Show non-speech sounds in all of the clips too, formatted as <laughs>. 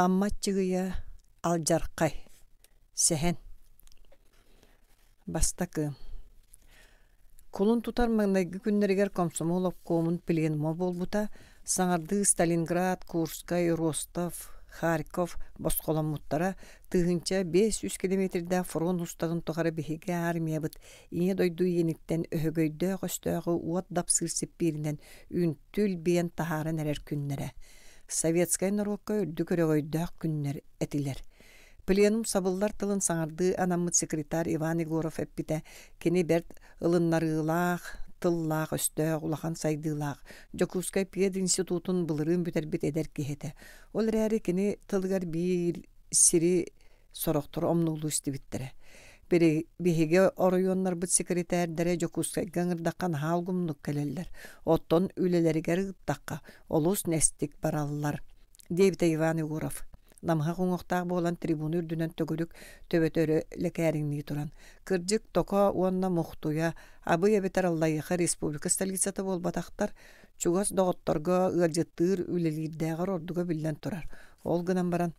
амматчыгыя алжаркай сеһен бастакы кулун тутар маңнайгы комсомол комсомолов комун пленума болбута саңарды сталинград курскай ростов харьков босқоламуттара беш 500 километрде фронт устагын тухары армия армиябыт ийне дойду ениттен өһөгөйдө уат уот сүрсіп биринен үн түл биен тағарын эрер күннере советскай нороккой дүкөрөгөйдөөх күннер этилер. Пленум сабыллар тылын саңарды анаммыт секретарь Иван Игоров эппите кини берт ылыннарыылаах тыллаах өстө улахан сайдыылаах жокускай пед институтун былырын бүтербит эдер кихете. Ол рээри кини тылгар биир сири сорохтор омнулуу биһиге оруйоннар бут секретарьдере жокускайгаңырдаккан хаалгумнук келеллер оттон үлелеригер ыттакка олус нестик бараллар дебита иван егоров намха куңохтаах болан трибуна үрдүнөн төгүлүк төбөтөрү лекээриңнии туран кырдьык токо уонна мухтуя абые эбетер аллайыха республика столицаты болбатахтар чугас доготторго ыалжыттыыр үлелиирдээҕер ордуга биллен турар ол гынан баран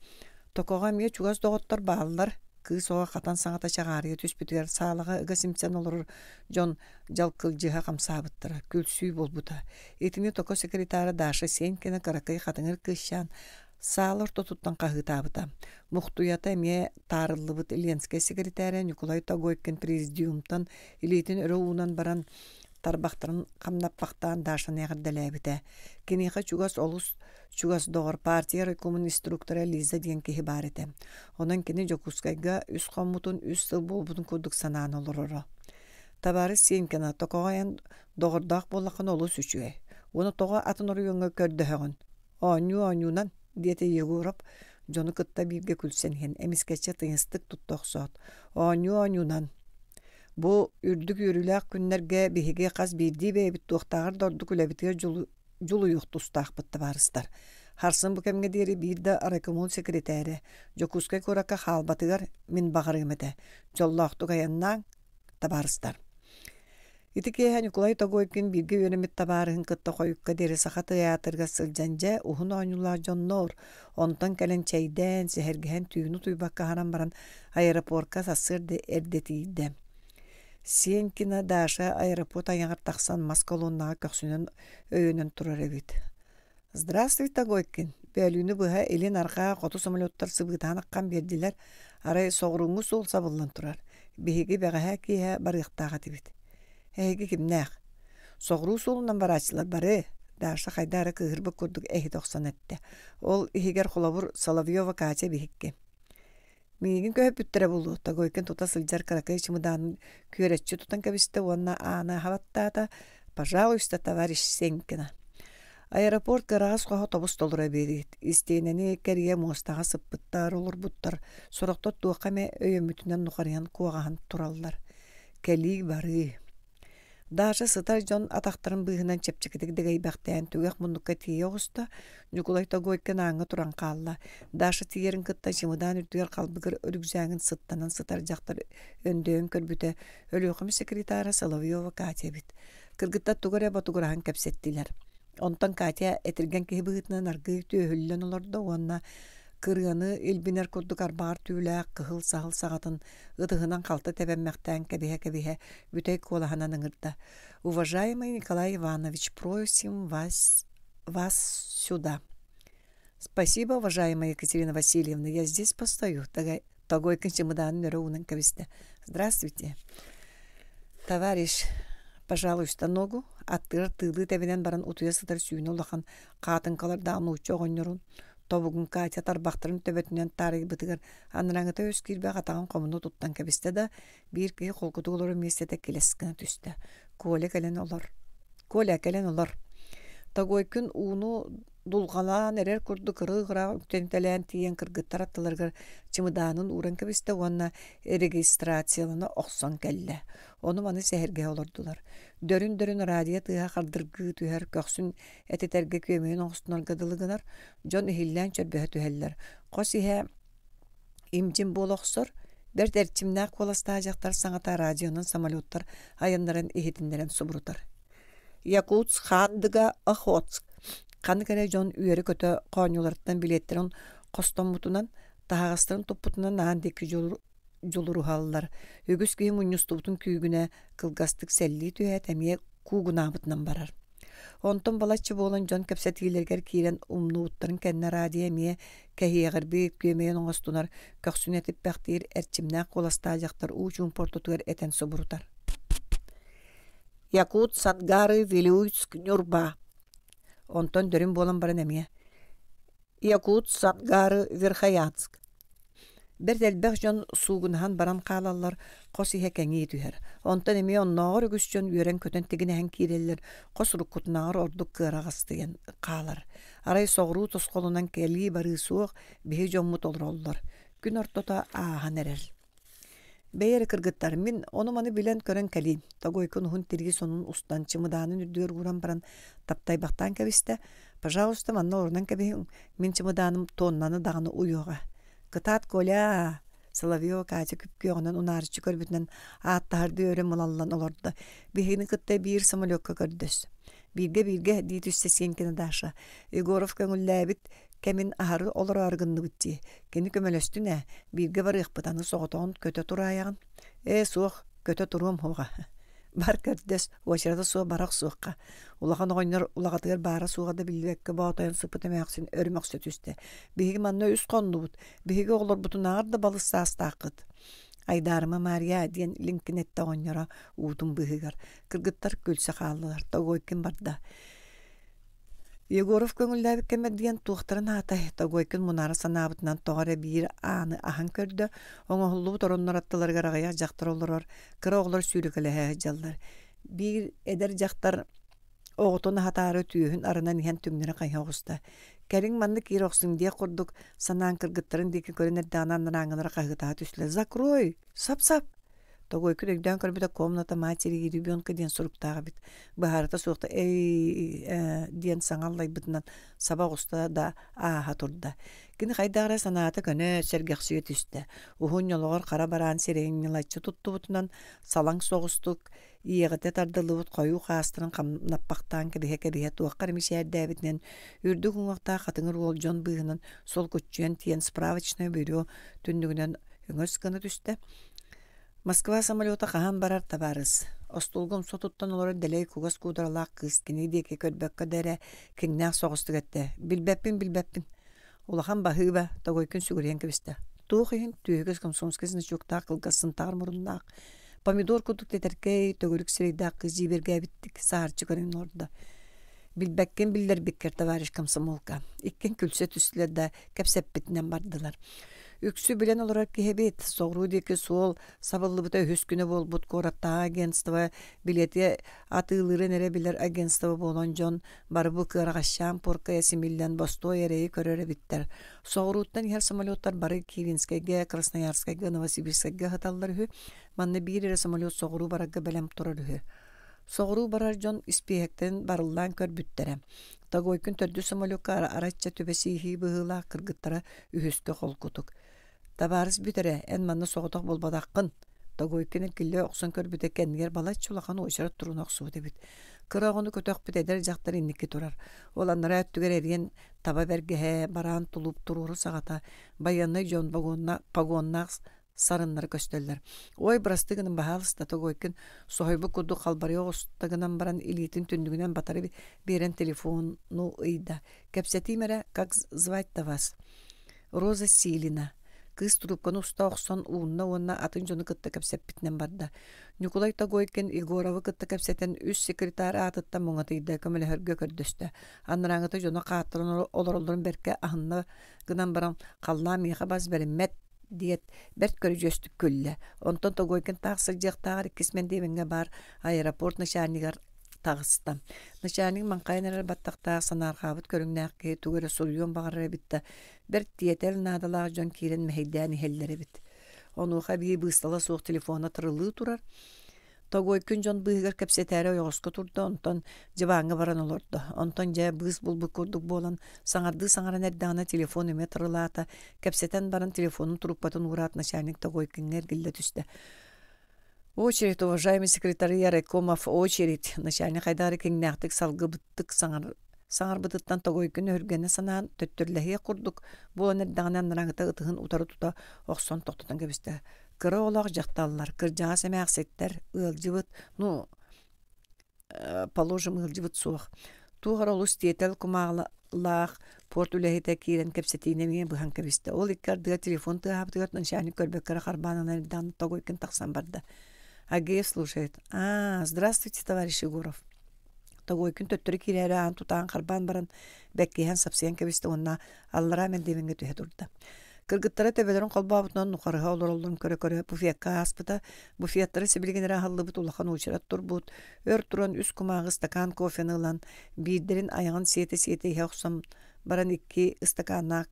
токого ме чугас доготтор бааллар кыы соға қатан саңата чағарыгы түспүтүгер саалага ыга симсен олорур жон жалкыл жыха камсаабыттара күлсүй болбута этини токо секретары даша сенькина каракый хатыңыр кыщан саалыр тотуттан кахытаабыта мухтуята эме таарыллыбыт ленская секретаря николай тогойкин президиумтан илиитин өрө уунан баран тарбахтарын қамнаппақтан дашын әғірділәбіті. Кенеға чугас олыс чугас доғыр партия коммуниструктора Лиза деген кихи бар ите. Онан кини жокускайга үс коммутун үс сыл болбутун кудук санаан олуруру Табары сенкена токогаян доғырдақ боллақын олус үчүе. Оны тоға атын оруйонга көрдөһөгөн. Оню онюнан диэте егурып, жону кытта бибге күлсенген эмискече тыйыстык туттоқсот. Оню онюнан Бу үрдүк үрүләк күннәргә биһиге каз бирди бәйбит туохтагар дордук үләбитгә жулу юх табарыстар. барыстар. Харсын бу кемге дери бирде рекомул секретаря. Жокускай курака халбатыгар мин бағарымыды. Жоллахтук аяннан табарыстар. Итеке һән Николай Тагойкин бирге өнемит табарын кытта қойыққа дери саха театрга сылжанже ухун ойнулар жоннор. Онтан келен чәйдән сәһәргәһен түйіні туйбакка харан баран аэропортка сасырды эрдетийді. Сенькина даша аэропорт тақсан маскалоннаға көксүнен өйінен турар әбіт. Здравствуйте, Гойкин. бөлүүнү бұға елен арқа коту самолеттар сыбытан аккан берділер, арай соғырыңы сол сабылын тұрар. Беге бәғаға кейі барықтаға дебет. Әйгі кімнәқ? Соғыру солынан барачылар бары, даша қайдары кығырбы көрдік эхи 90 этте Ол егер құлабур Соловьева Катя бігікке. Мигин көһөп бүттере булу, тагойкен тута сылжар каракай чемодан күйрәтчү тутан кәбисте уанна ана хаваттата, пожалуйста, товарищ Сенькина. Аэропорт гараас хоһо тобус толура берит. Истенени кәрие мостага сыппыттар олур буттар. Сорокто туакаме өйөмүтүнөн нухарыян куагахан тураллар. Кәли бары Даша сытар жон атақтарын бұйғынан дегей бәқтәйін түгек мұндыққа тие ғысты, нүкулайта көйкен аңы тұран қалла. Даша тиерін кытта жымыдан үрдігер қалбығыр үргізәңін сыттанын сытар жақтар өндеуін көрбіті өліқім секретары Соловьева Катя бит. Кыргытта тугар әбі туғыраған кәпсеттілер. Онтан Катя әтірген кейбігітінен арғы түйі олорда онна Кырыны илбинер курдук бар түүләк кыһыл сахыл сағатын ытыһынан халта тәбәммәктән кәбиһә-кәбиһә бүтәй колаһанан Уважаемый Николай Иванович, просим вас, вас сюда. Спасибо, уважаемая Екатерина Васильевна, я здесь постою. Тогой Здравствуйте. Товарищ, пожалуйста, ногу, аттыр тыды тәбенен баран утуя сыдар сүйүнө олақан каатынкалар қалар тобугун катя тарбактарын төбөтүнөн таарыйбытыгар да өз кирбе қатаған комуну туттан кебисте да биир кии холкутугулору миэстете келескына түстө коля келен олор коля келен күн ууну дулгалаан эрер курду кыры кыра үктентелен тиен кыргыттар аттылыргыр чымыдаанын уран кебисте уанна регистрациялана оксон келле ону маны сехерге олордулар дөрүн дөрүн радио тыыһа хардыргыы түһэр көхсүн этетерге көмөйүн оҥустунар гадылыгынар дьон иһиллээн чөрбөһө түһэллэр хос иһэ имжим буолохсор бер терчимнаах радионун самолеттар айаннарын иһитиннерен субурутар якутск хандыга охотск каны кере жон үөрү көтө хооньуларыттан билеттерин костоммутунан таһаҕастарын туппутунан наан дикки жолуруһаллар өгүс киһим унньустубутун күүгүнэ кылгастык сэллии түһэ тэмиэ куугунаабытынан барар онтон балачы буолан жон кэпсэтиилэргэр киирэн умнууттарын кэннэ радиэ эмиэ кэһиэҕэрбиит күөмэйэн оҥостунар көхсүнэтиппэхтиир эрчимнээх куластаадьахтар уучуун портутугар этен субурутар. якут сангары вилюйск нюрба онтон дөрүм буолан баран эмиэ якут сангары верхоянск Бер дәлбәк жон сугынхан баран қалалар қосы иһе түһәр. Онтан эми оннағыр үгіс жон үйрен көтен тегінеһен киреллер қос рукутнағыр ордук деген қалар. Арай тос қолынан кәлии бары суық бихи жомму толроллар. Күн ортота аахан әрер. Бәйер кыргыттар мин оны маны билен көрөн кәлин. Тағой күн хун тирги сонун устан чымыдаанын үрдүөр баран таптай бақтан кәбисте. Пожалуйста, манна орнан кәбиһин. Мин чымыдааным тоннаны дағыны уйога. Кытат коля Соловьева Катя күпкеоңнан унарчы көрбүтнен ааттарды өрө мылаллан олорду. Бихини кытта бир самолетка көрдөс. Бирге бирге дит үстескен кенадаша. Егоров көңүлләбит кемин ары олор аргынны битти. Кени көмөлөстүнә бирге барык соготон көтө Э суох көтө турум хуга бар кәрдес уачарата суа барақ суаққа. Улахан оғайнар улагатыгар бара суғада билбекке боотоен сыпыты мәқсин өрмәқсі түсті. Биһиги манна үс қонды бұд. Биһиги оғылар бұтынағар астақыт. Мария диен линкинетте оңнера удум быһыгар. Кыргыттар күлсе қалылар, тагойкин барда. Егоров көңілдәбік кәмәр диен туқтырын ата хетта гойкін мұнары санабытынан тоғары аны ахан көрді, оңа хұллу тороннар аттылар гарағая жақтар олырыр, кыра олыр сүйрікілі жаллар. Бір әдер жақтар оғытын хатары түйіхін арынан ен түмнері қайға ғыста. Кәрің манны кейір оқсын дей құрдық, санан кіргіттірін декі көрінерді анан ныраңыныр қағытаға түсілі. Закрой! Сап-сап! Тогой күрегдән комната матери ребенка э, ден суруктағы бит. Бахарата суықта эй ден саңаллай бітінан сабақ ұста да аға тұрды. Кіні қайдағыра санаты көні сәргек сүйе түсті. қара баран серейінелайчы тұтты бұтынан салаң соғыстық. Иегіте тардылыбыт қойу қастырын қамнаппақтан кіріхе кіріхе туаққар мишәр дәбітінен үрді күңақта қатыңыр ол жон сол көтчен тиен справочный бюро түндігінен үңөс кыны Москва самолета хаһан барар табарыс. Остулгум сотуттан олар дәлей кугас кударлак кыз кини деке көтбәккә дәрә киннә согысты гәтте. Билбәппин билбәппин. Улахан бахыба тогой күн сүгәргән кебестә. Тухин түйегез комсомскизны жоқта кылгасын тар Помидор кутук тетеркей төгүлүк сирейдак кыз жибергә биттик сарчы көрүн орда. Билбәккен биллер биккер товарищ комсомолка. Иккен күлсә түсләдә кәпсәп битнән бардылар. Үксі білен оларак кехебет, соғру декі сол сабылы бұта хүскіні бол бұт қорапта агентство, билеті атылыры нәре білер агентство болон жон, бар бұл кырағашшам порқа әсімілден бостой әрейі көрері біттер. Соғруттан ер самолеттар бары Кивинскеге, Красноярскеге, Новосибирскеге хаталлар хү манны бір әрі самолет соғру барагы бәлем тұрыр хү Соғру барар жон испехектен барылдан көр бүттере. Тагойкын төрдү самолетка арача түбесі ихи бұғыла кыргыттара үхісті қол күтік. Табарыс бүтере, ән манны соғытық болбадаққын. Дагойкені күлі оқсын көрбіт әкәнгер бала чулакан ойшарат тұрын оқсу дебіт. Кырағыны көтөк бітедер жақтар иннекі тұрар. Оланнара әттігер ерген таба бәргеге баран тулуп тұруры сағата баянны жон пагонна сарыннар көстөллөр. Ой брастыгынын баалыста тогойкин сойбу куду халбары огустыгынан баран илитин түндүгүнөн батары берен телефону ыйда. Кепсетимере как звать-то вас? Роза Силина кыыс трубканы уста оксон уунна уонна атын жону кытта кепсеппитнен барда нюкулай тагойкен игоровы кытта кепсетен үс секретарь атытта муңатыйда көмөлөһөргө көрдөстө аннараңыты жону кааттырын олоролдорун берке аһынна гынан баран каллаа миха баз беремет диет берт көрүжөстүк күлле онтон тогойкен тааксыр жактаагар кисмен дебинге бар аэропорт начальнигар тағысты. Начальник маңқайнары баттақта санарқабыт көріңнәқ ке түгірі сұлйон бағыры бітті. Бір тиетел надалар жон кейлін мәхейдәні хеллері Оны Онуға быстала бұстала соқ телефона тұрылы тұрар. Тогой күн жон быыгар кәпсетәрі оғысқы турды, онтон жыбаңы баран Онтон жа быыс бұл бұқырдық болан, саңарды саңаран әрдағына телефон үме тұрылата, кепсетен баран телефонын тұрып батын ұрат начальник тогой күнгер гілді очередь уважаемый секретарь ярекомов очередь начальник айдары кеңнээхтик салгыбыттык саңар саңарбытыттан тогой күн өргене санаан төттөрлэхие курдук бу энердагынан нараңыта ытыгын утары тута оқсон токтотон кебисте кыры олох жакталлар кыржага семээксеттер ыалжыбыт ну э, положим ыалжыбыт суох туухар олус тиэтел кумаалаах порт үлэхите киирен кепсетиинемиген быхан кебисте ол иккардыга телефон тыаабытыгат начальник көрбөккөрө харбаананардан күн тақсан барда Агеев слушает. А, здравствуйте, товарищ Егоров. Тогой күн төттүрү кирээри аан тутаан харбан баран бәккиһэн сапсыйан кэбистэ уонна аллара мен дебинге түһэ турда. Кыргыттара төбөлөрүн колбаабытынан нухарыха олоролдун көрө-көрө буфиякка аспыта, буфиаттары сибилгенера халлыбыт улахан учурат турбут, өр туран үс кумагы стакан кофени ылан, биирдерин аяғын сиете-сиете иһэ ухсам баран икки стаканак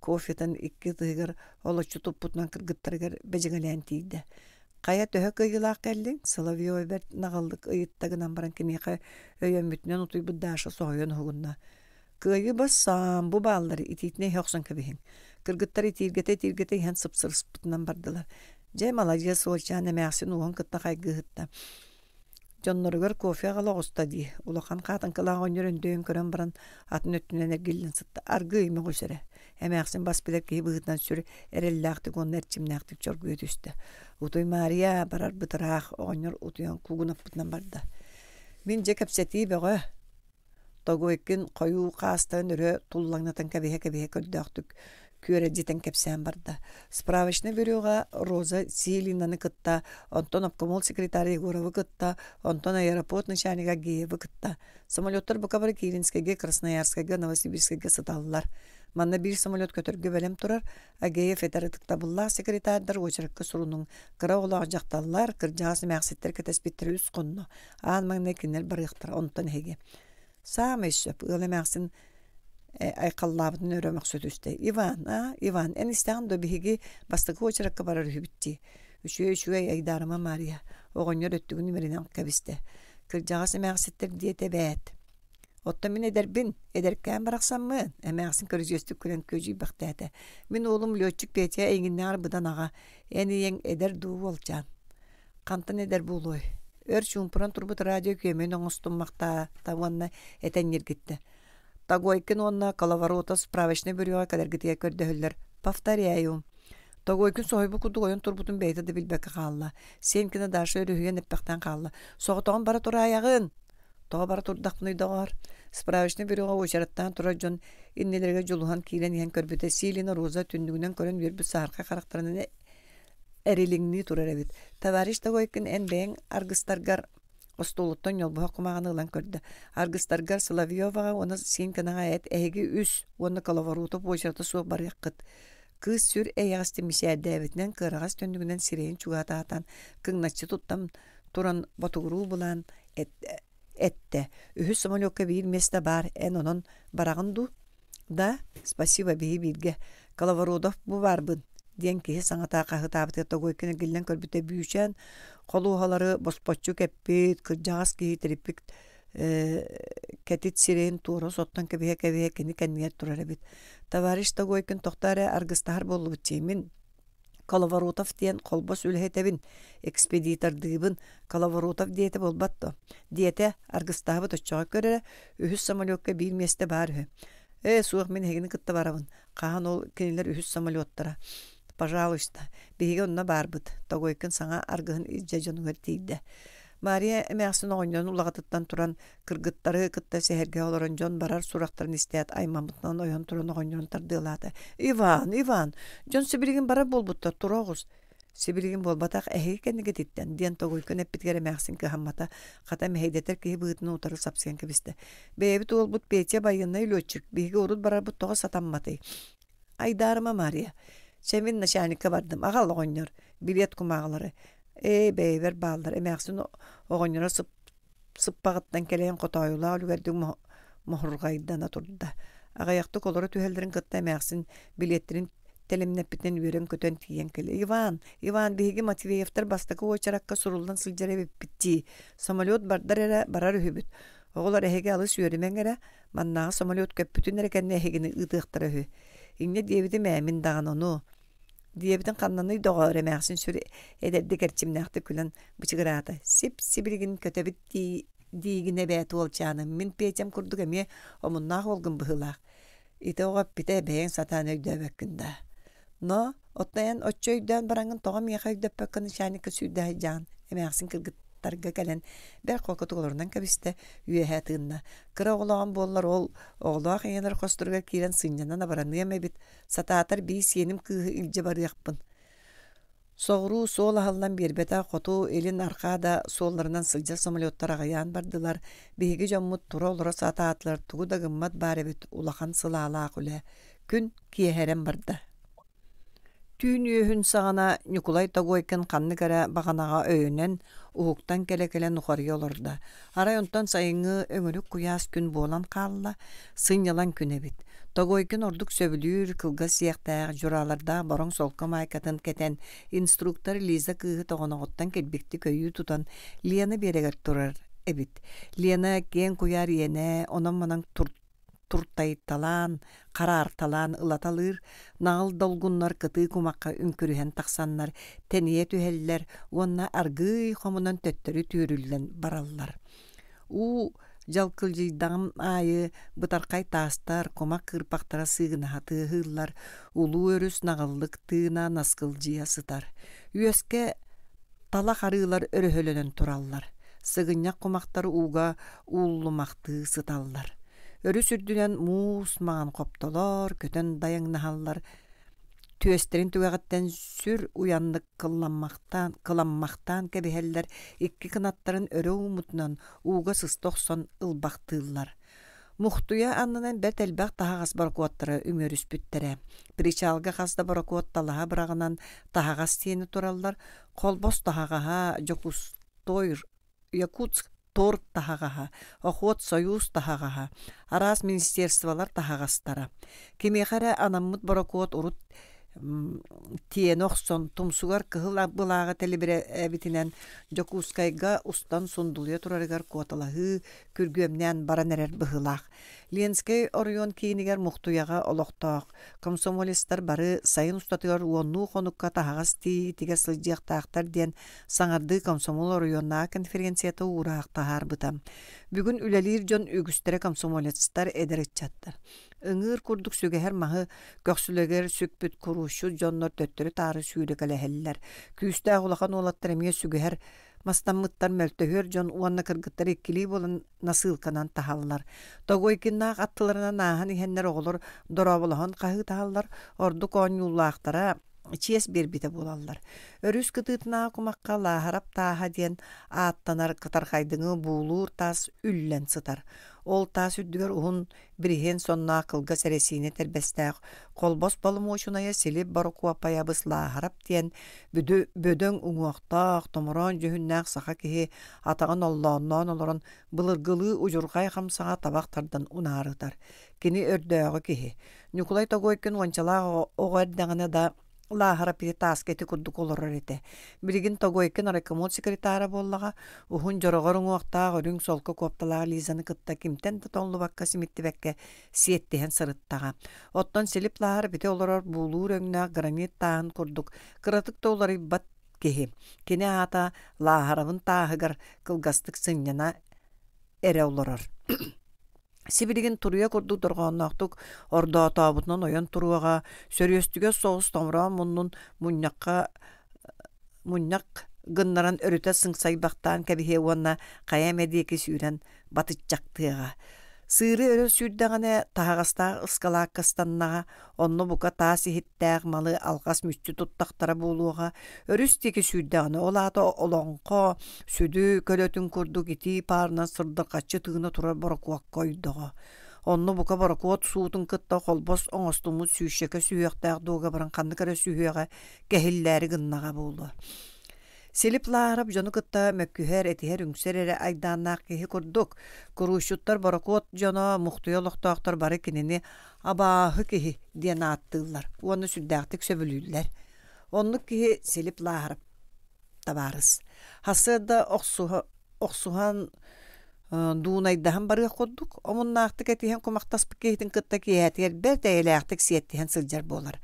кофетен икки тыгыр олочу туппутунан кыргыттарыгар бэжигалиан тиийде. Кая төһө кыйылак кәллин, Соловьев бер нагылдык ыйыттагынан баран кимеха өйөн бүтнөн утуй буддашы союн хугунна. Кыйы бассам, бу баллар ититне хоксон кебиһин. Кыргыттар итиргете тиргете һән сыпсырыс бутынан бардылар. Жай молодец олчаны мәхсин уон кытта кайгыһытта. Жонноргөр кофе гала оста ди. Улахан катын кылаган йөрөндөн көрөн баран атын өттүнөн эргилин сытта. Аргы име эмээхсин бас билекки быытынан сүр эреллаахтык онна эрчимнаахтык чоргуй түстө утуй мария барар бытыраах оонньор утуян кугунаппытынан барда мин же кепсетии бөгө тогуэккин қойу қаастан өрө туллаңнатын кәбеһе кәбеһе көрдөөхтүк күөрэдитен кепсен барда. Справочный бюрюга Роза Силинаны кытта, онтон обкомол секретарь Егоровы кытта, онтон аэропорт начальника Геевы кытта. Самолеттар бұқабыр Киринскеге, Красноярскеге, Новосибирскеге саталылар. Манна бир самолет көтөргө бәлем турар, агеев этәрдикта булла секретарьдар очеркке сурунун кыра улак жакталлар кырҗасы мәхсәттәргә тәсбиттер үз конно. Ан мәгънә кинел бер яктыр онтан хеге. Сам эшеп өле мәхсин э, айқаллабын өрө максат Иван, а, Иван, эн истән до биһиги бастыгы очерккә барар хибитти. Үшөй үшөй айдарыма Мария. Оған өрөттүгүн меренен кәбисте. Кырҗасы мәхсәттер диете бәт. Отто мен эдербин, эдерккән барақсаммын, әмәғісін көрізгестік күлін көжі бақтәді. Мен олым лөтчік бәте әйгінне арбыдан аға, әні ең эдер дуу олчан. Қантын эдер болуй. Өр шумпыран тұрбыт радио көмен оңыстым мақта, таванна әтән ергітті. Тагойкін онна калаварота справочный бюроға кәдер гітіге көрдіғілдер. Повторяю. Тогойкүн сойбу кудугойон турбутун бейте де билбекке калла. Сенкине дашы өрүгөн эппектен калла. Соготогон бара тураагын, тоға бара турдақ Справочный бюроға өшәраттан тұра жон, иннелерге жолуған кейлен ен көрбіте силина роза түндігінен көрөн вербі саарка қарақтарынан әреліңіне тұрар әбет. Товарищ тағойкін ән бәйін арғыстаргар Остолуттан елбұға құмағаны ұлан көрді. Арғыстаргар Соловьеваға оны сенкінаға әт әйгі үс, оны коловоруты бойшарты соқ яққыт. Кыз сүр әйәғасты месе әдәбетінен кырағас төндігінен сирейін чуғата атан, кыңнатчы тұттам туран батуғыру бұлан, этте. Үһүс самолёкка биир место бар, эн онон барағынду. Да, спасибо биһи биирге. Коловородов бу барбын. Диэн та саҥата хаһытаабыты тогой кини гиллен көрбүтэ бүүчэн, холуһалары боспоччу кэппит, кырдьаҕас кейі тириппик э, кәтет сирейін туыры соттан кэбиһэ кэбиһэ кини кэнниэт турар эбит. Товарищ тогой кин Коловоротов ден колбос үлһетебин экспедитор дыбын Коловоротов диэте болбатто. Диэте аргыстабы точчоға көрөрө үһүс самолетка бир барыһы. Э, суық мен хегини кытта барабын. Каан ол кинилер үһүс самолеттара. Пожалуйста, биһиге онна барбыт. Тогойкен саңа аргыһын иджажонуңер Мария эмээхсин оҕонньон улагатыттан туран кыргыттары кытта сэһэргэ олоронжон барар сурахтарын истеят аймамытынан ойон туран оҕонньон тардылады. Иван, Иван, жөн сибиригин бара болбутта туроғуз. Сибиригин болбатак эһиги кэнниге диттен диэн тогуйкун эппитгер ки хаммата хата мэһэйдэтер ки быытына утары сапсыан кэбистэ. Бээбит уолбут пече байынна үлөччүк биге урут бара тоҕо сатамматый. Айдарыма Мария. Севин начальникка бардым, агалла ойнор, билет кумагалары э бэйбер баалар сып, оҕонньоро келеген келээн хотоюлаа үлүгэрдик моһургайдана турда агаяқты колору түһэллэрин кытта эмээхсин билеттерин телемнеппитен үөрен көтөн тиен келе иван иван биһиги матвеевтер бастакы очаракка сурулдан сылдьаребиппитти самолет бардар эрэ барар үһүбүт оҕолор эһиги алыс үөрүмэң эрэ маннағы самолет көппүтүн эрекенне эһигини ыдыахтар өһү инне диэбити мээмин ону диэбитин ханнаны доҕоорэ мээхсин сүр эдэрди кэрчимнээхти күлэн бычыгыраата сип сибиригин көтөбүт диигине бээти уолчааны мин петям курдук эмиэ омуннаах олгын быһыылаах ите оҕоппите бэйэҥ сатаан но оттаян оччойдөөн бараҥын тоҕо миэхэ өйдөппөккүн чааникке сүүрдээһи жаан эмээхсин таттарга кэлэн бэр холко тугуларынан кэбистэ үэхэ тыынна. Кыра олоон ол оолуах эйенер хостурга киирэн сыннянан абараныам эбит сатаатар бий сиэним кыыһы илдьэ барыахпын. Соғру сол аһыллан бербета хоту элин арқа да солларынан сылдьа самолеттар аҕыйаан бардылар, биһиги жоммут тура олоро сатаатлар тугу да гыммат баар улахан сылаалаах үле Күн киэһэрэн барда. Түйін үйін сағана Николай Тагойкин қанны кәрі бағанаға өйінен ұғықтан кәлі-кәлі нұқарғы олырды. сайыңы өңірік куяс күн болан қалла, сынялан күне бит. Тагойкин ордық сөбілүйір кылга сияқта жұраларда барың солқы майкатын кәтен инструктор Лиза кыгы тогоноготтан келбекти көйі тұтан Лияны берегір турар Эбит. Лена кен куяр ене, онан манан турт турттайытталаан караарталаан ылаталыыр наал долгуннар кытыы кумакка үңкүрүһэн тахсаннар тэние түһэллэр уонна аргыый хомунан төттөрү түүрүллэн бараллар У жалкылжыйдагым аайы бытаркай таастар комак кырпактара сыыгынаха тыыһыыллар улуу өрүс нагаллык тыына наскылжыя сытар үөске тала харыылар өрөһөлөнөн тураллар сыгыньяк кумактар ууга ууллумакты сыталлар Өрү сүрдүнен муус маан коптолор, көтөн даяңнахаллар Түөстерин түгәгәттен сүр уяннык кылламмактан, кыламмактан кебиһеллер икки кынаттарын өрө умутунан ууга сыстохсон ылбактыыллар. Мухтуя аннынан бәт әлбәқ тахағас баракуаттары үмөріс бүттірі. Причалға қасда баракуатталаға бірағынан тағас сені тураллар, қолбос тахағаға тойр, Якутск торт тахагаха, охот союз тахагаха, АРАЗ министерстволар тахагастара. Кемехара анаммыт баракот урут охсон тумсугар кыһыл былааға телебире эбитинен жокускайга устан сундулуя турарыгар куаталаһы күргүэмнен баран эрер быһылаах ленский орион киинигер мухтуяга олохтоох комсомолистар бары сайын устатыгар уонну хонукка тахагас тиитиге сылдьыактаахтар диэн саҥарды комсомол орионнаа конференцията уурааах таһаарбыта бүгүн үлэлиир дьон үгүстере комсомолецтар эдериччаттар ыңыр курдук сүгеһер маһы көксүлөгер сүкпүт куруушу жоннор төттөрү таары сүүлекелэһэллер күүстө агулахан уолаттар эмиэ сүгэһэр мастаммыттар мөлтөһөр жон уанна кыргыттар иккили болан насыылканан таһаллар тогойкиннаах аттыларынан наахан ихеннер оголор дороболоһон хаһыы таһаллар ордук кооньууллаахтара чиэс бербите булаллар. Өрүс кытытына кумакка лахарап тааха диен ааттанар кытархайдыңы буулуур таас үллен сытар. Ол тас үддүгөр уун бирихен сонна кылга сәресине қолбос колбос балымуучуная силип баруку апайабыз лахарап диен бүдү бөдөң уңуохтаах, томорон жүхүннаак саха киһи атаҕын оллоонноон олорон былыргылыы ужургай хамсаҕа табахтардан унаарытар. Кини өрдөөҕө киһи. нюкулай Тогойкин ончалаах оҕо да лаахара пити тааскети курдук олорор ите билигин тогойкин райкомод секретары боллаға ухун жорогор уҥуохтаах орүң солко коопталаах лизаны кытта кимтен да толнубакка симиттибекке сиеттиһен сырыттага оттон силип лаахар бите олорор буулуур өңнөах гранит таан курдук кыратык тоолар бат кехи кине аата лааһарабын таахыгар кылгастык сынняна эре олорор Сибиригин туруя курдук доргоннохтук ордо таабутунан ойан туруага Сөрестіге соғыс томроо муннун муннакка муннак гыннаран өрүтө сыңсайбактаан кэбиһе уонна кая медиэки сүүрэн батыччактыыга Сыры өрө сүрдәгәне тагастаг ыскала кыстаннага, онны бука таси хиттәг малы алгас мүчтү туттактара болуға өрүстеге сүрдәгәне олады олонко, сүдү көлөтүн курду кити парна сырды качы тыгына тура боракуак койдыгы. Онны бука баракуат суутын кытта холбос оңостумут сүйшеке сүйөктәг дуга баран канды көрө сүйөге кехилләри гыннага Селип лаарап жону кытта мәккүһәр этиһәр үңсер эре айдааннаах киһи курдук. Куруущуттар баракуот жоно мухтуйолохтоохтор бары кинини абааһы киһи диэн ааттыыллар. Уону сүддээхтик сөбүлүүллэр. Оннук киһи селип лаарап табаарыс. Хасыда охсухан Э, дуунайдаһан барыа курдук омуннаахтык этиһэн кумахтаспыт киһитин кытта киһэтигэр бэрт эйэлээхтик сиэттиһэн сылдьар буолар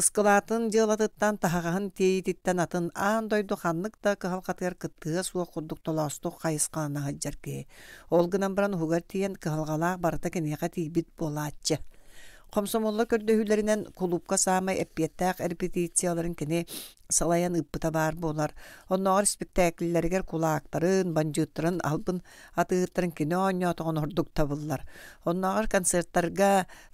ыскылаатын дьыылатыттан таһагаһын тиэйититтэн атын аан дойду ханнык да кыһалкатыгар кыттыыга суох курдук толоостук хайыскаланахаджар киһи ол гынан баран угугар тиийэн кыһалҕалаах барыта кэнэҕэ тиибит буолааччы Комсомолла көрдөһүләринен клубка саамай эппиеттәк репетицияларын кини салаян ыппыта бар болар. Онногор спектакльләргер кулактарын, банджыттарын, албын атыттарын кини оннотон ордук табыллар. Онногор концерттарга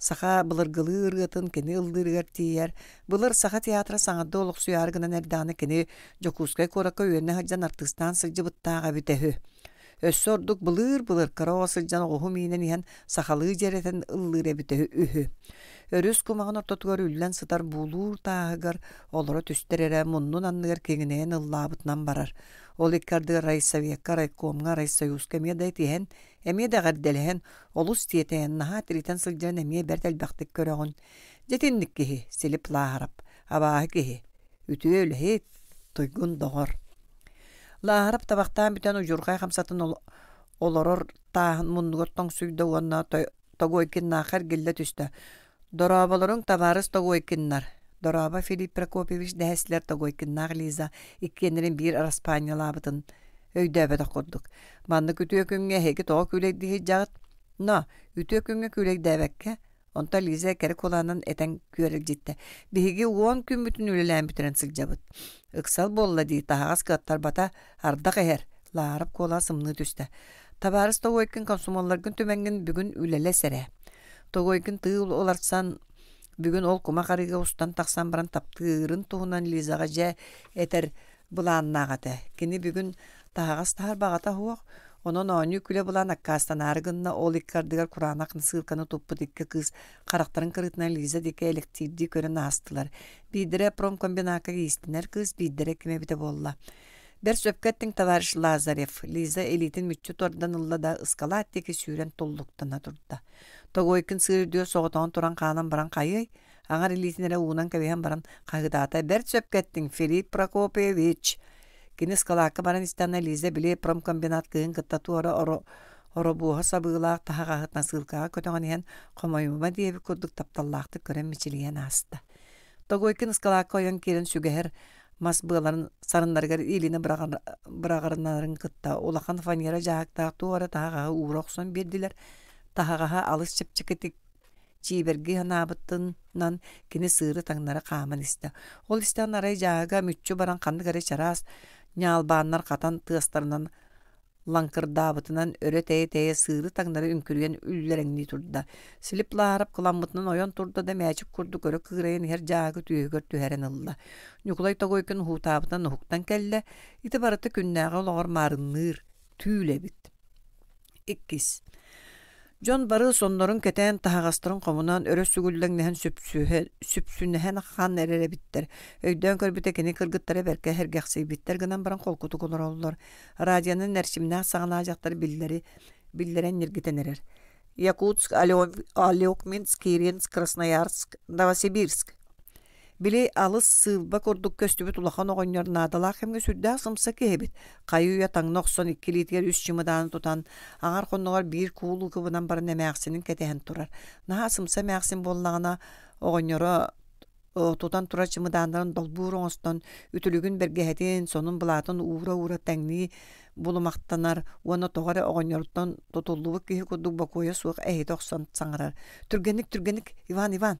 саха былыргылыр атын кини ылдыргер тиер Былыр саха театра саңадда олук суяргынан эрданы кини Жокускай корака үйөрне хаджан артыстан сылжыбыттаға бүтөһү. Өссордук былыр-былыр караосы жана оһумиинен иһэн сахалы жеретен ыллыыр эбитэһи үһү. Өрүс кумагын ортотугар үллән сытар буулуур тааһыгар олоро түстэрэрэ муннун анныгар кеңинээн ыллаабытынан барар. Ол иккарды райсоветка, райкомга, райсоюзка медай тиһэн, олус тиэтээн наһа тиритэн сылдьан эмиэ бэртэлбэхтик көрөҕүн. Жетинник киһи, силип лааһарап, абаа киһи. Үтүө туйгун догор Лахарап табақтан бүтән ұжырға қамсатын олорор тағын мұнғыттың сүйді онна тогойкин нақар гілі түсті. Дорабаларын табарыс тогойкиннар. Дораба Филипп Прокопьевич тогой тогойкиннақ Лиза иккенерін бір араспанялабытын. Өйдәбі да құрдық. Манны күтіе күнге тоо тоғы күлек На, үтіе күлек Онта Лиза кәрі коланын әтән көріл жетті. Бігіге 10 күн бүтін үлілән бүтірін сылжабыт. ыксал болла дейді, тағағас каттар бата, ардақ әр, лаарып кола сымны түсті. Табарыс тоғойкін комсомолларгын төменгін бүгін үлелі сәрі. Тоғойкін тыыл оларсан бүгін ол кума қарыға устан тақсан баран таптырын туһунан Лизаға жә этер бұланнағаты. Кені бүгін тағағас тағар бағата хуақ, Онон ооню күлэ булан аккастанаарыгынна ол иккардыгар кураанак нысыылканы туппут дикке кыз қарақтарын кырытына Лиза дике электирди көрөн астылар. Бидире промкомбинака кийистинер кыз бидире кимебите болла. Бер сөпкеттің товарищ Лазарев, Лиза элитин мүтчү тордан да ыскала аттеки сүйрен толлуктана турда. Тогойкин сыры дөө туран қанын баран қайы, аңар элитинере уунан кәбейен баран қағыдата. Бер сөпкеттің Филипп Прокопевич. Кини скалаакка баран истана Лиза били промкомбинат кыын кытта туора оро оро буоха сабыылаах тахагаахытна сылкаага көтөҕөн иһэн хомойума диэби курдук тапталлаахты көрөн мичилиэн ааста. Тогойкин скалаакка ойон кирин сүгэһэр мас быаларын сарындаргар илини бырағарынарын кытта. Улахан фанера жаактаах туора тахагаха ууроксон бирдилер Тахагаха алыс чыпчыкытик чииберги ханаабыттыннан кини сыыры таңнары кааман исте. Ол истен арай жаага мүччү баран канды гари чараас Нялбаннар қатан тыастарынан лаңкырдаабытынан өрө тээ тээ сыыры таңнары үңкүрген үлләреңни турда. Силип лаарып кыламмытынан оян турда да мәчик курду көрө кыгырайын хер жаагы түйөгөр түһәрен ылла. Нюкулай тогойкүн хутаабытан ухуктан келле, ити барыты күннәгы лоғор түүлебит. Иккис. Жон бары соннорын кетен тахагастырын комунан өрө сүгүллөңнөн сүпсүнөһөн хан эрери биттер. Өйдөн көрбүтэ кини кыргыттары берке хергексий биттер гынан баран колкуту кулороллор. Радионун эрчимне сагына жактар биллери нергитенерер. Якутск, Алёк, Киринск, Красноярск, Новосибирск. Били алыс сыылба курдук көстүбүт улахан огоннорнаадалаах эмге сүрдээх сымса кэһибит. Кайыуя таңнохсон иккилиитигер үч чымыдааны тутан, аңар хонногор биир куулу кыбынан баран эмээхсинин кэтэһэн турар. наа сымса эмээхсин боллагана огонньоро тутан тура чымыдаанарын долбуур оҥостон үтүлүгүн бергэһэтин сонун былаатын уура уура тәңни булумактанар уону тоҕара оҕоньорутон тутуллубут киһи курдук суук суох оксон саңарар түргеник түргеник иван иван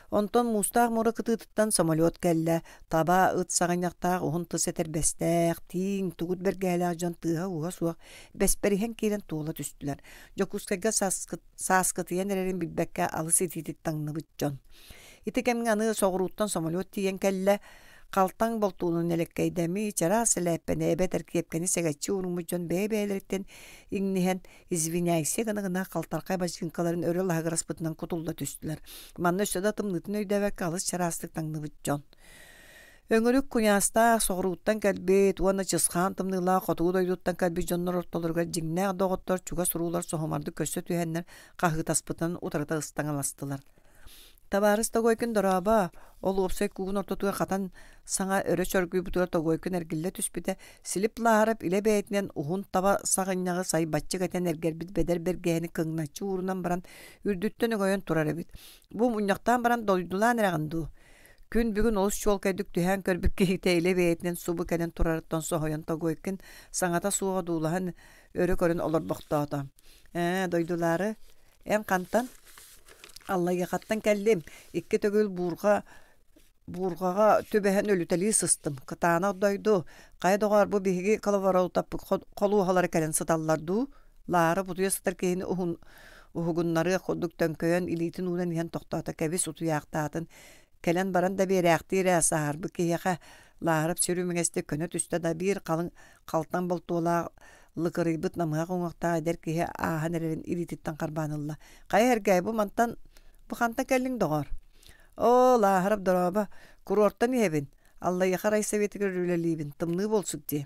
Онтон мустақ мұры кытытыттан самолет кәллі, таба ыт сағайнақтақ ұғын тысетер бәстәқ, тиң, тугут бергәлі жан тыға уға суақ, бәспәріхен кейлен туыла түстілер. Жокускайға сасқытыен әрерін білбәкке алыс ететіттаңны бұтчон. Итекемін аны соғыруттан самолет тиген кәллі, Қалтаң болтуунун туының әлеккейдәмі чарас әләппен әбәтір кепкені сәгәтчі ұрымы жон иңнихен извиняйсе гана гына калтаркай өрі лағыр аспытынан кутулда түстілер. Манны өстеді тымнытын өйдәвәк алыс чарастық таңны жон. Өңүрүк күняста соғруттан кәлбет, уана чысхан тымныла, қотуғу дойдуттан кәлбет жоннор ортолырға жиңнәғ доғыттар, чуға сұрулар соғымарды көсі түйәннер қағытаспытан отырата ұстаңаластылар. Табарыс күн дораба, ол опсой кугун ортотуга катан саңа өрө чөргүй бутура күн эргилле түспіте, силип иле бәйтінен ухун таба сағыннағы сай батчы кәтен эргербит бедер бергені кыңначы урунан баран үрдүттөн өгөйөн турар эбит. Бу муньяктан баран дойдулан эрагынду. Күн бүгін олыс чолкайдык түһән көрбік кейте иле бәйтінен субы кәден турарыттан соғойын тогойкын саңата суға дуулаһын өрө көрін олар боқтаата. Ә, э, дойдулары, ән қантан аллаяхаттан кәллем икке төгүл буурга буургага төбөһөн өлүтәли сыстым кытаана дойду кайдогар бу биһиги калавара утап колуухалары кэлен сыталларду лаары бутуя сытар кээни ухун ухугуннары ходдук төңкөйөн илиитин уунан иһен тохтоото кэбис утуяактаатын келен баран да биэрэахтиирэ саарбы киэхэ лаарып сөрүмүңэсте көнө түстэ да биир калын калтан болтуолаа лыкырыйбыт намыга куңактаа эдер киһи аахан эрерин илиититтен карбаанылла кай эргай бу мантан бұқанта кәлің доғар. Ола, харап дораба, курорттан ебін, алла яхарай советі көрілелейбін, тымны болсук де.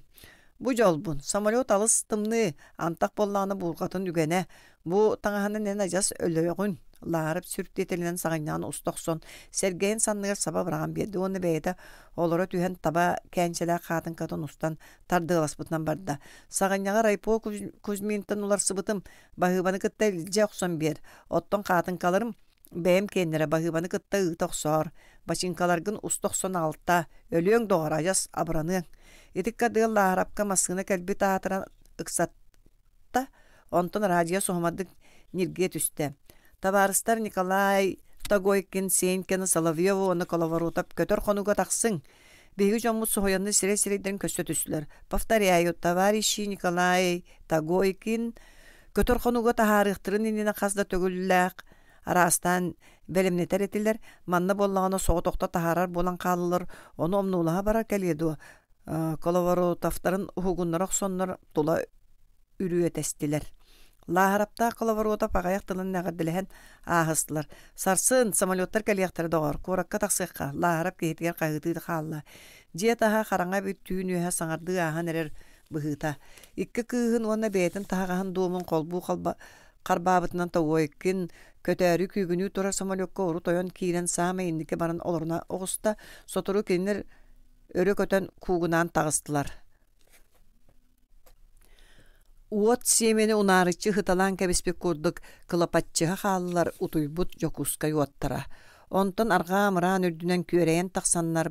Бұ жолбун, самолет алыс тымны, антақ болланы бұлғатын үгене, бұ таңаханы нен ажас өгін. Ларып сүрттетелінен сағынан ұстықсон, сәргейін санныгар саба бұраған берді, оны бәйді олары түйен таба кәншелі қатын қатын ұстан тардығылас бұтынан барды. Сағынаға райпо көзмейінтін олар сыбытым, бағыбаны күтті әлде ұқсан бер, оттон қатын қаларым, Бәем кеннере бағыбаны кытта ұтоқсор, башинкаларгын 96 та өлең доғара жас абраны. Етікка дылла арапка масыны кәлбі таатыран ұқсатта, онтон радио соғымадық нерге түсті. Табарыстар Николай Тагойкин, Сенкин, Соловьеву оны коловорутап көтөр қонуға тақсың. Бегі жомут соғыянны сире-сирейден көсті түстілер. Повторяю, товарищи Николай Тагойкин, көтөр қонуға тахарықтырын еніне қазда төгіліләқ, Арастан білімні тәреттілер, манны боллағаны соғытоқта тахарар болан қалылыр, оны омнулаға бара э, тафтарын Коловоротавтарын соннар тула тұла үріетестілер. лаарапта коловоротов ағаяқ тылын нәғірділіхен ағыстылар. Сарсын самолеттар кәлияқтары доғар, куракка тақсыққа, лаарап кейтігер қағытыды қалла. Жетаға қараңа бүт түйін өйә саңарды ахан әрер бұғыта. Иккі күйін оны бәйтін тағағын дуымын қолбу қалба Қарбабытынан тауойкин көтәрі күйгіні тұра самолетқа ұры тойон кейлен сама индіке баран олоруна оғыста сотыру кенер өрі көтен тағыстылар. Уот семені унаарычы хыталан кәбеспек көрдік, кылапатчыға қалылар утуйбут жокуска юаттара. Онтон арға мыран үрдүнен күөрейен тақсаннар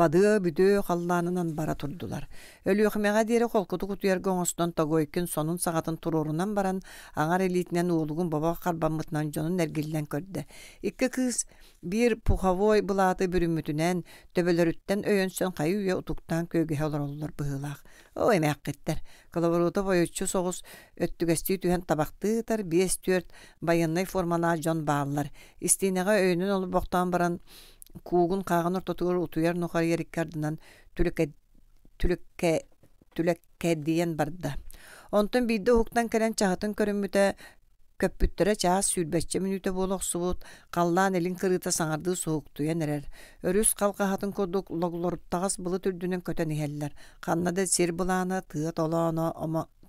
бады бүдө қалланынан бара турдулар. өлүөхмега дери холкуту кутуяр тағой тогойкин сонун сағатын турурунан баран аңар элитинен уулугун баба карбамытынан жонун эргиллен көрді. Икки кыз Бир пуховой былаты бүрүмүтүнен төбөлөрүттен өйөнсөн кайы утуктан көйгөһө олороллор быһыылаах. О эмээккиттер. Коловорута бойучу соғыс өттүгэсти түһэн табактыытар биэс түөрт байынной формана жон бааллар. Истиинэҕэ өйүнүн олу бохтан баран куугун кааҕын ортотугар утуйар нухар ериккардынан түлүкке түлүкке түлөккэ диэн барда. Онтон бидде ухуктан кэлэн чаһатын көрүммүтэ көппүттөрө чаас сүүрбәчче мүнүтө болох субут каллаан элин кырыта саңарды соғықтуен эрер өрүс қалқахатын курдук логлоруттагас былы түрдүнөн көтөн иһэллер каннада сир былаана тыа толооно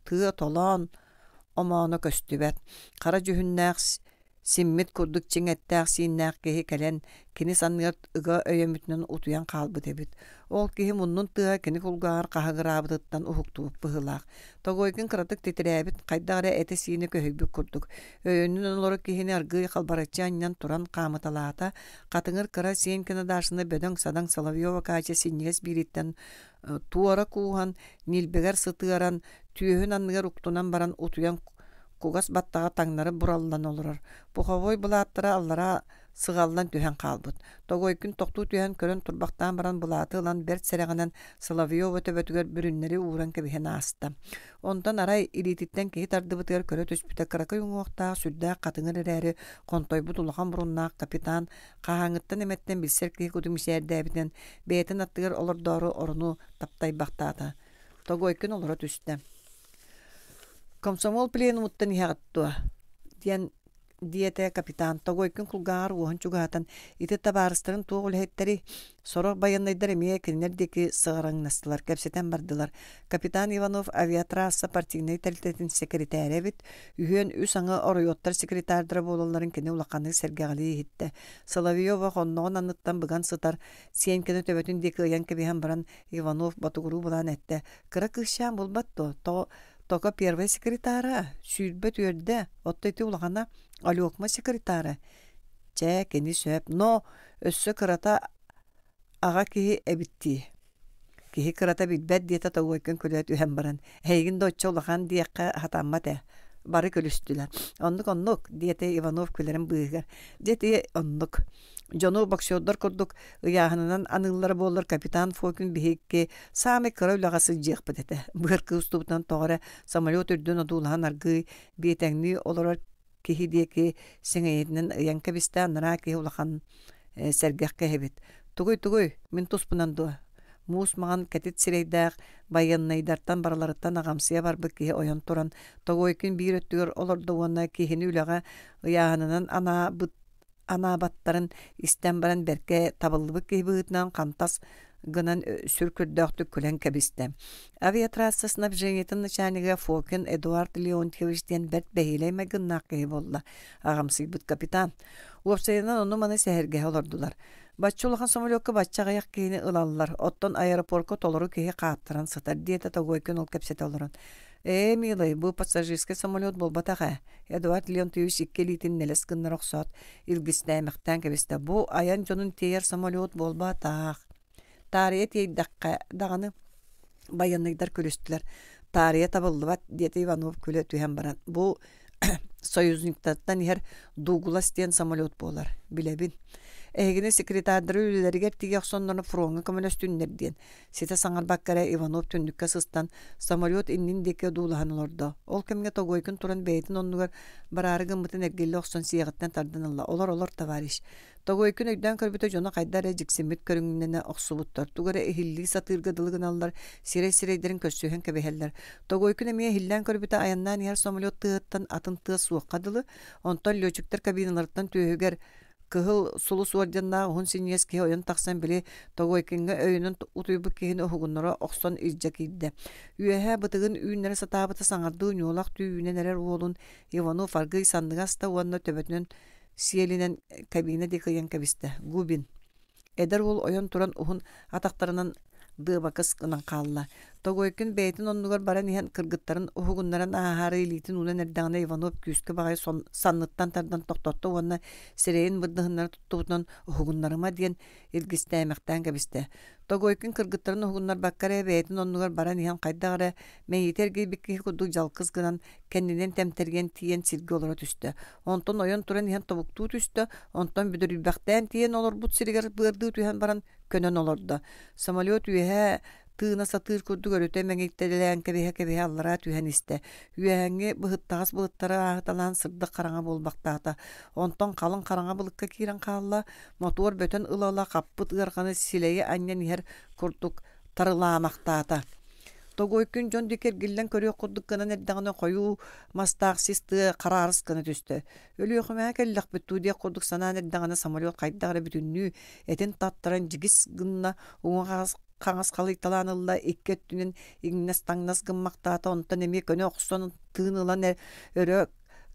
тыа толоон омооно Қара кара жүһүннээх симмит курдук чиң эттээх сииннээх киһи кини санныгар ыга өйөмүтүнөн утуйан каалбыт ол киһи муннун тыа кини кулгаар кахагыраабытыттан ухуктубуп быһылаах тогойгин кырадык титирээбит кайдаары эте сиини көһүйбүк курдук өйөнүн олору киһини аргый халбарачы туран каамыталаата катыңыр кыра сиэн кинадаашыны бөдөң садаң соловьева каача синниэс бириттен э, туора кууган нилбегер сытыаран түөһүн анныгар уктунан баран утуян кугас баттага таңнары буралдан олорор пуховой былааттара аллара сыгаллан түһэн каалбыт тогой күн тохтуу түһэн көрөн турбактаан баран булааты ылан берт сэрэҕинэн соловьева төбөтүгэр бүрүннери ууран кэбиһэн ааста онтон арай илиититтен кии тардыбытыгар көрө түспүтө кыракый уҥуохтаа сүрдээх катыңыр эрээри контойбут улахан буруннаах капитан кааңыттан эметтен билсер киһи кутумисиэрдээбитен бэйэтин аттыгар олордоору оруну таптайбахтаата тогой күн олоро түстэ комсомол пленумуттан иһаҕаттуа диэн диэте капитан тогойкун кулгаар уоһун чугаатан ити табаарыстарын туох үлэһэттери сорор байыннайдар эмиэ кинилер диэки сыгыраҥнастылар кепсетен бардылар капитан иванов авиатрасса партийный талитетин бит үһүөн үс аңы оройоттар секретардыра буолаларын кини улаханы сэргэҕали иһиттэ соловьева хонноҕон анныттан быган сытар сиэнкени төбөтүн диэки ыйан кэбиһэн баран иванов батугуруу булаан этте кыра кыыхчаан булбатту то Тока первый секретара, сүйдбөт үйөрді, оттайты улағана алюқма секретара. Чә, кені сөп, но өссі кырата аға кихи әбітті. Кихи кырата бітбәт дейті тауғайкын күлет үйән баран. Әйгін дойчы улаған дейіққа хатамма тә. Бары күлістілер. Оннық-оннық дейті Иванов күлерін бұйығыр. Дейті оннық. Жону боксёддар курдук ыяхынан аныллар боллар капитан Фокин биһикки саамы кыраулағасы жиэхпит этэ. Быркы устубтан тоғара самолет үрдүн одуулахан аргы биэтеңни олорор кихидиэки сиңэйетинен ыян кабиста нара кихи улахан сәргэх кэһибит. Тугуй тугуй, мин туспунан дуа. Муус маған кәтет сирейдәк, байыннайдартан бараларыттан ағамсия барбы кие ойон туран. Тогой күн бир өттүгөр олордуғына кихини үләға ыяғанынан ана бұт ана баттарын истен баран берке табылыбы кейбыытынан қантас гынан э, сүркүрдөктү күлен кебисте. Авиатрасса снабжениетин начальнигы Фокин Эдуард Леонтьевич ден бет бейилейме гынна кей болла. бут капитан. Уопсайынан ону маны сәһәргә олордулар. Батчулахан бачча батчагаяк кейни ылаллар. Оттон аэропортко толору кейи кааттыран сытар диета тогойкен ол кепсете олорун Э, милый, бу пассажирский самолет бол Эдуард Леонтьевич иккелитин нелес кыннар оксот. Илгистәмәктән кебестә бу аян жонун тейер самолет болба батах. Тария тейдәккә даганы баянныйдар күрүстүләр. Тария табылды бат Иванов күле түһәм баран. Бу <coughs> союзниктаттан һәр Дуглас самолёт самолет болар. Билебин. Эгине секретардыры үлелерге тиге соннаны фронга коммунист түннер диен. Сите Иванов түндүккө сыстан самолет иннин деке дулаһанылордо. Ол кемге тогойкын туран бейтин оннугар барарыгы мытын эргелли оксон сиягаттан тарданылла. олор олор товарищ. Тогойкын өйдөн көрбүтө жона кайдар эжиксемит көрүнгүннене оксубуттар. Тугара эхилли сатыргадылыгын аллар, сире-сирейдерин көссөһөн кебехеллер Тогойкын эмие хиллен көрбүтө аяннан яр самолет тыыттан атын тыа дылы онтон летчиктер кабиналардан түйөгер кыһыл сулус ордена уһун синьес ки ойон тахсан били тогойкинге өйүнүн утуйбу киһини оһугуннора охсон илдьэ киирдэ үөһэ бытыгын сатаабыты сатаабыта саҥардыы ньуолах түйүүнэнэрэр уолун иванов аргый сандыгаста уанна төбөтүнөн сиэлинен э, кабина дикыйан кэбистэ губин эдер уол ойон туран уһун атактарынан дыбакыс ынанкаалла тогойкин бэйэтин оннугар баран иһэн кыргыттарын уһугуннаран аахары илиитин унан эрдаҕына иванов күүскө багай санныттан тардан токтотту уонна сирэйин бырдыһыннары туттубутунан уһугуннарыма диен илгистээмэхтэн кебисте Тогойкин кыргыттарын оһугуннар баккара бэйэтин оннугар баран иһэн хайдагара мэйитер гейбикки курдук жалкыз гынан кэннинен темтерген тиен сирге олора түстө. Онтон ойон туран иһэн тобуктуу түстө, онтон бүдүр бактан тиен олор бут сиригер бырды түһэн баран көнөн олордо. Самолет үйе тыына сатыр күрдү көрөтө меңектерилен кебиһе кебиһе аллара түһәнисте үәһәңе быһыттагас быһыттара аһыталан сырдык караңа болбактаата онтон калың караңа былыкка киирен хаалла мотор бөтөн ылала каппыт ыарканы силеи аннен иһер курдук тарылаамактаата тогой күн жон дикер гиллен көрүө курдук гана нердагына коюу мастаак систы караарыс кына түстө өлүөхүмää келлах бүттүүдие курдук санаан нердагана самолет кайдагара бүтүннүү этин таттаран жигис гынна уңа қаңас қалай таланылла икке түнен иңнес таңнас гыммактаата онтан эми көне оқсон тыынылан өрө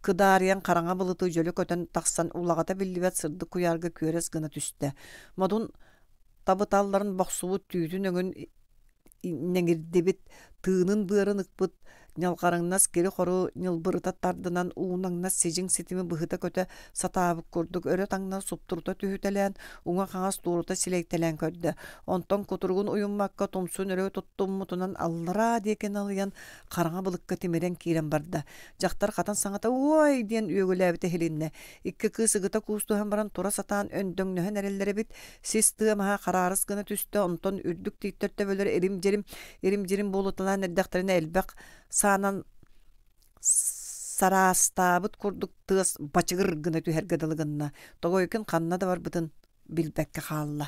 кыдаарыян қараңа былыты жөлө көтөн тақсан улагата билдибет сырды куяргы көрес гына түсте модун табыталларын боксубут түүдүн өңүн неңирдебит тыынын быарын ыкпыт кери хору қору нылбырытаттардынан уунаңнас сежің сетімі быхыта көте сатабық көрдік. өрө таңна сұптұрта түхітелен, уңа қаңас туурута селектелен көрді. Онтон кутургун уюммакка тұмсын өрі тұттым мұтынан аллара декен алыян қараңа бұлыққа темерен кейрен барды. Жақтар қатан саңата ой ден өгіләбіті хелінне. Иккі кысығыта баран тура сатан өндөңнөхөн эреллери бит сис тыамаха караарыс гына түстө онтон үрдүк тииттерте бөлөр эрим жерим эрим жерим болуталаан элбак саанан сараастаабыт курдук тыас бачыгыр гына түһэргэдылыгынна тогойкин канна да бар барбытын билбекке хаалла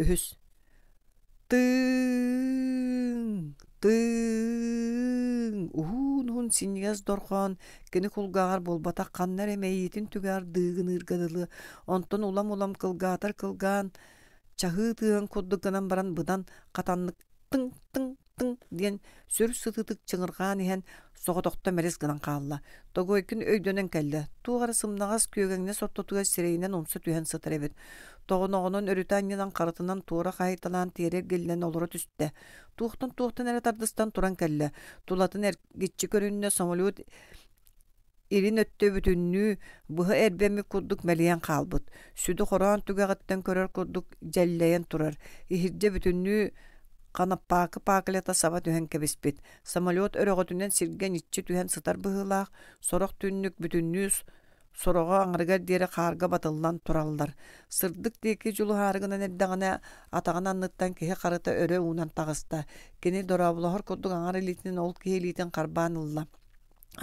үһүс тың тың уһуун уһун синьяс дорхон кини кулгаар болбата каннар эмэйитин түгаар дыыгын ыргадылы онтон улам улам кылгаатар кылгаан чахы тыын курдук гынан баран быдан катаннык тың тың аттың диэн сөр сытытык чыңыргаан иһэн соҕотохто мэрис гынан каалла тогойкүн өйдөнөн кэллэ туугары сымнагас күөгеңне соттотуга сирейинен умса түһэн сытар эбит тоҕоноҕонун өрүтааньынан харытынан туора хаайталаан тиэрер гиллэн олоро түстте туохтан туохтан эрэ тардыстан туран келле тулатын эргитчи көрүннө самолет ирин өттө бүтүннүү быһы эрбеми курдук мэлиэн каалбыт сүдү хораан түгэҕэттэн көрөр курдук жэллэйэн турар ихирже бүтүннүү Қанаппақы пакылета саба түһән кәбіспіт. Самолет өріғытінен сирген итчі түһән сытар быхылаак сорок түннік бүтіннүз, сороға аңыргар дере қарға батылдан тұралдар. Сырдык деке жулу қарғынан әддіғіне ныттан анныттан кеге қарыта өрі унан тағыста. Кені дорабылығыр көддік аңар илитинен ол кеге илитин қарбан ұлла.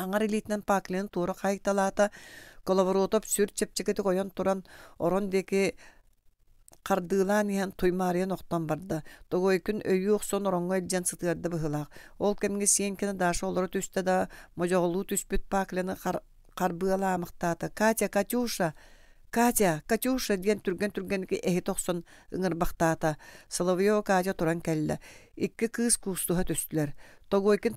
Аңар илитинен пакленин туыры қайықталата, коловоротоп сүр чепчекети қойын тұран, орон деке Қардылан иһен туймарыян оқтан барда. Тогой күн өйүк сон оронго элжен сытырды быһылак. Ол кемге сиенкене дашы олору түстө да можоголуу түспүт паклени қарбыаламыктаата. Катя, Катюша, Катя, Катюша диен түрген түргенки эхи тохсон ыңырбахтаата. Соловьё Катя туран келле. Икки кыыс кустуха түстүлөр. Тогойкин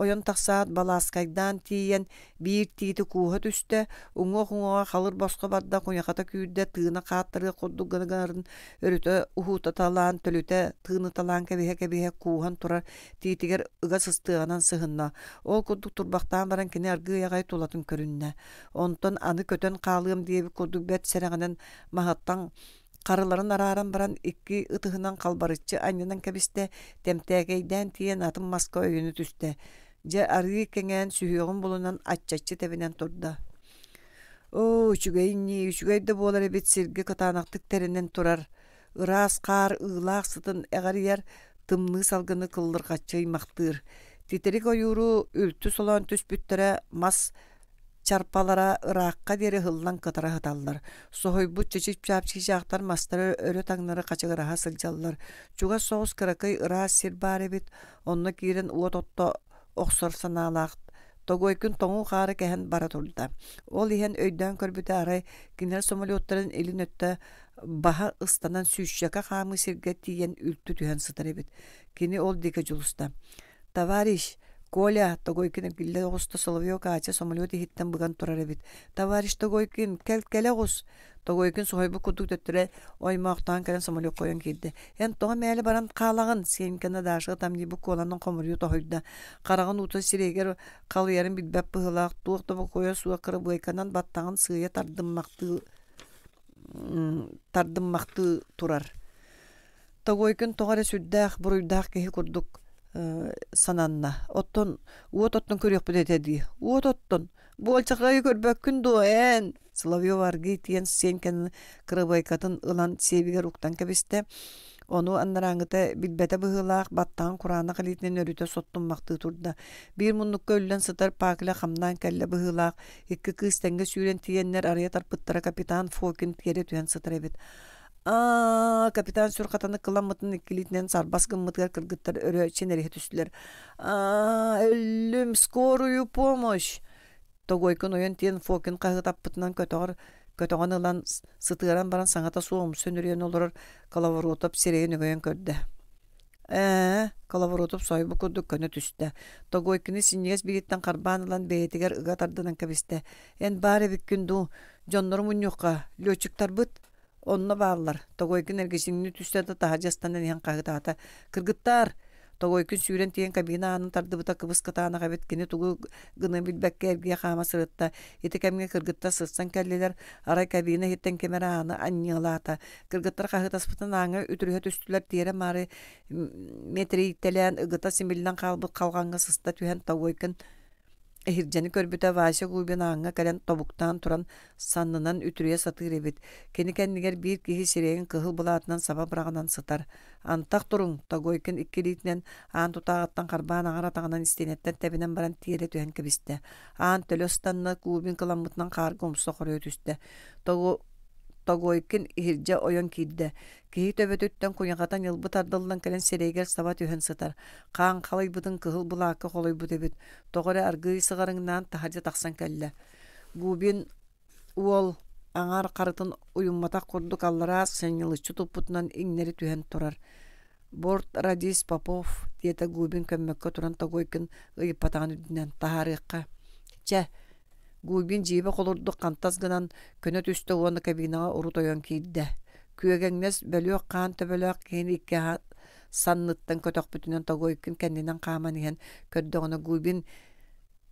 ойон тақсаат балааскайдан тиен биир тиити кууха түстэ уҥо хуңуга халыр боско барда куняхата күүрдэ тыына кааттары куддугынганарын өрүтө ухуутаталаан төлүтэ тыыныталаан кэбиһэ кэбиһэ кууһан турар тиитигер ыга сыстыанан сыхынна ол куддук турбахтаан баран кине аргыыягай тулатын көрүннэ онтон аны көтөн каалыым диэби курдук бэт сэрэҕинэн маһаттан Қарыларын араран баран икки ытыһынан қалбарыччы аннынан кәбісті тәмтәгейдән тиен атын маска өйүнү түсте же арыы кеңен сүйіғын болынан атчачы тебінен тұрды. О, үчүгөйни үчүгөйде болар әбет сирги катанақтық тұрар. Ырас қар, ыылаак сытын әғарияр тымны салгыны кылдыр қатчай мақтыр. Тетерік ойуру үлті солан түс мас чарпалара ыраққа дери хыллан кытара хаталлар. сохойбут бұт чечіп чапчы мастары өрі таңнары қачығыраға сылжаллар. согус кыракый ыраас ырас сирбар бит, онны кирен уот отто оқсор санаалаах тогой күн тоңу хары кэһэн бара турда. Ол иһэн өйдөн көрбүтэ арай генерал самолеттарын илин өттө баха ыстанан сүүшжака хаамы сиргэ тиен үлтү түһэн сытар эбит. Кини ол дике жулуста. Товарищ, Коля, тогойкин билле огуста Соловьёк ача самолёты хиттен быган турар эбит. Товарищ тогойкин, кел келе гус. Тогойкин сойбы кудук төттүрэ оймактан кэлэн самолёт койон килди. Эн тоо мәле баран калагын сенкене дашы там дибу қомыр комурю тохойда. Караган ута сирегер калу ярын бидбеп пыхылак туакта бу коя суа кыры буйканан баттаган сыя тардыммакты тардыммакты турар. Тогойкин тоғары сүддах буруйдах кеһи курдук э, сананна. Оттон уот оттон көрөк бидетеди. Уот оттон Болчақай көрбөккүн дуэн. Соловьев арги тиен сенкен кырыбайкатын ылан себигер уктан кебисте Ону аннараңыта билбете быһылаах баттаан курана калитнен өрүтө соттуммакты турда. Бир муннукка өллөн сытар пакыла хамдан келле быһылаах, икки кыстенге сүйрен тиеннер арыя тарпыттара капитан Фокин тиере түен сытыр эбит. А, капитан сүрқатаны кыламытын икилитинен сарбас гыммытгар кыргыттар өрө ченере түстүлөр. А, өллүм скорую помощь тогойкын оен тен фокин кагы таппытынан көтөгөр көтөгөн ылан сытыыран баран саңата суум сөнүрөн олорор коловоротоп сирейин өгөйөн көрдө ээ коловоротоп сойбу курдук көнө түстө тогойкини синнигес бигиттен карбаан ылан бээтигер ыга тардынан эн баары биккин дуу дьоннор муннюхка лётчиктарбыт онно баарлар тогойкин эргисиңни түстө да тахажастан эниен кагытаата кыргыттар толойкүн сүүрэн тиен кабина анын тардыбыта кыбыскытаана кабеткини тугу гыны билбекке эргие хаама сырытта итекемге кыргытта сырсан келлилер арай кабина хиттен кемер аны анньыылаата кыргыттар кахытаспытын аңы үтүрүхө түстүлөр тиэре мары метриттелен ыгыта қалдық калбыт калганга сыста түһэн Эхирджені көрбіті Вася Губин аңа кәрен тобуктан туран саннынан үтіріе сатыыр ебіт. Кені кәнігер бір кейі сиреген кығыл саба сытар. Антақ тұрың, тогойкин икки аан аң тұтағаттан қарбан аңар атағынан истенеттен тебенен баран тиері түенкебисте кебісті. Аң төлі Кубин Губин кыламытынан қарғы ұмсы Тогу тогойкин ирже ойон кидде кии төбөтүттөн куйаҕатан ылбыт ардыллан келен сэрейгэр саба түһэн сытар. каан калыйбытын кыхыл булаакка холойбут эбит. тогоре аргыы сыгарыңнан тахаджа таксан келле Губин уол аңар қарытын уюммата курдук аллара сеньылыччы туппутунан иңнери түһэн турар. Борт Радис Попов, диэта Губин көммөккө туран тогойкин ыйыппатаган үдүнөн таһарыыкка. че гуубин жибе холурдук кантас гынан көнөт үстө уаны кабинаға урутойон кийдэ. Күөгеңнес бөлүөк кан төбөлөк кийин икке санныттан көтөк бүтүнөн тогойкин кэннинен кааман иһэн көрдөгөнө Губин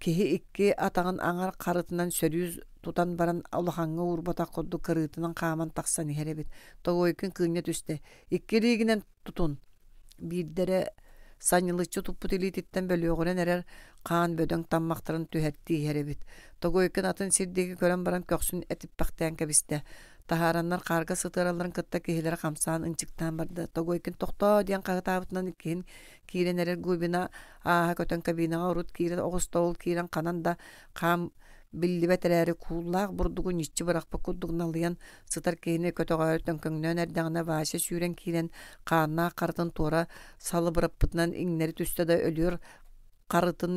киһи икки атагын аңар карытынан сөрүүз тутан баран улахаңга урбата курду кырыытынан кааман таксан иһэребит. Тогойкин кыыне түсте иккириигинен ригинен тутун. Биирдере Санилычы туппутили титтен бөлөгүнен эрер каан бөдөң таммактарын түһәтти херебит. атын сирдиги көрөн баран көксүн этип бактан кебисте. Тахараннар карга сытыраларын кытта кихилер камсаан ынчыктан барды. Тогойкын токто диян кагытабытынан икиин киирен эрер губина аа көтөн кабинага урут киирен огустол кирен кананда қам биллибетерери кууллаах бурдугун иччи барахпа куддугналыйан сытар киһини көтөҕөөр төңкөңнөн эрдэҕинэ ваася сүүрэн киирэн хааннаах карытын туора салыбырыппытынан иңнери түстэ да өлүөр карытын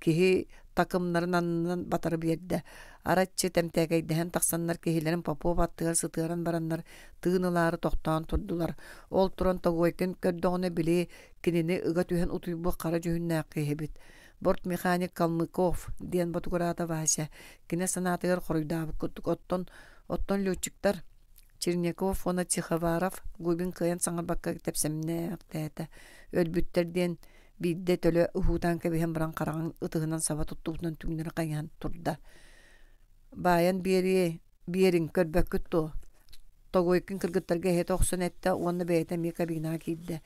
кихи такымнарынаннан аннынан батары биэрдэ аратчы тэмтээгэйдэһэн таксаннар кихилерин попов аттыгар сытыаран бараннар тыынылаары тохтоон турдулар ол туран тогойкин көрдөҕүнэ били кинини ыга түһэн утуйбу кара жүһүннээххи эбит Борт механик Калмыков диэн батугурата вася. Кине санатыгар хоруйдаабыт оттон оттон лётчиктар Черняков, Фона Тиховаров, Губин Кыян саңарбакка тепсемне тәйті. Өлбүттер ден бидде төлі ұхутан кәбіхен бұран қараған ұтығынан саба тұттығынан түңдері қайған тұрды. Баян бері, берін көрбәк күтті. Тогойкін кіргіттерге хет оқсын әтті, оны бәйті мекабина кейді.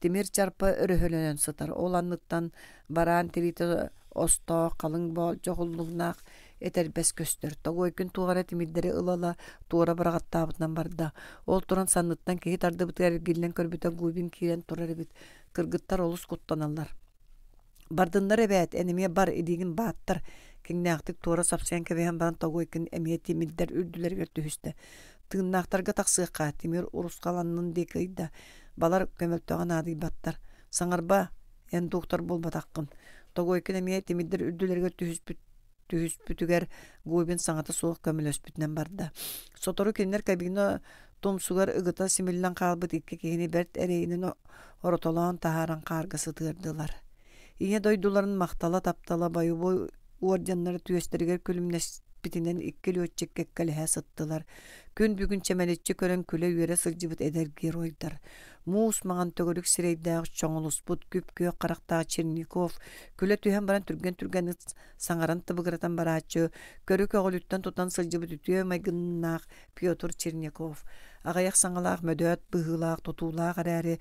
Темир чарпы өрөһөлөнөн сытар. Оланныттан баран терите осто қалың бол жоғылдылнақ этер бәс көстөр. Тогой күн туғара тимиддері ылала туура барагаттаабытнан барда. Ол туран санныттан кейі тарды бітер гиллен губин кирен турар бит. Кыргыттар олыс куттаналар. Бардынлар әбәт, әнеме бар идигин баттыр. Кеңнәқтік туура сапсиян кәбейен баран тогой күн әме тимиддер үрділер көрті хүсті. Тыңнақтарға тақсықа, балар көмөлтөгөн аадый баттар саңарба эн туухтар болбатаккын тогойкин эмие тимиддер үрдүлерге түһүспүт түһүспүтүгер губин саңата суук көмөлөспүтүнен барды сотору кинилер кабина тумсугар ыгыта симиллен каалбыт икки кини берт эрейинин оротолоон тахаран кааргасы тыырдылар ие дойдуларын мактала таптала баюбой уорденнары түөстергер күлүмнеспитинен икки лётчикке кэлэһэ сыттылар күн бүгүн чемелетчи көрөн күлэ үөрэ сылдьыбыт эдер геройдар Мус маған төгөлүк сирейдагы күп күпкө қарақта черников күлө түһөн баран түрген түрген саңаран тыбыгыратан бараачы көрүк оголүттөн тутан сылжыбыт үтүө майгыннаах петр черников Ағаяқ саңалаах мөдөт быһыылаах тутуулаах эрээри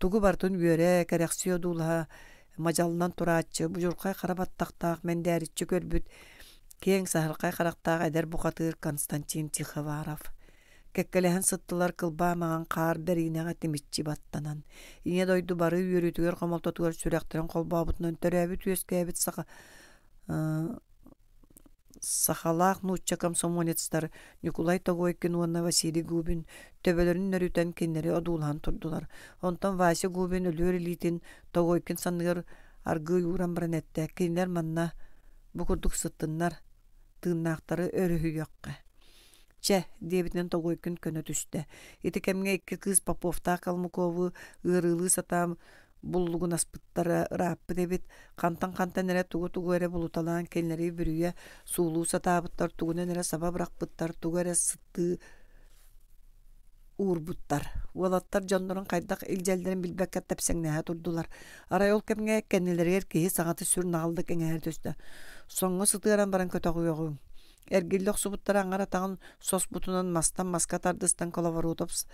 тугу бартын үөрэ кәрәксиө дуулаа мажалынан тураачы бужуркай карабаттактаах мендээриччи көрбүт кең сахаркай карактаах эдер букатыыр константин тиховаров кеккелеһен сыттылар кылбаа маған қаар бәринеға тимиччи баттанан. Ине дойду бары үйрүтүгөр комолтотугар сүрәктерін колбабытынан төрәбі түйескәбіт саға... Э, сахалаах нутча комсомолецтар Николай Тогойкин уонна Василий Губин төбөлөрүн нөрүтөн киннери одуулан турдулар. Онтон Вася Губин өлүөр илитин Тогойкин саныгыр аргый юран бранетте кеннер манна букурдук сыттыннар тыыннаактары өрүһү Че, дебитнен толой күн көне түсті. Еті кәмге екі кыз Поповта Калмыковы, ырылы сатам, буллугун аспыттары ыраппы дебит, қантан-қантан әрі тугу-тугу әрі бұлуталан кенлері бүрүйе, сулу сатабыттар тугунен әрі саба бұрақпыттар, тугу әрі сытты уурбуттар. Уалаттар жандорын қайдақ илжелдерін билбекке тәпсеңнәһә турдулар. Арай ол кемге кәнелергер кейі сағаты сүр нағылдық әңәһәр төсті. Соңғы сытыаран баран көтөгі Эргиллёх субуттар аңара таган сос бутунан мастан маска тардыстан коловорутопс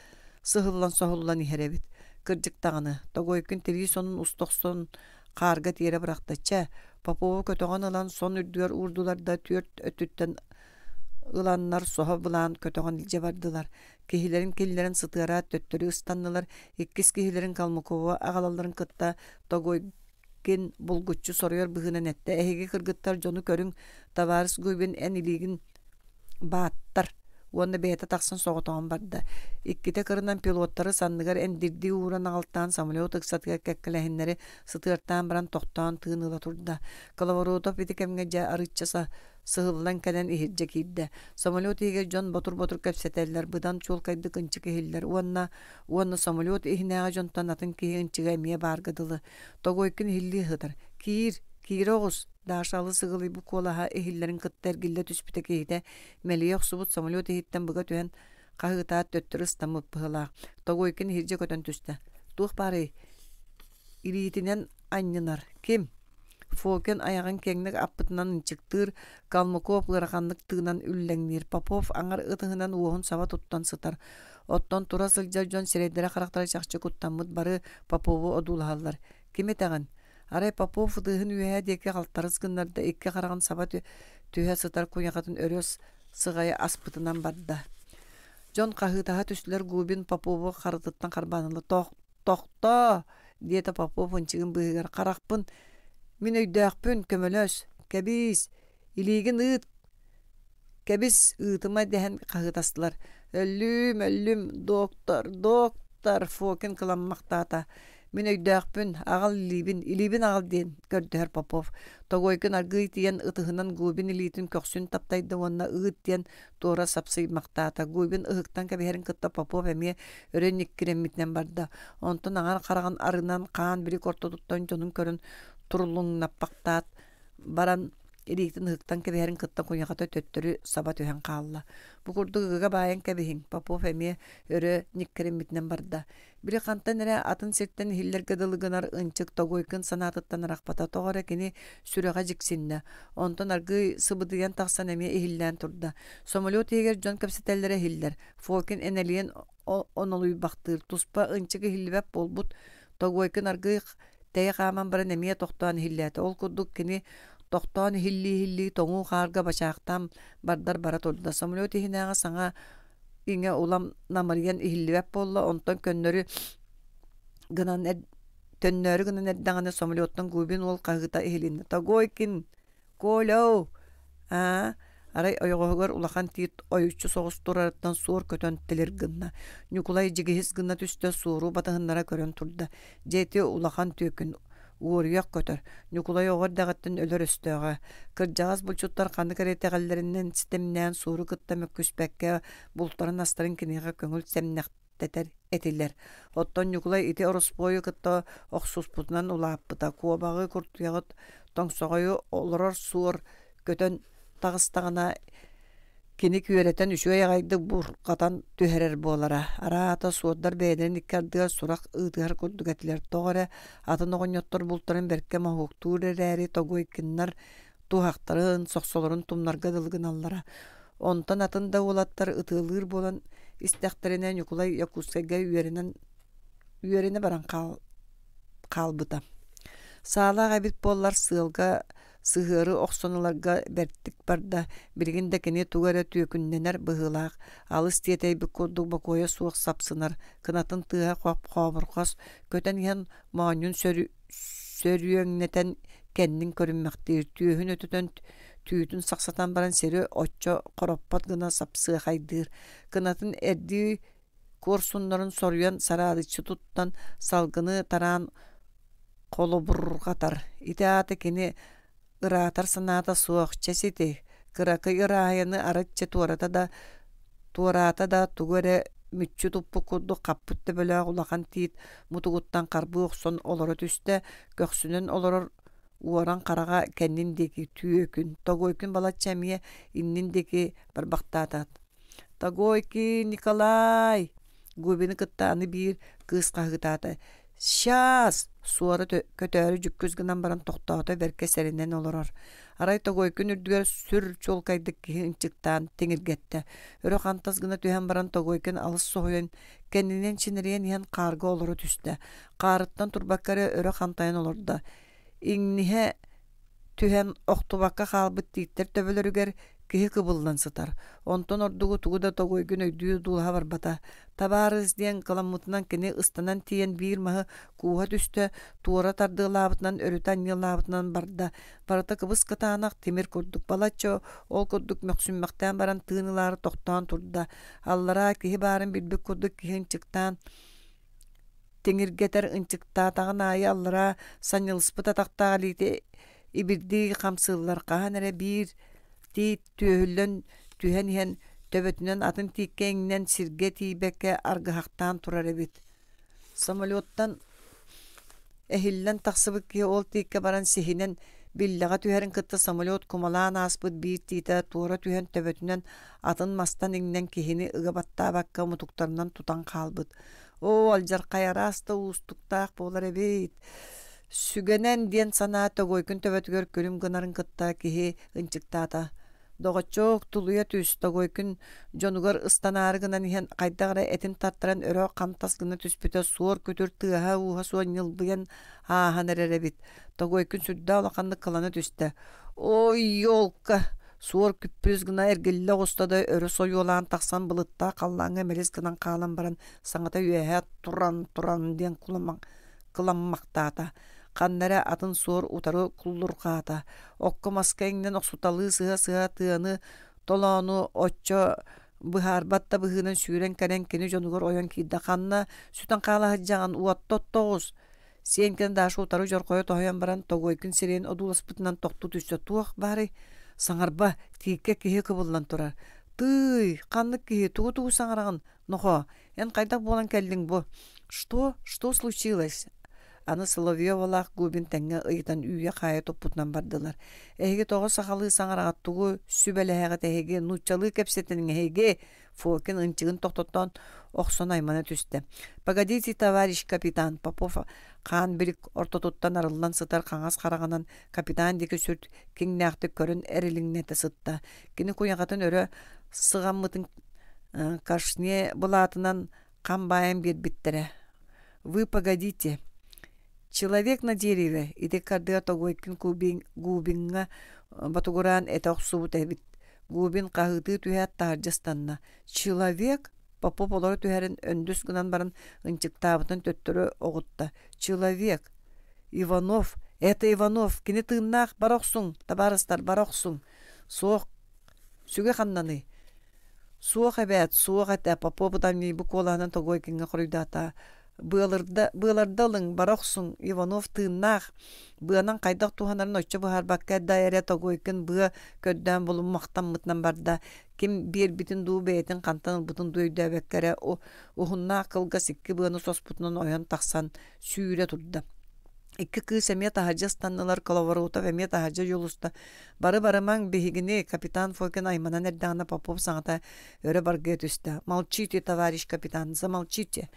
сыхыллан соһуллан иһеребит. Кырдык тағыны, тогойкын тирги сонун устоксон қарга тиере бырақтача, Попова көтөған ылан сон үрдүөр урдуларда төрт өтүттен ыланнар сохо былаан көтөған илже бардылар. Кихилерин килилерин сытыра төттөрү ыстандылар иккис кихилерин калмыкова агалаларын кытта тогой кин булгучу соруяр быһынан этте эһиги кыргыттар жону көрүң товарыс гуйбин эн илигин бааттар уонна бэһэтэ тахсан соҕотоҕун барда икките кырынан пилоттары санныгар эндирдии ууран аҕалтаан самолет ыксатыгар кэккэлэһиннери сытыартаан баран тохтоон тыыныла турда коловоротов ити кэмҥэ арыччаса сыһыллан кэлэн иһирдьэ киирдэ самолет иһигэ дьон ботур ботур кэпсэтэллэр быдан чуол кайды кынчы киһиллэр уонна уонна самолет иһинээҕэ дьонтон атын киһи ынчыга эмиэ бааргыдылы тогойкин хилли ыһытар киир Кирогус дашалы сыгылый бу колаха эхиллерин кыттар гилле түспүтэ кейте мелиок субут самолет эхиттен быга түһэн кахыта төттүр ыстамып пыхылаах тогойкин хирже көтөн түстө тух бары ириитинен аннынар ким Фокен аяғын кеңнік аппытынан ынчыктыр, Калмыков лырағанлык тыгынан үлләңнер, Попов аңар ытыһынан уоһун саба туттан сытар. Оттон тура сылжа жон сирейдере характар чақчы бары Попову одулаһаллар. Ким этәгән? Арай Попов дыһын үһә деке қалтарыз гыннарда икке қараған саба түһә сытар куяғатын өрөс сығайы аспытынан барда. Жон қағытаға түстілер Губин Поповы қарытыттан қарбанылы. Тоқта! Деді Попов үнчігін быыгар Қарақпын, мен өйдәқпін, көмөлөс кәбіз, илейгін ұйт, кәбіз ыытыма дәхін қағытастылар. Өлім, өлім, доктор, доктор, фокен кыламмақтата. Мин өйдәхпүн, ағал либин, илибин ағал ден, көрдіхер Попов. Тогойкын аргый диен ытыхынан губин илитін көксүн таптайды онна ыгыт диен тора сапсый мақтата. губин ыгыктан кәбихерін кытта Попов әме өрен барды. барда. Онтон қараған арынан қаан бірек корто тұттан жонын көрін тұрлың Баран Ирихтен хыктан кебеһерин кыттан куйахата төттөрү саба төһөн каалла. Бу курдугыга баайан кебеһин Попов эми өрө никкеремитнен барда. Бири хантан эре атын серттен хиллер кедылыгынар ынчык тогойкын санаатыттан рахпата тогора кини сүрөга жиксинне. Онтон аргы сыбыдыян таксан эми хиллен турда. Самолет егер жон кепсетеллере хиллер. Фокин энелиен онолуй бактыр. Туспа ынчыгы хиллебеп болбут. Тогойкын аргы тәйе хаман барын эмие тохтоан хиллет Ол курдук кини тохтоон хилли-хилли тоңу хаарга бачаахтам бардар бара турда самолет иһинээҕэ саҥа иңэ улам намарыйан иһиллибэп болла онтон көннөрү гынан төннөрү гынан эддаҕына самолеттон губин ол кагыта иһилинне тагойкин колоу а арай ойоҕоһугар улахан тиит ойуччу соҕус турарыттан суор көтөн телер гынна ньукулай жигиһис гынна түстө сууру батыһыннара көрөн турда жети улахан түөкүн уоруяк көтөр нукулай огор дагаттан өлөр өстөөгө кырдьагас булчуттар ханы керетегаллеринен системнен сууру кытта күспекке бултарын астарын көңүл сэмнектетер этилер оттон нукулай ити орус бою кытта оксуспутунан улааппыта куобагы куртуягыт тоңсогою олорор суур көтөн тагыстагана кини күөрэтэн үчүө яғайды буркатан түһэрэр буолара араата суоддар бэйэлэрин иккардыгар сурак ыытыгар курдугатилер тогоре атын оҕонньоттор бултарын берке махуктуурэрээри тогуйкиннар туһахтарын сохсолорун тумнарга аллара онтон атын да улаттар ытыылыыр болан истэхтерине нюкулай якускайга үөринен үөрине баран каалбыта саалаах эбит буоллар сыылга сыгыры охсонуларга бәрттік барда билигин да кини тугара түйөкүнненер алыс алыс тиэтэйбик бокое бокоя сапсынар кынатын тыа хообурхос көтен иһэн мааньун сөрүөңнетен кэннин көрүммэхтиир түөһүн өтөтөн түйүтүн саксатан баран отчо оччо короппат сапсы сапсыахайдыыр кынатын эрдии курсуннарын соруян сараадычы туттан салғыны таран колобургатар итааты ыра тарсыната суох чесити, кыракы ырайыны арытчы туарата да туарата да тугөре мүтчү туппу курду каппытты бөлөг улахан тиит мутугуттан карбуох оксон олору түстө көксүнөн олорор уоран карага кендиндеги түөкүн тогойкүн балачча эмие инниндеги барбактаатат тогойки николай губини кыттааны биир кыыска Шас! Суары көтәрі жүккізгінен баран токтоото верке сәрінен олырар. Арай тоғой күн үрдігер сүр чол кайдық киінчіктан бирок Өрі қантазгына түйен баран тоғой алыс сооюн кәнінен чинірен ең қарғы олору түстө Қарыттан турбаккары өрө қантайын олырды. иңнихе түйен оқтубаққа қалбыт тииттер төбөлөрүгер кыһы кыбыллан сытар. Онтон ордугу тугуда тогой күн дул хабар бата. Табарыз диен каламутынан кене ыстанан тиен бир махы кууга түстө туора тарды лабытынан өрүтан ел барда. Барата кыбыс катаанак темир курдук балачо, ол курдук мөксүммактан баран тыынылары токтоон турда. Аллара киһи баарын билбик курдук киһин ынчыктаан теңиргетер ынчыкта тагын айы такта санылспыта ибирди ибирдии каан эре бир ти түөһүллөн түһэн иһэн төбөтүнөн атын тииккэҥнэн сирге тиибекке аргыхактаан турар эбит самолеттан эһиллэн тахсыбыт киһи ол тиикке баран сиһинэн биллэҕэ түһэрин кытты самолет кумалаан ааспыт биир тиита туора түһэн төбөтүнөн атын мастан иңнен киһини ыга баттаабакка мутуктарынан тутан каалбыт о алжаркаяраста уустуктаак болар эбит сүгенен диэн санаа тогойкун төбөтүгөр күлүм гынарын кытта киһи ынчыктаата доҕочоох тулуйа түйстогой күн дьонугар ыстанаарыгынан иһен кайдагара этин тарттыран өрө камтас гына түспүтө суор көтүр тыаһа ууха суон ньылбыйан аахан күн сүрдө алаканды кылана түстө ой елка суор күппүз гына эргелле остода өрө союлаан таксан былытта каллааңа мелис гынан каалан баран тұран үөһэ туран туран ден кыламмактаата қаннара атын сор утары куллуркаата окко маскаиңнен оксуталы сыа сыа тыаны толоону отчо быхаарбатта быһыынан сүүрэн кэнэн кини дьонугор ойон киидда ханна сүтэн хаалаһаджаҕан уоттот тоҕус сиэнкен даашы утары қойы тоһоян баран тогойкүн сириэн одууласпытынан токту тоқту туох баары саңарба тиикке киһи кыбыллан турар тыый қанны киһи тугу тугу саҥараҕын нохо эн қайдақ болан келдиң бу что что случилось Аны Соловьевалах Губин тәңгә ыйтан үйе хая топпутнан бардылар. Эге тоғы сахалы саңарағаттугу сүбәләһәгә тәһиге нучалы кепсетенең эһиге Фокин ынчыгын тоқтоттан оқсон аймана түсті. Погодите, товарищ капитан Попов қан орто ортотуттан арылдан сытар қаңас қарағанан капитан деке сүрт кеңнәхті көрін әріліңнәті сытта. Кені куяғатын өрі сығаммытын э, кашне бұлатынан қамбайын бер биттірі. Вы погодите. Человек на дереве, иде карды отогойкин губинга э, батугуран это оксубут Губин кагыты түйәт таржастанна. Человек попо полору түйәрін өндүс гынан барын ынчыктабытын төттөрө огутта. Человек, Иванов, это Иванов, кине тыыннаах бароксуң, табарыстар бароксуң. Суох сүгэ ханнаны. Суох эбет, суох эте попо бұдан не лың барақсың Иванов тыыннаах быанан қайдақ туһанарын бакка быһарбакка дайаря тогойкин быа көрдөөн мақтан мытнан барда ким биир битин дуу бээтин хантан бутун дуйдөөбеккере ухуннаах кылга сикки быаны соспутунан ойон тахсан сүүрэ турда Икки кыыс эмиэ тахаджа станнылар коловорута эмиэ жолуста. Бары барымаң бихигини капитан Фокин айманан эрдағына попов саңата өрі баргет Молчите, товарищ капитан, замолчите.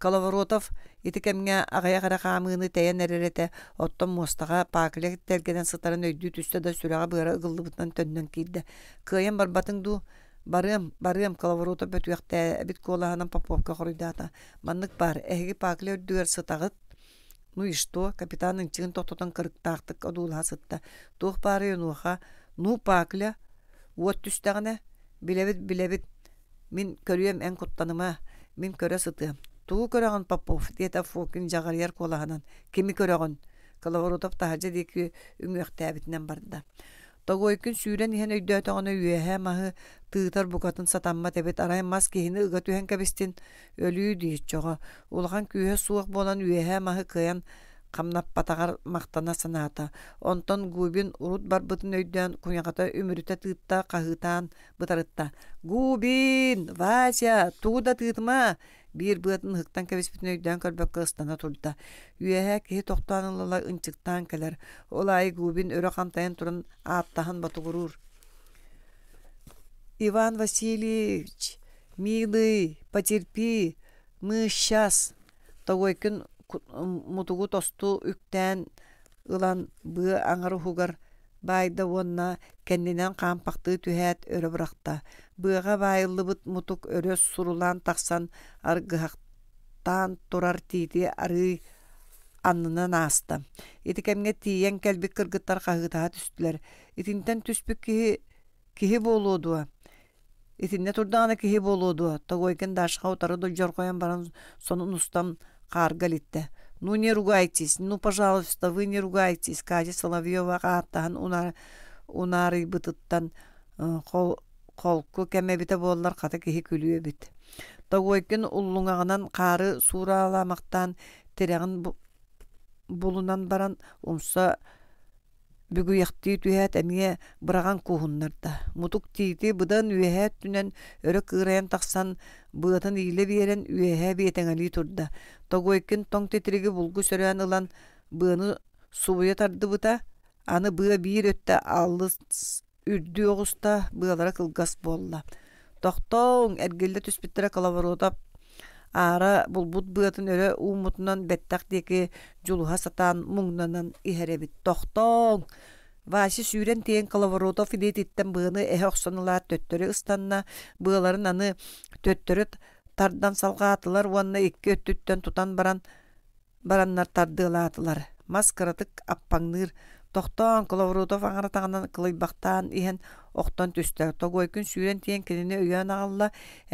Коловоротов итикемге ағая қамығыны тәйен эререте оттон мостага пакілек тәргеден сытарын өйді түсті да сүраға бұғыра ұғылыбытынан төннен кейді. Кыйын барым, барым, Коловоротов бөтуяқта әбіт колағынан поповка құрыдата. Маннық бар, әгі пакіле өрдігер сытағыт, ну и что, капитанның чығын тоқтотан кырықтақтық одуылға сытта. Тоқ бары юнуға, ну пакіле, от түстіғіне, білебіт, білебіт, мен көрем эң құттаныма, мен көрі сытығым туу көрөгөн попов диэт фокин жағарыяр куолаһынан кими көрөгөн каловоротов таһаржа диэки үҥүөхтээбитинен барда тогойкүн сүүрэн иһэн өйдөөтөҕөнө үөһэ маһы тыытар букатын сатамма тэбит арай мас киһини ыга түһэн кэбистин өлүү улган улахан күүһэ суох үэхэ махы кыян камнап батагар мактана санаата онтон губин урут барбытын өйдөн куняхата үмүрүтэ тыытта кахытаан бытарытта губин вася туда тыытма Бир бұлатын хықтан кәбеспетін өйден көрбәк қыстана тұрды. Үйәхә кейі тоқтанылыла үнчіктан кәлер. Олай губин өрі қантайын тұрын аттахан батығырыр. Иван Васильевич, милый, потерпи, мы сейчас. Тогой күн мутугу тосту үктән ылан бұы аңыры хугар. Байда онна кәндінен қампақты түхәт өрі быға байылыбыт мутук өрөс сурулан тақсан аргыхақтан турар тиди ары аннынан асты. Итикемге тиен кәлбік кыргыттар қағытаға түстілер. Итинтен түспік кихи, кихи болуыдуа. Итинне турдағаны кихи болуыдуа. Тагойкен дашқа отары дөлжер қоян баран сонын ұстам қаргалитті. Ну не ругайтесь, ну пожалуйста, вы не ругайтесь. Кади Соловьева қағаттаған унары бытыттан қол э, холку кемебите буоллар хата киһи біт. тогуойкин уллуңаҕынан қары сурааламактан терегин булунан баран умса бүгүйәхти түһәт эмиэ быраган куһуннарда мутук тиити быдан бұдан түнэн өрө кыырайан тахсан тақсан ииле биэрен берін биэтеҥэлии турда тогуойкин тоң титириги булгу сөрөөн ылан быыны субуя тардыбыта аны быа биир өтте аллыс үрдү оғыста быалара қылғас болла. Доқтоң эргелде түспеттірі қалаварудап, ара бұлбұт бұғатын өрі ұмытынан бәттақ декі жұлға сатан мұңнанан ихәребіт. Доқтоң! Ваши сүйрен тиен калаворото фидетиттен быны эхе оксаныла төттөрү ыстанна быыларын аны төттөрү тардан салгаатылар уанна икки өттүттөн тутан баран бараннар тардыылаатылар маскаратык аппаңныр Тохтон кловрудов аңаратағынан кылыйбақтан иһен оқтан түстер тоғой күн сүйрен тиен кинини өйөн алла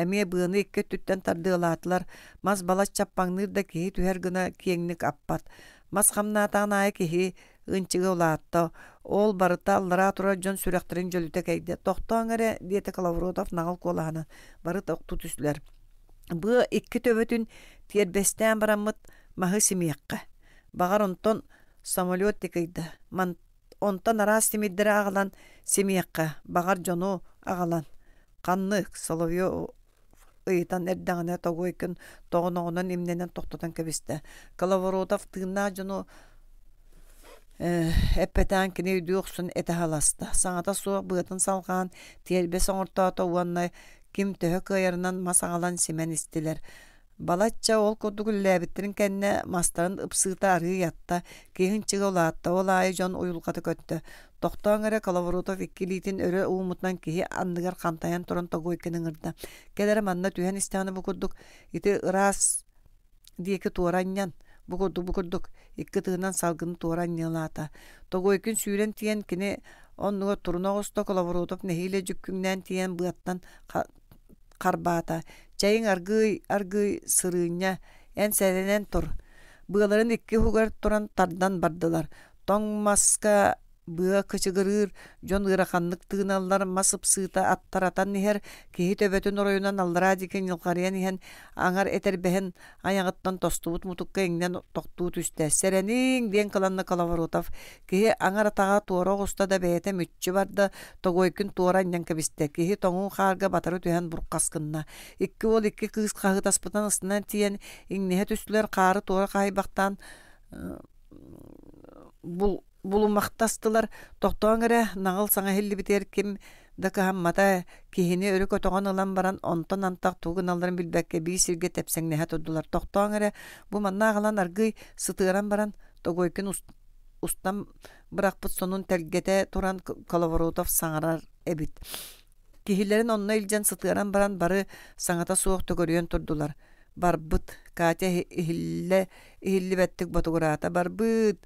әме быыны икке түттен тардыылаатылар. Мас балас чаппаңныр да кеһи түһәр гына киеңник аппат. Мас хамнаатаан аай кихи ынчыгы улаатто. Ол барыта аллара тура жон сүрэхтерин жөлүтэ кэйде. Тоқтан эре диэте калаврудов нағыл колааны. Барыт окту түслэр. Бы икки төбөтүн тербестен барамыт махы симиякка. Бағар онтон самолет тикейді. Ман онтан ара ағалан семиякка бағар жону ағалан. Қаннық Соловьев ыйтан эрдәңенә тогой көн тогоноғынан имненен тоқтатан кебисте. Коловоротов тыгна жону эппетан кине үдүксүн эте халаста. Саңата суак бұытын салған, тербе соңырта тоуаннай ким төһө кыйырынан масағалан семен Балачча ол кодугулләбиттерин кәнне мастарын ұпсығыта арыы ятта, кейхін чығы олаатта олайы жон көттө көтті. Тоқтоан әрі Коловоротов иккилитин өрі кии кихи анныгар қантаян тұрын тогой кенің ырда. Келері манна түйен истяны бұқырдық, иті ырас диекі туараньян. Бұқырдық бұқырдық, иккі тығынан салғыны Тогой күн сүйрен тиен кіне оннуға тұрын оғысты Коловоротов нехиле жүккіңнен тиен бұғаттан қарбата чайын аргый аргый сырыня эн сәленен тұр. Бұғаларын икки хугар тұран тардан бардылар. Тоң быа кычыгырыыр дьон ыараханнык тыыналлар масып сыыта аттаратан иһэр киһи төбөтүн ороюнан аллара дикен йылкарыан иһэн аҥар этербэһэн аяҕыттан тостубут мутукка иҥнен тохтуут үстэ сэрэнииң диэн кыланна калаварутав киһи аңар атаҕа туора оҕуста да бэйэтэ мүччү барда тогойкүн туора анньан кэбистэ киһи тоҥуун хаарга батары түһэн буркаскынна икки ол икки кыыс хаһытаспытан ыстынан тиэн иҥнэһэ түстүлэр хаары туора хаайбахтан э, бул булумақтастылар тоқтоң әрі нағыл саңа хелли ким кем кихини өрі көтоған ылан баран онтон антак тугун алларын билбәкке бий сирге тәпсәңнеһә турдулар тоқтоң эре бу манна аргый сытыыран баран тогойкин устан бырақпыт сонун тәлгете туран коловоротов саңарар эбит кихилерин онно илжан сытыыран баран бары саңата суок төгөрүйөн турдулар барбыт катя хилле хиллибэттик ботугурата барбыт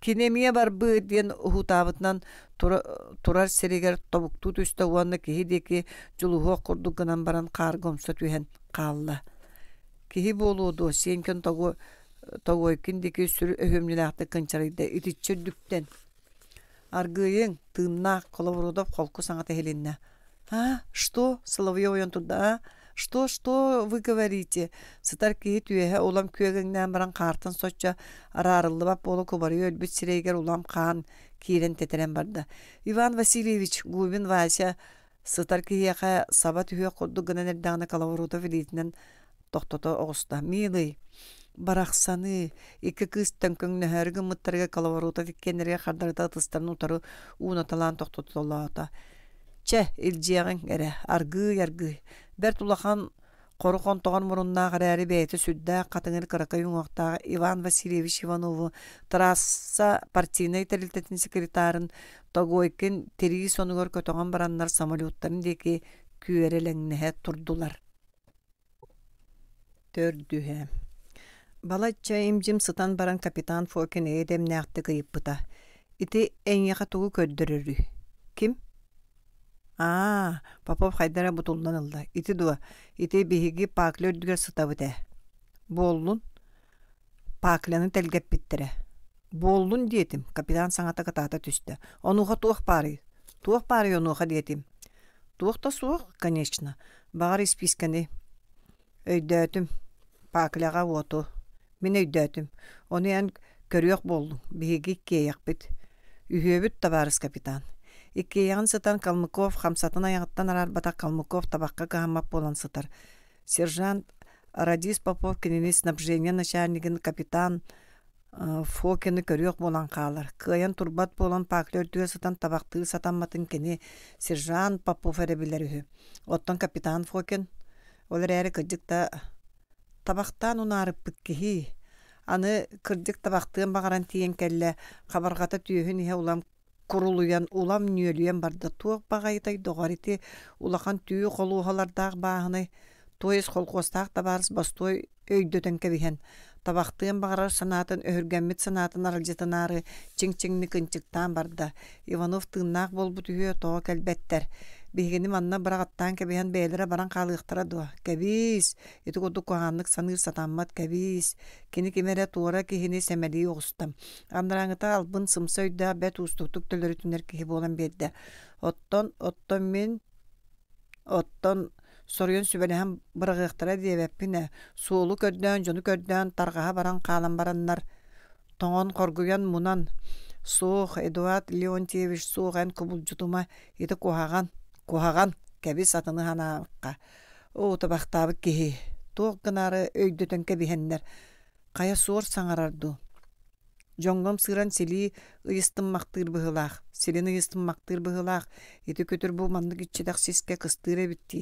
кинемие барбы ден ухутаабытынан турар серегер тобукту түстө уанны киһи диэки жулуһуо құрды гынан баран каар гомса түхен каалла киһи буолууду сенкен тогу тогойкин дики сүр кынчарыйда итиччөрдүктен аргыйың тыынна коловорудоп қолқы саңата хелинне а что соловьев ойын а Что, что вы говорите? Сытар кейт үйе улам көйгіңнен баран қартын сотча арарылды бап болы көбарый өлбіт сирейгер улам қан кейрен тетерен барды. Иван Васильевич Губин Вася сытар кейеқа сабат үйе құдды гынен әрдағына вилетінен оғыста. Милый, барақсаны, екі кыз төнкің нөхәргі мұттарға калавруды фиккенерге қардарда тыстарын ұтары уна талан че илжиэгин эре аргыы яргыы бер тулахан кору тоған муруннаах эрээри бэйэти сүддээх хатыҥыр кыракка юҥуохтааҕа Иван Васильевич Иванову трасса партийный тэлилтэтин секретарын тогойкин тирии сонугор көтөҕөн бараннар самолеттарын деке күөрэлэҥнэһэ турдулар төрдүһэ Балача имжим сытан баран капитан фокин эдемнээхтэ кыйыппыта ити эҥиэхэ тугу көрдөрөрү ким А, папа хайдара бутулнан ылда. Ити дуа, ити биһиги паклы өрдүгөр сытабыта. Боллун пакляны телгеп биттире. Болдун диетим, капитан саңата катата түстө. Онуга туох пары. Туох пары онуга диетим. Туох та суох, конечно. Багар исписканы. Өйдөтүм. Пакляга оту. Мен өйдөтүм. Оны ан көрөк болдум. Биһиги кейекпит. Үһөбүт табарыс капитан. Иккейяғын сытан Калмыков хамсатын аяғыттан арарбата Калмыков табаққа кағамап болан сытар. Сержант Радис Попов кинини снабжение начальнигин капитан э, Фокені көрек болан қалар. Кыян турбат болан паклер түйе сытан табақты сатан матын сержант Попов әребілер үхі. Оттан капитан Фокен олар әрі табактан табақтан унарып Аны кірдік табақтың бағаран тиен келле қабарғата улам курулуян улам нүөлүен барда туох багайтай догарити улахан түйү холуухалардаах бааһыны туэс холхуостаах табаарыс бастой өйдөтөн кэбиһэн табахтыын бағарар санатын өһүргэммит санатын аралжытынаары чиңчиңни кынчыктаан барда иванов тыыннаах болбу үһүө тоо кэлбэттэр биһигини манна барагаттаан кэбиһэн бээлэрэ баран хаалыахтара дуа кэбиис иту курдук куһааннык саныыр сатааммат кэбиис кини кимере туура кихини семелии огустам аннарааҥыта албын сымса өйдэ бэт уустуктук төлөрүтүнэр киһи буолан мен оттон оттон мен оттон соруен сүбэлэһэн бырагыахтара диэбэппинэ суулу көрдөн жону көрдөн тарҕаһа баран каалан бараннар тоҥон хоргуйан мунан суух эдуард леонтьевич суох эн кубулжутума ити куһаган кэбис атыны ханаакка уутабахтаабыт киһи туох гынаары өйдөтөн кэбиһэннэр кая суор саңарарду жоңгом сыран сели ыйыстыммактыыр быһыылаах селин ыйыстыммактыыр быһыылаах ити көтөр бу маннык иччитах сиске кыстыыр эбитти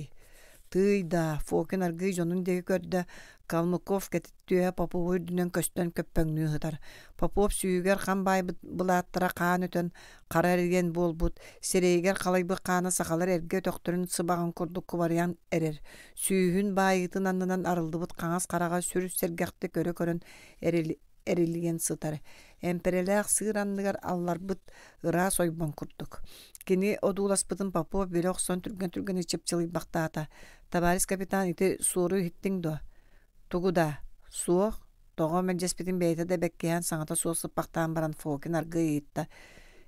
тыйда фокин аргый жонун деги көрдө калмыков кетиттүэ поповой дүнөн көстөн көппөңнүү хытар попов сүйүгер байбыт былааттара каан өтөн кара эрген буолбут серейгер калайбы кааны сахалар эрге өтөктөрүн сыбагын курдук кубарыян эрер сүүһүн баайытын андынан арылдыбыт каңас карага сүр сергекти көрө көрөн эрилген сытар эмперелях сыырандыгар алларбыт ыра сойбон курдук кини одууласпытын папуа бирохсон түрген түрген ичеп бақтата. табарис капитан ити суору хиттиң до тугуда суох тоҕо мэлдьеспитин бэйэтэ да бэккиһэн саңата суох баран фокин аргы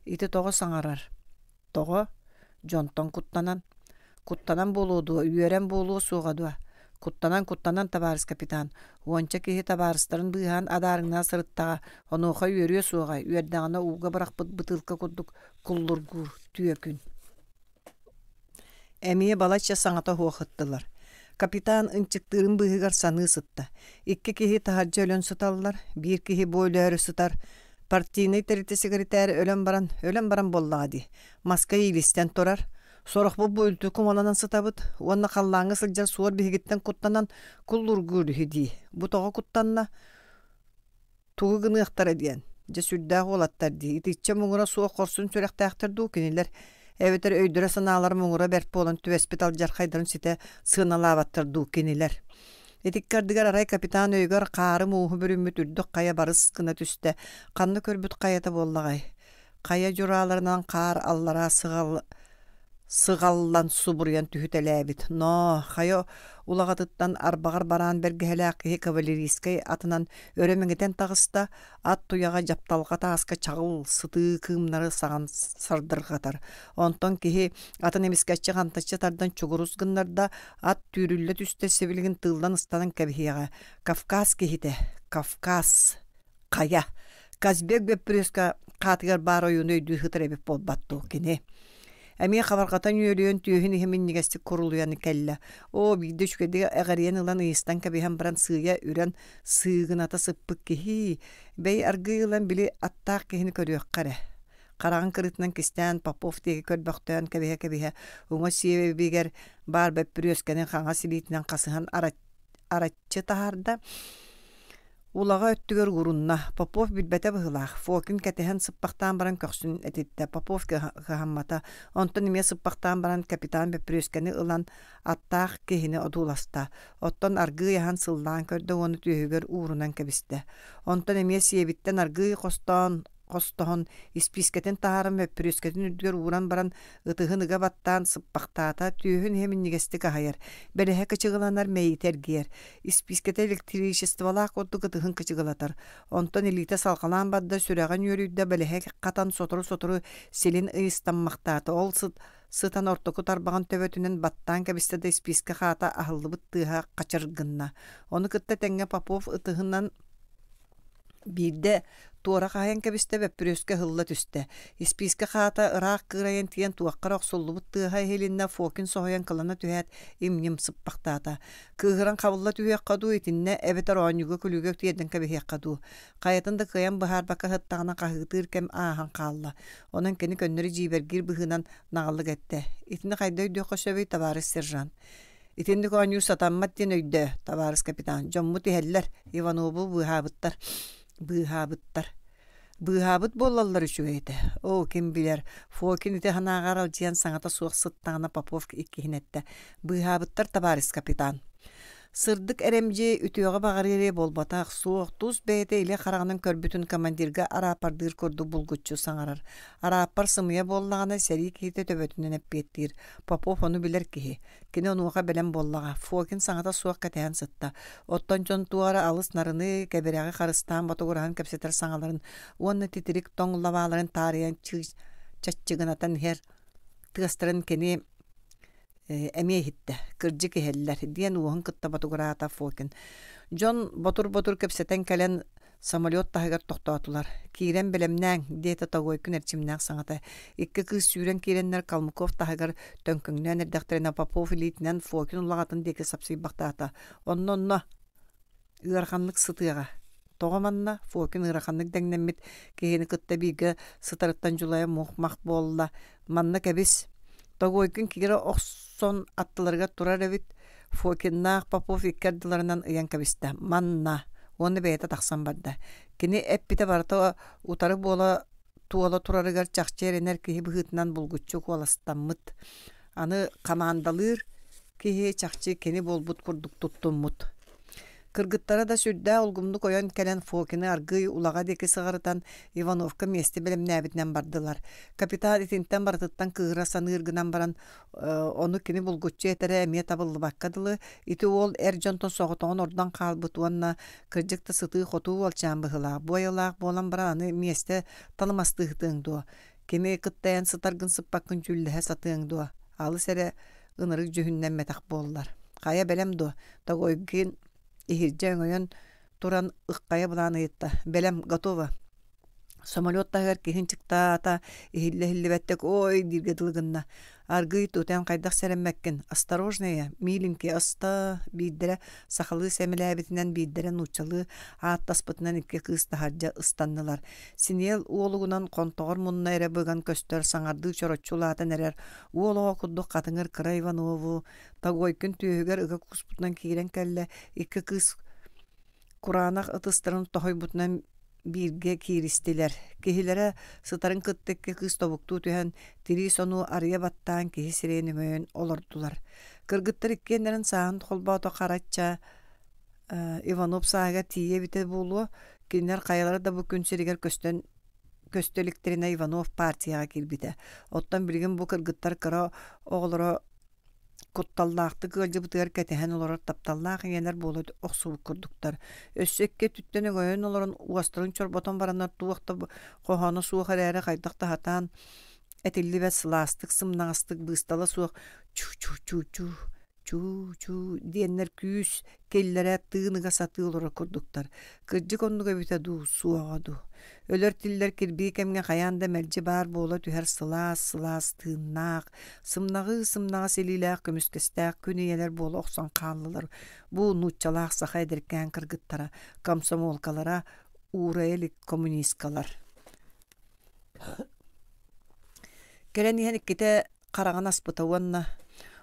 ити того саңарар того жонтон куттанан куттанан буолуудуа болуы буолуо Куттанан куттанан табарыс капитан. Уонча киһи табарыстарын быыһаан адаарыңна сырыттаға. онуоха үөрүө суағай. Үйердағына ууга бірақ бытыылка курдук куллургуур куллургур түйекүн. Әмие балача саңата хуохыттылар Капитан ынчыктырын быыһыгар саныы сытта. Икки киһи таһаржы өлөн сыталлар, биир киһи бойлөөрү сытар. Партийный терите секретарь өлөн баран, өлөн баран ди Маска илистен турар сорох бу үлтү кумаланан сытабыт уанна халлааңы сылжар суор бихигиттен куттанан куллургүрүһү бу бутого куттанна тугу гыныактар диен же сүрдээх уолаттар дии итичче муңура суох корсун сүрэхтээхтер дуу кинилер эбетер өйдүрэ санаалар муңура берт буолан түбэспитал жархайдарын сите сыыналаабаттар ду кинилер Этиккардыгар арай капитан өйгөр қары мууху бүрүммүт үрдүк кая барыс кына түстэ. Канны көрбүт каяты боллагай. Кая жураларынан қар аллара сыгал сығаллан субурян түһүтэлээбит но хайо улагатыттан арбагар бараан бергеһэлээхи кавалерийскай атынан өрөмөңетен тағыста ат туяға жапталга тааска чагыл сыты кыымнары саган сардыргатар онтон кихи атын эмискаччы хантаччы тардан ат түйрүллө түстө сибилигин тылдан ыстанан кабихияга кавказ киһите кавказ кая казбек бепреска каатыгар баар оюнуйдүү хытыребип болбаттуу кини Әме қабарғатан үйеліен түйіхін ехімін негестік құрылуяны кәлі. О, бейді үшкеді әғариян ұлан ұйыстан кәбейхен біран сыйя үрен сыйғын ата сыппық бей Бәй арғы ұлан білі аттақ кехіні көріек қаре. Қараған кырытынан кістен Попов тегі көрбақтан кәбейе кәбейе. Оңа бигер бар бәп бүрі өскенен қаңа себейтінен қасыған аратчы тағарда. Улага өттігөр ғұрынна, Попов білбәті бұғылақ, Фокин кетеген сыппақтан баран көксүн әтетті, Попов қағаммата, онтон еме сыппақтан баран капитан бөпірескені ылан аттақ кехіне одуласта, оттон арғы яхан сылдан көрді оны түйігер уұрынан Онтон онтон еме сиебіттен арғы хостоһон испискэтин таһарым өппүрүскэтин үдгөр ууран баран ытыһын ыга баттаан сыппактаата түйөһүн хеминнигестик аһайар бэлэһэ кычыгыланар мэйитергиэр испискэте электричестволаах курдук ытыһын кычыгылатар онтон илиите салкалаан бадда сүрэҕин үөрүүдэ бэлэһэ катан сотору сотору силин ыйыстаммахтаата ол сыт сытан ортоку тарбаган төбөтүнөн баттан кэбистеде исписке хаата аһыллыбыт тыыһа качыргынна ону кытта теңге попов ытыһынан Бирде туора хаһан кэбистэ бэппүрүскэ хылла түстэ. Исписке хаата ыраак кыырайан тиен туаккара оксуллубут тыыха хелинна фокин сохаян кылана түһэт имним сыппактаата. Кыыгыран кабылла түһэкка дуу итиннэ эбэтэр оонюга күлүгөк тиерден кэбиһиэкка дуу. Кайатын да кыян быһаар ахан хыттаана Онан кени көннөрү жийбергир быһынан нагалык этте. Итини хайдай дөкө сөбөй товарищ сержант. Итинник оонюу сатаммат тин өйдө товарищ капитан. Жомму тиһэллер Иванобу быһаабыттар быыһаабыттар быыһаабыт боллаллар О, ол ким билер фокин ите ханаагарал жиан саҥата суох сыттаана попов иккиһинэтте быыһаабыттар капитан Сырдык әремже үтөөгө багарыре болбатах суох туз бэйте иле караганын көрбүтүн командирге арапардыр көрдү булгучу саңарар. Арапар сымыя боллагана сәри кейте төбөтүнөн эппеттир. Попов ону билер кихи. Кине онуға белем боллаға. Фокин саңата суох кәтәйін сытта. Оттон жон туара алыс нарыны кәберяғы харыстан батуғыраған кепсетер саңаларын. Уанны титирик тоң таарыян тарыян чаччыгынатан хер. Тығыстырын кені эмиэһиттэ кырдьык иһэллэр диэн уоһун кытта батугураата фокин дьон ботур ботур кэпсэтэн кэлэн самолет таһыгар тохтоотулар киирэн билэмнээҥ диэта тогойкун эрчимнээх саҥата икки кыыс сүүрэн киирэннэр калмыков таһыгар төңкөҥнээн эрдэхтэринэ попов илиитинэн фокин улагатын диэки сапсыйбахтаата онно онно ыарханнык сытыаҕа тоғаманна фокин ыраханнык дәңнэммит киһини кытта биигэ сытарыттан жулая мухмах буолла манна кэбис тогойкун кигире охс сон аттыларга турар эбит фокиннаах попов иккердыларынан ыян кабиста манна оны бейта тахсан барда кини эппите барта утары буола туола турарыгар чахчеренер киһи быһытынан булгуччу куоластаммыт аны камаандалыыр киһи чахчы кини болбут курдук туттуммут Кыргыттара да сүрдә улгумду коен келен Фокины аргый улага деки сыгарытан Ивановка месте белем нәбитнән бардылар. Капитан итинтен бардыттан кыыра саныыргынан баран э, ону кини булгутчу этере эме табылды Ити ол эр жонтон соғытоғын ордон калбытуанна кырдыкты сытыы хоту олчан быхыла. Бойылақ болан баран аны месте танымастыхтың дуа. кыттаян сытаргын сыппаккын жүлліхе сатыың дуа. Алыс эре ынырык жүхүннен метак боллар. Кая белем до Тагойгин Эхирден ойон туран ыккая бұлан ыйытта. Бәлем готова. Самолеттағар кехин чыкта ата эхилле хиллебеттек ой дирге дылгынна. Аргы тутан кайдак сәреммәккин. Осторожная, миленькие аста биддере сахалы сәмеләбитинен биддере нучалы аттаспытынан икке кыз хаджа ыстаннылар. Синел уолугунан контогор мунна эре бөгөн көстөр саңарды чорочулатын эрер. Уолого куддук катыңыр Кыра Иванову тагой күн түйөгөр ыга куспутнан кийрен келле икке кыс Куранах ытыстырын тохой бутнан бирге киристилер. Кихилере сытарын кыттекке кыз тобукту түһөн тири сону арыя баттаан кихи сиренімөйін олордулар. Кыргыттар иккендерин саан холбоото карачча э, Иванов саага тие бите булу кинер каялары да бу күн сиригер көстөн Иванов партияға кирбите. Оттан білген бу кыргыттар кыра оғылыра Kuttallaaqtı gölge bıtığar kätehen olor taptallaaq yener bolud oqsul kurduktar. Össekke tüttene goyun уастырын uastırın çorboton baranlar tuwaqta qohonu suuqa rəri qaydaqta hatan etilli və sılastık чу чу чу чу чу чу диэннер күүс келлере тыыныга сатыылора курдуктар кырдьык оннуга бүтө дуу суоҕоду өлөр тиллер кирбии кемге каянда мелжи баар буола түһэр сылаас сылаас тыыннаак сымнагы сымнага силилээх көмүскэстээх күнийэлер буола оксон хааллылар бу нууччалаах саха эдиркээн кыргыттара комсомолкалара уураэлик коммунисткалар Кэлэн иһэн иккитэ қарағанас бұтауанна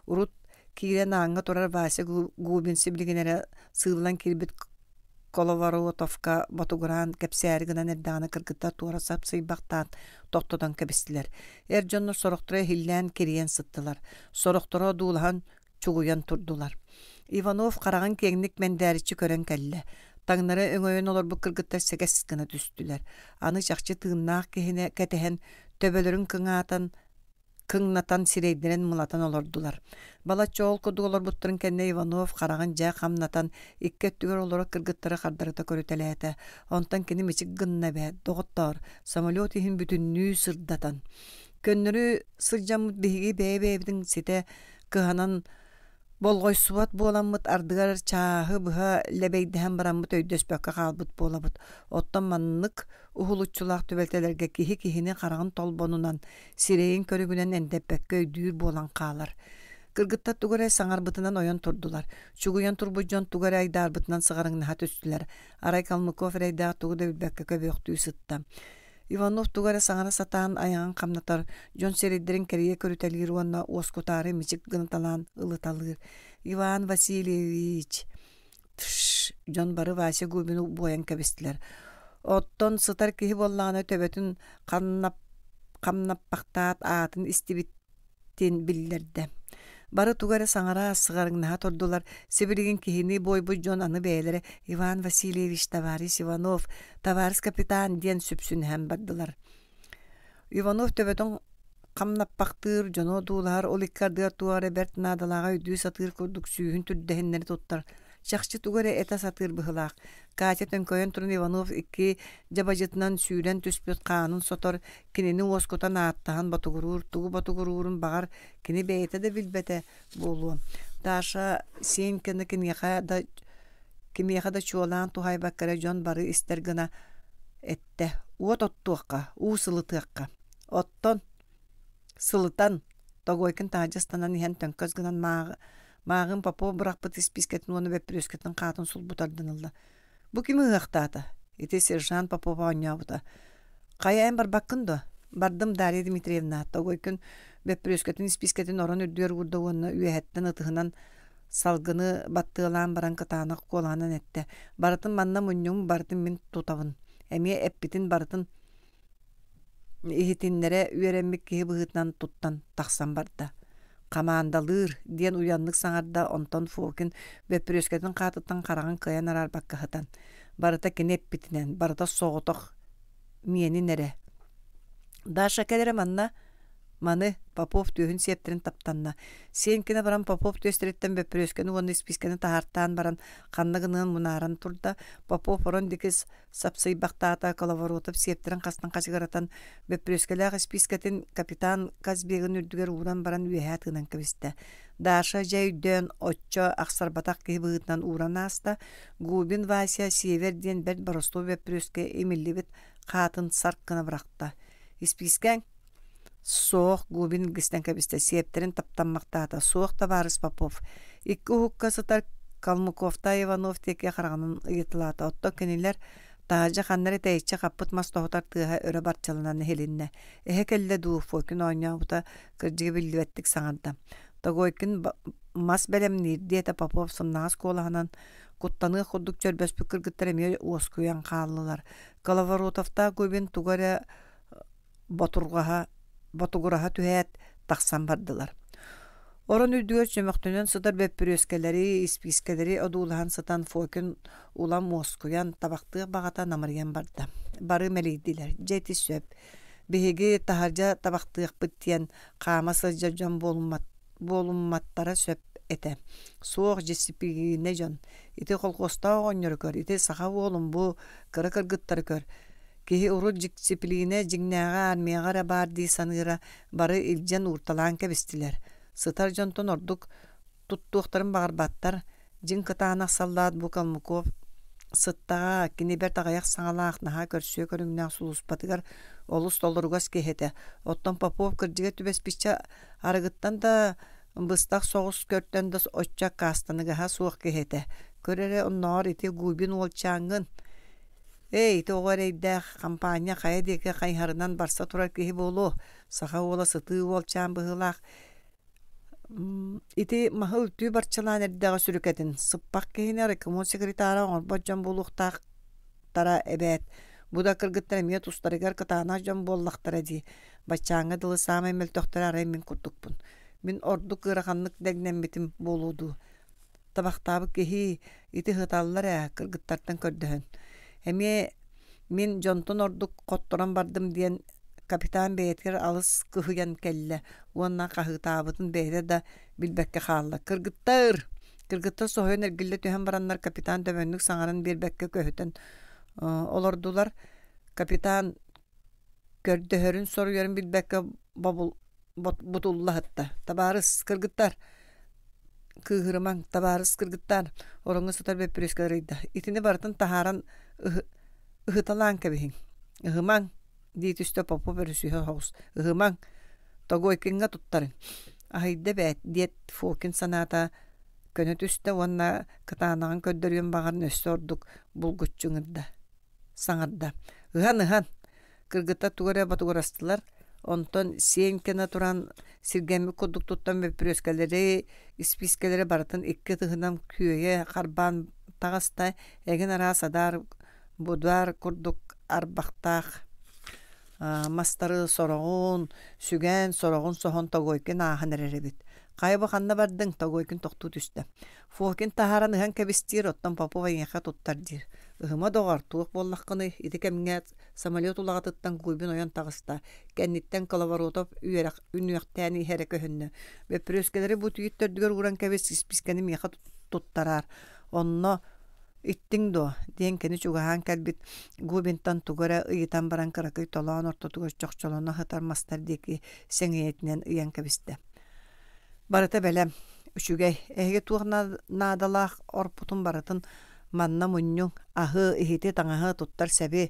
урут кирен аңга турар бааси губинси билигинере сыыллан кирбит коловару товка ботугуран кепсиэригинен эрдааны кыргытта туара сап сыйбактаат токтодон кебистилер эр дьоннор сорохтура кириен сыттылар сорохтура дуулахан чугуян турдулар иванов караган кеңник мендээричи көрөн келле Таңнары өңөйөн олар бұл кыргыттар сегес гына түстілер. Аны жақчы тыыннаақ кехіне кәтіхен төбөлөрін кыңаатан кыңнатан сирейдерен мылатан олордулар. Бала чоол кудуголор буттырын кенне Иванов қараған жа қамнатан икке түгер олоро кыргыттары қардарыта көрөтелээте. Онтан кини мичик гынна бе, доғыттар, самолет ихин бүтүннүү сырдатан. Көннөрү сыржамут биһиги бээбээбдин сите кыһанан болгой субат боламмыт ардыгар чаахы быха лебейдіһэн бараммыт өйдөспөккө каалбыт болабыт. Оттон маннык ухулуччулаах түбэлтэлерге кихи киһини караган толбонунан сирейин көрүгүнөн эндеппекке өйдүүр болан каалар. Кыргытта тугара саңарбытынан оен турдулар. Чугуян турбуджон тугара айдаарбытынан сыгарыңнаха түстүлэр. Арай Калмыков райдаах тугуда билбекке көбөөхтүү сытта. Иванов тугара саңара сатаан аяңын қамнатар, жон середдерін кәрге өз уанна оскутары мичік гынаталан ылыталыр. Иван Васильевич. Тш, жон бары Вася Губину боян кәбестілер. Оттон сытар кихи болланы төбөтүн қамнап қамнаппақтаат атын истибиттен Бары тугары саңара асығарың наға тордулар. Сибиригин кихини бой аны бәйлірі Иван Васильевич Товарищ Иванов, Товарищ капитан ден сүпсін һәм бардылар. Иванов төбөтөн қамнаппақтыр, жоно дуулар, ол иккардыр туары бәртінадалаға үдүү сатыр курдук сүйін түрдіхенлері тоттар. Шақчы тугары эта сатыр быхылак. Катя төнкөйін тұрын Иванов икки жабажытынан сүйрен түспөт қанын сотор, кинени оскотан ааттаан батугурур, тугу батугурурын бағар, кини бейті де билбете болу. Даша сен кіні кинеха да кимеха да тухай баккара жон бары истер гына этте. Уот оттуакка, у сылытыққа. Оттон, сылытан, тогойкин тажыстанан ихен төнкөз гынан мағы Мағым папо бірақ бұт іспискетін оны бәппірескетін қатын сұл бұтардың ұлды. Бұ кімі ұқтаты? Ете сержан папо бауыня бұта. Қаяйын бар баққын Бардым Дарья Дмитриевна, тогой күн бәппірескетін іспискетін орын үрдер ұрды оны үйәттін ұтығынан салгыны баттыылан баран кытанық қоланын әтті. Барытын манна мұннюм бардым мен тутавын. Әме әппетін бардын ихитиннере үйәрәммик киһи быһытынан туттан тахсан барда камаандалыыр диэн уяннык саңарда онтон фуокин бөпүрөскөтүн каатыттан караган кыян арар баккахытан барыта кинеппитинен барыта соҕотох миэнин эре даша келере манна Маны Попов түйін септерін таптанна. Сен баран Попов төстереттен бөпірескені, оны іспискені тағартан баран канныгыныын мұнарын турда Попов орын декіз сапсыйбактаата коловоротып септерін қастан қасығаратан бөпірескелі іспискетін капитан казбегин үрдігер уран баран үйәтігінен көвісті. Даша жәйден отчо ақсарбатақ кейбігітнан ууран ааста Губин Вася Северден бәд барысту бөпіреске емелі бет қатын сарққына бұрақты. испискең соох губин гистенкебисте септерин таптанмактаата суох та барыс попов икки ухукка сатар калмыковта иванов теке карганын ыйытылаата отто кенилер таажы ханнары каппыт хаппыт мастохутар тыыха өрө барчалынан хелинне эхе келле дууфокин ооньяабута кырдьыгы билдибэттик саганда тогойкин мас бэлемниирдиэте попов сыннаас куолаһынан куттаны худдук чөрбөспүк кыргыттар эмиэ уоскуян каалылар коловоротовта губин тугара э, ботургаха ботугураха түһээт тақсан бардылар. Орон үдүөс жөмөктөнөн сыдар бөппүрөскелери, испискелери одуулахан сытан фокин улам москуян табакты багата намырген барда. Бары мелидилер жети сөп. Беһиги тахаржа табактыах биттиен каама сыржа жон болуммат, болумматтара сөп эте. Суох жесипигине жон. Ити колкоста оңнөр көр, ити саха болум кыры кыргыттар көр киһи урут жикчиплиине армияга ра баар дии саныыра бары илдьэн уурталаан кэбистилэр сытар дьонтон ордук туттуохтарын баҕарбаттар жиң кытаанак саллаат бу калмыков сыттаға кинибер тағаяқ саңалаақ наха көрсүө көрүңнән сулуспатыгар олус толоругас кехете оттон попов кырдьыга түбеспичче арыгыттан да быстақ соғыс көрттен да отчак кастаныгаха суох кехете көрөре ити губин уолчаангын Эй, тоғар әйдәқ, компания қая деге қайхарынан барса тұрар кейі болу, саға ола сыты ол чан бұғылақ. Иті мағыл түй барчылан әрдіға сүрікетін, сыппақ кейіне рекомон секретары оңырбат жан болуқтақ тара әбәт. Бұда кіргіттер мет ұстарығар қытана жан боллақтара дей. Бачаңы дылы самай мәл тоқтар арай мен күттікпін. Мен орды қырағанлық бетім болуды. Табақтабы кейі иті ғыталылар ә кіргіттартан Эми мен жонтон ордук котторон бардым диен капитан бэйэтгер алыс кыһыян келле уонна кахытаабытын бэйэтэ да билбекке хаалла кыргыттар кыргытта соһуйан эргилле түһэн бараннар капитан төмөннүк саңарын биэрбэккэ көһөтөн э, олордулар капитан көрдөһөрүн билбекке билбэккэ бутуллаһытта табарыс кыргыттар кыһырымаң табарыс кыргыттар ороңго сотар беппүрүскэ ырыйда итини бартын таһааран ыһыталаан кэбиһиң ыһымаң дии түстө попо бөрүсүһө хоҕус ыһымаң тогойкиҥҥа туттарын аһыйда бэт диэт фокин санаата көнө түстө уонна кытаанаган көрдөрүөн баҕарын өссө ордук булгуччуҥырда саңарда ыһан ыһан кыргытта тугара батугурастылар онтон сенкена туран сиргеми кудук туттан бепрескелери испискелери барытын икки тыгынан күйөе карбан тагаста эген ара садар будар курдук мастары сорогун сүген сорогун сохон тогойкин аахан эреребит кайбы ханна бардың тогойкин токтуу түстө фокин тахаран ыхан кебистир оттон попова ыһыма доғар туох боллахкыны ити самолет улагатыттан куйбин оян тагыста кэнниттен коловоротов үйерак үнүяктээни хере көһүннө бепрөскелери бу түйүттөрдүгөр уран кебес испискени миха туттарар онно иттиң до диэн кени чугахан кэлбит губинтан тугара ыйытан баран кыракый толоон ортотугар чохчолоно хытармастар дики сеңиэтинен ыян кэбисте барыта бэлэ үчүгэй эһиге туох орпутун барытын манна муннюн ахы ихите таңаһы туттар сәби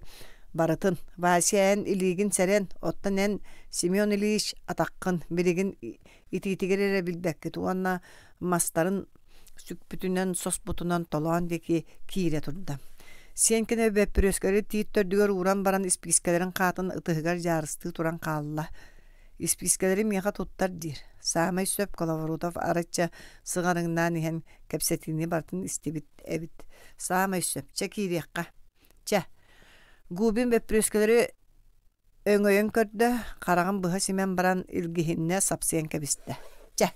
барытын васиян илигин сәрен оттан ән семен ильич атаққын билигин итиитигерере билбәкки туанна мастарын сүк бүтүнен сос бутунан толоон деки киире турда сенкене бөппүрөскери тиит төрдүгөр уран баран испискелерин каатын ытыгар жарысты туран каалла Испискелери меха туттар дир. Саамай сөп Калаврутов арача сыгарыңнан иһэн кэпсэтини бартын истебит эбит. Самай сөп чакириякка. Ча. Губин бепрюскалери өңөйөн көрдө, караган быха семен баран илгихинне сапсыен кэбистэ. Ча.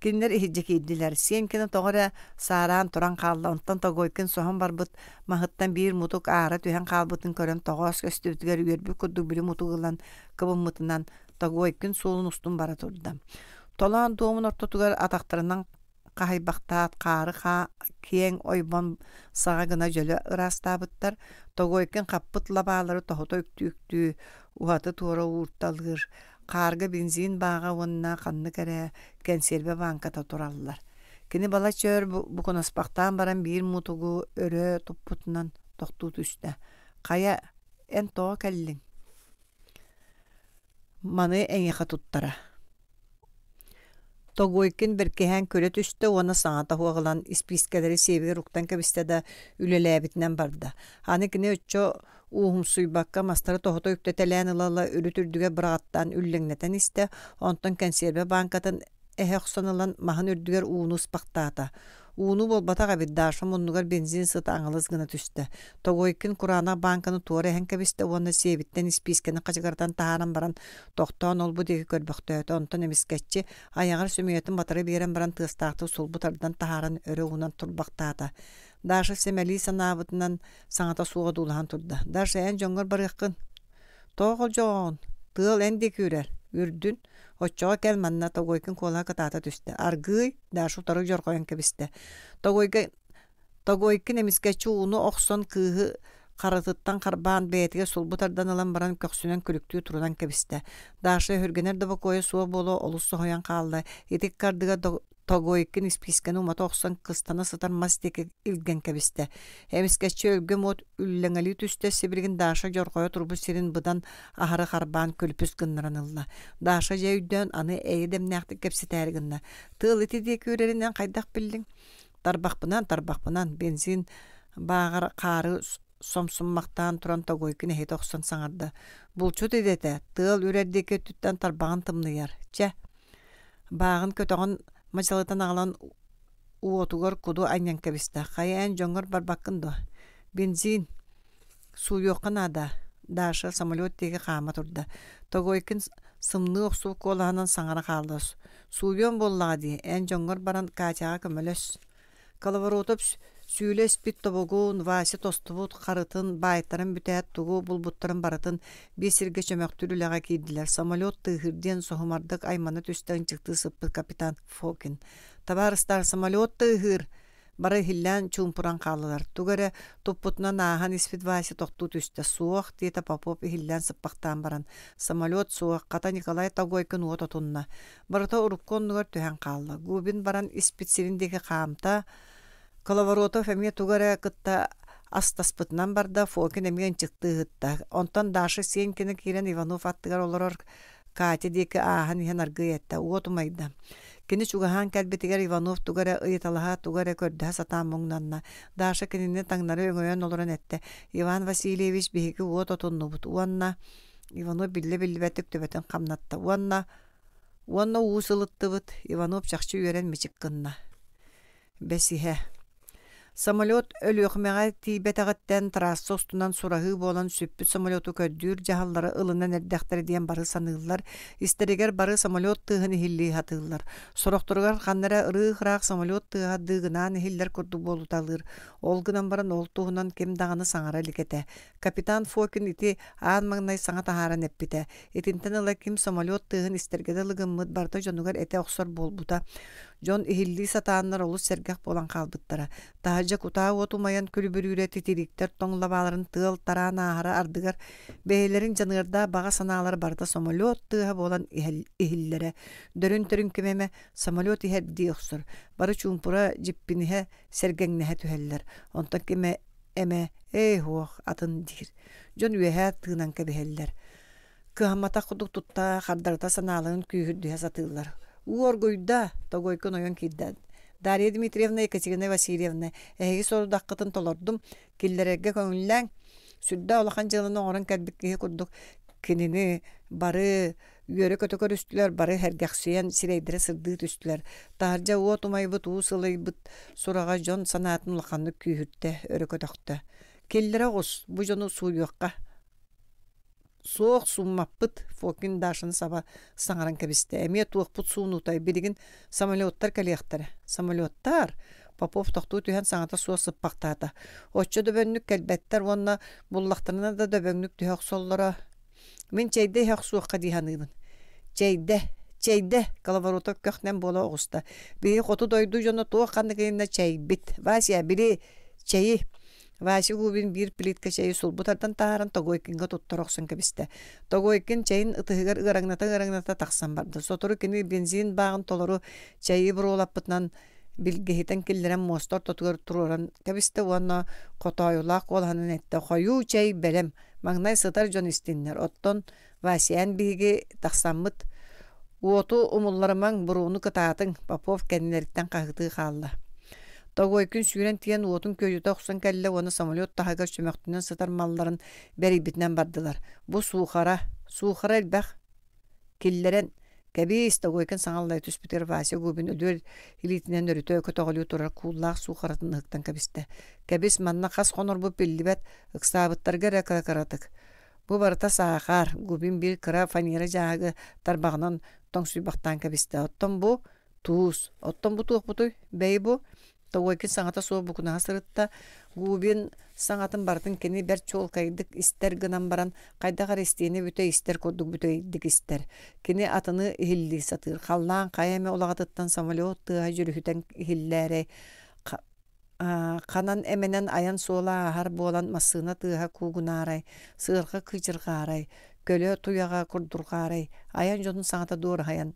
Киннер иһиджэ кииддилэр. Сиен кине тоғара сараан туран хаалла, онтан тогойкин соһон барбыт, махыттан биир мутук аара түһэн каалбытын көрөн тогоос көстүбүтүгэр үйөрбү курдук били мутугылан кыбын ойкын суолун устун бара турдам толаан дуомун ортотугар атактарынан кең каары киэң ойбон саға гына жөлө ырастабыттар, тогойкин каппыт лабаалары тохото үктүүктүү ухаты туора уурталгыр каарга бензин бааға уонна қанны кэрэ консерве банката тураллар кини бала чөөр букунаспактаан баран биир мутугу өрө туппутунан тохтуу кая эн тоо кэллиң маны эңеха туттара. Тогойкин беркеһән көрө үстө оны саңата хуағылан испискелери севе руктан кәбистә дә барда. Аны кине өччө уһум суйбакка мастары тохото үктәтәлән лала үлүтүрдүгә барааттан үллеңнетен исте онтон консерве банкатын эхе хусанылан махан үрдүгәр уыны пактата. Уну болбата қабиддаашым оннугар бензин сыт аңылыз гына түсті. Тогойкин курана банканы туар әһен кәбісті оны себіттен испискені қачығардан баран тоқтан ол деги дегі онтон өті онтын әміскетчі сөмейетін батыры берен баран тыстақты сол бұтардан тағарын өрі унан турбақтады. Дашы семәли саңата суға дуулаган тұрды. Дашы ән жоңгор барыққын. Тоғыл жоғын. Тыл ән үрдүн оччоҕо кэл манна тогойкин куолаһа кытаата түстэ аргыый даашу тарык жоргоен кэбистэ тогойкин эмискэ чууну охсон кыыһы Қарытыттан қарбаан сол сулбутардан алан баран көксүнен күліктүү турунан кебисте. Дашы хүргенер да бакое суа боло олысы хоян қалды. Етік кардыга тогойкин испискену матохсан кыстана сатар мастеке илген кебисте. Эмискече өлгө мод үллеңели түсте сибиргин даша жоркоя турбу сирин бұдан ахары қарбан көлпүс гыннаран ылла. Даша жеүдөн аны эйдем нахты кепсі тәргинна. Тыл ити де көреринен кайдак билдиң. Тарбакпынан бензин бағыр қары сомсуммактаан туранта гойкине хет охсон саңарды булчу идете, тыл үрердеке түттен тарбаған тымныяр. че Бағын көтөгөн мажалытан ағалан уотугар куду айнан кебисте кайан жоңгор барбаккын Бензин, суу йоқын ада. Дашы самолет теге қама турда. Тогойкин сымны оксуу колаанын саңара қалдыс. Су йон боллады. Ән жоңгор баран качаға көмөлөс. Калаваротып сүйлес бит тобогун васи тостубут карытын баайттарын бүтэт тугу булбуттарын баратын бесирге чөмөктүрүлага кийдилер самолет тыыхырден сохумардык айманы түстөн чыкты сыппыт капитан фокин табарыстар самолет тыыхыр бары хиллән чумпуран калылар. Тугәре туппутна испит испидваси тоқту түстө Суох дета попоп хиллән сыппақтан баран. Самолет суох ката Николай Тагойкин уот отунна. Барыта уруккон нугар түһән калла. Губин баран испидсирин деге каамта Коловоротов әме тугара кытта астаспытнан барда Фокин әмген чыкты гытта. Онтан дашы сен кирен Иванов аттыгар олорор Катя деке ахан иһен аргы этте уотумайда. Кини чугахан Иванов тугара ыйталаха тугара көрді сатан моңнанна Даша кинине таңнары өңөйөн олорон этте. Иван Васильевич биһиги уот отунну бут. Уанна Иванов билле билле бәтүк төбәтен камнатта. Уанна Уанна уусылыттыбыт. Иванов чахчы үйрән мичик кынна. Самолет өлөхмәгә тибетәгәттән трасса устунан сураһы болан сүппү самолету көддүр жаһаллары ылынан эрдәхтәре диен бары саныыллар. Истерегер бары самолет тыһын хилли хатыыллар. Сорохтургар ханнара ырыхраак самолет тыга дыгынан хиллер болу болуталыр. Ол гынан баран ол кем дағыны саңара ликете. Капитан Фокин ити аан маңнай саңа тахара неппите. Итинтен ала ким самолет тыгын истергеде лыгын барта жонугар эте охсор болбута жон иһилли сатааннар олус сергах болан хаалбыттара таһажа кутаа уотумаян күлүбүрүүрэ титириктер тоңлабааларын тыыл тараан ааһара ардыгар бэһэлерин жаныырда бага санаалар барда самолет тыаһа болан ихиллере дөрүн төрүн кимеме самолет иһэрдии охсур бары чуумпура жиппиниһэ сергеңнэһэ түһэллер онтон киме эме эй хуох атын диир жон үөһэ тыынан кэбиһэллер кыһаммата худук тутта хардарта санаалыгын күүһүрдүһэ сатыылар уоргуйда тогойкун ойон кирден. Дарья Дмитриевна, Екатерина Васильевна, эһиги сорудахкытын толордум, киллерегге көңүлләң, сүддә олахан жылыны орын кәдбиккеһи курдук, кинини бары үйөрө көтөкөр үстүлөр, бары хәргәхсүйән сирейдере сырдыыт үстүлөр. Таржа уо тумайбыт, уу сылыйбыт, сурага жон санаатын улаханны күйүртте, өрө көтөктө. ус гус, бу жону суу соох суммаппыт фокин дашын саба саңаран кебисте эме туохпут суунутай билигин самолеттар келиэхтер самолеттар попов токту түһэн саҥата суох сыппактаата очо дөбөннүк келбеттер онна буллахтарына да дөбөңнүк түһөх соллоро мен чейде хөх суохка диһаныыбын чейде чейде коловороток көхнен бола огуста бии коту дойду жоно туох ханныкыйынна чейбит вася били чейи Ваши губин бир плитка чей сулбутардан тааран тогойкинге тутторохсон кебисте. Тогойкин чейин ытыгар ыраңната ыраңната таксан барды. Сотору кини бензин баарын толору чайы бурулаппытнан билгеһитен киллерен мостор тотугар туруран кебисте уонно котоюлаах уолханын этте хоюу чай белем магнай сытар жон истиннер оттон васиян биһиги тахсаммыт уоту умулларымаң буруну кытаатың попов кэннериттен кахытыы хаалла күн сүйрен тиен уотун көйүтө оксан кэлле оны самолет тахагар сөмөктүнөн сытармалларын бәрибитинен бардылар. Бу суухара, суухара элбэх киллерен кәбейс тогойкын саңалдай түспітер Вася губин өдөр илитинен өрүтө көтөголүү турар кууллаах суухаратын ыктан кәбисте. Кәбис манна хас хонор бу пиллибет ыксаабыттарга рәкаракаратык. Бу барыта саахар, губин бир кыра фанера жаагы тарбағынан тоңсуйбақтан кәбисте. Оттон бу туус, оттон бу туох бутуй, бәй бу Тогойки саңата суо букунаға сырытта, губин саңатын бардын кені бәр чол кайдык истер гынан баран, кайда қар бүтө истер кодук бүті Кені атыны хилли сатыр, халлаан кайэме олагатыттан самолет тыа жүрүхүтен ихилләре, канан эменен аян сола ахар болан массына тыға кугунарай, сырға кычырғарай, көлө туяға курдургаарай аян жонун саңата дуыр аян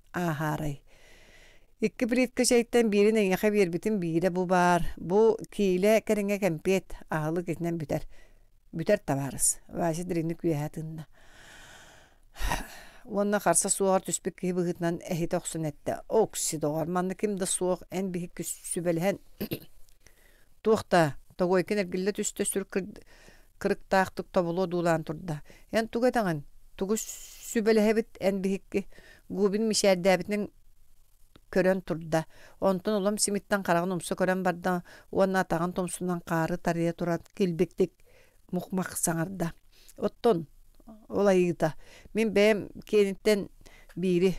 Ikki britke бирин birin бербитин berbitin бу bu Бу Bu kiile kereňe kempet ahly gitnen büter. Büter tabarys. Vaşy dirini küýätinde. <sighs> Onunla qarsa suğar tüspik kihi bıhıtnan ehi toqsun ette. Oksi doğar. Манны кімді de ән en bihi küssü belhen. <clears throat> Tuğda. Togoyken ergille tüste sür көрөн турда. Онтон улам симиттен қараған умсу көрөн барда, уанна атаған томсунан қары тария турат келбектик мухмақ саңарда. Оттон олайыда. Мен бем кениттен бири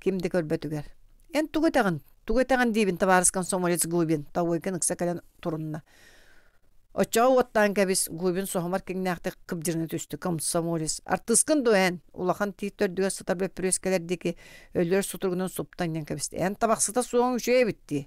кимди көрбөтүгөр. Эн тугөтөгөн, тугөтөгөн дибин табарыскан сомолец губин, тавойкен ксакалан турунна. Очоо уоттан кәбіз губин сохомар кеңнәхті кыбдіріні түсті комсомолис. Артыскын дуэн улахан титтер дүгә сатарбе бе деки өлөр сутургунун суптан ян кәбіз. Ән соң суоң үшөе бітті.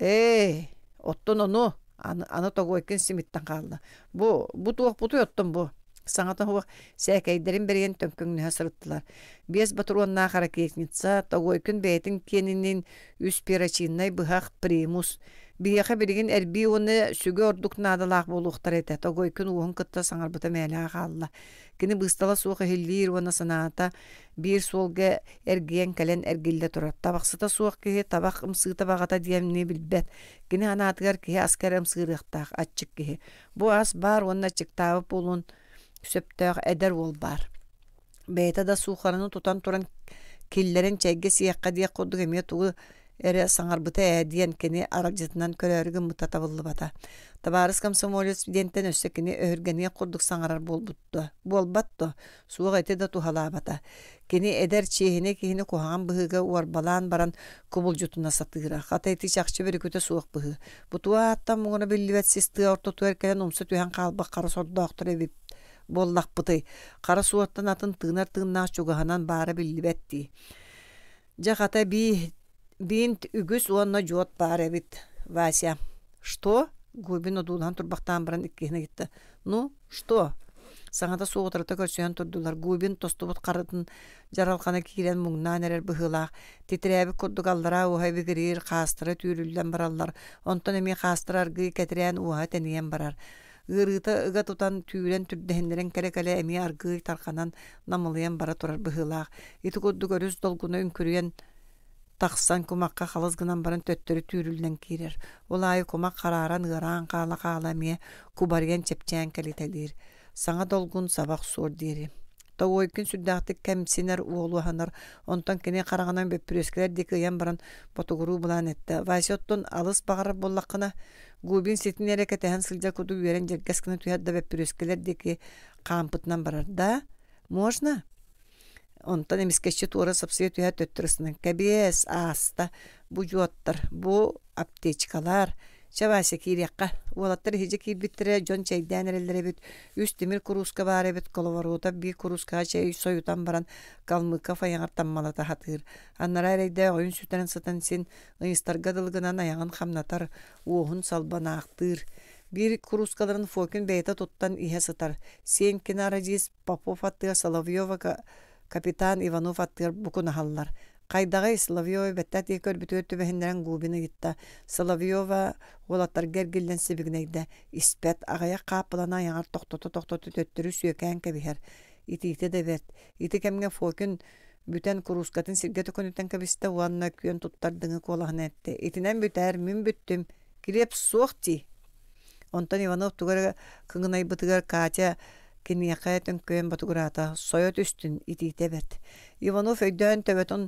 Эй, оттон ону, аны тогу экен симиттан қалды. Бу, бу бу бұту оттон бу. Саңата хуақ сәкәйдерін берген төмкіңнің сырыттылар. Бес батыруанна тогу тогойкін бәйтін кенінен үс перачиннай бұхақ примус. Бияха билигин эрби уны сүгө ордук надалаах болуктар эте. Тогой күн уһун кытта бота мэлээх алла. Кини быстала суоха хиллиир уна санаата бир суолга эргиэн кэлен эргилле турат. Табақсыта суох кихи табақ ымсыыта багата диэмни билбет. Кини анаатыгар кихи аскер ымсыырыхтаах аччык кихи. Бу ас бар уна чиктаабы болун сөптөөх эдер ол бар. Бейта да суухарыны тутан туран киллерин чайге сияққа дия курдук эмиэ тугу эре саңарбыта эдиен кини аракжытынан көрөрүгүн мутата буллубата табарыс комсомолец дентен өссө кини өһүргени курдук саңарар болбутту болбатту суық эти да тухалаабата кини эдер чиһине киһини куһаҕан быһыыга уарбалаан баран кубулжутуна сатыыра хата ити чахчы бүрүкүтэ көте быһы бутуааттан муҥуна биллибэт систы ортотуэр кэлэн умса түһэн хаалбах кара сордоохтор эбип кара суоттан атын тыынар тыыннаах чугаһанан баара биллибэтти Жақата би Бинт үгүс уонна жуот бар бит. Вася. Что? Глубину дулан турбақтан бұрын иккені кетті. Ну, что? Саңада отырты көрсен турдулар Губин тостубут қарытын жаралқана киирен муңнан әрер бұхылақ. титиреби күрдіғалдыра ұхай бігірер, қастыры түйірілден баралар. Онтан әме қастыр арғы кәтірән ұха барар. Ғырғыта ыға тұтан түйілен түрдіхендерін кәлі эми арғы тарқанан намылыен бара тұрар бұхылақ. Еті күрдіғырыз долгуны үңкірген тақсан кумакка халыз гынан барын төттөрү түйрүлден кирер. Улай кумак хараран ыран кала кала ме кубарген чепчен келителир. Саңа долгун сабак сур дери. Тауой күн сүддәхті кәмсінер уолуаханар, онтан кене қарағанан бөп декі ұян баран ботығыру бұлан әтті. Вайсеттон алыс бағар боллақына губин сетін әрекет әхін сылда күді үйерен жергескіні тұяд да декі қампытнан барар. Да, можно? онтан эмискеччи туора сапсыйа түйә төттүрүсүнүн кәбиэс ааста бу жуоттар бу аптечкалар Чавасы кириякка уолаттар хиже киирбиттере дьон чэйдään эреллеребит үс тимир куруска бааребит коловоруута би курускаа чэй соютан баран калмыков аяңартаммалата хатыыр аннара эрейде оюн сүтэнен сытан син ыйыстарга дылгынан хамнатар уохун салбанаактыыр бир курускаларын фокин бейта туттан сытар сен кинара попов капитан Иванов аттыр букунаһаллар. Кайдагы Соловьёва бетта текер бүтөр төбәһендән губина гитта. Соловьёва олаттар гергелдән сибигнәйдә испет агая капылана яңар токтото токтото төттүрү сөкән кебиһер. Итите дә бет. Ите кемгә фокин бүтән курускатын сиргә төкөнүтән кебисте уанна көн туттардыңы колаһына әтте. Итинен бүтәр мин бүттүм. Килеп сохти. Онтан Иванов тугара кыңгынай бытыгар Катя киниэхэтэн кыын батугураата сойо түстүн Ивану иванов өйдөөн төбөтөн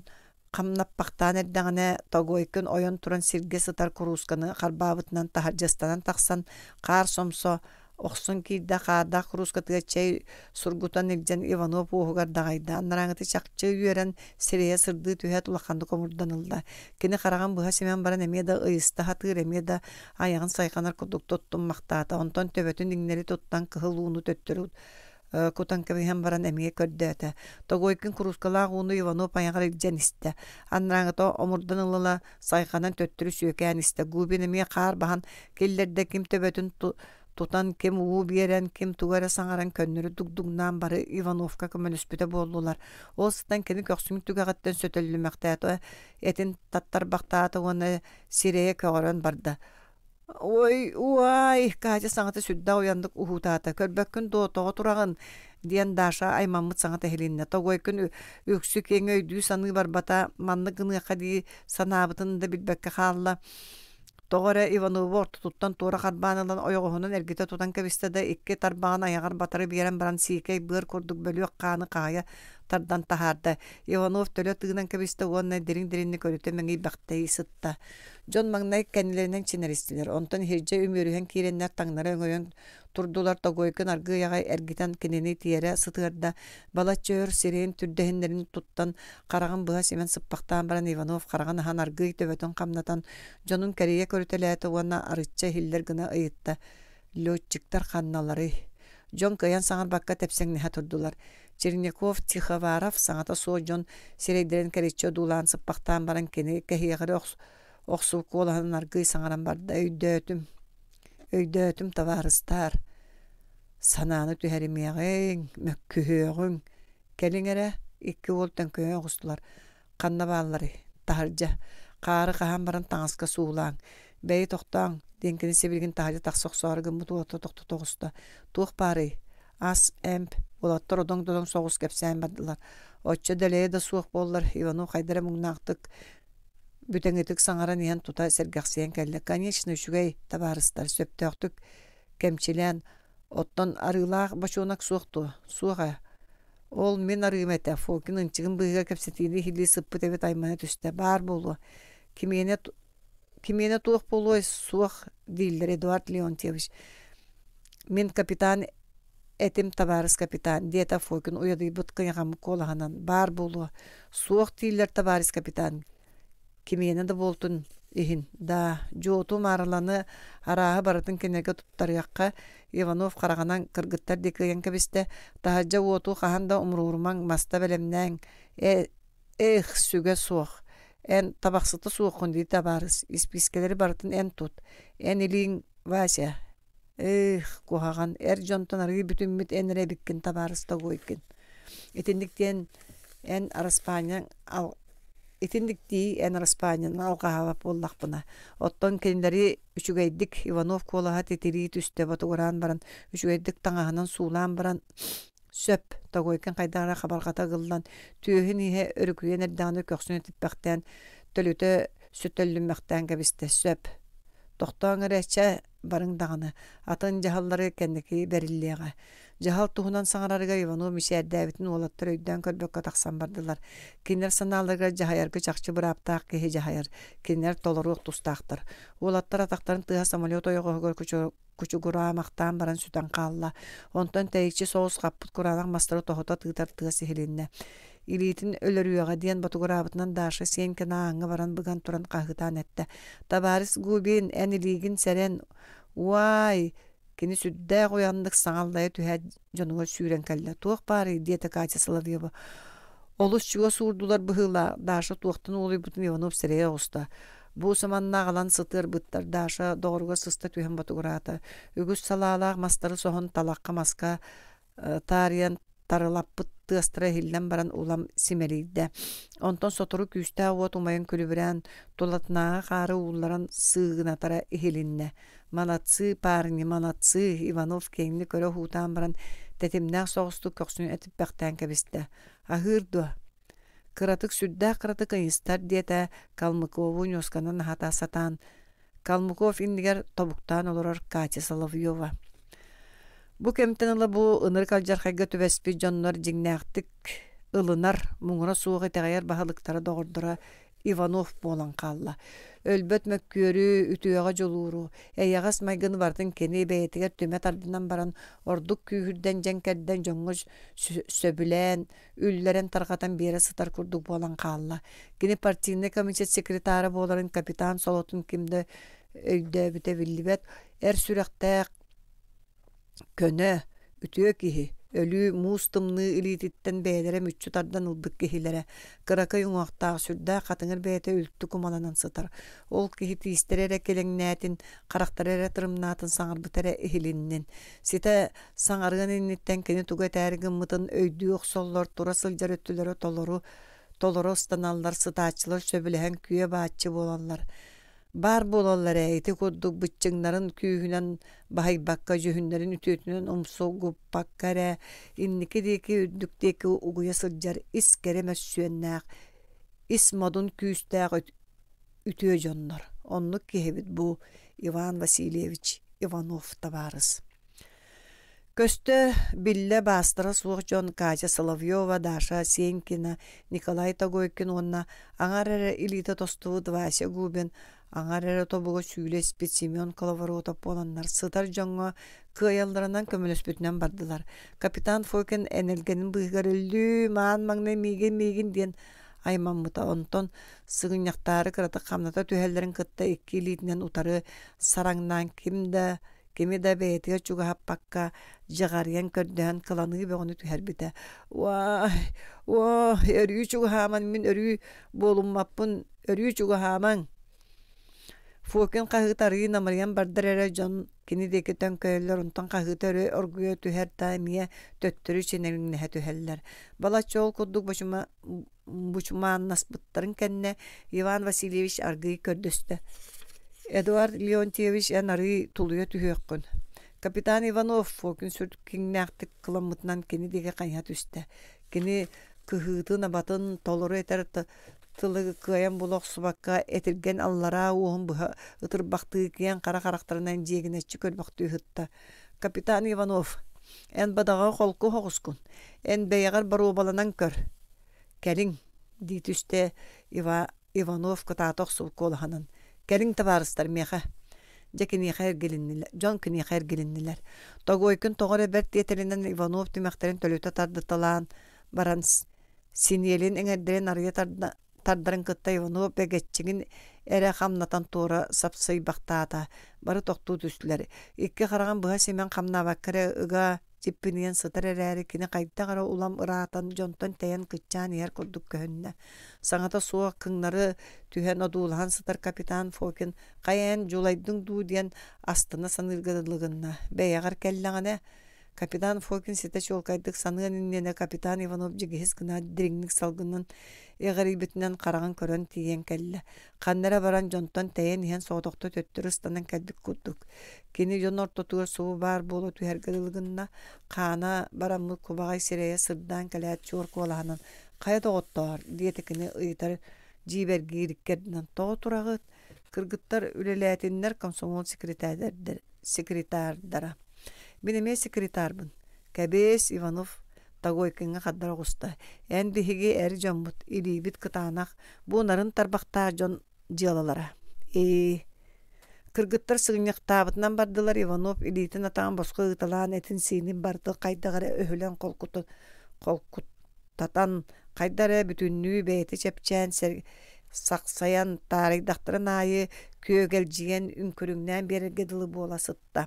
қамнаппақтан эрдэҕинэ күн ойон туран сиргэ сытар курусканы харбаабытынан тахаржастанан тахсан қар сомсо Оқсон дақ қада құрусқа чай сұргутан елден Иванов оғығар дағайды. Аннараңыты шақчы үйерен сірее сырды түйет ұлаққанды қомырданылды. Кені қараған бұға семен баран әмеді ұйысты хатыр әмеді аяғын сайқанар құдық тұттым мақтады. Онтан төбетін діңнері тұттан қығыл ұны төттіру кутанкабыһан баран эмиэ э, көрдөөтө тогойкин курускалаах уну иванов паяңар илдьэн истэ аннааҥыто омурдан ылыла сайханан төттүрү сүөкээн истэ губин эмиэ хаар баһан келлерде ким төбөтүн тутан кем уу биэрен кем тугара саңаран көннөрү дугдугнаан бары ивановка көмөлүспүтэ боллулар ол сытан кини көксүмүк түгэҕэттен сөтөллүмэхтээто таттар таттарбактаата уону сирее көҕөрөн барда ой уай каатя саңата сүдда уяндык ухутаата көрбөккүн дотого турагын диэн даша аймаммыт саҥата хилинне тогойкүн үксү кең өйдүү барбата манны гыныаха дии санаабытын да билбэкке хаалла Тоғыра Иванова туттан тура қарбанылан ойоғуһунан эргите тутан кэбистеде икки тарбаан аяғар батары биэрэн баран сиикэй быыр курдук бөлүөк кааны каая тардан тахарда. Иванов төлө тыгынан кэбисте уонна дириң диринни көрүтө меңи бактей сытта. Джон Магнай кэнилеринен чинеристилер. Онтон хирже үмүрүхэн киреннер таңнары өңөйөн турдулар аргы ягай эргитен кинени тиере сытырда балачөр сирен түрдеһиннерин туттан караган быа семен сыппактан баран иванов караган хан аргый төбөтөн камнатан жонун кәрия көрөтөлээти уонна арычча хиллер гына ыйытта летчиктар ханналары жон кыян саңар бакка тепсеңнеһе турдулар Черняков, Тиховаров, саңата жон сирейдерен кәриччо дулаан сыппактан баран кини кэхиэгер оқсул колаһынан аргый саңаран барда өйдөөтүм өйдөөтүм товарыстар санааны түһәримиэҕиң мөккүһүөҕүң кэлиҥэрэ икки уолтан көһө оҕустулар ханнабааллары таһардьа қары қаһан баран таҥаска суулаң бэйи тохтооҥ диэҥкини сибилгин таһардьа тахсохсоорыгыммыт уота тохту тоҕуста туох паары ас эмп улаттар одоң додоң соҕус кэпсээн бардылар оччо дэлэйэ да суох буоллар ивану хайдара муҥнаахтык бүтөңөтүк саҥаран иһэн тута сэргэхсиэн кэллэ конечно үчүгэй табаарыстар сөптөөхтүк кэмчилээн Оттон арылақ башонак суохту суоха Ол мен арыметі. Фокин ынчыгын быыга кәпсетейді хили сыппыт тәбет аймана түстэ Бар болу. Кемене, кемене туық болуы суақ Эдуард Леонтьевич. Мен капитан Этим табарыс капитан. диэтэ Фокин уядыйбыт бұтқыңығам колағанан. Бар болу. суох тииллер табарыс капитан. Кемене де болтын иһин да жооту маарыланы арааһы барытын кенеге якка иванов караганан кыргыттар дикыйан кэбистэ таһаджа уоту хаһан да маста бэлэмнээң э, эх сүгэ суох эн табахсыты суохун дии табаарыс испискелери барытын эн тут эн илииң вася эх кухаган эр жонтон арыы бүтүммүт эн табарыс табаарыста гойкин итиндиктен эн араспаанян итинник дии эн распанин алгаабап буллахпына оттон кинилери үчүгэйдик иванов колаха титирии түстө батугуран баран үчүгэйдик таңаһынан суулаан баран сөп тогойкен кайдара хабаргата кылдан түөһүн ийэ өрүкүйен эрдааны көксүнө типпэхтэн төлүтө сүтөллүммэхтэн бисте сөп тохтооң эрэчэ барыңдаганы атын жаһаллары кенники бериллеэҕэ Жахал туһунан ивану мишер әрдәбитин олаттар өйдән көрбөккө таксан бардылар. Кинер саналыга жахаяргы чакчы бұрааптаақ кеһи жахаяр. Кинер толорук тустаақтыр. Олаттар атақтарын тыа самолет ойоғогор кучугураамактаан баран сүтан каалла. Онтон тәйикчи соус хаппыт кураанак мастары тохота тыытар тыа сихилинне. Илитин өлөрүөға диен батугурабытынан даашы сенкіна аңы баран быган туран кахытаан этте. Табарис губин, әнилигин сәрен, уай, Кини сүддәэх уяннык саҥаллая түһэ дьонуҥа сүйрен кэллэ туох баары Олыс Катя Соловьева. Олус чуга суурдулар быһыла, Даша туохтан бутун Иванов сэрээ оста. Бу ғалан сытыр быттар Даша доҕоруга сыста түһэн батугураата. Үгүс салаалаах мастары соһон талаққа маска э, тарыян тарылаппыт тыастыра хиллен баран улам симелийде. Онтон сотору күстә уот умайын күлүбүрән, тулатнаға қары тара сыгынатара хилинне. Манатсы парни, манатсы Иванов кейінні көрі хутан баран тәтемнәк соғысту көксүн әтіп бәқтән кәбісті. Ахырды. Кыратык сүддә кыратык ыйыстар диэтә Калмыкову нёсканын хата сатан. Калмыков индигер тобуктан олорар Катя Соловьева. Бу кемтен ылы бу ыныр калжархайга түбеспи жоннор жиңнәхтик ылынар муңура суығы тәғайар бахалықтары доғырдыра Иванов болан қалла. Өлбөт мәккөрі үтіяға жолуру Әяғас майгын бардың кені бәйетігер төмет ардынан баран, ордық күйірден жеңкерден жоңғыш сөбілән, үлләрен таргатан бері сытар күрдік болан қалла. Кини партийный комитет секретары боларын капитан солотын кимде өйді біте білібет, әр сүрәқтәк Көне, үтүө киһи, өлүү муус тымныы илиититтен бэйэлэрэ мүччү тардан ылбык кихилере кыракай бәте сүрдээх катыңыр бээте үлттү кумаланан сытар. Ол кихи тиистерере келэҥнээтин, карактарере тырымнаатын саҥарбытэрэ иһилиннин. сите саҥарыган инниттэн кини туга тээригыммытын өйдүү оксоллор тура сылжар өттүлөрө толору, толору станаллар, сытаачылар сөбүлэһэн күйэ баатчы боланлар. Бар болалар әйті көрдік бұтчыңнарын күйінен баққа жүхінлерін үтетінен ұмсу ғуппаққара, иннікі декі үддіктекі ұғыя сылжар іс Ис сүйеннәқ, іс мадын күйістәғ үтөө жоннор. Онлық кехебіт бұ Иван Васильевич Иванов табарыз. Көсті билле бастыра суық жон Кача Соловьева, Даша Сенкина, Николай Тагойкин онна, аңар әрі Илита Тостуыд, Вася аңар эре тобуго сүүлеспит семен коловоротоп боланнар сытар жоңго кыялдарынан көмөлөспүтүнөн бардылар капитан фокен энелгенин быыгарыллүү маан маңны миигин миигин диэн аймаммыта онтон сыгыньяктаары кыраты камната түһэллерин кытта икки илиитинен утары сараңнан ким да кими да бээтиэ чуга хаппакка жагарыен көрдөн кыланыы бөҕөнү түһэрбитэ уай о өрүү чугаһааман мин өрүү болуммаппын өрүү чугаһаамаң Фуокен қағытарғы намарыян бардарара жон кини декетен көйлөр унтан қағытары оргуя түһәр таймия төттөрү ченегиннеһе түһәлләр. Бала чол куддук бочума бучуман насбыттарын кәнне Иван Васильевич аргы көрдөстө. Эдуард Леонтьевич анары тулуя түһөккүн. Капитан Иванов фокин сүрдүк киннактык кыламытынан кини деге кайя түстө. Кини кыһыытын абатын толору этер тылы кыян булок субакка этирген аллара уһун буһа ытыр бахты кыян кара карактарынан диегинечи көлбөктүү хытта капитан иванов эн бадага холку хогускун эн бэйагар баланан көр кәлиң диитүстэ ива иванов кытаатох сулкуолаханан кәлиң табаарыстар меха жакинихер гилиннилер жон кинихер гилиннилер тогойкун тоғор эбер тиетелинен иванов түмэхтерин төлөтө тардыталаан баран синелин эңердерин арыйа тардарын кыттай бегетчигин эре хамнатан туура сапсый бактаата бары токту түстүлөр икки караган быа семен хамнабаккыре ыга типпинен сытыр эрээри кини кайта кара улам ыраатан жонтон тэен кытчаан иэр курдук көһүннэ саңата суох кыңнары түһэн одуулахан сытар капитан фокин кайэн жулайдың дуу диэн астына саныргыдылыгынна бэйэгер келлэҕинэ Капитан Фокин сите чолкайдык саныгыннене капитан Иванов жигиһис гына дириңник салгыннан э эгарибитинен караган көрөн тиген келле. Каннара баран жонтон тейен ен соотокту төттүр ыстанан келдик курдук. Кини жон ортотуга суу бар болу каана кана бараммы кубагай сирее сырдан келет чор коланын кая тоготтор диетекини ыйтар жибергириккердинен тоо турагыт кыргыттар үлелеэтиннер комсомол секретарьдара Мен эме секретарбын. Кәбес Иванов тагойкыңа қаддар оғыста. әрі жомбут, ирибит кытанақ, бұ нарын тарбақта жон жалалара. Э, кыргыттар сыгыняктаабытынан бардылар Иванов илитин атаан боско ыталаан этин сиинин барды қайдағара өһөлөн колкуту колкуттатан қайдара бүтүннүү бээти чепчен сақсаян тарыйдақтырын аайы күөгелжиген жиен үңкүрүңнен берге дылы боласытта.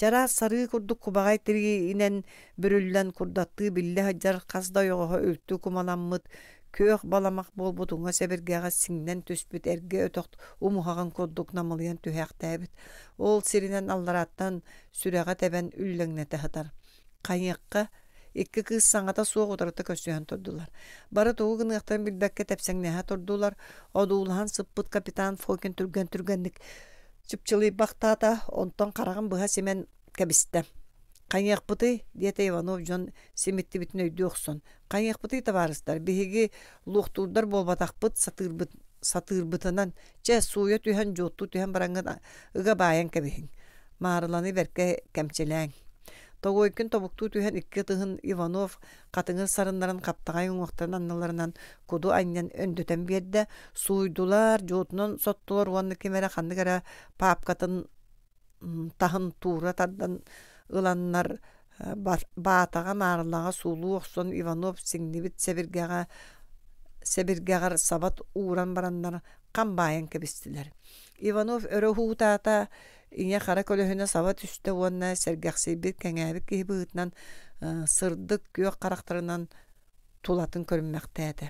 Жара сары курдук кубагай тири инен бүрүллән курдатты билле хаджар казда өлтү кумаламмыт көөх баламақ болбут уңа себиргэҕэ сиңнэн түспүт эрге өтөхт умухаган курдук намылыйан түһээхтээбит ол сиринен аллараттан сүрөга тебен үллэҥнэтэ хытар хайыакка икки кыыс саңата суох утарыта көссүһэн турдулар бары тугу гыныахтан билбэккэ тэпсэҥнээһэ турдулар одуулаһан сыппыт капитан фокин түргэн түргэнник чыпчылый бахтата онтон караган быха семен кәбісті. Қаңияқ бұты, Иванов жон семетті бітін өйді оқсын. Қаңияқ бұты табарыстар, бігеге лоқтуылдар болбатақ бұт сатыр бұт сатыр бұтынан, жә суя түйен жотту түйен бараңын ұға байын кәбігін. Маарыланы Тогойкин тобуктуу түһэн икки тыһын Иванов катыңыр сарындарын каптагай уңактарын анныларынан куду айнен өндүтэн биэрдэ суйдулар, жуутунан соттулар уанны кемэрэ ханныгара папкатын тахын туура тардан ыланнар э, баатаға маарылаға суулу оқсон Иванов сиңнибит сәбиргәға сәбиргәғар сабат ууран бараннар камбайын кебистилер. Иванов өрө хуутаата Ине хара көлөһүнө сабат үстө уонна сәргәксейбир кәңәбик киһи быытынан э, сырдык күөк карактарынан тулатын көрмәктәде.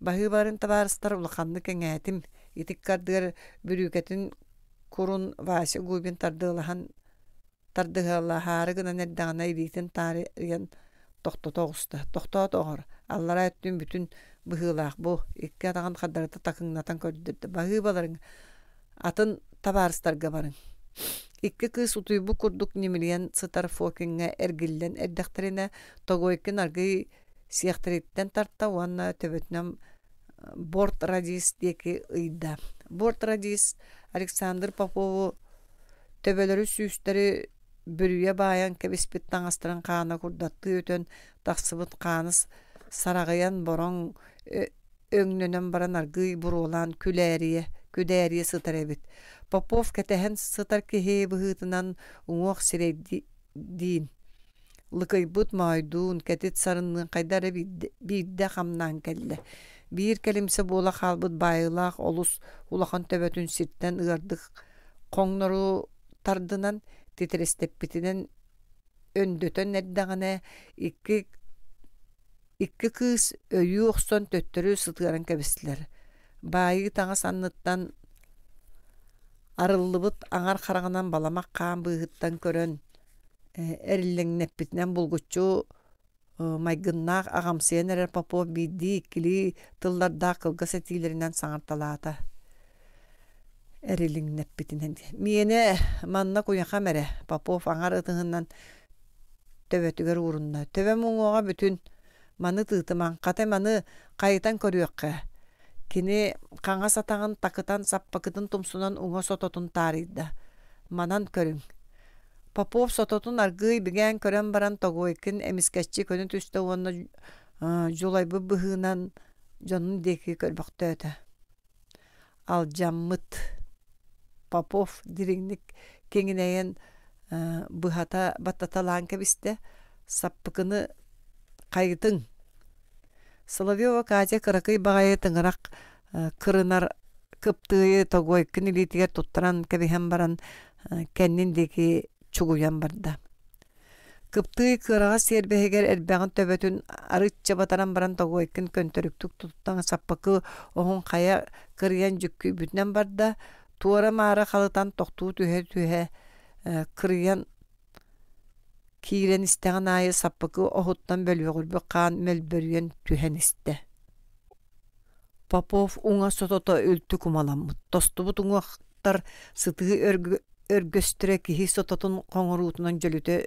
Баһы барын табарыстар улаханны кәңәтим итик кардыр бүрүкәтин курун васи губин тардылахан тардыгала хары гына нердагана иритин тарыян тохто тогуста аллара өттүн бүтүн быһылаах бу икки атаган каддарыта такыңнатан көрдүрдү баһы баларың атын табарыстар габарын. Икки кыз утуйбу курдук немилиен сытар фокинге эргиллен эрдахтарина тогойкин аргы сиахтариттен тартта уанна төбөтнам борт радис деки ыйда. Борт радис Александр Попову төбөлөрү сүүстөрү бүрүе баян кебиспит таңастырын каана курдатты өтөн таксыбыт кааныс сарағаян борон өңнөнөн баран аргый буруулан күлээрие күдээрие сытар Попов кәтәһән сытар кеһе быһыытынан уох сирей диин. Лыкайбут майдуун сарынын сарыннын кайдары хамнан хамнаан келле. Биир келимсе буола халбыт байылаах олус улахан төбөтүн сирттен ыардык коңнору тардынан титрестеппитинен өндөтөн эрдагана икки икки кыыс өйүү охсон төттөрү сытыаран кэбистилер. Байы арыллыбыт аңар қарағынан балама қаан быыһыттан көрөн э, эриллеңнеппитинен булгуччу э, майгыннаах ағамсыен эрер попо бидди иккили тыллардаах кылгас этиилеринен саҥарталаата эриллиңнеппитинен миэне манна куяха мере попов аңар ытыһынан төбөтүгөр урунна төбө муҥуоҕа бүтүн маны тыытымаҥ қатай маны кайытан көрүөккэ Кини қаңа сатаңын такытан саппакытын тумсунан уңа сототун таарыйда. Манан көрүң. Попов сототун аргый биген көрөн баран тогойкин эмискеччи көнү түстө уонна жолайбы быһынан жонун деки көрбөктөөтө. Ал жаммыт Попов дириңник кеңинеен быхата баттаталаан кебисте саппыкыны кайытың Соловьева Катя кыракай бағайы тыңырақ э, кырынар кыптыйы тогой кинилитигер туттаран кебиһэн баран э, кэннин дики чугуян барда. Кыптыйы кыраға сербеһигер эрбәғін төбөтүн арытча батаран баран тогой кин көнтөрүктүк туттан саппакы қая хая кырыян жүккү барда туара маара халытан тоқтуу түйе түһэ э, кырыян кирен истеген айы саппыгы охуттан бөлвегір бұққан мөлбөрген түхен істі. Попов уңа сотото өлтті кумалам. Тосты бұт уңақтар сытығы өргөстіре кихи сототын қоңырутынан жөліте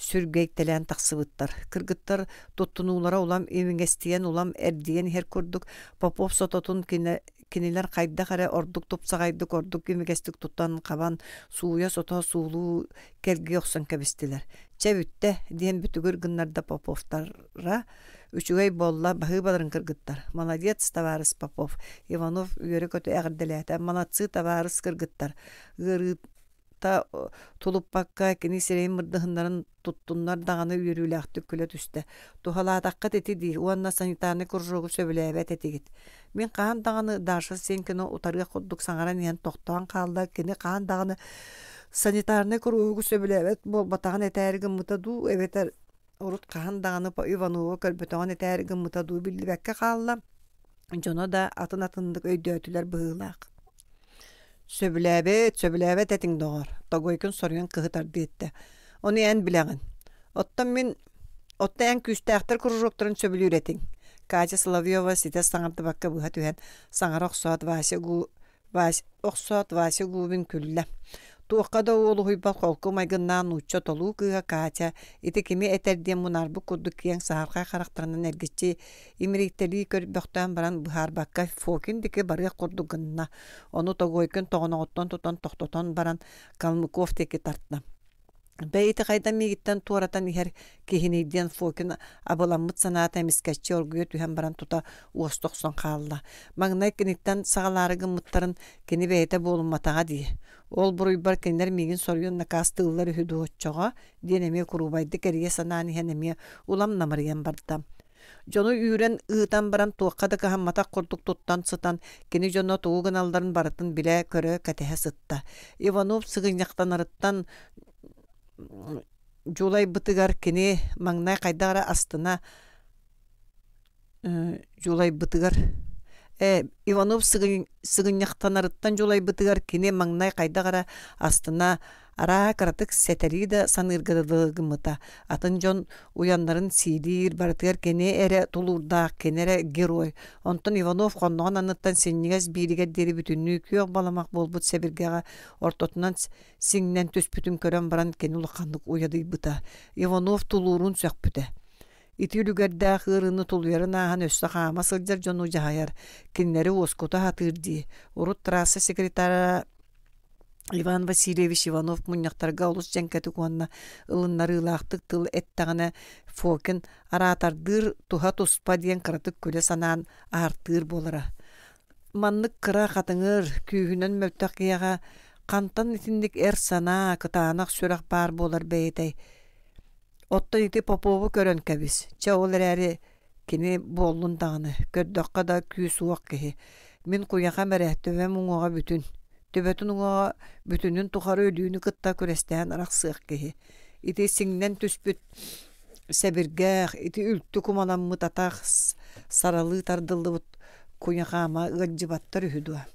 сүргейттелен тақсы бұттар. Кіргіттар тұттын улам үйвенгестиен улам әрдиен хер көрдік. сототын кинилер ордық аре ордук тупсагайдык ордук кимигестик қабан кабан сууя сото суулуу келге оксон кебистилер чебүтте диэн бүтүгүр гыннарда поповтарра үчүгэй болла бахы баларын кыргыттар молодец товарыс попов иванов үйөрө көтө эгерделээте молодцы товарыс кыргыттар та э, тулуппакка кинисерейин мырдыһыннарын туттуннар даганы үйрүүлээхтик күлө түстэ тухалаатакка тети дии уанна санитарный кружогу сөбүлээбэт этигит мен каан даганы даашыл сен кино утарга куддук саңаран иэн каалда кини каан даганы санитарный кругу сөбүлээбэт болбатаган этээригин мыта дуу эбетер урут каан даганы иванова көрбөтөгөн этээригин да атын атындык өйдөөтүлөр Сөбіләбе, сөбіләбет әтің доғар. Тогой күн сорген кығытар дейді Оны ән біләғін. Оттан мен, отта ән күсті әқтір күржоқтырын сөбілі Катя Соловьева сите саңарты баққа бұға түйен. Саңар оқсуат Вася Губин күллі. Туохкада уолу хуйбат холку майгыннаан уччо толуу кыыга Катя, ити кими этерден мунарбы курдук киен саарха характарынан эргичи, имириктелии көрбөхтөн баран быхарбакка фокин дики барыга курдугынна, ону тогойкын тоғоноғоттон тутон тохтотон баран Калмыков теки тартна. Бәйті қайдан мегіттен туаратан ихер кехенейден фокин абыламмыт санаат эмискаччи оргуя түһэн баран тута уос тохсон Маңнай киниттен сагаларыгын мыттарын кини бәйте болумматаға ди Ол бар кинилер мегин сорьон накас тыыллар үһүдү оччоға денеме курубайды керие санаан ихенеме улам намырыен барда. Жону үйрен ыытан баран туаққады кахаммата құрдық туттан сытан, кені жоно туғын алдарын барытын біле көрі кәтеһе сытта. Иванов сығыняқтан арыттан Жолай бытыгар кини маңнай кайдагара астына э, жолай бытыгар э, иванов сыгыньяктанарыттан жолай бытыгар кини маңнай кайдагара астына Ара каратык сетелида саныргыдыгымыта. Атын жон уяндарын сиидиир барытыгар кене эре тулурдаак, кенере герой. Онтон Иванов конноган анныттан сеннигез бириге дери бүтүннүү күөк баламак болбут себиргега ортотунан сиңнен төс бүтүн көрөн баран кени улакандык уяды быта. Иванов тулуурун сөкпүтө. Итүлүгәрдә хырыны тулуярын ахан өссө хама сылжар жону жаһаяр. Киннери оскута хатырди. Урут трасса секретара Иван Васильевич Иванов муннақтарға улус жәңкәті қуанна ылыннары тыл әттағына фокин аратардыр туха туспа ден қыратып көлі санаан артыр болыра. Маннық қыра қатыңыр күйінен мөттәқияға қантан итіндік әр сана қытанақ сөрақ бар болар бәйетай. Отто еті поповы көрін кәбіз. Ча ол әрі кені болын дағыны. Көрдіққа да күй суақ кехи. Мен қуяға мәрәттөме мұңуға бүтін төбөтүн уга бүтүнүн тухары өлүүнү кытта көрестään арахсыах киһи ити сиңнен түспүт сәбиргээх ити үлтү куманаммы татаах саралы тардыллыбыт куяхаама ыаджыбаттар үһүдуа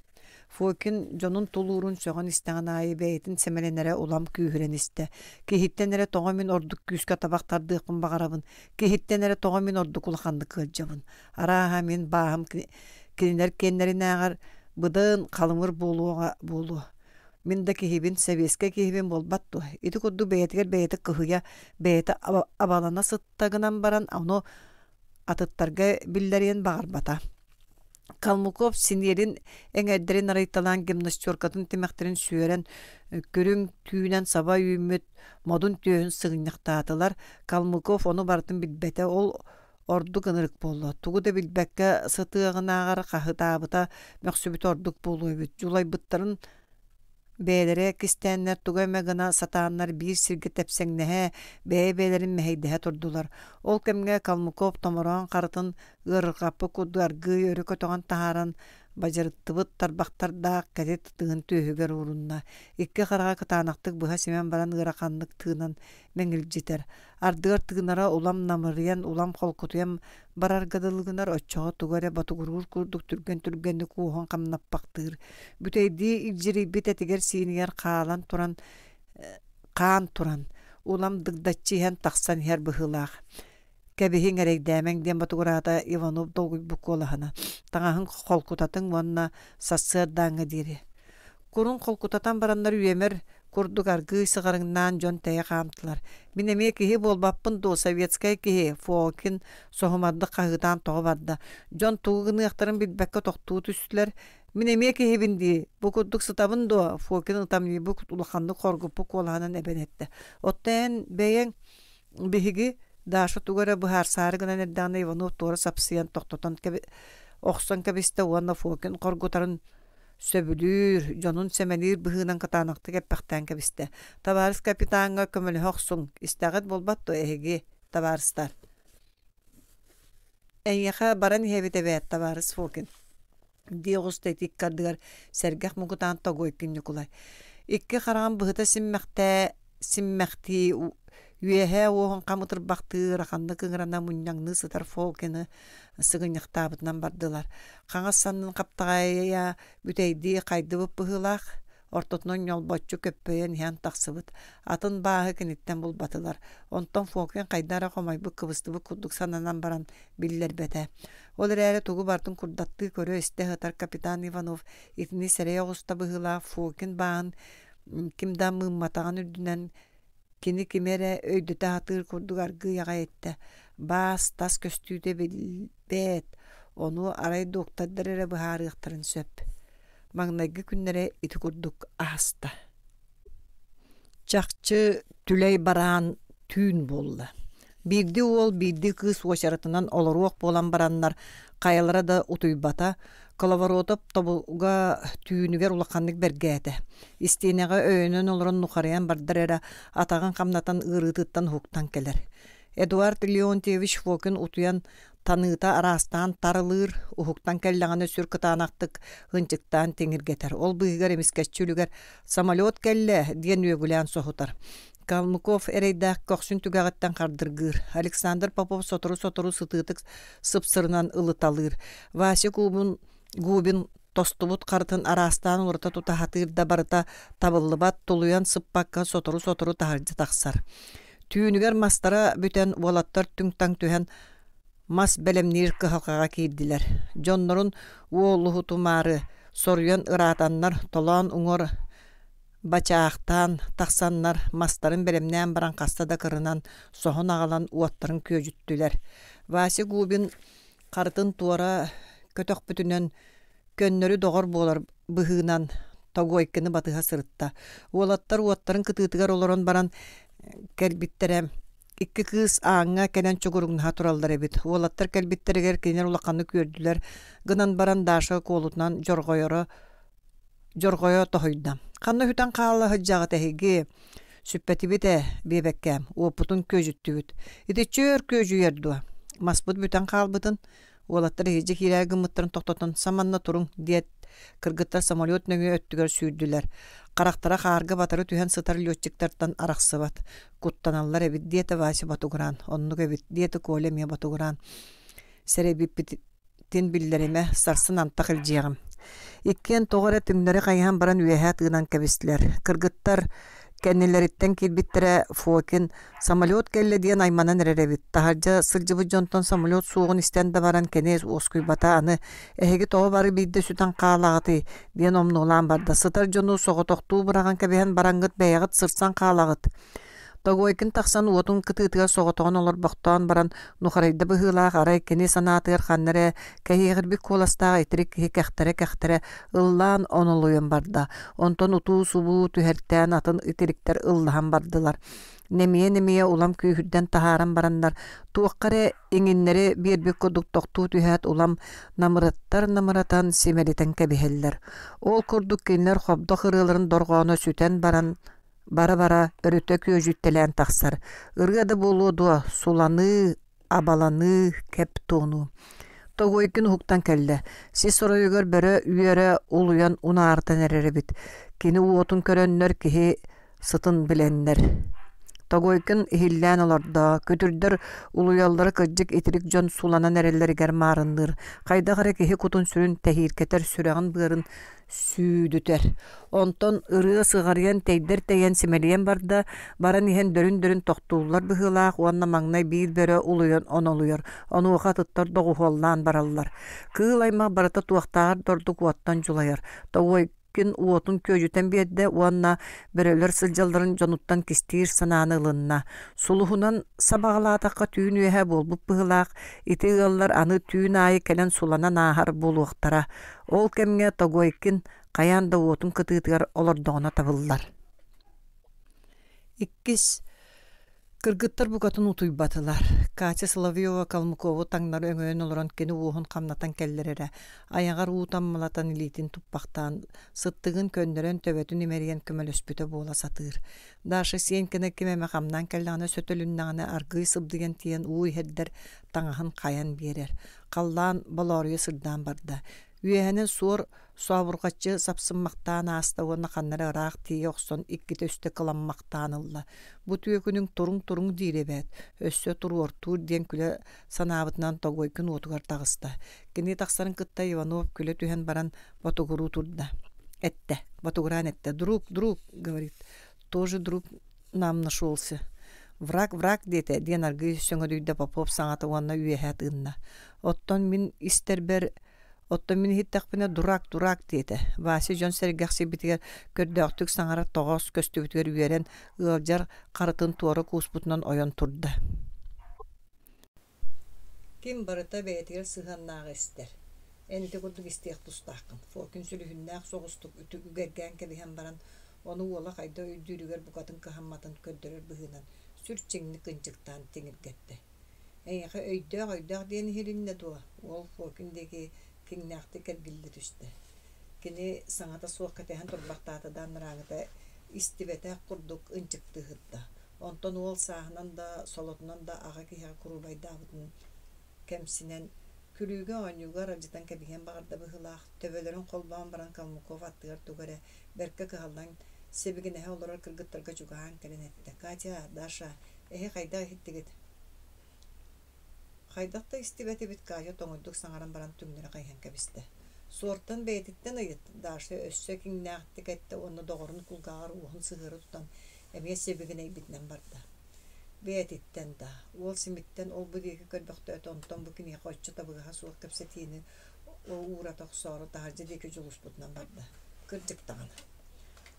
Фокин жонун тулуурун сөгөн истеганайы бэйтин семеленере улам күүһүрен исте. эре тоңо мин ордук күүскө табак тардыыкын багарабын. Кихиттенере тоңо мин ордук улаханды кылжабын. Араха мин баахым кинилер кеннерин бұдан қалымыр болуға болу. Мен да кехибин, сәбеске болбатту. Иді күдді бәйетігер бәйеті күхіге, бәйеті абалана сыттағынан баран, аны атыттарға биллерен бағарбата. Калмуков синерин эңэддерин арыйталан гимнастеркатын темектерин сүйерен э, көрүн түйүнен саба үймөт модун түйөһүн сыгыняктаатылар Калмуков ону бартын билбете ол ордук ынырык болло. Тугу да билбекке сытыагынаагар кахытаабыта мөксүбүт ордук болуйбут. быттарын бээлере кистәннәр тугайма гына сатааннар биир сирге тәпсәңнәһә бәй бәйләрен мәһәйдәһә тұрдылар. Ол кемге Калмыков томороон карытын ыргапы кудуаргы өрөкө тоган таһарын бажырыттыбыт тарбахтардаах кәтет тыын төһүгер урунна икке карага кытаанахтык быха семен баран ыраханнык тыынан меңилжитер ардыгар тыгынара улам намырыян улам холкутуям барар гадылыгынар оччого тугаре батугуругур курдук түрген түргенни куухон камнаппактыыр бүтөйди илжирибит этигер сиинигер каалан туран э, каан туран улам дыгдаччыйхан тахсан хер кәбиһин әрейдәмәң дем батугурата Иванов долгуй буколахана. Таңаһын холкутатын вонна сассыр даңы дири. Курун барандар бараннар үйемер, курдугар гыйсыгарыңнан жон тәйе қамтылар. Мен эме кихи болбаппын до советская кихи фокин сохумадды қағыдан тоғыбадда. Жон туғын ыақтарын битбәкке тоқтуу түстілер. Мен эме кихи бинди, бұ курдук сытабын до фокин ытамни бұ кут улаханды коргуппу колағынан Оттен бәйен бихиги Дашуту гөрә бу һәр сары гына нәдән Иванов торы сапсыян тоқтотан кебе охсан кебесте уанна фокин коргутарын сөбүлүр, жонун семенир быһынан катанакты кеппектен кебесте. Табарыс капитанга көмөл хоксун истагыт болбатту эһиги табарыстар. Эйяха баран хебите бет табарыс фокин. Диогус тетик кардыгар сергах мугутан тогой киннюкулай. Икки хараган быһыта симмәхтә симмәхти Үйәһә оғын қамытыр бақтыр, ақанны кыңырана мұннаңны сытар фолкені сығынықтабытынан бардылар. Қаңас санның қаптағайя бүтәйді кайдыбып бұп ортотнон ял баччу көппөйен ян Атын бағы кенеттен булбатылар батылар. Онтон фолкен қайдара қомай кыбыстыбы кыбысты сананан баран биллер бете Ол рәрі тугу бартын курдатты көрө эсте ытар капитан Иванов, итіні сәрей оғыста бұғыла баан бағын кимда мыйматаған үрдүнен кини кимере таатыр курдугар гыяга этте бас тас көстүүдө билбэт ону арай доктардырыра быхаарыахтарын сөп маңнайгы күннере ити курдук ааста чакчы түлей бараан түүн болды. бирди ол бирди кыыс очаратынан олоруок болан бараннар кайылара да утуйбата коловоротоп тобуга түүнүгер улакканнык бергээте истиинеге өйөнөн олорон нухарыян бардар эре атаган камнатан ырытыттан хуктан келер эдуард леонтьевич фокин утуян таныыта арастан тарылыр ухуктан келлеганы сүр кытаанактык ынчыктаан теңиргетер ол быыгар эмискесчүлүгер самолет келле диэн үөгүлээн сохутар калмыков эрейдаах кохсүн түгагыттан кардыргыр александр попов сотору сотору сытыытык сыпсырынан ылыталыр вася кубун губин тостубут қартын арастан урта тутахатыр да барыта табыллыбат тулуян сыппакка сотору сотору тахаржы тахсар. Түйінігер мастара бүтен волаттар түңтаң түһән мас бәлемнир кыхалкага кийдилер. Жоннорун уолуху тумары соруян ыратаннар толан уңор бачаахтан тахсаннар мастарын бәлемнән баран каста да кырынан соһон агалан уаттарын көжүттүләр. Васи Губин қартын туара бүтүнөн көннөрү догор болар быхыынан тогуайкыны батыха сырытта. Уолаттар уаттарын кытыытыгар олорон баран кэлбиттерем. Икки кыз ааңа кенен чугуругнаха туралдар эбит. Уолаттар кэлбиттерегер кинер улаканы көрдүлөр. Гынан баран дааша колутунан жоргойоро жоргойо тохойда. Канна хүтан каала хыджагы тэхиги сүппетибите бебеккем. Опутун көжүттүбүт. Итечөр көжү ердуа. Маспут бүтен каалбытын. Олаттар хиджи хирәгі мұттарын тоқтотын саманна туруң дед кыргыттар самолет нөңе өттүгөр сүйділер. Қарақтара қағарғы батары түйен сытар летчиктартан арақсы бат. Куттаналлар әбіт деті васи батуғыран, оннық әбіт деті коле ме батуғыран. Сәрәбіппітін білдереме сарсын антақ үлжеғым. Иккен тоғыра түңнері қайған баран үйәхә тыгынан кебистилер Кыргыттар кэннилериттен кирбиттере фокин самолет келле диэн айманан эреребит тахаржа сылжыбы жонтон самолет суугун истен баран баран кенес бата аны эһиги тоо бары бидде сүтан каалагыты диэн омнулаан барда сытар жону соготоктуу быраган кэбиһэн барангыт бэйэгыт сырсан каалагыт Тогойкин тахсан уотун кытытыга соготогон олор бохтоон баран нухарайда быһыылаах арай кини санаатыгар ханнере кэһиэгирбик куоластаах итирик кэхтере кэхтере ыллаан онолуйун барда онтон утуу субуу түһэртээн атын итириктер ыллаһан бардылар немие немие улам күйүһүдден таһааран бараннар туохкаре иңиннери биирбик курдуктохтуу түһээт улам намыраттар намыратан симелитен кэбиһэллер ол курдук кинилер хобдо хырыыларын доргооно баран бара-бара өрөтөкү өжүттелерин таксар ыргада болуоду суланы абаланы кеп тону тогойкин хуктан келле си сороюгер бере үйере улуян бит. Кені кини уотун көрөннөр киһи сытын биленнер Тагойкын иһиллән оларда, көтүрдер улуялдары кыджык итирик жон суланан эреллер марындыр. Кайда кара кихи кутун сүрүн тәһир кетер сүрәгын бырын Онтон ырыы сыгарыян тейдер тәйен семелиен барда, баран иһен дөрүн-дөрүн тоқтууллар уанна маңнай биир бөрө улуйон он олуйор. Ону тыттар бараллар. Кыыл аймак барата туақтаар дорду куаттан жулайар күн уотун көйүтен бирде уанна берөлөр сылжалдарын жонуттан кистир санааны ылынна сулухунан сабагалаатакка түүн үэһэ болбуп быгылаак ити аны түүн аайы келен сулана нааһар болуактара ол кемге тогойкин каян да уотун кытыытыгар олордогуна табыллар Кыргыттар бу катын утуйбатылар. Катя Соловьева Калмыкова таңнар өңөөн олорон кени уохун камнатан келлерере. Аяғар утаммалатан илитин туппақтан, сыттыгын көндөрөн төбөтүн имерген көмөлөспүтө бола сатыр. Дашы сен кене кемеме камнан келланы сөтөлүннаны аргый сыбдыген тиен уй хеддер таңаһын каян берер. қалдан баларыйы сырдаан барда. Үйәһенен суор суабургачы сапсынмактаана астагуонна ханнара ыраах тии охсон икките үстө кыламмактаанылла бу түөкүнүң туруң туруң диилебэт өссө туур диен күлө санаабытынан тогойкүн уотугар тагыста кини таксарын кытта иванов күлө түһэн баран турды. турда этте ботугураан этте друг друг говорит тоже друг нам нашелся враг враг дете диэн аргы сөңөдүйдө попов саңата уонна үйэһэ оттон мин истербер Оттомин хиттақпына дурак-дурак дейті. Васи жон сәргәқсі бітігер көрдәқтік саңара тоғыз көсті бітігер үйерен ұлавжар қарытын туары куспутынан ойон тұрды. Ким барыта бәйтігер сығаннағы істер. Әнді күрдік істеқ тұстақын. Фокин сүліхіннәқ соғыстық үтігі гәрген кәдіген баран, оны ола қайда өйдүрігер бұқатын қахамматын көрдірер бұғынан, сүр чеңні күнчіктан теңіп кетті. Әйіғі өйдәқ-өйдәқ дейін хелінне дуа. Ол фокиндегі кинэхтэ кэлгилди түштэ. Кини саңата суу кэтэхэн турбахтаты да мэрагэтэ истибэтэ курдук инчэпты хытта. Онтон ул сахнан да солотнан да ага кеха курубай да бутун кэмсинэн күрүгө аныга радиодан кэбиген багырда быхылах төбөлөрүн колбан баран коммуковаттыр тугара берке кэхалдан себигине хаулдар кыргыттарга жугаан кэлинэтте. Катя, Даша, эхе кайда хиттигет? Хайдақта истігі әтебет кайо саңаран баран түңнері қайхан кәбісті. Суортан бәйтіттен ұйыт, дашы өссө кіңнәғітті кәтті, оны доғырын күлгағар уғын сығыры тұтан, әме себігін барды. да, ол сіміттен ол бұд екі онтан табығыға суық барды. Күрдік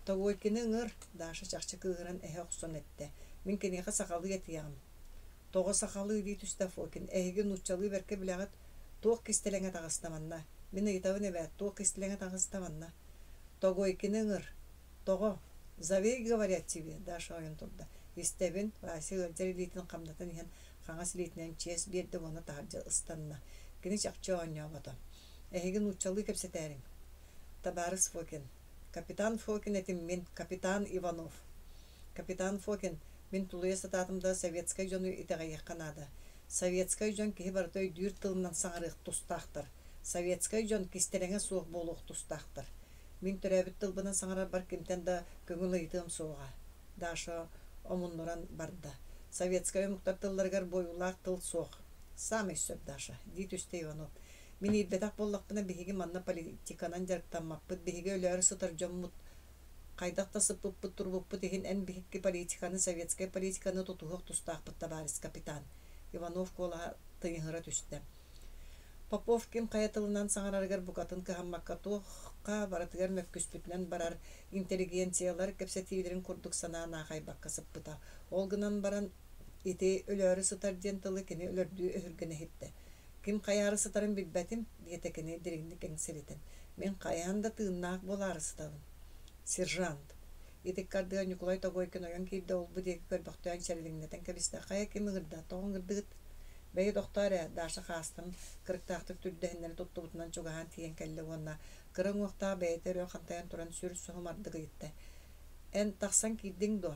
тағына. дашы әхе әтті. Мен Тоғы сақалы үйді түстаф окен, әйген ұтчалы бәрке білағат тоқ кестелеңе тағыстаманна. Мен айтауын әбә, тоқ кестелеңе тағыстаманна. Того екінің ұр, того, завей говорят тебе, даша ойын тұрды. Истебін, Васил Альдер лейтін қамдатын чес берді оны тағырды ұстанына. Кені жақчы оңы обады. Әйген ұтчалы кепсетәрін. Табарыс Фокин. Капитан Фокин әтім мен, капитан Иванов. Капитан Фокин, Мен тулуя сататымда советскай жону итеғайық қанады. Советскай жон кеһи баратой дүйір тылынан саңарық тұстақтыр. Советскай жон суық болуқ тұстақтыр. Мен түрәбіт тылбынан саңарар бар кемтен да көңіл айтығым суға. Даша нұран барда. Советскай мұқтар тылларгар тыл соқ. Самый сөп Даша, дейт үсте Иванов. Мен идбетақ боллақпына бігеге манна политиканан жарықтанмақпыт, бігеге әрі сұтар жомұт. Хайдах та сып бүп тур бүп деген эн бихикке политиканы советская политиканы тотуһок тустах бит табарис капитан Иванов кола тыйгыра түстэ. Попов ким кайтылынан саңарарыгар бу катын ка хаммакка тохка баратыгар барар интеллигенциялар кепсе курдук санаана хайбакка сып бута. Ол гынан баран эти өлөрү сытар дентылы кини өлөрдү өлгөнө хетте. Ким кайары сытарын билбетин ятекене дирингди кенселетен. Мен кайанда тыннак боларыстым. сержант. Идек карды анюклай тогой киноган кейде ол бұдегі көрбақтуян сәлігіннетен кәбісті қая кемігірді тоғын ғырдығыт. Бәйі доқтары Даша қастын кіріктақтық түрдігіннен тұттығытынан чугахан тиген кәлі онна. Кырың уақта бәйтер өқантайын тұран сүрісі ғымардығы етті. Ән тақсан кейдің до.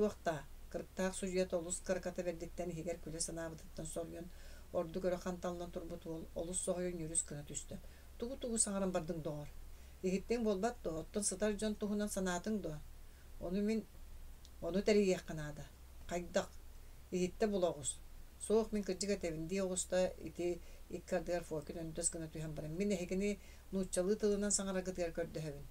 Туақта кырықтақ сүжет олыс кырқаты бердіктен хегер күлі санабыттан солген. Орды көрі қанталынан тұрбыт ол олыс соғойын юріс күні түсті. туғы тугу бардың доғыр. Иһиттен болбатта оттон сытар дьон туһунан санаатың до Ону мин ону тэрийиэхханаада. Хайдах иһитте булагус. Соох мин кырдьыга тэбинди огуста ити иккардыгар фокин өндөс гына туйхан баран. Мин эһигини нууччалы тылынан саҥарагытыгар көрдөһөбүн.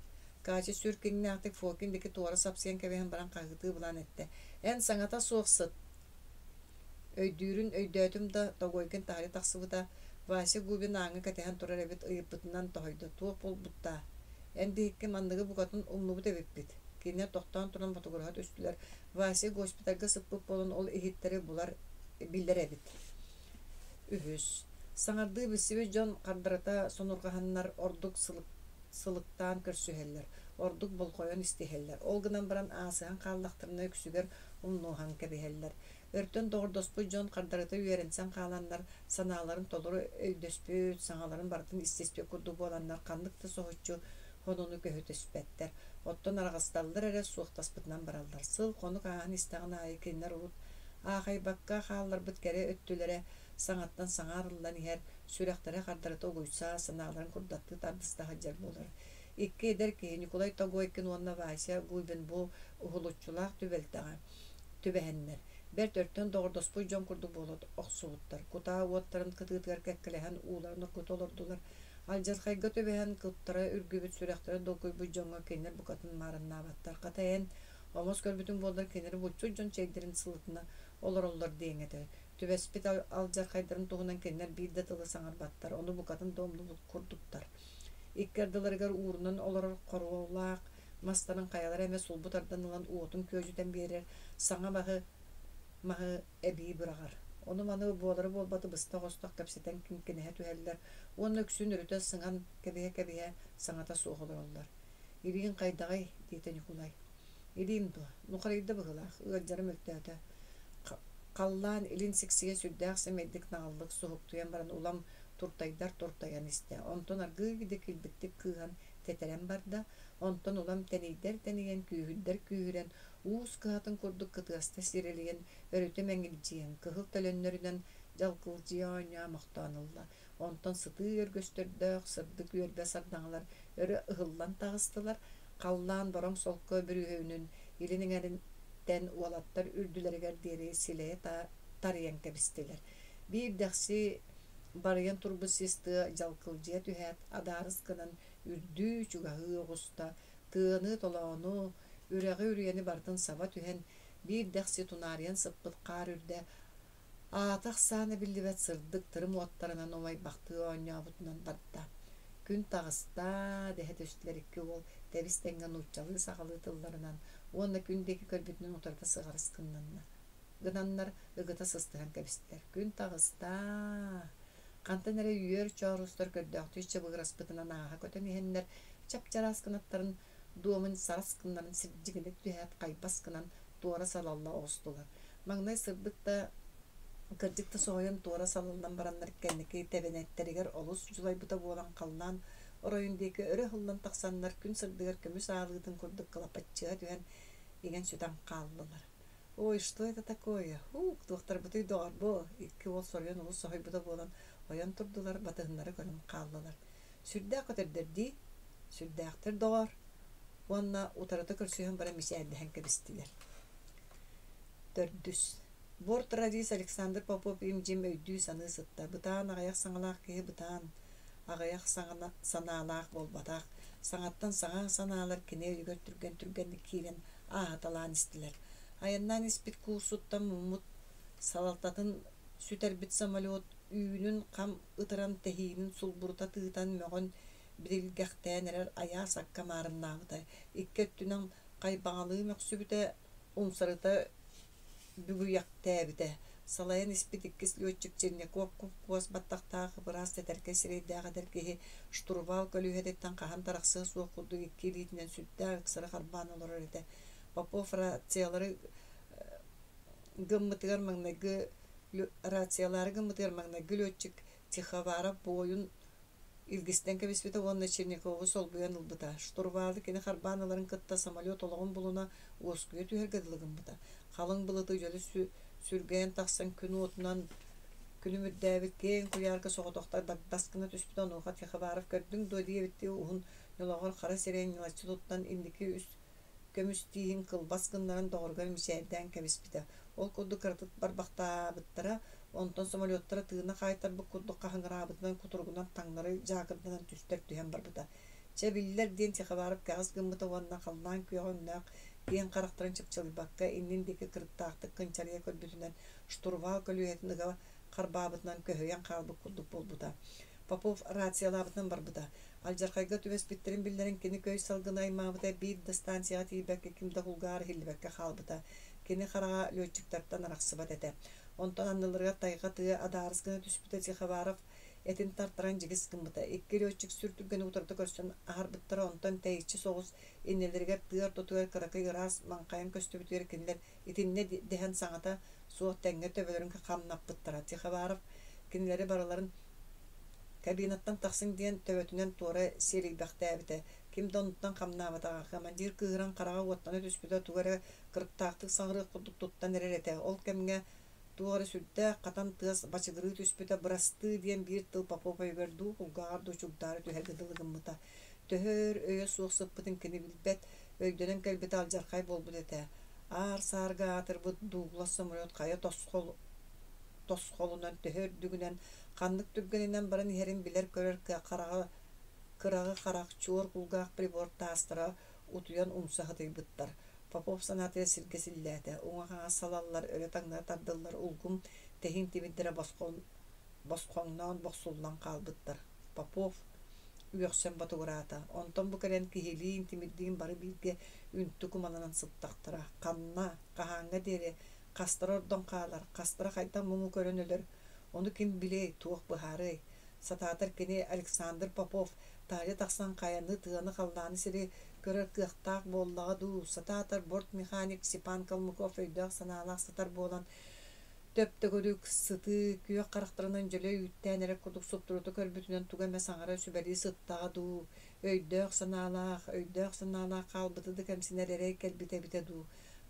Качы сүркинне артык фокин дики туара сапсиен кэбэһин баран кагытыы булан этте. Эн саҥата суохсыт. Өйдүүрүн өйдөөтүм да тогойкин таары тахсыбыта Вася Губин аңы кәтәһән турар эбит ыйыппытынан тохойду туох болбутта. эндигикки манныгы бугатын улнубу дебиппит кинилэр тохтоон туран фотографат үстүлэр васи госпитальга сыппыт болон ол иһиттери булар биллер эбит үһүс саҥардыы билсиби дьон кардарата сонургаһаннар ордук сылык сылыктаан көрсүһэллер ордук болкоен истиһэллер ол гынан баран аасыган хааллахтарына өксүгер умнуухан кэбиһэллер өртөн доҕордоспу дьон кардарыта үөрэнсен хааланнар санааларын толору өйдөспүт саҥаларын бартын истиспе курдук буоланнар ханнык да соһуччу хонону көһүтө сүппэттэр оттон арагасталлар эрэ суохтаспытынан бараллар сыл конук ааһын истаҕына айкыйнар улут бакка хааллар кэрэ өттүлэрэ саңаттан саҥаарыллан иһэр сүрэхтэре хардарыта огуйса санааларын курдатты тардыстаһаджар буолар икки идер киһи николай тогойкин уонна вася губин бу ухулуччулаах түбэлтэҕэ түбэһэннэр бер төрттөн доҕордоспуй дьон курдук болот охсубуттар кутаа уоттарын кытыытыгар кэккилэһэн ууларын оргуту олордулар Алжархайга төбәһән кылттара үргүбүт сүрэхтэрэ бу жоңго кенер букатын марыннаабаттар катаян омос көрбүтүн болдар кенер бучу жон чейдерин сылытына олороллор диэңэтэ түбэспит алжархайдарын тугунан кенер биир да тылы саңарбаттар ону букатын домду курдуктар иккердыларыгар уурунан олор королаак мастарын каялар эме сулбут ардан ылан уотун көзүтен берер саңа бахы махы эбии бурагар Оны маны болары болбады быстақ остақ кәпсетен кінкінеге түһәлләр. Оны өксүн үрүтә сыңан кәбеге-кәбеге саңата суғылыр олар. Ирин қайдағай дейтен Николай. Ирин бұл, нұқарайды бұғылақ, ұғаджарым өлттәді. Қаллан илин сексіге сүрдәқ сәмеддік нағылық суғып туян баран улам туртайдар туртаян исте. Онтон арғы гиді кілбітті кыған тетәрен барда, онтон улам тәнейдер тәнейен күйіхүддер күйірен, Уус кыатын курдук кытыгасты сирелиен, өрөтө мәңгилдиен, кыгыл тәленнөрдән жалкыл дияня мактанылла. Онтан сыты өргөстөрдө, сырды көрбә сардаңлар, өрө ыгылдан тагыстылар, каллан дорон солкы бир үйүнүн илинин әрин тән уалаттар үрдүләргә бере силе та тарыян кебистеләр. Бир дәхси барыган турбы систы жалкыл дия түһәт, адарыс кынын үрдү чугаһы югыста, тыны толаны үрәгі үрүйені бардын саба үхен бир дәхсе тунариян сыппылқар үрдә атақ саны билдебәт сырдык тырым оттарынан омай бақты оңябытынан батта Күн тағыста дәхет өстілерікке ол тәбіс тәңген ұтчалы сағалы тылларынан, онна күндегі көрбетінің отырда сығарысқыннанна. Гынаннар ұғыта сыстыған кәбістер. Күн тағыста... Қантын әрі үйер чоғырыстыр көрді өқтүшчі бұғыраспытынан аға көтемегеннер, жарас қынаттарын Доман Сасканданын сирдигелек, бай ат кай паскынан дора салла Алла остулар. Магнай сыбытта кырдыкта соем дора салладан бараныркенне китевенеттер эгер олус жулайбыта болан калдан райондеги үрө хылдан таксаннар 94 күн сирдигер ке мсааргыдын көлдөк клопочча деген иген сутан калдылар. Ой, что это такое? У, кто тракты быты дор бо, ки восорген усы хайбыта болан, о ентерддер баданнары көрүн калдылар. Уанна утарата көрсүйен бара мисе әддіхен кірістілер. Төрдүс. Борт радис Александр Попов имжем өйдүү саны сытта. Бытаан ағаяқ саңалақ кеге бытаан. ағаяқ саналақ болбатақ. Саңаттан саңа саналар кене үйгер түрген түргенді кейлен ааталаан істілер. Айыннан испит кулсуттан мұмыт салалтатын сүтербіт самолет үйінің қам ытыран тәхейінің сұлбұрта тыытан мөғін билгәхтән эрер ая саккамарыннагыта икке түнән кайбаңалы мөхсүбүтә унсарыта бүгүяктәбитә салаян испитиккис лётчик черняков куккуас баттактагы бырас тетерке сирейдагы штурвал көлүһедеттен кахан тарахсы суокулду икки литинен сүттә кысыры харбан олорор ите попов рациялары э, маңнагы рациялары гыммытыгар маңнагы тиховара боюн Ивгистен кевесвета он начерник ого сол буян улбыта. Штурвалды кене харбаналарын кытта самолет олагын булуна госкуе түргедлыгын бута. Халын булыты жолы сүргән тахсын күн отынан күнүмү дәвик кен куярга сого тохтар бат баскына төшпөтөн охат ке хабарып көрдүн додие битте уун ялагыр кара сирен ялчылыктан индике үст көмүш тийин кыл баскындарын доорган мишәдән кевесвета. Ол кудды кыртып барбакта биттара онтон самолеттары тыына кайтар бу куддукка хаңырабытынан кутургунан таңнары жагырдынан түстер түһэн барбыта чэбиллер диэн тиха барып кагыз гыммыта уанна халнаан күйөгөмнаак диэн карактарын чыпчылбакка иннин деки кырыттаактык кынчария көрбүтүнөн штурвал көлүэтин ыгава карбаабытынан көһөйөн каалбык курдук болбута Попов рациялабытын барбыда. Алжархайга түбес биттерин билдерин кини көй салгын аймабыда бир дистанцияга тийбекке кимде хулгар хилбекке калбыта Кини карага лётчиктартан арақсыбат әді онтон аннылырга тайга тыа адаарыскына түспүтэ тихабаров этин тарттыран жигис кымбыта икки летчик сүртүргөн утарда көрсөн агарбыттара онтон тейичи согуз иннелерге тыар тотугар кыракы ырас маңкайын көстөбүтүгер кинилер итинне дехен саңата суок теңге төбөлөрүн камнаппыттара тихабаров кинилери бараларын кабинаттан тахсың диэн төбөтүнөн туора серийбактаабите ким донуттан камнаабатага командир кыыран карага уоттана түспүтө тугара кырыктаактык саңыры кудук туттан эререте ол кемге Туары сүрдә катан тыз бачыгыры түспүтә брасты диен бир тыл попопа берду кулгар до чугдары төһәр гыдылыгын мыта. Төһөр өйө суқсып бытын кини билбет өйдөнөн келбет алжаркай болбут эте. Ар сарга атыр бут дугласы мөрөт кая тосқол тосқолунан төһөр дүгүнен кандык түггенинен барын херин билер көрөр карага кырагы карак чор кулгак прибор астыра утуян умсахы тыйбыттар. Попов санаты сиргес илләтә. Уңаға салаллар, өрі таңна тардылар улгум тәхин тибиддіра басқоңнан бақсулдан қалбыттар. Попов үйөксен батугурата. Онтон бу керен кихилиин тимиддиин бары билге үнтү кумананан сыттактыра. Канна, каханга дере, кастыра ордон каалар, кастыра кайдан муңу көрөнөлөр. Ону ким билей, туох быхары. Сататыр кини Александр Попов, тали таксан каяны тыаны қалланы сири qyrir qixtaq bolla du, sita atar bord mekhanik sipan qilmik of oydog sanalaq sitar bolan. Töpti qoruk siti, kyo qarqtri nancili yut tenere kutuk soturutuk, qorbitinan tuga mesangara xubali sita du, oydog sanalaq, oydog sanalaq, qalbitidik emsinere reykel bita-bita du.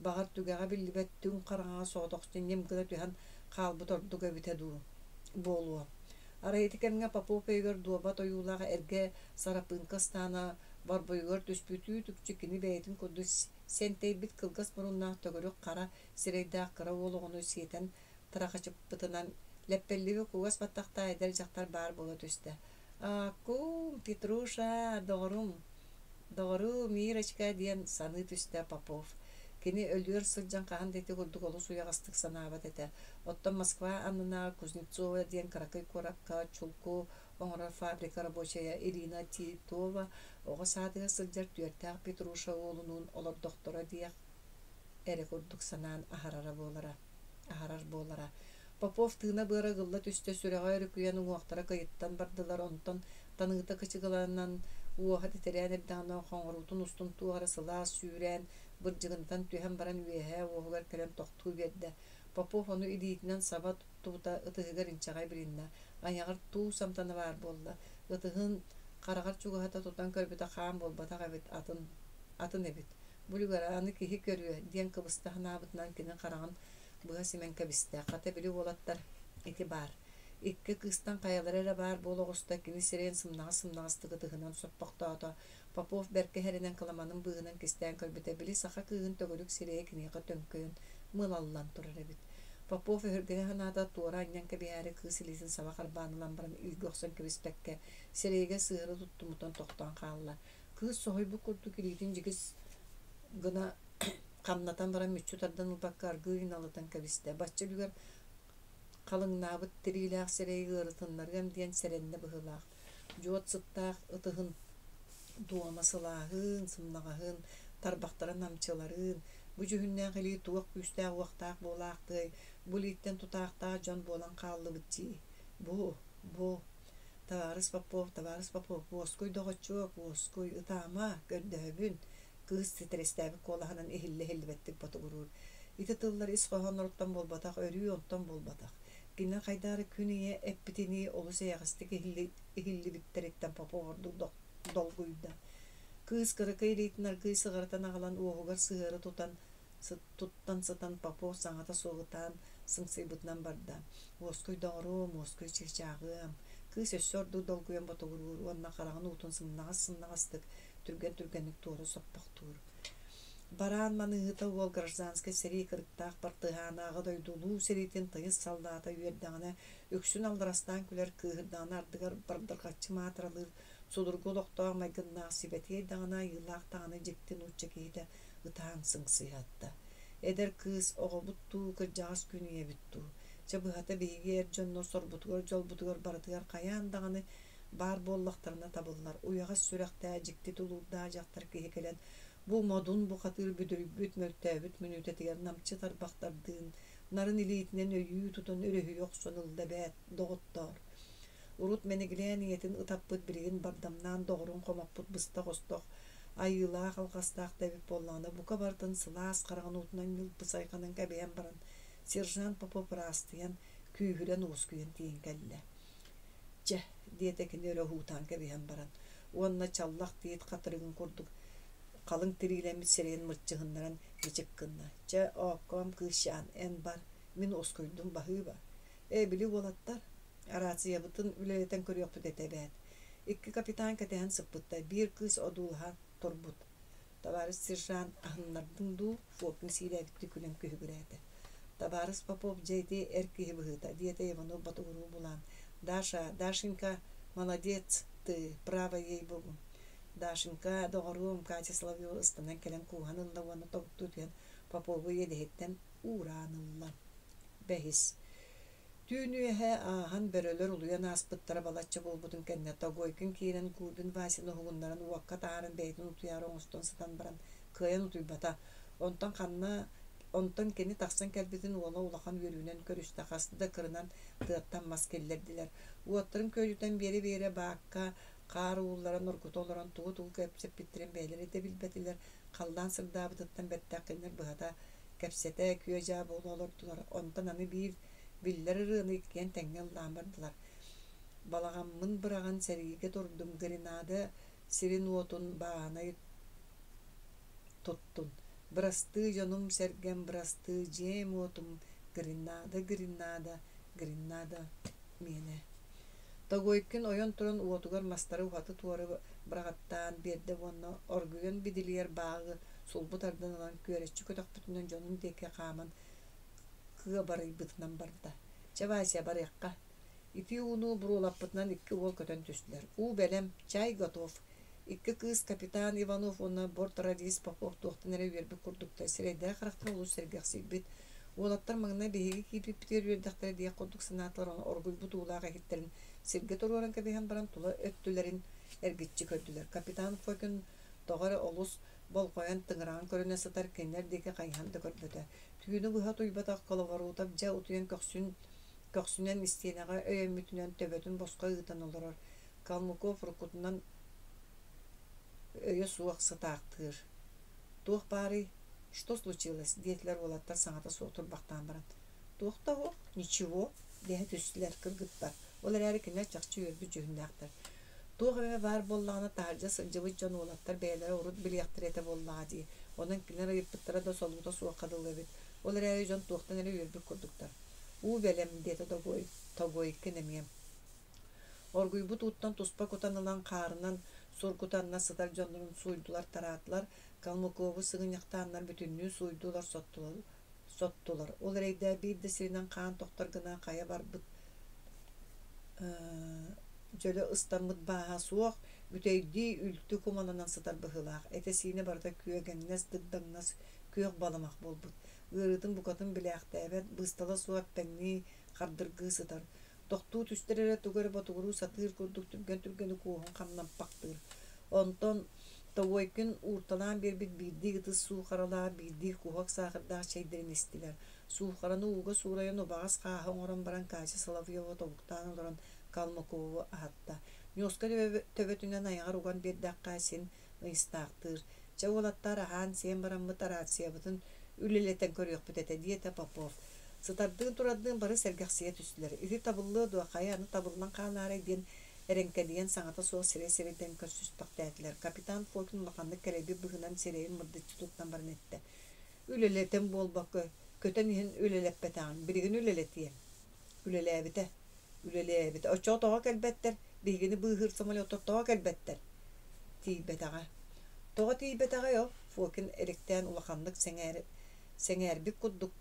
Baqar tuga qabil libat tun qargana sotok, sinim qilat ujan, qalbit orduga bita du. Bolua. Барбойгор түспүтүү куду бэйэтин кудду бит кылгас муруннаах төгөрүк кара сирейдаах кыра уолугуну сиэтен тырахачыппытынан леппеллиби кугас баттахта эдер жактар баар боло түстэ аку петруша догорум доору мирочка диэн саны түстэ попов кини өлүөр сылдьан кахан дети курдук олус санаабат эте оттон москва аннына кузнецова диэн каракай куракка чулку оңора фабрика рабочая Ирина Титова оға саатыға сылдар түертәк Петруша олунун олар доктора диях әрі санаан ахарара болара. Ахарар болара. Попов тына быра гылла түсте сүрәға үрікуен уақтара бардылар онтон таныгыта кычыгаланан уаха тетерян эрдаана хоңорутун устун туара сыла сүүрэн бырдьыгынтан түһэн баран үэһэ уохугар кэлэн тохтуу биэрдэ Попов ону идиитинен саба тута ытыгыгар инчагай билинна аягыр туу самтаны бар болды, ытыгын карагар чугаата тутан көрбүтө хаан болбата кабит атын атын эбит бүлүгар аны кихи көрүө диэн кыбыста анаабытынан кини караган быа семен кабисте ката билүү болаттар эти баар икки кыстан кайылар эле баар бологуста кини сирен сымнаа сымнаасты попов берке херенен кыламанын быгынын кистен көрбүтө били саха кыгын төгөлүк сирээ кинига төңкөөн мылаллан Попов өргене ханада туора аннан кебиәре кысылысын сабакар баныланбарын үйгөхсөн кебиспекке сереге сыыры туттумутан тохтан халла. Кыз сойбу курду киритин жигис гына камнатан баран мүччү тардан улбаккар гүйін алытын кебисте. Батчы диен серенне намчыларын, бүжүһүннэн хили туох үстää уахтаах буолаахтыай булииттен тутаахтаа дьон буолан хааллыбыттии бу бу Таварыс Попов, Таварыс Попов, Воскуй доғачуак, Воскуй ытама, көрдәбүн, кыз стресстәбі колаһынан эхилле хелбеттик бата гурур. Ите тыллар ис коһан норттан болбатах, өрүү кыыс кырыкы ирейтинар кыыс сыгартан агалан уогугар сыгыры тутан туттан сытан папо саңата сыңсый сыңсыйбытынан барда оскуй доорум оскуй чирчаагым кыыс өссөрду долгуен ботогурур онна караган утун сымнагас сымнагастык түрген түргенник туору соппохтуур баран ыта уол гражданский сери кырыктаах агыдай дойдулуу серитин тыйыс салдаата үйердаңына өксүн алдырастан күлер кыыһырдаана ардыгар бардыркаччы маатыралыр Sulurguluk dağma gün nasibeti dağına yılak dağına cektin uçakıydı ıtansın sıhhatta. Eder kız oğu buttu kırcağız günüye buttu. Çabıhata beygi ercönno sorbutuyor jolbutuyor baratıgar kayan dağını бар боллахтарына табыллар уяга сүрэхтэ жикти тулууда жактар киһикелен бу модун бу хатыр бүдүрүбүт мөлтөбүт мүнүтэтигер намчы тарбахтардын нарын илиитинен өйүү тутун өрөһү оксонылда бэт доготтор урут менигилен иетин ытаппыт билигин бардамнаан доҕорун хомоппут быста остох айылаах алхастаах табип боллаана бука бардын сылаас караган утунан йылпысайканын кабеен баран сержант попов растыян күүһүрэн уускүйэн тиин кэллэ дьэ диэтекини өрөһуутаан кэбиһэн баран уонна чаллах диит қатырығын курдук қалың тирилемит серен мырчыгыннаран кынна. че окком кыщаан эн бар мин оскуйдум бахыба э били болаттар Aratsiya butun üleleten körüyok pütet ebet. Ikki kapitan katehen sıppıtta bir kız odulha torbut. Tavarız sirşan ahınlardın du fokun sile tükülüm kühügürete. Tavarız papov jeti erki hibhıta diyete evanu batuguru bulan. Dasha, Dashinka, молодец ты, право ей богу. Дашенька, доғырым, Катя Славью ыстынан келен куғанын лауаны тоқтутен, паповы елігеттен уранылла. Бәхіс. түнүһе аһан берәләр улы яна аспыттыра балачча булып бүтән кенне тагойкын кийрен күдән Василий хугуннарын уакка тарын бейтен утыяры оңстан сатан баран кыян утыбата онтан ханна онтан кенне тахсан кәрбетен ула улахан үрүнен көрүштә хасында кырынан тыттан маскеллер диләр уаттырын көйдән бери бере бакка кар уллары нуркут оларын туу туу кепсеп биттерен бейләр дә билбәтләр калдан сырдабыттан бетта кыйны бәһәдә кепсетә күйәҗа булдылар онтан аны бир биллер ырыны иккен бардылар. Балаған мын бұраған сәриге тұрдым гренада сирен отын бағаны тұттын. Бұрасты жоным сәрген бұрасты жем отым гренада гренада гренада мені. Тагойкин ойон тұрын уотугар мастары ухаты туары бұрағаттан берді оны оргуен бидилер бағы сулбу тарданынан көресчі көтөк бүтүнөн жонун деке қамын кыа барый бытнан барда. Чавася барыкка. Ити уну бурулап бытнан икке ул көтөн түстер. У белем чай готов. Икке кыз капитан Иванов уна борт радис похов тохтын эле бер бир курдук та сирейде характа ул сергексий бит. Ул аттар мәгънәне беге кип бир дия курдук сынатлар уна оргуй бутулага киттелин. Сибге торуран ке дигән баран тула өттөләрин эргеч җиктеләр. Капитан хокын тогары огыз бол қоян тыңыраған көрінесі тар кеңер деге қайханды көрбеді. Түгіні бұға тұйбатақ қалығарудап жа ұтыян көксүн, көксүнен истенеға өйеммітінен э, төбөтін босқа ұйтан олырар. Калмыков рукутынан өйе суақ сытақтыр. Туқ бары, что случилось? Детлер олаттар саңата соқтыр бақтан баран. Туқта о, ничего, дехе түстілер кыргыттар. Олар әрі кіне чақчы өрбі жүгіндақтар. Туқ әме бар боллағына таржа сылжывы жон олаттар бәйлері ұрут білияқтыр еті боллаға дей. Оның кілер айырпыттыра да солуға суақадылы бет. Олар әйзон туқтан әрі үрбі көрдіктар. У бәлем деді тогой, тогой кінемем. Оргуй бұт ұттан тұспа көтанылан қарынан, сұр көтанына сыдар жондырын сұйдылар таратылар, Калмыковы сығын яқтанлар бүтінің суйдылар соттылар. Ол рейді бейді сиринан қаған тоқтаргына қая бар бұт. Жөлі ұстамыд баға суақ, бүтейді үлті куманынан сыдар бұғылақ. Әтесіне барда күйегеннес, дыддаңнас, күйек баламақ болбұт ырытын букатын билээхтээбэт быстала суап пэңни хардыргы сытар тохтуу түстэрэрэ тугэр ботугуру сатыыр курдук түргөн түргөнү кууһун хамнампактыыр онтон товойкүн уурталаан биэрбит суу ытыс суухаралаа биирдии куһак саахырдаах чэйдерин суу суухараны уга суурайын убагас кааһа оҥорон баран каача соловьева тобуктаан олорон калмыкову аһатта ньоска төбөтүнөн айгар уган биэрдээх каасин ыйыстаахтыыр чэ уолаттар аһаан сиэн Өлелетен көррәк, бөтә те дие тапапа. Сө та дөнтүра дөнтүп, рәсәр гарсәт үстләре. Идита булды, хаяр, нита булдан канар дин. Эренкә дигән сагата соу сөресе-серетен көс төптә әйтләр. Капитан Фокин улаханны керебе буыннан сөреен мөддәт тиктан барынытты. Өлелетен булба кө. Көтәм ген өлелеп бедән. Бир ген өлеле те. Өлеле әби те. Өлеле әби те. Ач та вак әлбәттер. Биген бу һырс амалы оток Фокин сәңәр бик кутдук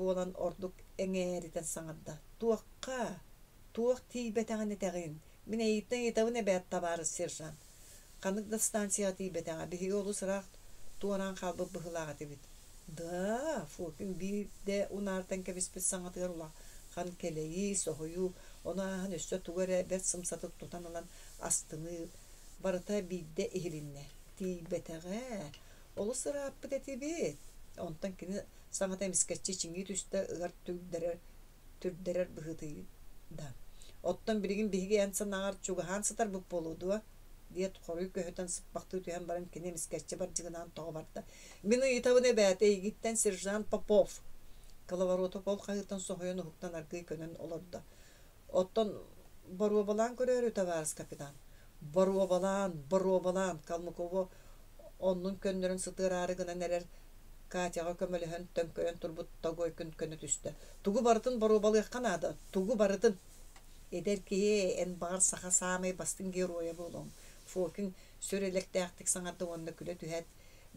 буолан ордук эңәр итен саңарда туакка туак тийбетәңне тәгин мине итен итәвен бәт табары сержан каныг да станция тийбетәңә бихи олус рак туаран халбы бухлага тибит да фукин би де унартан кебис бис саңатыр ула кан келеи сохую она хан өстө тугаре бет сымсаты тутан алан астыны барыта бидде ихилинне тийбетәңә олус рак бит онтон кини саҥата эмискаччи чиҥии түстэ ыар түрдэрэр түрдэрэр быһытыы да оттон билигин биһиги эн санааар чугаһаан сытар буп болуудуа дие хоруй көһөтөн сыппахтыы түһэн баран кини эмискаччи бар жыгынаан тоҕо барда мин итабыне бээте игиттен сержант попов коловоротопол хаһыытан соһойон уһуктан аргыы көнөн олордо оттон балан көрөөрү товарищ капитан балан боруобалаан балан калмыково оннун көннөрүн сытыраары гынан эрер Катяға көміліхін төнкөйін тұрбут тогой күн көні түсті. Тугу барытын боробалык ады. Тугу барытын. Эдер кие эн бар саха саамай бастын героя болуң. Фокин сөрелікті ақтық саңарды онны күлі түхәт.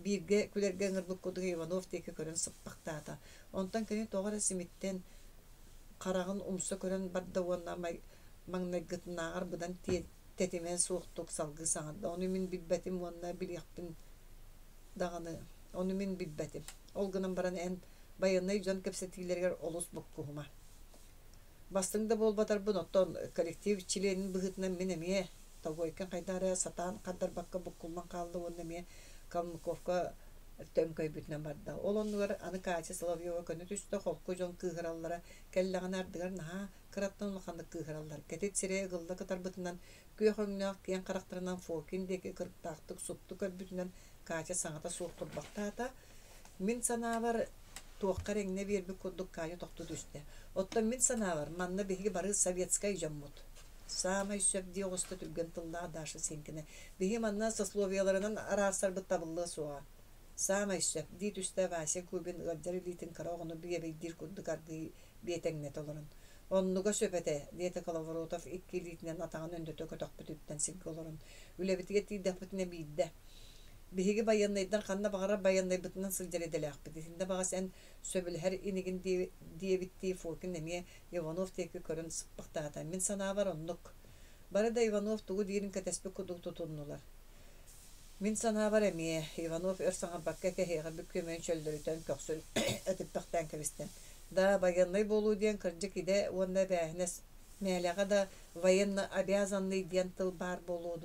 Бирге күлерге ыңырлық кудығы Иванов декі көрін сыппақтады. Онтан күні карагын әсіметтен қарағын бадда көрін барды онна маңнайгытынағар бұдан тетемен суықтық салғы саңарды. Оны мен білбәтім онна біліқпін дағаны onu мен bibbetim. Olgunun baran en bayanına yüzden kapsetilerger olus bukkuhuma. Bastığında bol badar bu notton kolektiv çilenin bıhıtına minemiye Тагойкан кайдары сатан каддар бакка букулман калды он неме Калмыковка барда. Ол оннугар аны Катя Соловьева көне түстө холку жон кыгыраллара келлеген ардыгар наха Катя саңата суық турбақта ата. Мин санавар туаққа рәңіне вербі көрдік Катя тоқты дөсті. Отто мин санавар манна бігі бары советска үжаммут. Самай сөп де осты түлген тылда адашы сенкіні. Бігі манна сословияларынан арасар бұт табылды суа. Самай сөп де түсті вася көбін ғаддары лейтін қарауғыны бігі бейдір көрдік арды бетәңнет олырын. Оннуга сөпәте, Беге байында иддер канда багыра баянда биттен сөйҗеределәк бит. Син дә бага сән сөбел һәр иниген дие битти фуркинне мие. Иванов теке караны Min батта. Мин санаваровлык. Барыда Иванов тугы дигенкә төсбү кудук тутулнулар. Мин санаваре мие Иванов өстән бакка кегә һәр бу кимәнчел дәйтәң карсыл атты партия крестән. Дә багандай булу диен, онда дә һенес мәлегә дә обязанный динтал бар булу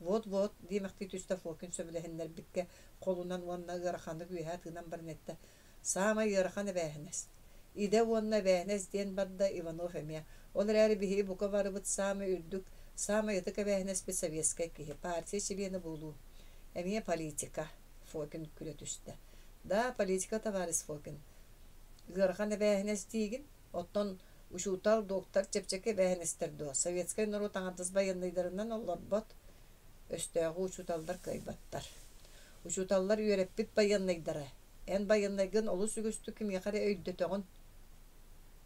вот-вот диэмэхти түстэ фокин сөбүлэһиннэр бикке колунан уонна ыараханы күүһэ тыынан барнетте саама ыарахан эбээһинэс иде уонна эбээһинэс диэн барда иванов эмиэ он эрээри биһии бука барыбыт саама үрдүк саама ытык эбээһинэс бит советская киһи партия чебиэни булуу эмиэ политика фокин күлэ түстэ да политика товарищ фокин ыарахан эбээһинэс диигин оттон ушуутал доктор чепчеке эбээһинэстер дуо советская нуру таҥатыс байынныйдарынан оллорбот өстәгә учу далдыр кайбаттар. Учу даллар үреп бетпаган никдәре. Ән баяндан гән улы сүгәчтү кемгә кара өйддә төгән.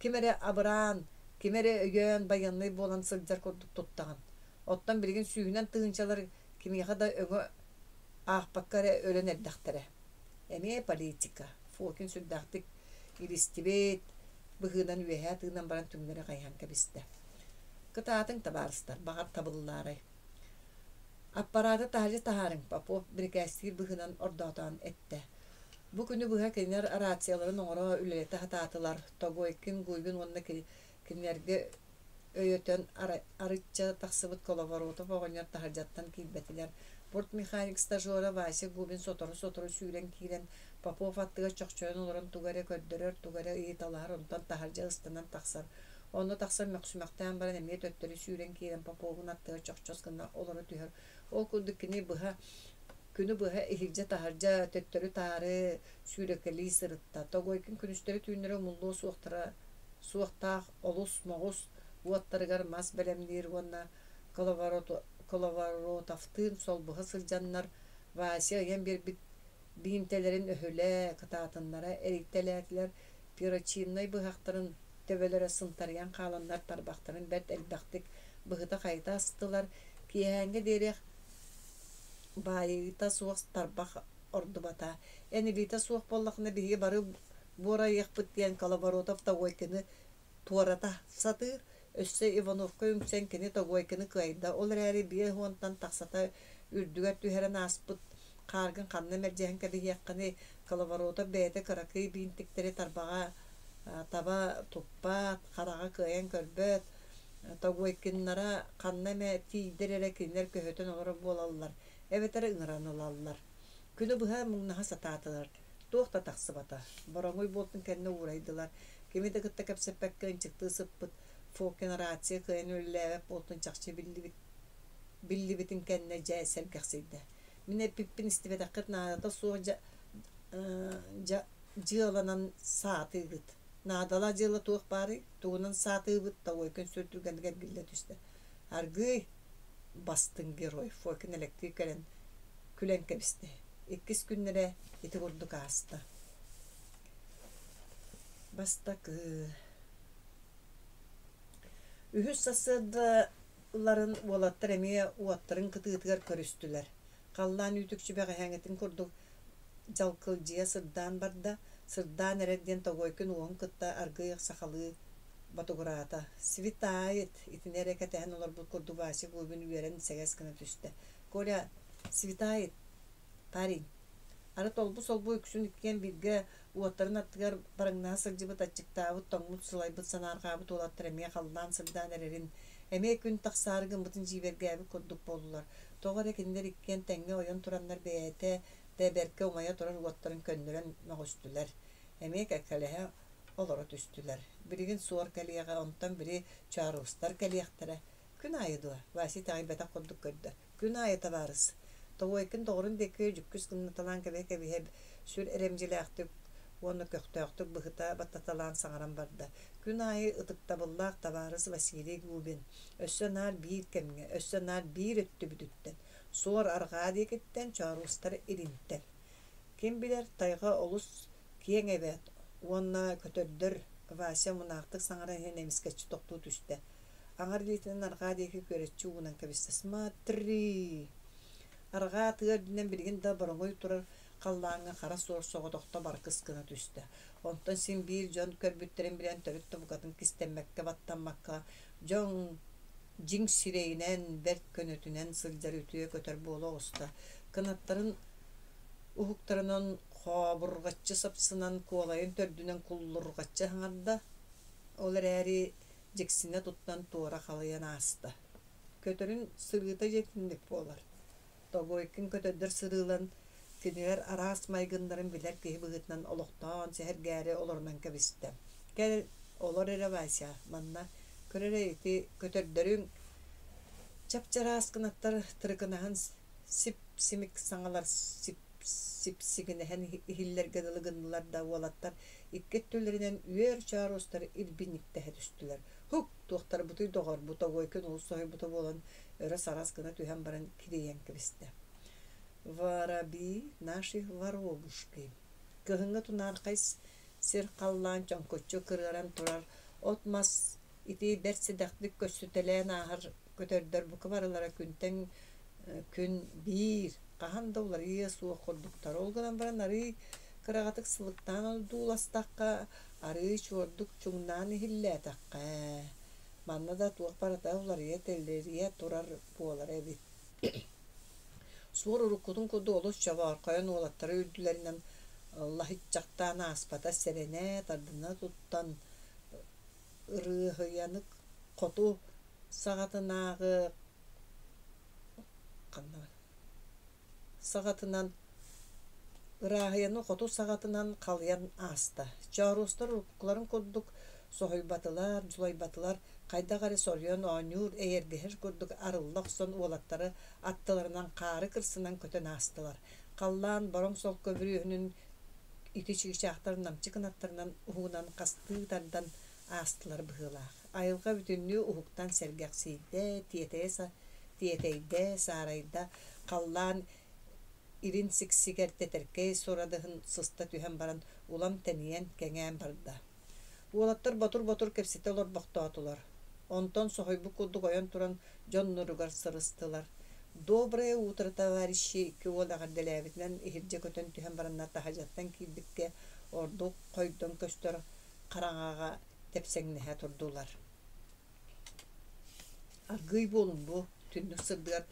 Кемәре абыран, кемәре өйгән баянлы булган сыҗдар котты тоттаган. Оттан биргән сүе белән тыңчалар кемгә хада өгә ак баккәр өленә дәхтәрә. Әми политика фокын сүдәттик иристив бгыдан үһә төннән баран чуңнәгә кайхан кабыста. Көтаатын табыллары. Аппараты таһаҗи таһарын папо бирекәсе бүгенән ордатан әйтте. Бу көнне бу хакимнәр арациялары ноңра үле таһатылар. Тобой кин гуйгын онны ки киннәргә өйөтән арыкча таксыбыт коллаборатив огынар таһаҗаттан кибәтләр. Порт механик стажора Васи Губин соторы соторы сүлен кирен папу фаттыга чакчаян оларын тугаре көддерер, тугаре иеталар ондан таһаҗастан таксар. Оны таксар мәксүмәктән бары нәмәт өттөрү сүлен кигән папо гына тәр чакчаскына олары түһәр. ол курдук кини быха күні бұға ихигже тахаржа төттөрү таары сүйрөкели сырытта тогойкин күнүштөрү түүнөрө мулло суактара суактаах олус могус уоттарыгар мас белемдир уонна сол солбыхы сылдьаннар ваасия ыйан бербит биимтелерин өһөлө кытаатыннара эриктелээкилер пирочинной быхактарын төбөлөрө сынтарыян кааланнар тарбахтарын бэрт элбахтык быхыта кайта астылар киэһэҥге диэрех байыта суох тарбах ордубата энилита суох боллахны биһиги бары буора ыахпыт диэн колоборотов тогойкыны туората сады. өссө ивановка үмсен кини тогойкыны кыайда ол эрээри бие хуонтан тахсата үрдүгэр түһэрен ааспыт кааргын ханна мэрдиэхин кэбиһиэккыны коловоротов бээте кыракый биинтиктери тарбаға таба туппат хараға кыайан көрбөт тогойкиннара ханна мэ тиидер эрэ кинилер көһөтөн олору Э ветер өңнәрән ал аллар. Күне бу һәм нәһәс аттылар. 2 та тәхсиб ата. Бороңгый бултын көнне урайдылар. Кемдә гитте кәпсепәккән чыкты сып. 4 генерация көен үле потның чарчы билдибит. Билле бит кәнне җәсен кәрсиде. Мине пипнисте бедә кытна да су җы алынан саат игед. На адала җылы ток бары. Туның саты иге бит та ук сөртүгә дигә төстә. Аргы бастың герой фокин электрикален күлен кебисте иккис күннере ити курдук ааста бастакы үһүс сасыдыларын уолаттар эми уаттарын кытыытыгар көрүстүлөр қаллан үйтүкчү құрдық курдук жалкылдья сырдаан барда сырдаан эредден тогойкүн уон кытта аргыйык сахалы батуграта светает итне рекете хан олор бу кордубаси бу бин үрен сегес кына түстә коля светает парин ара тол бу сол бу күсүн иткен бигә уатырын аттыгар барын насыр дип атчыкта бу тоңмут сылай бу санарга бу толат тремия халдан сырдан эрерин эме күн бутын җибергә бу кордуп болдылар тогар экендер иткен тәңге оян туранлар бәете дә бәркә умая торар уатырын көннөрен мәгъстүләр эме кәкәләһә олоро түстүләр. Биригин суар калияга, онтан бири чарустар калияхтара. Күн айы дуа, васи тагы бата курдук көрді. Күн айы табарыз. Тогой кин доғырын деке жүккіз талан сүр оны баттаталан барды. Күн айы ытыкта буллак Василий Губин. Өссөнар бир кемге, өссөнар бир өттү Суар арга декеттен Кем онна көтөрдөр вася мунақтық саңаран хен эмискачы тоқту түсті. Аңар дейтін арға деки көрөчү уынан кәбесті. Смотри! Арға атығар дінен билген да бұрынғой турар қаллаңы кара сор соготокто бар кыскына түсті. онтон сен бір жон көрбүттерін білен төріп тұбғатын кистенмекке баттанмакка жон жиң сирейинен бәрт көнөтінен сылдар үтіе көтөр болу ұста. канаттарын ұхықтарынан хообургаччы сапсынан куалайын төрдүнөн куллургаччы аңарда олар әри жексине туттан туора халыйан аасты көтөрүн сырыыта жетиндик болар тогойкин көтөдөр сырыылан кинилер араас майгындарын билер киһи быһытынан олохтоон сэһэр гääри олорунан кэбистэ кэл олор эре вася манна көрөрейти көтөрдөрүн чапчарааскынаттар тырыкынаан сип симик саңалар сип сипси генә хиллер гәдәлгәндәләр дә валаттар икке төлләренән үер чарустар илбинник тә төштләр хук тохтар бу тойдогар бу тогой көн ул сой бу тоболан эре сарас кына түһәм барын кидеген кибисте вараби наши воробушки кыгынга тунар кайс сер каллан чан көчө кыргаран турар отмас ити берсе дактык көсөтөлөн ахыр көтөрдөр бу кабаралара күнтен э, күн бир тахан да улар ие суох хордуктар ол гынан баран ары кырагатык сылыктан алдууластакка ары чуордук чуңнаан ихиллээтакка манна да туох барата улар ие теллер ие турар буолар эбит <coughs> суор уруккутун курду олус чабаар коен уолаттары үрдүлеринен лахитчактаан ааспата серене тардына туттан ырыыхыянык коту сагатынаагы канна сағатынан ырахыяны хоту сағатынан қалыян аста. Жарустар руккуларын курдук сохойбатылар, жулайбатылар, кайдагары сорьон онюр эйер бехер курдук сон уолаттары аттыларынан қары кырсынан көтөн астылар. Қаллан барон сол көбірүйінің ити чигичаактарын намчы кынаттарынан уһунан кастыытардан астылар быһыылаах айылга бүтүннү ухуктан сергяксийде тиетейде саарайда қаллан ирин сиксигер тетеркей сорадыһын сыста түһэн баран улам тениен кэҥээн барда уолаттар ботур-ботур олор олорбохтоотулар онтон сохойбук курдук ойон туран дьон нуругар сырыстылар доброе утро товарищи икки уолагардэлээбитинен иһирдьэ көтөн түһэн баранна тахажаттан киирдикке ордук койдон көстөр караҥаға тепсеҥнэһэ турдулар аргый бу түннүк сырдыгар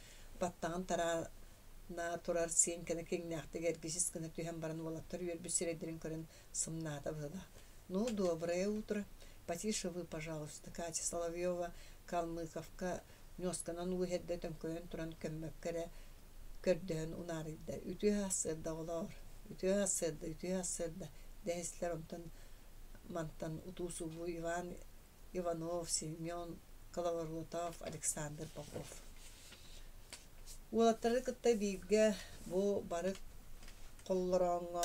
баттаҕын тараа на турар сен кене кең нәхтегер кишис кене түһәм барын вала торыр бүсередерин көрен сымна табыда. Ну, доброе утро. Потише вы, пожалуйста, Катя Соловьева, Калмыковка, Нёска на нулы хэдды тэм көен туран кэммэк кэрэ кэрдэхэн унар идэ. Үтү хасэдда олар, үтү хасэдда, үтү хасэдда. онтан мантан утусу Иван Иванов, Семён, Калавар Александр Попов. Уолаттары кытта биирге бу барык коллороңо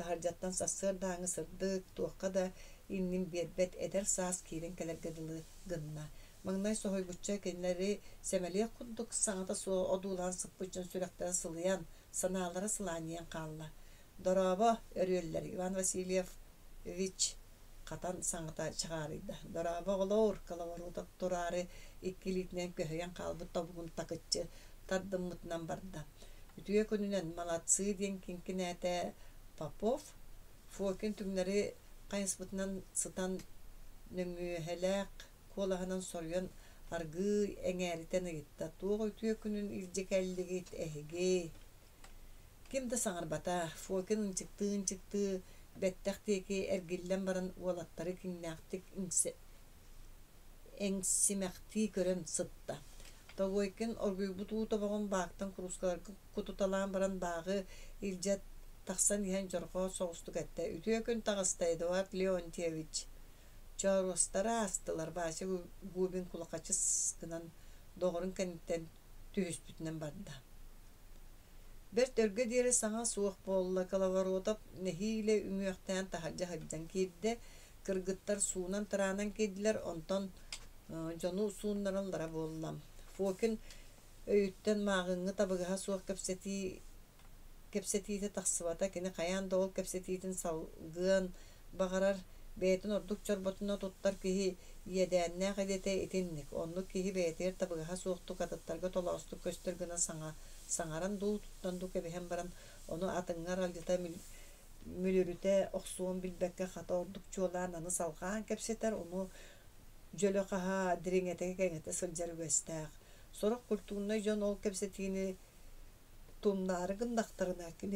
таһаржаттан сассыр дааңы сырдык туохка да иннин бербет эдер саас кирен кэлэргэ дылы гынна. Маңнай сохойгучча кеннери сэмэлиэ куддук саҥата суо одуулан сыппычын сүрэхтэн сылыян, санаалары сылааниян каалла. Дорабо өрүөллер Иван Васильев вич катан саңата чыгарыйда. Дорабо голоор калаварутак турары иккилитнен көһөйен калбыт табугун такытчы. тардым мутнан барда. Үтүгө көнүнөн малатсы ден кинкене ата Папов фокен түмнөрү кайсы мутнан сытан нөмү хелек колагынан сорыён аргы эңэлтен айтта туугу үтүгө көнүн ирдекэлдиги эхеге. Ким да саңар бата фокен чыктын чыкты беттек теке эргиллен баран уалаттары кинэктик инсе. Эң симэхти сытта. Тогойкин оргуйбут уутабагын баактан курускаларга кутуталаан баран баагы илжат тахсан иһэн жорго соҕустук кетте үтүөкүн күн Эдуард Леонтьевич. Чоростара астылар баасы губин кулакачыс догорун доғырын кәнттен барда. Бер төргө дээри саҥа суох буолла калаворотап нэһииле үңүяктаан таһаржа хырдьан киирде кыргыттар суунан тараанан киидилер онтон жону сууннараллара буоллам фокин өйүттен маагыңы табыгыха суох кепсети кепсетиите тахсыбата кини хаян доол кепсетиитин салгыан багарар бээтин ордук чорботуна туттар киһи иэдээннээх илите итинник онну киһи бээтиэр табыгаха суохтук атыттарга толоостук көстөр саңа. Саңаран саҥаран дуу туттандук эбиһэн баран ону атыңар алдьыта мүлүрүтэ охсуон билбэккэ хата ордук чуолаан аны салгаан кепсетер уну дьөлөхаха дириҥэтеге кэҥэтэ сылжар үгэстээх Соро култуунда иден ол кепсе тигини туннары гындактарына ки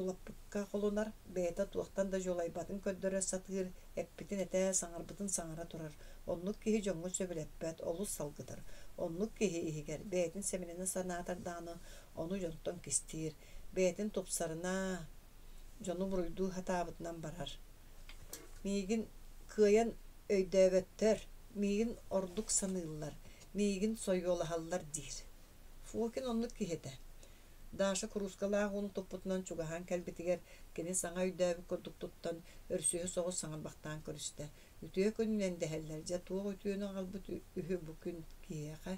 юлапкыга э, колунар беета туактан да жолай батын көлдөрә сатгыр экпиттен әта саңырбытын саңара турар онлык киге җөмө сөйләп бет олу салгыдыр онлык киге игер беедин семенен санатар даны аны яртон кистир беедин тупсарына җану бруйду хатабытнан барар миген кыен өйдә веттер ордук сыныллар Мигин халлар дир. Фуокин оннук киһете. Даша курускалаах уну туппутунан чугахан келбитигер кене саңа үйдээбик курдуктуттан өрсүө соҕус бақтан көрісті. Үтүө күнүнэн дэһэллэр жа туох үтүөнүн албыт үһү бу күн киэхэ.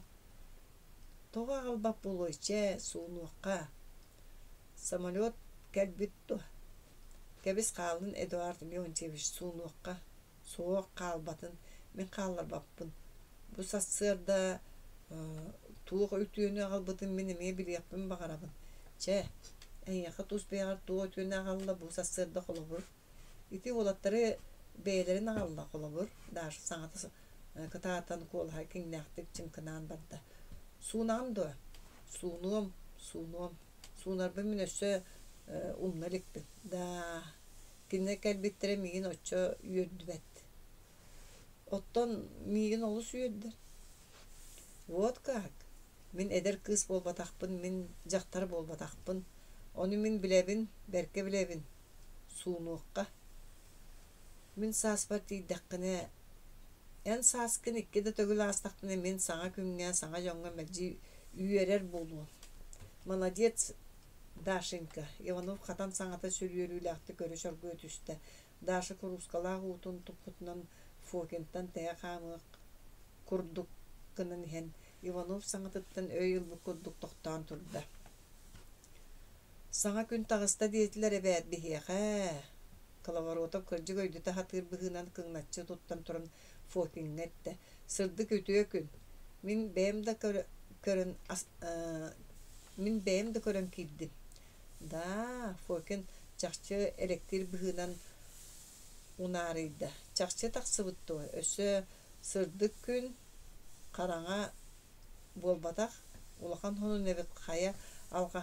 Тоҕо аҕалбап булуйчэ суунуохха. Самолет кэлбит ту. Кэбис қалын Эдуард Леонтевич суунуохха. Суох қалбатын мен қалар баппын. bu sassırda e, tuğuk ütüyünü albıdın benim mi bir yapın bakarabın. Çe, en yakıt uz beyar tuğuk ütüyünü alda bu sassırda kolabur. İti olatları beylerin alda kolabur. Dar sanatı e, kıtaatan kol hakin nehtik çimkınan barda. Sunam da, sunum, sunum, sunar bir minösü e, umnalikbin. Da, kinne kelbittiremeyin oço yöndübet. Оттон миигин олус үйөддер. Вот как. Мин эдер кыз мен мин жақтар болбатақпын. Оны мин билебин бәрке билебин Суынуыққа. Мин саспар тейдаққыны. Ән саскын иккеді төгіл астақпыны мен саңа күнге, саңа жоңға мәджи үйерер болуын. Молодец, Дашенька. Иванов қатан саңата сүрүйерілі ақты көрі даша өтісті. Дашы құрускалағы Фокинтан тәһә хаамык курдук кынын һен Иванов саңатыттан өйүл бу курдук токтан турда. Саңа күн тагыста диетлер эбәт бихе хә. Калаворота кырҗы гөйдә тахатыр быһынан кыңнатчы туттан турын Фокин нетте. Сырдык үтүе күн. Мин бәм көрөн көрен мин бәм көрөн көрен кидди. Да, Фокин чакчы электр быһынан унаарыйда чахча тахсыбыттуу өсө сырдык күн караңа болбатак улахан хону қая алға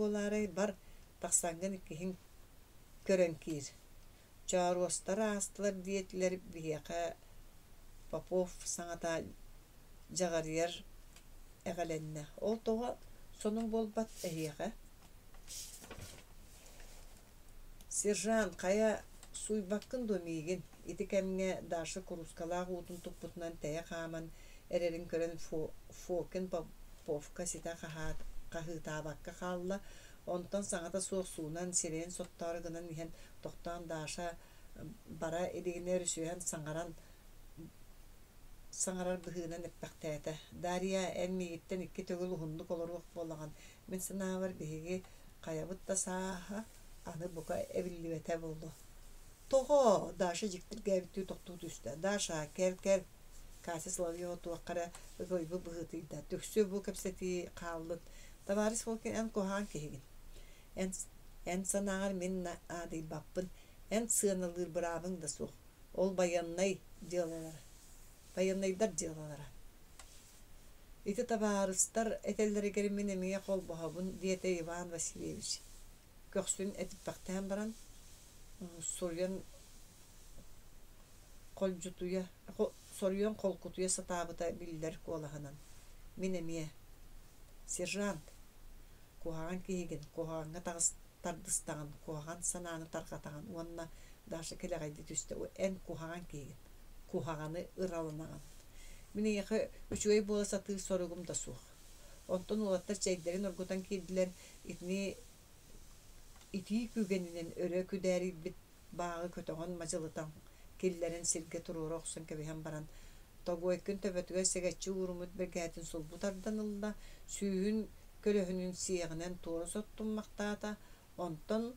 болары бар таксаңгын иккихин көрөнкиир чааруостар астылар диетилер биэка попов саңата жагарыяр эгаленне ол тоға сонун болбат эхиэка сержант кая суйбаккын домигин итекемге дашы курускала гутун тупутнан тая хаман эрерин көрөн фокен по повка сита хахат кахы табакка халла онтон саңата суук суунан сирен соттары гына мен токтан даша бара эдигине рүсүен саңаран саңарар бүгүнэн эппектэте дария эмми иттен икки төгөл хундук олорлук болгон мен санавар биги каябыт та саха аны бука эбиллибете болду toho daşa jiktir gəvitdi toxtu düşdə daşa kər kər kasi slavyo tuqara goy bu bıhıtı da tüksü bu kapseti qaldı tavaris volkin en kohan kehigin en en sanar min adi bappın en sığınılır bravın da soğ ol bayanlay diyorlar bayanlaydar diyorlar İti tavarıstar etelleri gerimin emiye ol bohabun diyete Ivan Vasilyevich. Göksün etip baktan baran Э, соруян колжутуя соруян колкутуя сатаабыта биллер куолаһынан мин эмие сержант куһаҕан киһигин куһаҕанга тардыстаҕын куһаҕан санааны тархатаҕын уонна дааша келэҕайди түстэ эн куһаҕан киһигин куһаҕаны ыралынаҕын миниэхэ үчүгэй буола сатыы соругум да суох онтон улаттар чэйдерин оргутан киирдилэр итни итии күгенинен өрө күдээрибит бааҕы көтөҕөн мазылытаң киллерин сиргэ туруора охсон кэбиһэн баран тогуойкүн төбөтүгө сегеччи уурумут биргээтин сулбутардан ылла сүүһүн көлөһүнүн сиэҕинэн туора соттуммактаата онтон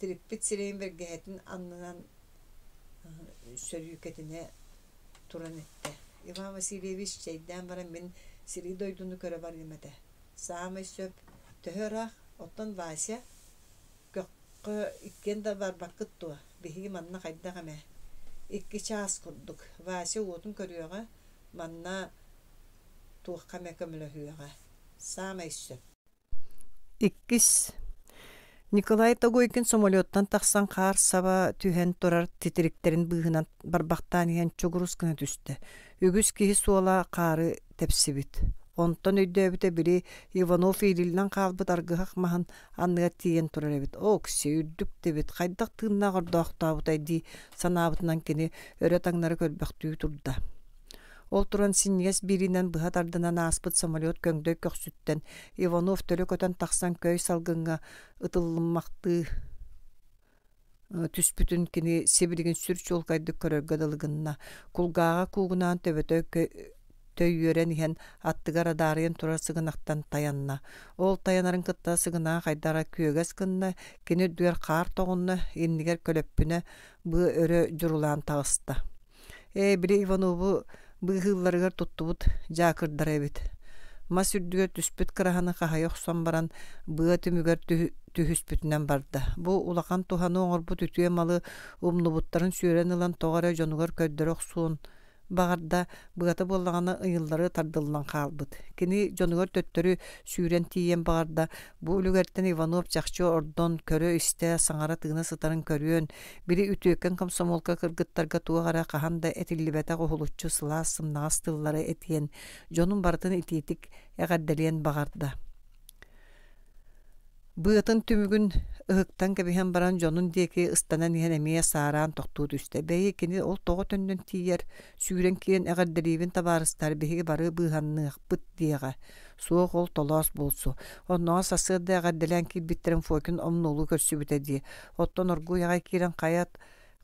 тириппит сирэйин биргээтин аннынан сөрүүкетине туран этте иван васильевич чейдэн баран мин сири дойдуну көрө бар имете саамай сөп төһөрах оттон вася Ко иккен да бар бакыт туа. Биһиги манна хайдага мэ. Икки час курдук. Вася уотун көрүөга манна туохка мэ көмөлөһүөга. Саама иссөп. Иккис Николай Тогойкин самолеттан тақсан қар саба түйен тұрар тетіріктерін бұғынан барбақтан ен чогурускына түсті. Үгіз кейі суала қары тепсі Онтон өйдөбүтэ бири Иванов Ирилнан каалбыт аргыхак махан анныга тиен о киси үрдүк дебит. кайдак тыгына гордоохтаабытай ди санаабытынан кини өрө таңнары көрбөктүү турда. Ол туран синьес биринен быха тардынан аспыт самолет көңдөй көксүттен Иванов төлөкөтөн таксан көй салгынга ытылмакты э, түс кини сибиригин сүр чолкайды көрөргө дылыгынна кулгаага куугунаан төбөтө төйүөрен иһэн аттыгар адаарыйын турар сыгынахтан таянна. Ол таянарын кытта сыгына қайдара күөгәс кынна, кені дүэр каар тоғунна, иннигер көлөппүнэ быы өрө журулаан тағыста. Э, биле Иванову быы хылларыгар туттубут жакырдар эбит. Мас үрдүгөр түспүт кыраханы баран быы түмүгөр түһүспүтүнэн барда. Бу улакан туханы оңорбут үтүэ малы умнубуттарын сүйрен ылан тоғара жонугар көддөрөк суун бағарда бұғаты боллағана ыйыллары тардылынан қалбыт. Кини жонугар төттөрү сүйрен тиен бағарда бу үлүгерттен Иванов жакчы ордон көрө исте саңара тыгына сытарын көрүөн бири үтөккөн комсомолка кыргыттарга туагара каханда этиллибете кохулуччу сылаас сымнаас тыллары этиен жонун бартын итиитик эгерделиен бағарда. Быытын түмүгүн ыһыктан кэбиһэн баран дьонун деке ыстанан иһэн эмиэ сааран тохтуу түстэ. Бэйи ол того төннөн тиер сүүрэн киэн эҕэрдэриибин табарыстар биһиги бары быыһанныахпыт диэҕэ. Суох ол толоос булсу. Онноо сасыырда эҕэрдэлэн киирбиттерин фокин омнулу көрсүбүтэ дии. Оттон оргууяҕа киирэн қаят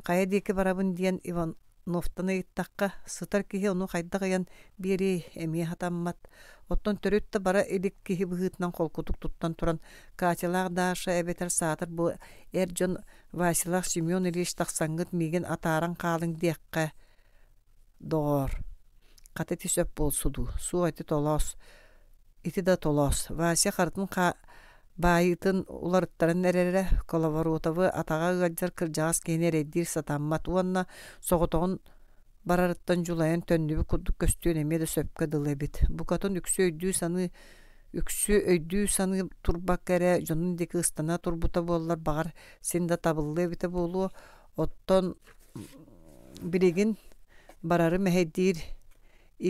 Кая диэки барабын диэн Иван Нофтаны иттаққа сытар кихи ону хайдағаян бери әме хатаммат. Оттон төрөттө бара элик кихи бұғытынан қолкутук туттан туран Катилақ даша әбетер сатыр бұл жон Василақ Семен илиш тақсаңғыт меген атаран қалың деққа. Доғыр. Қаты тесөп бол суду. Су айты толос. Иті да толос. Вася қартын қа... Байытын уларыттарын эрерре коловоротовы атаға ыгаджар кыржағас кейіне реддир сатамма туанна соғытоғын барарыттан жулайын төннүбі куддук көстүйін эмеде сөпкө дылебит. Букатын үксі өйдүү саны үксү өйдүү саны турбак кәре жонун ыстана турбута боллар бағар сенді табылы бите болу оттон биригин барары мәһеддир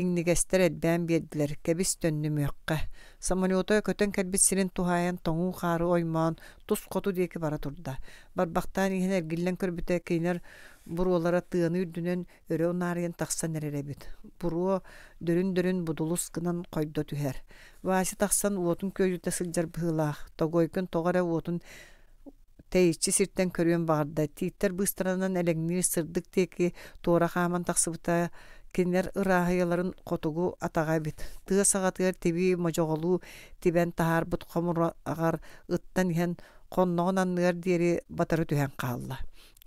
иңнигестерет бәм беддилер кәбис төннүмөккә самолетой көтөн кәбис сирин тухаян тоңу хары ойман тус коту деки бара турда барбактан иһен эргиллен көрбүтэ кинер буруолара тыаны үрдүнөн өрө наарыйын тахсан эреребит буруо дөрүн дөрүн будулус кынан койдо түһэр вааси тахсан уотун көйүтэ сылжар быылаах тогойкүн тогара уотун тәйиччи сирттен көрүөн багарда тииттер быстыранан элеңнир сырдык теки тоора хааман таксыбыта кинилер ырааһыйаларын хотугу бит тыа саҕатыгар тиби можоголуу тибен таһаарбыт хомураҕар ыттан иһэн хонноҕун анныгар диэри батары түһэн хаалла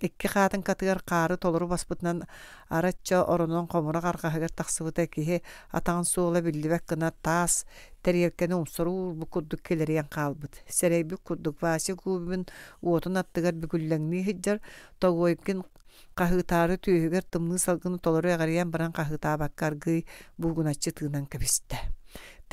икки хаатын катыгар қары толору баспытынан арачча оронон хомура қарқаһыгар тахсыбыта киһи атаҕын суола биллибэк гына таас тэрийэркени умсоруур бу курдук келериэн хаалбыт сэрейбик курдук вааси гуубүн уотун аттыгар бүгүллэҥнии хиджар тогуойкин кахытары түйөгөр тымны салгын толору эгарыян баран кахыта баккаргый булгуначчы тыынан кэбистэ.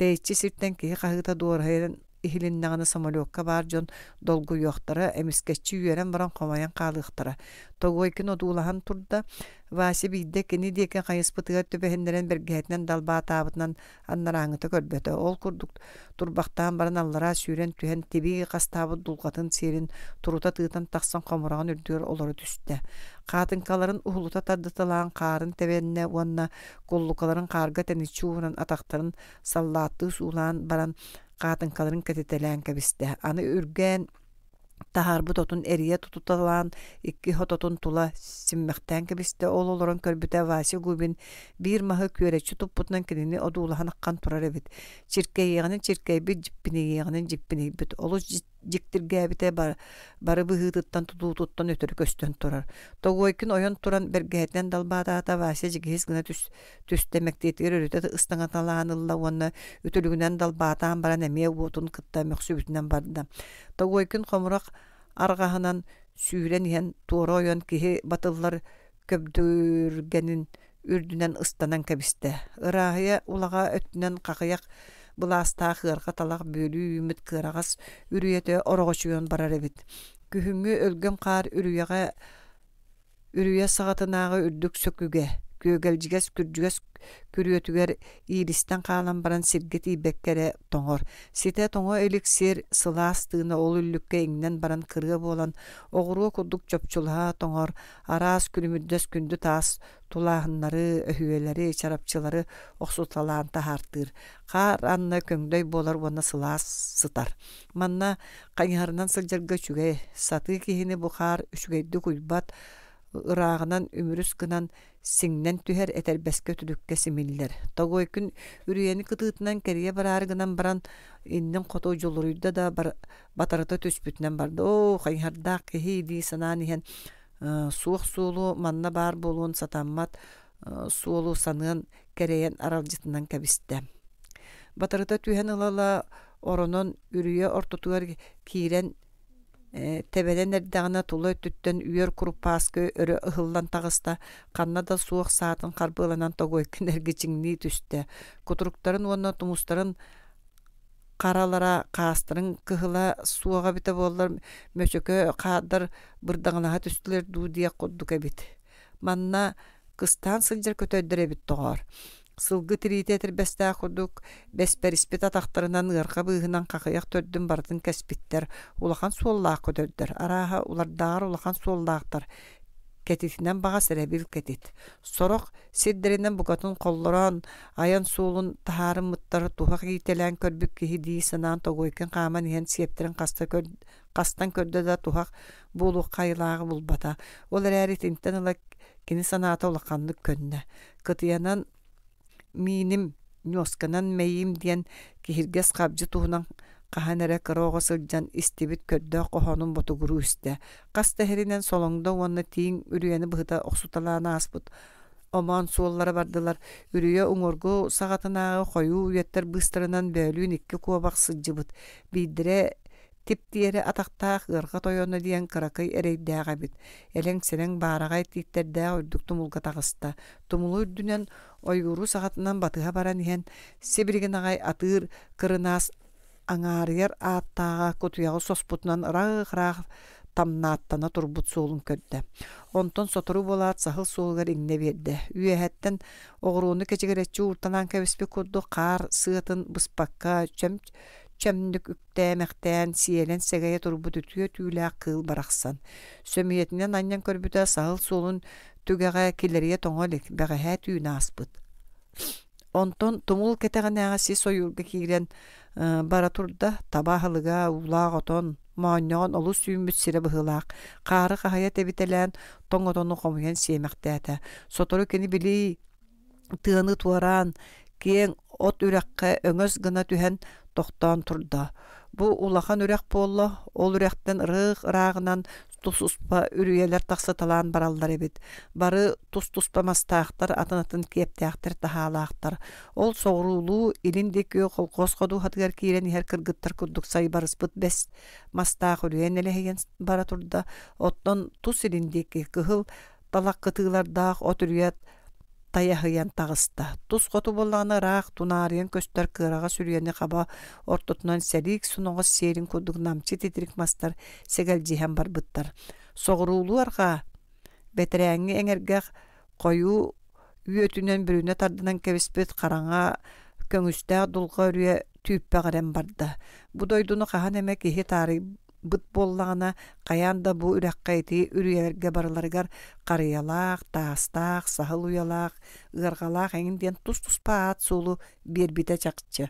Тәйтші сиртен киһи кахыта дуорһайын иһилиннэҕинэ самолёкка баар долгу долгуйуохтара эмискечи үйерен баран хомаян хаалыахтара тогойкин одуулаһан турда васи биидде кини диэкен хайыспытыгар төбөһүннэрэн бергеһэтинен далбаатаабытынан аннарааҥыта көрбөтө ол курдук турбахтаан баран аллара сүүрэн түһэн тибии қастабы дулгатын сиэрин турута тыытан тахсан хомураҕын үрдүгөр олору түстэ хаатынкаларын ухулута қарын хаарын тэбэннэ уонна куллукаларын хаарга тэничуунан атахтарын саллааттыы суулаан баран қатын кәтетелән кәбісті. Аны үрген таһарбыт тотун эрие тутуталан икки хототун тула симмехтен кебисте ололорун олорон көрбүтэ васи губин бир маһы күөречи туппутунан кинини одуулаханаккан турар эбит чиркейегинин чиркейбит жиппинийегинин жиппинийбит олус жиктиргээбите бар барыбы хыытыттан тутуутуттан өтөрү көстөн турар тогойкин ойон туран бергеэтен далбаатаата вася жигиис гына түс түстемектеэтигер өрүтө ылла уонна үтүлүгүнөн далбаатаан баран эмие уотун кыттамек сүбүтүнен барда тогойкин комурак аргаһынан сүүрен иен туора ойон киһи батыллар көбдүргенин үрдүнөн ыстанан кебисте ырааһыя улага өттүнен қақыяқ Бұласта қырғы талақ бөлі үміт қырағас үрүйеті орғычуын барар әбіт. Күхіңі өлгім қар үрүйеға үрүйе сағатынағы үрдік сөкіге күөгелжигес күрдюгес күрүөтүгер ииристен каалан баран сиргет ийбеккере тоңор сите тоңо эликсир сылаас тыына ол үллүкке баран кыргы болан огуруу курдук чопчулаа тоңор араас күрүмүддөс күндү таас тулааннары өһүөлери чарапчылары охсуталаан таһартыыр каар анна көңдөй болор уонна сылаас сытар манна кайыһарынан сылдьарга үчүгэй сатыы киһини бу хаар үчүгэйди куйбат ыраагынан үмүрүс кынан сиңнен түһэр этэрбэскэ түдүккэ симиллер. Тогой күн үрүйэни кытыытынан кэрие гынан баран иннен хоту жолуруйда да бар, батарыта түспүтүнен барды. О, хайхардак кэхи дии санаан э, суох суулу манна бар болуун сатаммат э, суолу саныын кэрэйэн аралжытынан кэбистэ. Батарыта түһэн ылала оронон үрүйэ ортотугар киирен Э, тебеден әрдіғана тулой түттөн үйер күріп өрө ыхыллан тагыста тағыста, қанна суық саатын қарбыланан тогой кінергі чіңні кутуруктарын Құтыруқтарын оны тұмыстарын қаралара қастырын суага суыға біте боллар мөчөкө қадыр бырдаңанаға түстілер дудия құддука бит. Манна кыстан сылжыр көтөйдіре бит тоғар сылгы тирите тербеста худук беспериспет атақтарынан ырқа быыһынан какыяк төрдүн бардын кеспиттер улахан суоллаак көтөрдөр араха улардаар улахан суоллаахтар кетитинен баға сіребил кетит. Сорок сиддеринен бұгатын қоллыран, аян суылын тахарын мыттары тухақ етелен көрбік кихи дей сынан тогойкен қаман ен септерін қастан да тухақ болу қайлағы булбата Ол әрі тинттен ыла кини санаата олақанды Кытыянан Миним ньосканан мэйим диэн киһиргэс хабжы туһунан хаһанэрэ кырооҕо сылдьан истибит көрдөөх оһонун ботугуру үстэ хас тэһиринэн солоңдо уонна тииң үрүэни быхыта охсуталаана аспыт омон суоллары бардылар үрүйө уңоргу саҕатынаагы хоюу үйэттэр быстырынан бөөлүүн икки куобак сылдьыбыт типтиэри атахтаах ырға тойону диэн кыракый эрейдээҕэ эбит элең сэлэң баарагай тииттердээҕэ үрдүк тумулга таҕыста тумулу үрдүнөн ойгуру сағатынан батыга баран иһэн сибиригин агай атыыр кырынаас аҥаарыйар ааттааҕа кутуйаҕы соспутунан ыраах тамнааттана турбут суулун көрдө онтон сотору болаат сахыл суолгар иңне берде үйэһэттен огурууну кечигереччи ууртанаан кэбиспи курдук каар сыатын быспакка чөмч чамдык үктээмэхтээн сиэлэн сәгәе турбу үтүө түүлээх кыыл барахсан. Сөмиетинен аннан көрбүтэ саыл солун түгэҕэ килэрие тоңолек бэҕэһэ түүнэ аспыт. Онтон тумул кэтэҕинээҕэ си союлга киирэн э, бара турда табаһылыга улаах отон маанньоон олус сүүмбүт сире быһыылаах хаары хаһайа тэбитэлээн тоҥотону хомуйан сиэмэхтээтэ сотору кини били тыаны туараан киэң от үрэххэ өңөс гына түһән тоқтан тұрды. Бұ улахан үрек болла ол үректен рық ырағынан тус-успа үрүйелер тақсы талан баралдар ебет. Бары тус-туспа мастақтар атынатын кептяқтар тахаалаактар Ол соғырулу иліндекі қолқос қоду хатгар киирен ер кыргыттар күрдік сай барыспыт бәс. Мастақ үрүйен бара турда Оттан тус иліндекі күхіл талақ қытығылардағы ян тағыста. Тус қоту болғаны рақ тунарыян көстер кыраға сүргені қаба ортотынан сәлік сұныңыз серін көдігінамчы тетірік мастар сәгәлдейен бар бұттар. Соғырулу арға бәтірәңі әңергәқ қойу үйетінен бүріне тардынан кәбіспет қараңа көңісті дұлға үріе түйіппәғірен барды. Бұдойдуны қаған әмәк ехе быт боллағына қаянда бұл үрәққайты үрүйерге барыларгар қарыялақ, таастақ, сахыл уялақ, ырғалақ әңінден тұс тұс паат солу бербіте чақчы.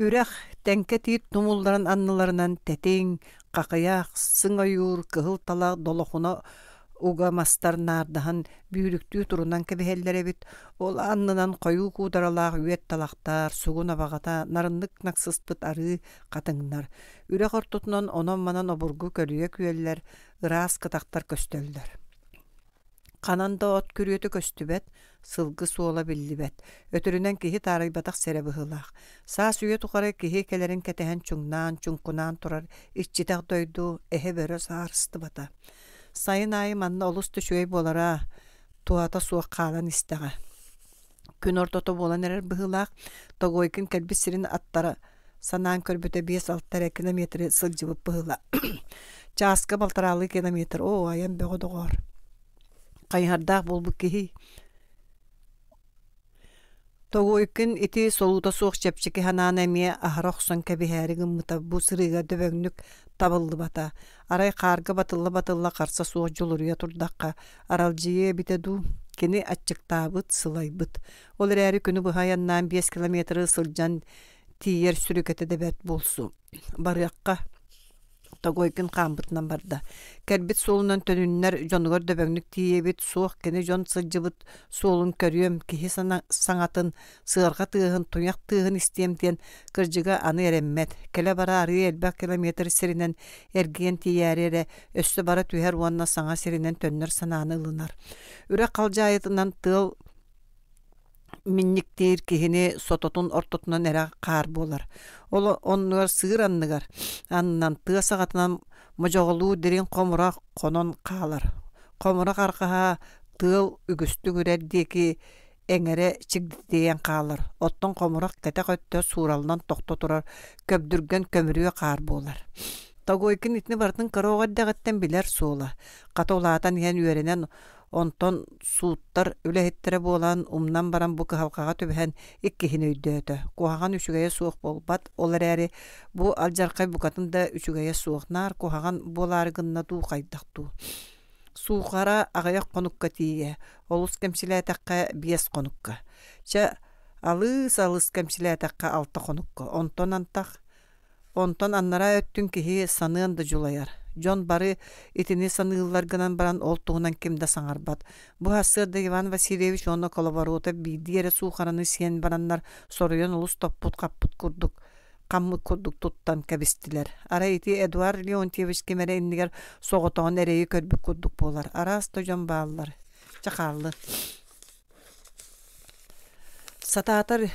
Үрәқ тәңке тиит тумулдарын анныларынан тәтең, қақыяқ, сыңайур, кыһыл талақ долохуна уга мастарнаардыһан бүүрүктүү турунан кэбиһэллэребит ол аннынан хойуу куударалаах үөт талахтар сугун абаҕата нарыннык наксыстыт арыы катыңнар үрэ ортутунан онон манан обургу көрүө күеллер ыраас кытактар көстөллөр кананда от күрүөтү көстүбэт сылгы суола биллибэт өтүрүнөн киһи таарыйбатах сэрэ быһыылаах саас үйө тухары киһи келерин кэтэһэн чуңнаан чуңкунаан турар иччитах дойду эхе бөрө саарыстыбата сайын айым манна олус болара туата қалан истеға күн ортото болан эрер быһылаах тогойкин аттары сирин аттары санаан 6 биэс алттара <coughs> километр сылдьыбып быһыла чааска балтыралы километр о айан бөгодогоор кайһардаах булбут киһи Тогойкин ити солута суох чепчики хананамия ахарохсон кабиһэригин мыта бу сырыга дөбөгнүк табылды бата. Арай қарғы батылла батылла қарса суох жолуруя турдаққа. Аралжие бите ду кини сылай сылайбыт. Ол әрі күні быхаяннаан 5 километры сылжан тиер сүрүкете дебет болсу. барыққа тогойкин хаамбытынан барда. Кербит солунан төнүннәр жонугор дөбөңнүк тиебит, суох кене жон сылжыбыт, солун көрүөм, кихи саңатын, сыырга тыыһын, туяк тыыһын истием диен кыржыга аны эреммет. Келе бара арыы километр сиринен эргиен тиярере өссө бара түһәр уанна саңа сиринен төннөр санааны ылынар. Үрө калжа тыл минниктер кихини сототун ортотунан эре каар болар. Ол оннугар сыыр анныгар, аннан тыа сагатынан можоголуу дерин комура конон каалар. Комура каркаха тыыл үгүстү көрөр диэки эңере чигдитээн каалар. Оттон комурак кете көттө сууралынан токто турар, көбдүргөн көмүрүө каар болар. тогойкин итни бартын короого дагаттан билер суула. Католаатан иен үйренен онтон сууттар үлэһиттере буолан умнан баран бу кыһалкаҕа түбэһэн иккиһин өйдөөтө куһаҕан үчүгэйэ суох болбат ол эрээри бу алжаркай букатын да үчүгэйэ суохнаар куһаҕан буолаарыгынна дуухайдахтуу суухара аҕыйах конукка тиие олус кэмсилээтэххэ биэс конукка ча алыс алыс кэмсилээтэххэ алта конукка онтон антах онтон аннара өттүн киһи саныын да жулаяр Джон бары итини саныылларгынан баран олтугунан кимде саңарбат. Бу хассырда Иван Васильевич оны колоборота бидиере сухараны сиен бараннар соруян улус топпут каппут курдук. Каммы курдук туттан кәбистиләр. Ара ити Эдуард Леонтьевич кемере иннигер соғотоон эреи көрбүк курдук болар. Ара асты жон бааллар. Чакаллы. Сатаатар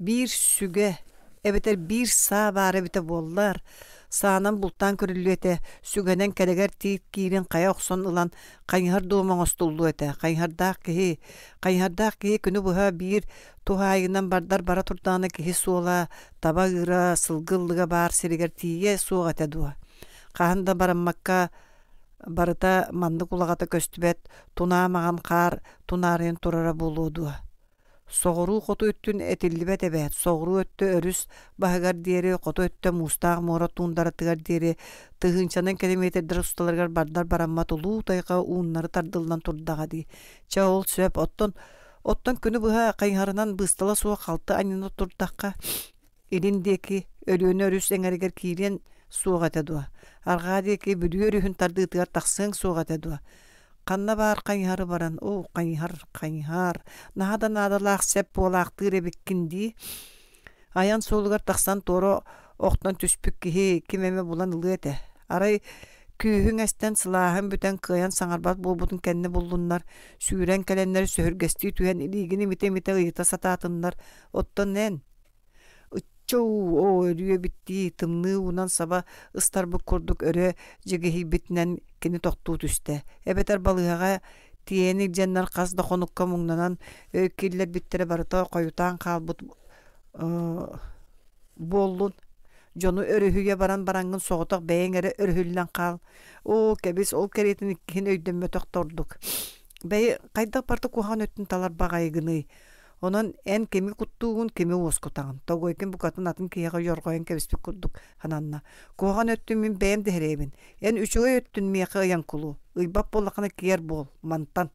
bir süge, evetler bir sağ var evete bollar. саанан бултан көрүлүөте сүгөнен келегер тиит киирин кая оксон ылан кайыһар дуумаң остуллуэте кайыһардаах киһи кайыһардаах киһи күнү буха биир тухайынан бардар бара турдааны кихи суола таба ыра сылгыллыга баар сиригер тиийе эте дуа каанда бараммакка барыта манны кулагата көстүбэт тунаамаган каар тунаарыйын турара дуа соғыру қоту өттін әтілібәт әбәт, соғыру өтті өріс бағығар дере, қоту өтті мұстағы мора туындаратығар дере, тұғыншанан километрдер ұсталарғар бардар бараммат тұлу тайға уыннары тардылдан тұрдаға дей. Ча ол сөп оттон, оттон күні бұға қайғарынан бұстала суа қалты айнына тұрдаққа. еліндегі өріөні өріс әңәрігер кейлен суға тәдуа. Арға декі бүді өріхін тардығытығар тақсың суға тәдуа. Қанна бар қайнар баран, о, қайнар, қайнар. Надан адалақ сәп болақ тыре беккенді. Аян солығар тақсан торо оқтан түспік кеге кемеме болан ылы Арай күйүһүң әстен сылааһын бүтән кыйан саңарбат болбутун кэнне буллуннар сүүрэн түен сөһүргэсти түһэн илигини мите мите ыйыта сатаатыннар оттон эн ыччоу о өрүө унан саба ыстарбык курдук өрө жегеһибитинен кини токтуу түстэ. Эбетер балыһаға тиэни дженнар қас дохонукка муңнанан өккиллер э, биттере барыта қоютан қалбут э, боллун. Жону өрүһүгө баран барангын соғытық бәйеңері өрүһүллән қал. О, ол кәретін иккен өйдімме тохтордук. Бәй қайдақ барды кухан өттін талар багайгыный Онан эн кеми куттуугун кеми уоскутагын. Тогой кем букатын атын жорго эн кебиспик куттук хананна. Куаган өттүн мин бэм дехеребин. Эн үчөгөй өттүн мияка ыян кулу. Ыйбап боллакына киер бол, мантан.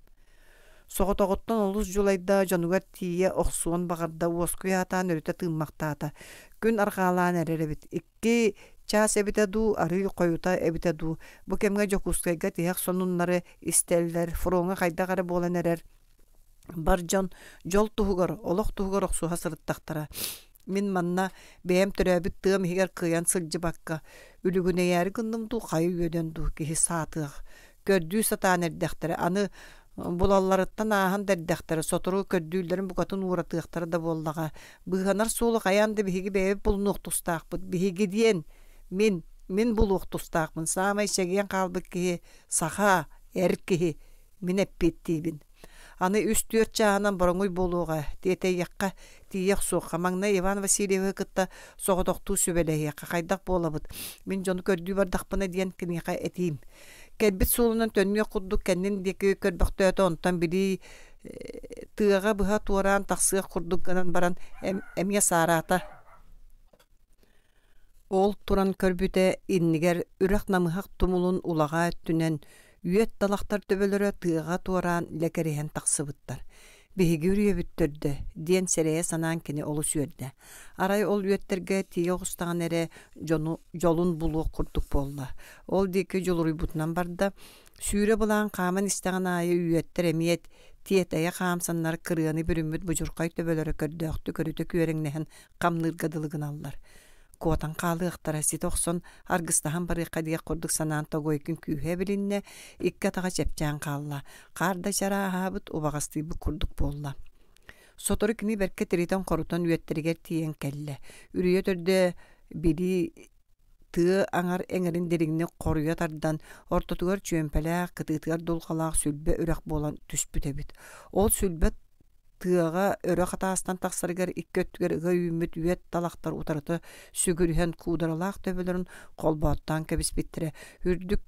Соғытоғыттан олыс жулайда жанугар тие оқсуон бағарда уоску ятаан тыңмақта ата. Күн арғалаан әреребит. Икки Чаас эбите ду, ары койута эбите ду. Бу кемге жокускайга тияк сонуннары истеллер, фроңа кайда кара болан эрер баржон жол туһугар олох туһугар охсуха сырыттахтара мин манна бэм төрөбүт тыам хигер кыян сылжыбакка үлүгүнэяри гындым ду кайы үйөдөн ту кихи саатыах көрдүү сатаан эрдэхтере аны булалларыттан аахан дэрдэхтере сотору көрдүүлерин букатын uuратыахтары да буоллага быыханар суулак аянды биһиги бээби булнуух тустаахпыт биһиги мен мин мин булуух тустаахмын саамай сегиен хаалбыт киһи саха эр киһи аны үс төрт жағынан бұрыңуй болуға дете яққа тиек суққа маңна иван васильева кытта соғдоқту сүбелеяққа қайдақ болабыт мен жоны көрдү бардақпына диен кінеға әтейім кәлбіт сулынан төнме құддук кәннен деке көрбақтөті онтан били э, тыға бұға туаран тақсыға құрдук баран әмге сарата ол туран көрбүте иннигер үрақ намыхақ тумулун улаға түнен үйет талақтар төбөлөрө тыға туаран лекериһен тақсыбыттар. Биһиги үрүйөбүттөрдө, Ден сэрээе санаан кини олус Арай ол үйөттөргө тие оғыстаған эре жолун булуу куртук болла. Ол диэки жол барды да сүүрө булаан қамын истеган айы үйөттөр эмиет тиетая қамсаннар кырыаны бүрүммүт бужуркай төбөлөрө көрдөктү көрүтө күөреңнехен камныргадылыгын аллар. Куотанқалы ықтарасы тоқсон аргыстахан бары қадия құрдық санаан тогойкін күйе білінне, икка таға жепчан қалла. Қарда жара убагастыйбы курдук болла. Соторы кіні бәрке тіритон қорутон үйеттерігер тиен келле Үрүйе түрді били тыы аңар эңерин деригне коруя тардан ортотугар чөмпелаах кытыытыгар дулкалаах сүлбе үрэх болан түспүтебит ол сүлбәт тыаға өрө хатаастан тахсаргар иккөттүгер ыга үмүт үет талактар утарыты сүгүрүһөн куударалаах төбөлөрүн колбооттан кэбиспиттире үрдүк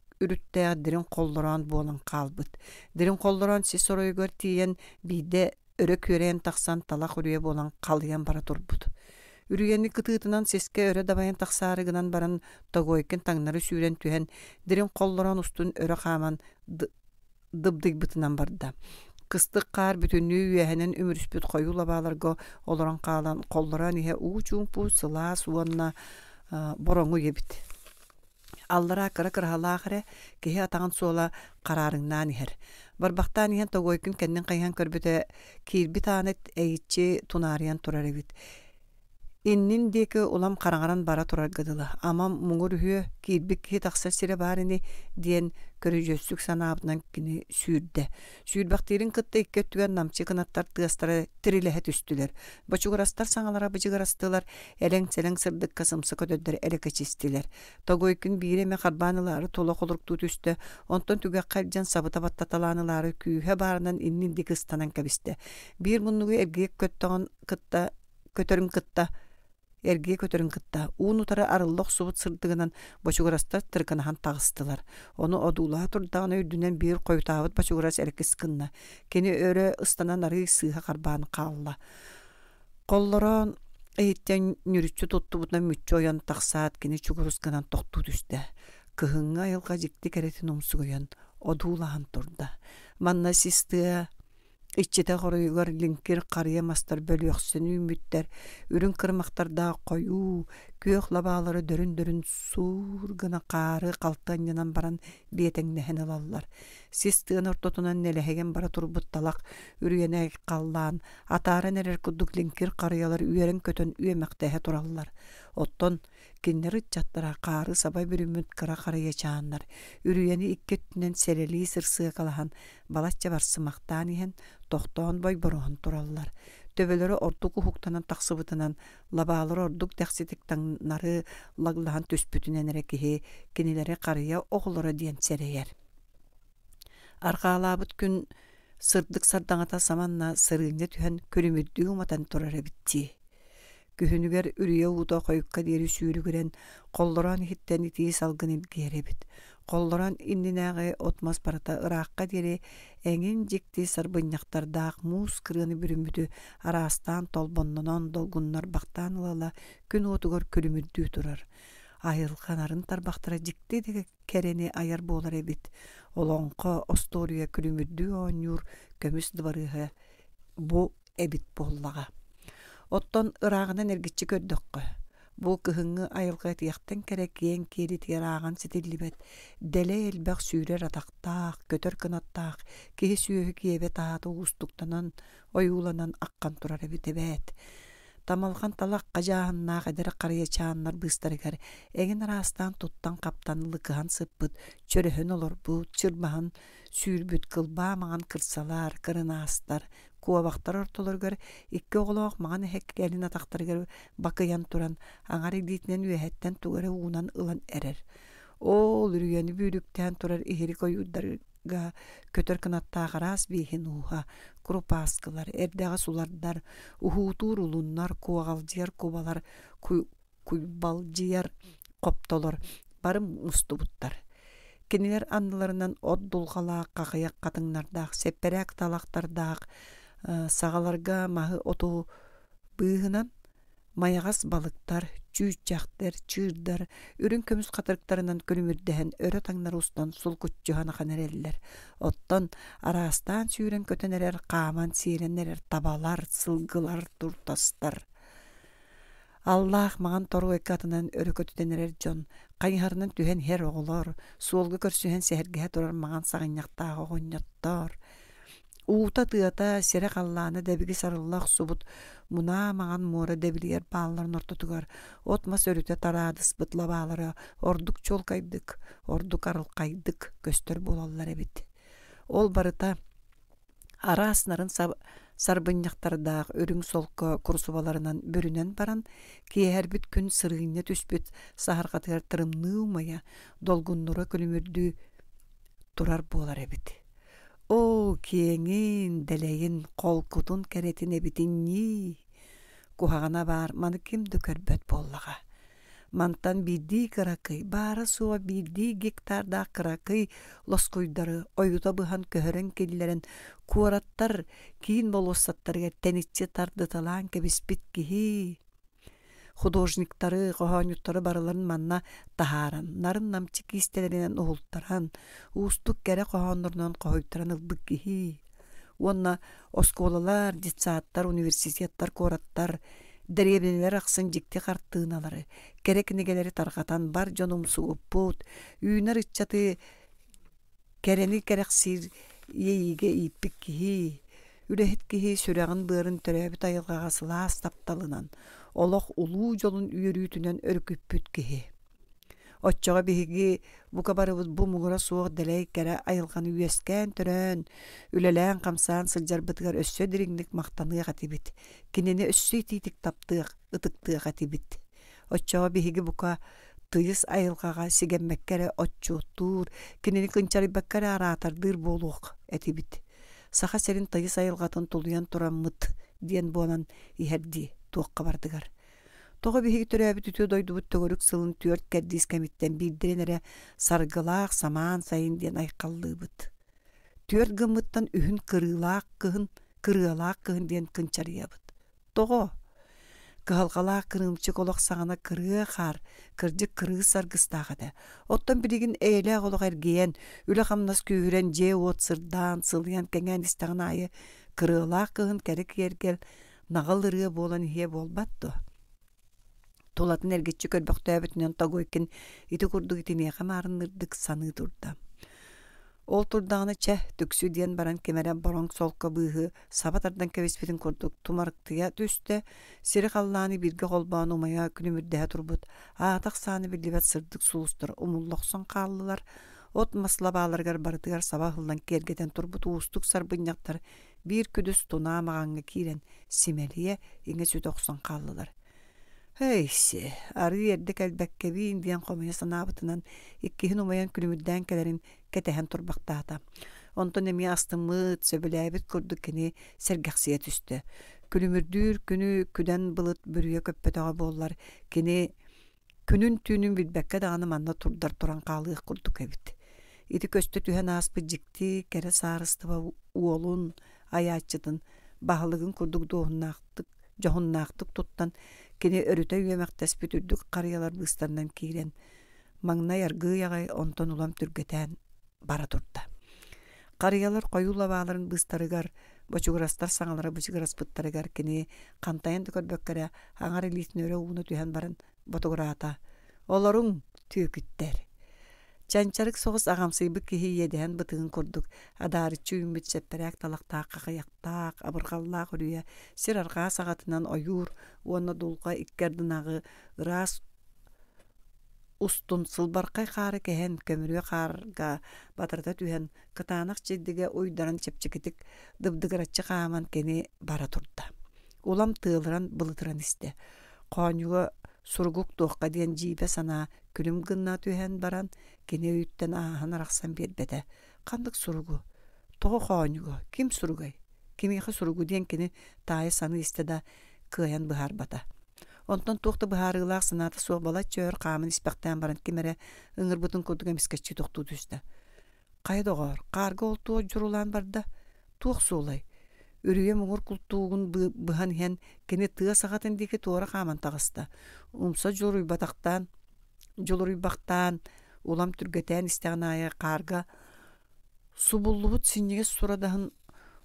дирин коллорон буолан каалбыт дирин коллорон сис соройгор тиен бийде өрө күөрен таксан талак үрүйэ буолан калыйан бара турбут үрүйени кытыытынан сеске өрө дабайын таксаарыгынан баран тогойкин таңнары сүүрен түһэн дирин коллорон устун өрө хааман дыбдыйбытынан барда кыстык бүтін бүтүнүү өмір үспіт қойу лабаларға оларан қалан қолларан ihe учуң пу сыла суанна э, бороңу ебіт. Аллара кыры кырхалаахыре кихи атаған суола қарарыңнан ихер. Барбақтан ихен тогойкүн кэннен кайхан көрбіте кирбит анет эйитчи тунариян турар эбит. Иннин деке улам қараңаран бара турар гыдыла. Амам муңур хүйө кирбик хи тақсар сире барыны диен көрі жөссүк санаабынан кини сүйірді. Сүйірбақтерін қытты икке түген намчы кынаттар тыгастары тирилэхэ түстүлэр. Бачугарастар саңалара бычыгарастылар, әләң-сәләң сырдык касымсы көдөддер әлеке чистилер. Тогой күн биреме харбанылары тола холыркту түстө, онтон түге қалжан сабыта баттаталанылары күйе барынан иннин дикыстанан кәбісті. Бир мұннығы әбгек көттіған қытта көтөрім кытта, эрге көтерін кытта уун утары арыллок субут сырдыгынан бочугурастар тырканахан тагыстылар ону одуулаа турдаган өйдүнен бир коютаабыт бочугурас эркис кынна кени өрө ыстанан арыый сыыха карбаан каалла коллорон эйттен нүрүччү туттубутна мүччү оян таксаат кини чугурусканан тохтуу түстэ кыһыҥҥа айылга жикти керетин умсугуян одуулаан турда манна Иччете хоруйгар линкер қария мастар бөлөксүн үмүттер, үрүн кырмактарда коюу, көк лабалары дөрүн-дөрүн суур баран биетеңне хенелаллар. Сис тыын ортотунан нелехеген бара турбутталак, үрүене каллаан, атары нерер куддук линкер қариялар үйерен көтөн үйемектехе тураллар. Оттон киннер ытчаттара қары сабай бір үміт карыя чааннар, үрүени икке түнен сырсы сырсыа калахан, балачча барсымақтан иһен тохтоон бой бороон тураллар төбөлөрү ордук ухуктанан таксыбытынан лабаалыр ордук тахситик таңнары лаглахан түспүтүнен эрекихи кинилери карыя оголоро диэн серейер аркаалаабыт күн сырдык сардаңата саманна сырыгне түһөн көрүмүддүү уматан турар эбитти күһүнүгер үрүйэ ууто хойукка диэри сүүрүгүрэн холлорон хиттен итии салгын илгиэребит Қоллоран иннинағы отмас барата ыраққа дере, әңін жекте сырбыннақтардаақ муз кырыны бүріміді арастан толбоннонон долгуннар бақтан ылала күн отығыр күлімірді тұрар. қанарын тарбақтыра жекте деге керени аяр болар эбит олоңко остория күлүмүддүү оңюр көміс дұварығы бұ эбит боллаға. Оттон ырағынан эргичи көрдіққы. Бұл кыһыңы айылгатыяқтан кәрәкиен кері тираған сетиллибет, дәле сүйлер сүйрер атақтақ, көтөр кыноттақ, кеһи сүйөһү киэбе тааты оюуланан аққан турары бәд тамалхан талақ қажағынна қадір қария чағыннар бұстаргар эгин растан туттан каптан лыкыган сыппыт чөрөһөн олор бу чырбаһын сүүрбүт кылба маған кырсалар кырынаастар куабахтар ортолоргар икки оголоох маған эхеккелин атактаргар бакыян туран аңар идиитинен үэһэттен тугары уунан ылан эрер ол үрүйәні бүйріктен тұрар иһири койударга көтөр кынаттаагырас биһин ууха куропаскалар эрдага сулардар ухуутуур улуннар куагалдьяр кубалар куйбалдьяр коптолор барым Мустубуттар. Кенелер анныларынан от дулгалаак кагыяк катыңнардаак сепперек талактардаак э, сағаларға махы оту маяғас балықтар балыктар чүүччахтар, чыырдар, үрін көмүс катырыктарынан көлүмүрдэһэн өрө таңнар устан сул куччуһан аханереллер. Оттон арастан сүүрен көтөнерер, қаман сииренерер, табалар, сылгылар, туртастар. Аллах маған тору экатынан өрөкөтүтенерер жон, қайғарынан түһен хер оғылор, суолғы көрсүһен сәһәргеһе турар маған сағыньяқтағы ғоньяттар, Ута тыата сере қалланы дәбігі сарыллах субут мұна маған мора дәбілер бааларын орты тұғар. Отмас өріте тарадыс бұтла балары, ордық чол қайдық, ордық арыл қайдық көстер болалар Ол барыта ара аснарын өрүң өрің солқы курсубаларынан бүрінен баран, кей бүт күн сырыйне түспіт сахарға тырымны умая, долгуннура тұрар болар әбет. О, кеңін, дәлейін қол құтын кәретіне бітінні. Кұғағана бар, маны кім көрбөт боллаға. Мантан бидди кыракы, бары суа бидди гектарда кыракы, лоскуйдары, оюта быхан көхірін келлерін, куараттар, кейін болуссаттарға тәнітче тардыталаан кәбіспіт кихи художниктары, гохонюттары барыларын манна тахаран. Нарын намчик истелеринен уултаран, устук кере гохоннорнон кохойттаран ылдык кихи. Онна осколалар, детсаттар, университеттар, кораттар, дәребелер ақсын жекте қартыыналары, керек негелері тарғатан бар жоным суып бұд, үйінер үтчаты керені керек сир ейіге иппік кихи. Үләхет кихи сүрәғін бұрын түрәбі тапталынан олох улуу жолун үйөрүүтүнөн өркүппүт киһи оччоҕо биһиги бука барыбыт бу мугура суох делей кэрэ айылганы үйөскээн төрөөн үлэлээн хамсаан сылдьарбытыгар өссө дириңник мактаныах атибит кинини өссө итиитик таптыах ытыктыах атибит оччоҕо биһиги бука тыйыс айылгага сигеммеккере отчуттуур кинини кынчарыбаккере араатардыыр болуок этибит саха серин тыйыс айылгатын тулуян тураммыт диэн буонан иһердии туокка бардыгар Тоғы биһиги төрөөбүт үтүө дойдубут төгөрүк сылын түөрт кэрдиис кэмиттен биирдирен эрэ самаан сайын диэн айкаллыыбыт түөрт гыммыттан үһүн кырыылаах кыһын кырыалаах кыһын диэн кынчарыябыт тоҕо кыһалгалаах кырыымчык олох саҕана кырыа хаар кырдьык кырыы саргыстаахата оттон биригин ээлээх олох эргиэн үлө хамнас күүһүрэн жээ уот сырдаан сылыян кэҥээн истаган айы кыһын кэрик нағыл ырыа болан хе болбатто. Тулатын эргетчи көрбөктөй тогойкин ити курдуг итимеха маарынырдык саны турда. Ол турдағыны чәх түксү диен баран кемәрә бороң солко быыхы сабатардан кебеспитин курдук тумарыктыя түстө сири халлааны бирге холбаан умая күнүмүрдэһэ турбут аатак сааны биллибэт сырдык суулустар умуллохсон каалылар от маслабааларгар барытыгар саба хылдан кергетен турбут уустук сарбыньяктар бир күдүс тунамағанға кирен семелие еңе сүтоқсан қаллылар. Әйсе, ары ердік әлбәкке бейін дейін қомыя санабытынан, иккихін умаян күліміддән кәләрін кәтәһән турбақтата. Онтон әме астымыт, сөбіләбіт күрдік кені сәргәқсия түсті. Күлімірдүр күні күден бұлыт бүрге көппәтаға боллар, кені күнін түнүн білбәкке дағаны манна турдар туран қалығы күрдік әбіт. Иді көсті түйән аспы жікті, кәрі сарыстыва уолун, аячытын баһалыгын курдук дооннаактык жоһуннаактык туттан кини өрүтө үйөмэхтэс бүтүрдүк карыялар быстарынан киирен маңнай аргыыягай онтон улам түргөтään бара турда карыялар коюу лабааларын быстарыгар бочугурастар саҥалара бочугураспыттарыгар кини хантайын аңар аҥар өрө ууну түһэн барын ботугураата олоруң түйөкүттэр Чанчарык соғыс ағамсыйбы кихи бытыгын бұтығын күрдік. Адарычы үмбіт шәппәрәк талақтақ, қақаяқтақ, абырғаллақ үрүйе, сир арға сағатынан ойур, Уна дулға иккердінағы ырас устун сылбарқай қары кәһен көмірі қарға батырда түйен кытаанак чеддіге уйдаран чепчекетік дыбдыгырачы кааман кені бара тұрды. Улам тыылыран былытыран исте. Қоанюға сургук тоққа дейін жейбе сана күлім гынна түйен баран кене үйттен ахан рақсан биэрбэтэ хандык суругу тохо хоонюгу ким суругай кимиха суругу диэн кини таайы саны исте да кыайан бата. онтон туохта быхаарыылаах санаата суох бала чөөр хаамын испэхтаан баран кимере ыңырбытын курдук эмискеччи тохтуу түстэ кайдогоор кааргы ол туо журулаан барда туох суулай үрүйе муңур култуугун быхан иһэн кини тыа сахатын диэки туора хааман таҕыста умса жулуйбатахтаан улам түргетен истегнае қарга субуллубут синниге сурадаһын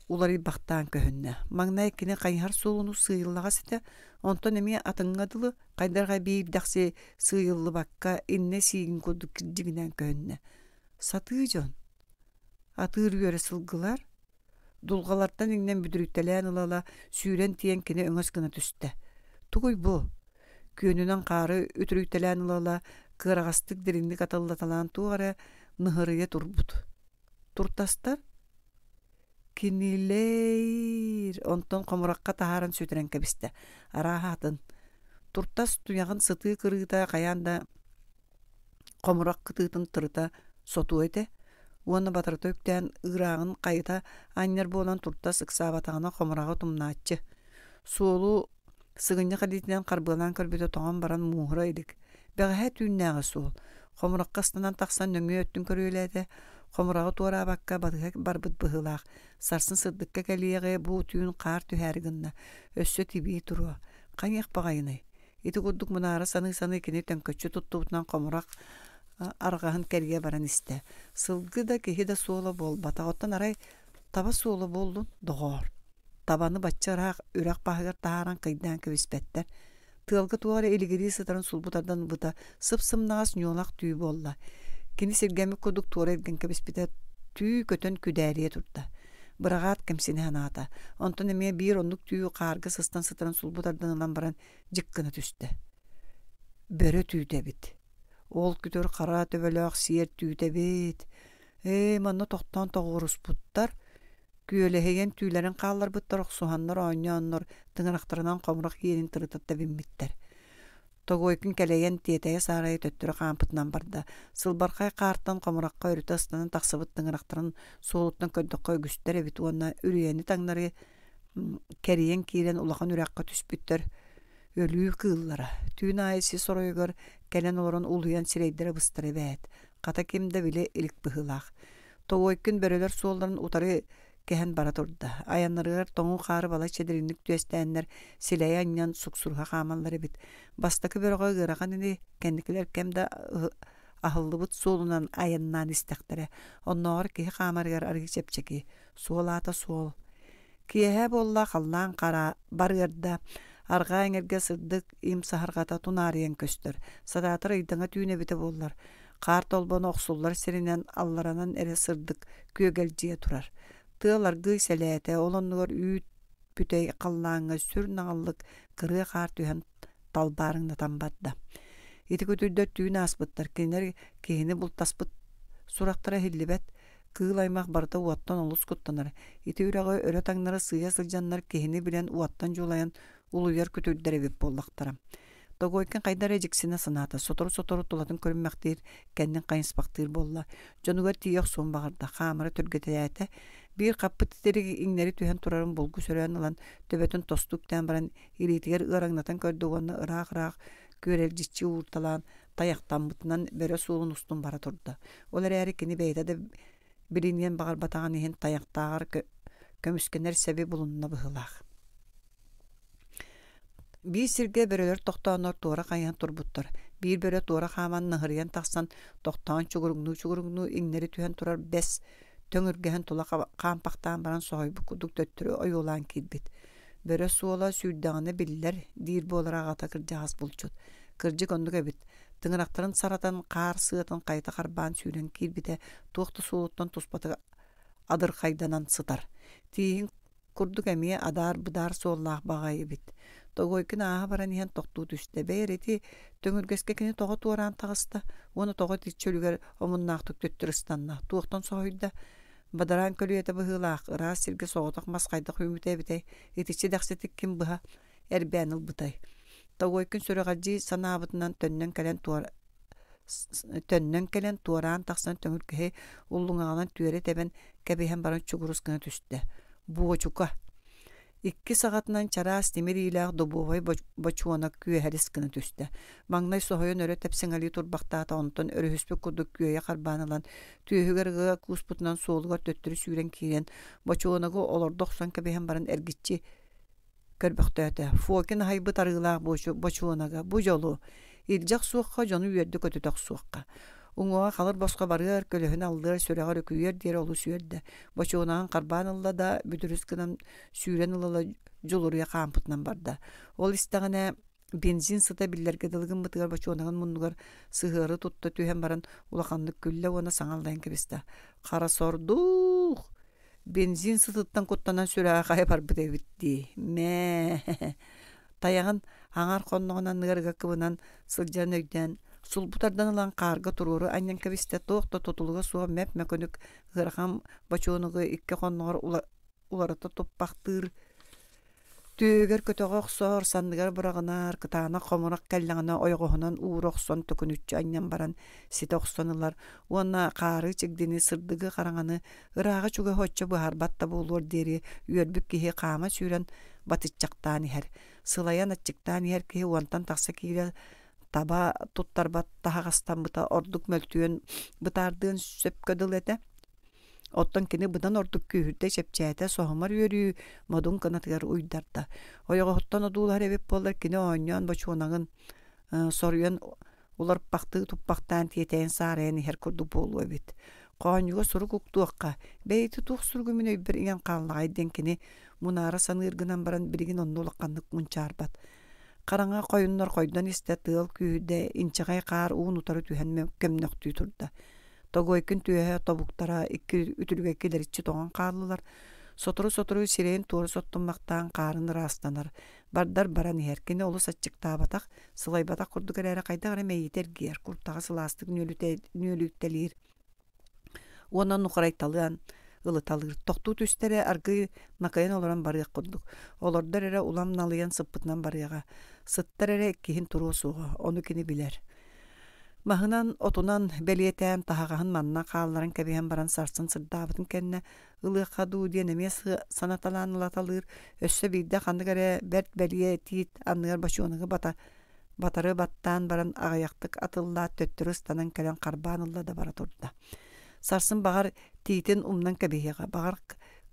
улари бахтаан көһүннэ маңнай кине кайһар сулуну сыйыллага сите онтон эми атыңадылы кайдарга биирдахсе сыйыллы бакка инне сиигин курдук кирдигинен көһүннэ сатыы жон атыыр үөрэ сылгылар дулгалартан иңнен бүдүрүттэлээн ылала сүүрэн тиен кине өңөс гына түстө тугуй бу күөнүнөн каары үтүрүйтэлээн ылала кырагастык деринник атыллаталаан туара ныһырыя турбут туртастар кинилер онтон комуракка таһарын сүтүрен кебисте араахатын туртас туягын сытыы кырыыта каянда комурак кытыытын тырыта соту эте уонна батырыта үктään ыраагын кайыта аннер буонан туртас ыксаабатагана комурагы тумнааччы суолу сыгынньа кадиитинен карбыалаан көрбүтө тоҕон баран муура идик бәғәһә түннәғы сул. Қомырыққа ыстынан тақсан нөңі өттін көріледі. Қомырағы туара баққа бадыға барбыт бұғылақ. Сарсын сырдыққа кәлеғе бұ түйін қар түхәргінна. Өссө тибей тұруа. Қан еқпағайыны. Иті құддық мұнары саны-саны кені тәнкөтші қомырақ арғаһын кәрге баран исте. Сылгы да кеһи да суолы бол, батаготтан арай таба суылы болдын доғор. Табаны батчарақ үрәк паһыгар таһаран кыйдан кебиспеттер тылгы туара элигери сытарын сулбутардан быта сыпсымнагас ньолак түү болла кини сиргеми кудук туура эрген кебиспите түү көтөн күдәрие турда бырагат кемсине анаата онтон эме биир ондук түү кааргы сыстан сытарын сулбутардан ылан баран жыккына түстү бөрө түүдебит ол күтөр кара төбөлөк сиер түүдебит э манна тохтон тоғуруспуттар Күөлеһеген түйләрен қаллар бұттарық суһаннар оонньооннор тыңырақтарынан қомырық ерін тырытытта биммиттер. Тогойкин кәлеген тиетәйе сарайы төттүрү қампытынан барда. Сылбарқай қарттан комуракка өріті астынан таксыбыт тыңырақтарын соғылыптан көддіққой күстер әбіт онна үрейені таңнары кәриен киирен улахан үрәққа түспіттер. Өлүү кыыллара. Түйін айысы соройгор келен олорун улуян сирейдері быстыр бәет. Қата кемді біле илик бұхылақ. Тогойкин бөрөлөр суоларын утары кеһен бара турда. Аяннарыгар тоңу қары бала чедеринник түестәннәр силәй аннан суксурга хаманлары бит. Бастакы бөрөгө ыраган иде кендикилер кемдә ахыллыбыт солунан аяннан истәхтере. Оннар ки хамаргар арги чепчеки. Суолата суол. Киэһэ болла халлаан қара барырда арга эңерге сырдык им сахаргата ен көстөр. Садатыр ыйдыңа түйіне бите боллар. Қар толбон оқсуллар сиринен алларанан эре сырдык көгелжие турар тылар гыйселете олоннугар үт бүтөй қаллаңы сүрнааллык кыры хар түһөн талбарыңна тамбатта ити көтүрдө түйүн аспыттар кинер бул бултаспыт сурактара хиллибет кыыл аймак барда уаттан олус куттанар ити үрөгө өрө таңнары сыя сылжаннар кини билен уаттан жулаян улуяр көтүрдер эбип боллактара Тогойкен кайдар эжиксине санаата сотору сотору тулатын көрүнмактыыр кэннин кайынспактыыр болла дьонугар тиёх багарда хаамыра түргетелээте бир каппы титериги иңнери түһөн турарын булгу сөрөн ылан төбөтүн тостук тән баран иритигер ыраңнатан көрдөгөнү ыраак ыраак күөрелжиччи уурталаан таяктанбытынан бөрө суулун устун бара турду ол эрээри кини бэйда да билинген батаган ихин таяктаар көмүскенер себи булунна быһылаах бир сирге бөрөлөр тохтоонор туура кайан турбуттар биир бөрө туора хааман нахырыйан тахсан тохтоон чугуругнуу чугуругнуу иңнери түһөн турар бес төңөргәһен тула каампактаан баран соһойбу кудук төттүрү оюлаан кирбит. Бөрө суола сүйдәгәне биллер дир болар кыржаас болчут булчут. Кырҗы эбит. Тыңырактарын саратан каар сыытын кайта карбаан сүйрен кирбите туокту суулуттан туспаты адыр сытар. Тиин курдук эмие адар быдаар суоллаах багай эбит. Тогойкин аа баран иһен тохтуу түстэ бэйрети төңүргеске кини того туаран тагыста, уону тога тиччөлүгэр омуннаах ыстанна Туохтан соһуйда бадаран көлүйөтө быһыылаах ыраас сирге соҕотох масхайдах үмүтээбитей ытиччи дахсытык ким быһа эрбээн ылбытай тогойкүн сүрэҕаджии санаабытынан төннөн кэлэн туар төннөн кэлэн туараан тахсан төҥүркэһи уллуҥаҕынан түөрэ барын кэбиһэн баран түсті. Бұға буочука Икки сағатынан чарас темир ийләғ добуғай бачуана күйәһәріс кіні түсті. Маңнай соғайын өрі тәпсіңәлі турбақтата онтон өріхіспі күдік күйәе қарбанылан, түйігіргі куспутынан соғылғар төттірі сүйрен кейлен, бачуанағы олар 90 кәбейін барын әргітчі көрбіқтәті. Фуокин хайбы тарғылақ бачуанага бұ жолу. Илжақ суыққа жоны үйерді көтітақ суыққа. Уңуа қалыр босқа барыр, көліхін алдыр, сөреғар өкүйер, дер олы сүйерді. Бачуынан қарбан ұлла да, бүдіріс кынан сүйрен ұлла жолуруя қампытынан барды. Ол истағына бензин сыта биллерге дылгын бытыгар бачуанаган муннугар сыһыры тутта түһен баран ұлақандық күлле оны саңалдан кибисте. Кара сордух! Бензин сытыттан коттанан сүрәгә кая бар битти. Мә! <laughs> Таяғын аңар конногынан ныгарга кыбынан сылжан өйдән сулбутардан алан қарғы туруру аннен кабисте тоқта тотулуга суа мәп мәкөнік ғырхам бачонуғы икке қоннығыр уларыта топпақтыр. Төгер көтөгі ұқсор, сандығар бурагынар кытаана қомырақ кәлліңіна ойғығынан уыр оксон түкін үтчі баран сите ұқсонылар. Уанна қары чекдені сырдығы қараңаны, ұрағы чүгі хочо бұхар батта болуыр дері, үөрбүк кеге қама сүүрөн батыччактаан ер. Сылаян атчыктаан ер кеге уантан тақса кейлер таба туттар батта хагастан быта ордук мөлтүөн бытардыын сөпкөдыл эте оттон кини быдан ордук күүрдэ чепчээте сохомор үөрүү модун кынатыгар уйдарда оттон одуулар эбеп боллар кини оонньон бочуунагын э, соруен улар пахты туппахтан тиетейин саарыен ихер курду буолуо эбит коонюга сурук уктуакка бэйти тух сургумүн өйбир иген кааллагайден кини саныыргынан баран биригин оннулакканнык мунчаарбат Қараңа қойыннар қойдан істе тыл күйде инчағай қар уын ұтары түйәнме кемнөктүй тұрды. Тогойкін түйәе тобуктара икки үтілге келерітчі тоған қарлылар. Сотыру-сотыру сирен туыры соттымақтан қарын растанар. Бардар баран еркені олы сатчық табатақ, сылай батақ құрды кәрәрі қайда ғара мәйетер гер, құрттағы сыластық нөлүттелер. Онан нұқырайталыған, ылыталыр. Тоқту түстері арғы накайын оларан барыяқ құддық. Олардар әрі улам налыян сыппытнан барыяға сыттарары кихин туруу суға, оны кини билер. Махынан отунан бәлиетән тахагаһын манна хаалларын кәбиһен баран сарсын сырдаабытын кэннэ ылыахха дуу диэн эмиэ санаталаан ылаталыыр өссө биирдэ ханныгэрэ бэрт белиэ тиит анныгар бачуоныгы бата батары баттаан баран агаяктык атылла төттүрү ыстанан кэлэн карбаан ылла да бара турда сарсын багар тиитин умнан кэбиһиэҕэ багар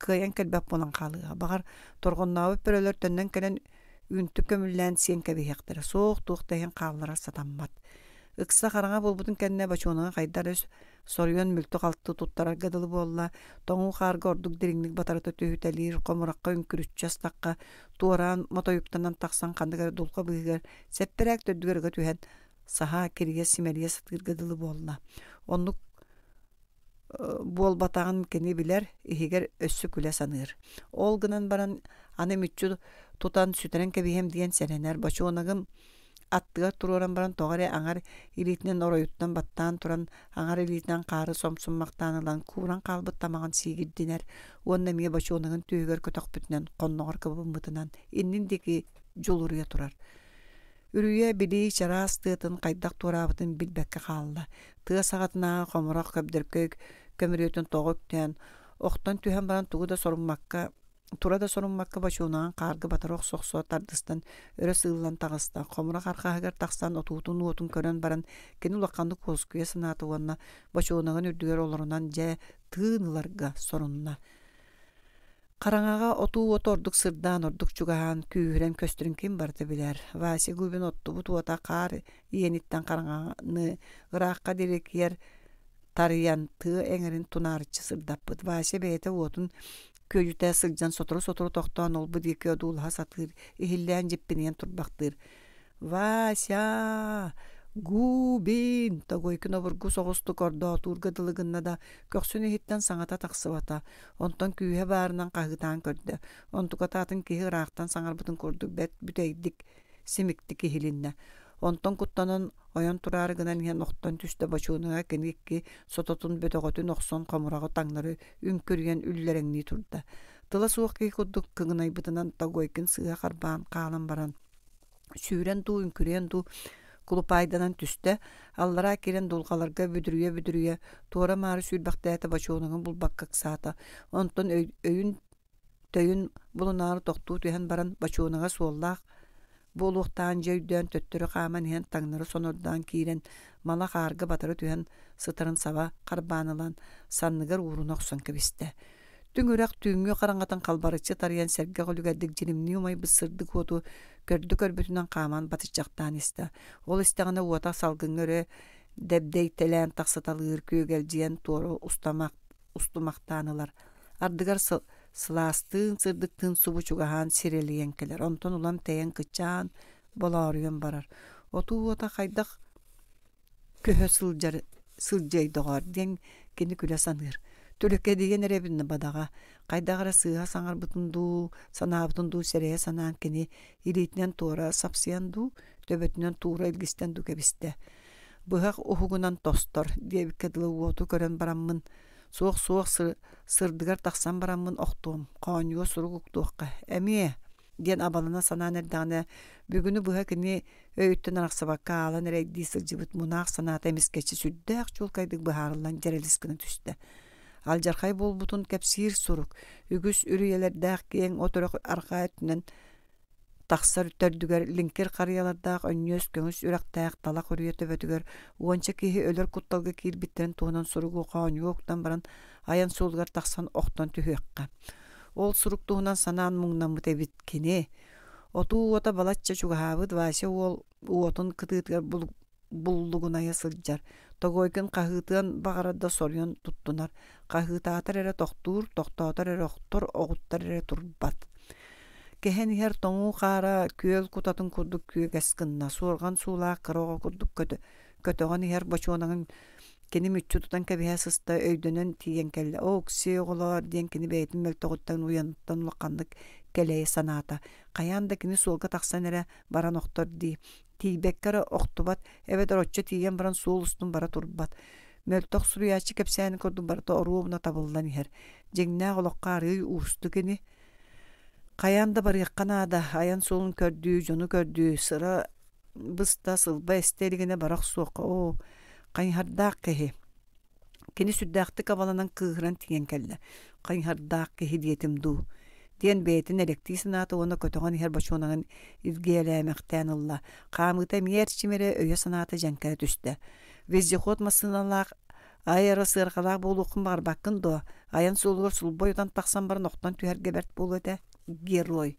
кыайан кэлбэп буолан хаалыыға, багар торгоннаабыт бөрөлөр төннөн кэлэн үнтү көмүллән сен кәбиһәқтәрі соқ туқтайын қаллара сатаммат. Икса қараңа бұл кенне кәнне бачуанаға қайдар өз сорьон мүлті қалтты туттарар гадылы болла, тоңу қарға ордук диринник батарата төһүтәлир, қомыраққа үңкүрүт жастаққа, туаран мотоюптанан тақсан қандыгар дулқа бұйгар, сәппірәк төдгөргі түйән, саха кирге симәрие сатыр гадылы болла. Оннук э, бол батағын кені білер, ихигер өссі күлә саныр. Ол гынан баран аны мүтчу тутан сүтерен кебием диэн сәрһэнэр бачуонагым аттыгар туруран баран тоғаре аңар илитинен ороюттан баттаан туран аңар илитинен қары сомсуммактаанылан кууран қалбыт тамаган сиигирдинер уонна мие көтөк түүгөр көтөхпүтүнен конноғор кыбыбымбытынан иннин дики жолурыя турар үрүйе билии чараас тыытын кайдак туурабытын билбекке каалла тыа сагатына комурак көбдөркөй көмүрүөтүн тогуктен охтон түһөн баран тугу да сормакка турада сорун маккаба чуунаган кааргы батарох сохсо тардыстан өрө сыылан тагыста комура хархаагар тахсан отуутун уотун көрөн баран кини улакканды коскуя санаатуанна бачуунаган үрдүгөр олорунан же тыыныларга сорунна Қараңаға оту от ордук сырдан ордық чугаан күйірен көстірін ким барды білер. Васи губин отты бұт каар қар иениттен караңаны ыраакка дерекер тарыян тыы эңерин тунаарычы сырдаппыт. Васи бээте уотун көйүтә сылжан сотору сотору тохтон олбу дике дулха сатыр ихиллен жеппинен турбактыр вася губин тогой кинобургу кордо тургадылыгынна да көксүнү хиттен саңата таксыбата онтон күүһэ баарынан кагытаан көрдө онтукатаатын киһи ыраактан саңарбытын курдук бет бүтейдик симикти кихилинне Онтон куттанын оян турары гынан иһэн охтон түстэ бачууныга сототун бөтөгөтүн оксон хамурагы таңнары үңкүрген үллереңни турда. Тыла суох кей куддук кыгынай бытынан тагойкин сыга харбаан каалын баран. Сүүрен ду үңкүрен ду кулупайданан түстө аллара кирен дулгаларга бүдүрүе бүдүрүйө туора маары сүүрбактээте бачууныгын булбаккак саата. Онтон өйүн төйүн булунаары токтуу түһэн баран бачууныга суоллаах болуқтан жөйдөн төттүрі қаман хен таңнары сонордан киирен мала қарғы батыры түйен сытырын саба карбаанылан санныгар уруноксон кибисте түңүрәк түйүңгө караңгатын калбарычы тарыян серге қолүгәдік жиримни умай бысырды коду көрді көрбүтүнөн қаман батычжактан исте ол истегана уата салгыңөрө дәбдейтелән тақсаталыыр күйөгәл жиен тору устамак устумактанылар ардыгар сыластын сырдыктын субучугахан сирелиенкелер онтон улам тейен кычаан болооруйан барар отуу ота хайдах көһө сылдьайдоғар диэн кини күлө саныыр түлүкке деген эребинне бадаға кайдагара сыыха саңар бутундуу санаабытундуу серее санаан кини ириитинен туура сапсыянду төбөтүнөн туура илгистен дукебисте быһах ухугунан тостор диэбикке дылыуоту көрөн бараммын суох суох сырдыгар тахсан бараммын охтуом хооньуо уктуокка Әми диэн абалына санаан эрдаана бүгүнү быһа кини өйүттөн араксабакка аалан эрэгдии сылжыбыт мунаах санаата эмискечи сүддээх чулкайдык быһаарылан жерелискына түстө ал жаркай болбутун кэпсиир сурук үгүс даак киэң оторох аркаэтүнөн тақсар үттәрдүгер линкер қариялардақ өннөс көңүс үрәктәк талак үрүйөтө бөтүгөр уонча киһи өлөр кутталгы киирбиттен туунан суругуука баран аян суулгар тақсан оқтан түһүөкка ол сурук туунан санаан муңнан бытебит кине отуу ота балачча чугаабыт вася ол уотун кытыытыгар буллугуная сылдьар тогойкын кахыытыан багарада сорьон туттунар кахыытаатар эре тохтуур тохтоотор эре охтор огуттар эре турбат кеһен иһэр тоңу хаара күөл кутатын курдук күөгэс суурган суорган суулаах кырого курдук көтө көтөгөн иһэр бочуонаңын кини мүччү тутан кэбиһэ сыста өйдөнөн тиген келле окси оголоор диэн кини бээтин мөлтогуттан уянуттан улакканнык келээ санаата каян кини суолга тахсан эрэ баран охтор дии тийбеккара охтубат эбет ороччо тиген баран суул устун бара турбат мөлтох суруячы кэпсээни курдубарда оруобуна табыллан иһэр жиңнээх олокка арыый уусту кини каянда барыакканаада аян суолун көрдүү жону көрдүү сыра быста сылба эстелигине барақ суока о кайынхардаак кеһи кини сүддаахты кабаланан кыыһыран тиген келле кайынхардаак кеһи диэтим дуу диэн бэйэтин электии санаата уона көтөҕөн иһэр бачуонаҥын иргиэлээмэхтээн ылла хаамыыта миэрчимире өйө санаата дьанкая түстэ вездеход массыналаах аэросыархалаах буолуоххун баҕарбаккын дуо аян суулугар сулбой утан тахсан бар нохтон түһэргэбэрт буолуэте Герлой.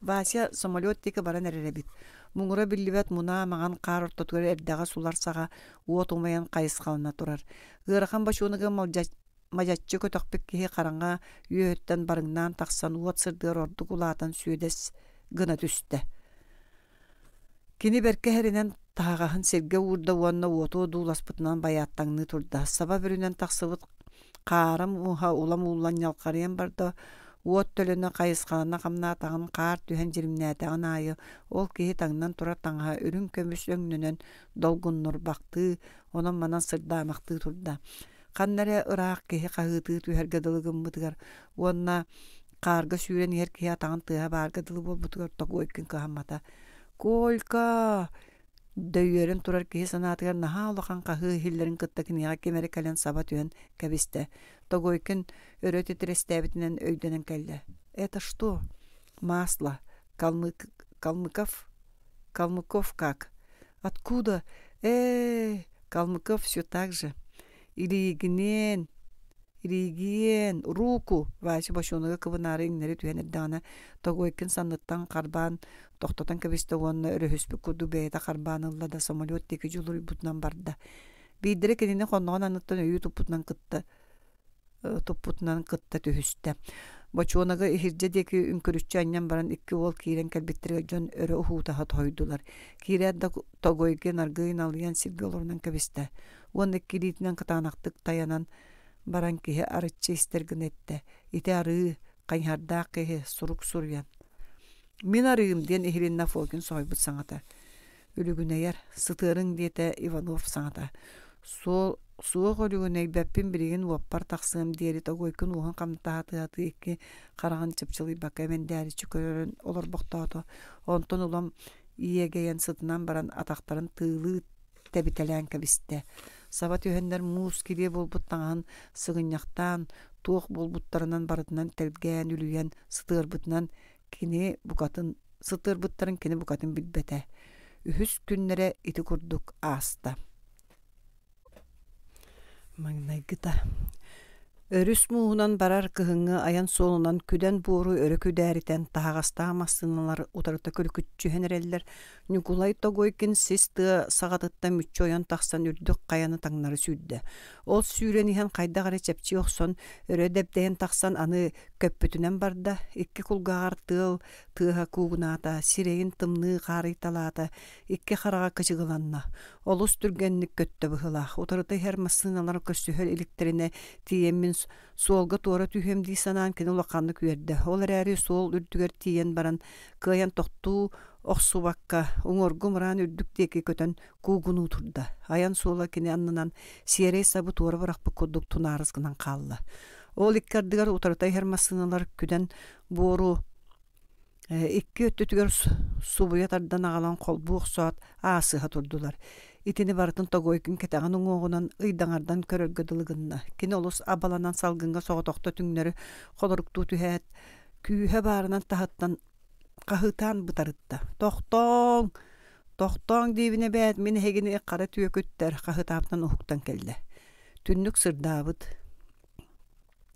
Вася самолет теке баран бит. Муңура биллибет муна маған қар эрдага сулар сага уот умаян кайыскалына қалына турар. Гырахан башуныгы мажатчы көтөкпек қараңға қаранға барыңнан тақсан уот сырдыр ордук улаатан сүөдес гына түсті. Кини берке херинен тағаһын серге уурда уонна уоту дууласпытынан баяаттаңны турда. Саба бүрүнөн тақсыбыт қарым уха улам уллан барда Уот төлөнө қайысқанына қамна тағын қарт түһен жирмнә анаайы ол кеһи таңнан тура таңға үрүн көмүс өңнөнөн долгуннур бақты, онон манан сырдаамакты турда. Қаннары ыраақ кеһи қаһыты түһәрге дылыгым бытыгар. Уонна қарғы сүйрен ер кеһи атағын тыға баргы дылы болбутугар тогойкин кахаммата. Колька! дөйөрүн турар киһи санаатыгар наһаа олохан хаһыы хиллерин кыттакиниэҕэ кимэри кэлэн саба түһэн кэбистэ тогойкин өрө титирестээбитинен өйдөнөн кэллэ это что масло калмык калмыков калмыков как откуда э калмыков все так же риген руку васи бошонуга кыбынаары иңнери түһенердаана тогойкин санныттан карбан тохтотан кебисте уонна өрөһүспүк курду да самолет теки жулур барды. барда бииддири кинини хонногон анныттан өйү туппутунан кытта э, туппутунан кытта түһүстэ бочуонага баран икки уол киирен кэлбиттирге жөн өрө ухуутаха тойдулар киире тогойге алыйан уон таянан баран киһи арыччы истергенетте ите арыы қайһардаақ сурук сурян мин арыым диэн иһилинна фокин сойбут сытырың диэте иванов саҥата суол суох олүгүнэй бэппин билигин уоппар тахсыым диэри тогойкун уоһун хамтаатыаты караган чыпчылый чыпчылыйбакка эмэн дээричи көрөрүн олорбохтоото онтон улам иегеен сытынан баран атақтарын тылы тэбителээн бисте сабат түһөннөр муус киле болбуттаан сыгыньяхтан туох болбуттарынан барытынан тэлгээн үлүен сытыырбытынан кини букатын сытыырбыттарын кини букатын билбете үһүс күннере ити курдук ааста Өрүс муунан барар кыһыңы аян соолунан күдән буору өрөкү дээритен тахагаста массыналар утарыта көлкүтчүһенереллер Николай тогойкин сис тыа сагатытта оян тахсан үрдүк каяны таңнары сүйді. ол сүүрэн қайдаға кайдагара чепчи оксон өрө дэбдэйэн тахсан аны көппүтүнен барда икки кулгаар тыыл тыыха куугунаата сирейин тымны каарыйталаата икки харага кычыгыланна олус түргенник көттө быһылаах утарыты хер массыналар көссүһөл иликтерине тиеммин суолга туора түйөм дии санаан кини улаканны күөрдө ол эрээри суол үрдүгөр тиен баран кыйан тохтуу Оқсубаққа оңоргу үрдүк үрдіктеке көтөн куугуну турда. Аян суола кини аннынан сиерей сабы туары барақ кудук кодук қаллы. Ол иккердігер утарытай хермасыналар күден бору икки өттүтүгөр субуя тардан агалан колбуук соат аасыха турдулар итини барытын тогойкин кетаган уңогунан ыйдаңардан көрөргөдылыгынна кини олус абаланан салгынга соготокто түңнөрү колоруктуу түһээт күүһө баарынан таһыттан кахытаан бытарытта тохтоң тохтоң дибине бэät мин хегини кара түөкүттер кахытаабытан ухуктан келде түннүк сырдаабыт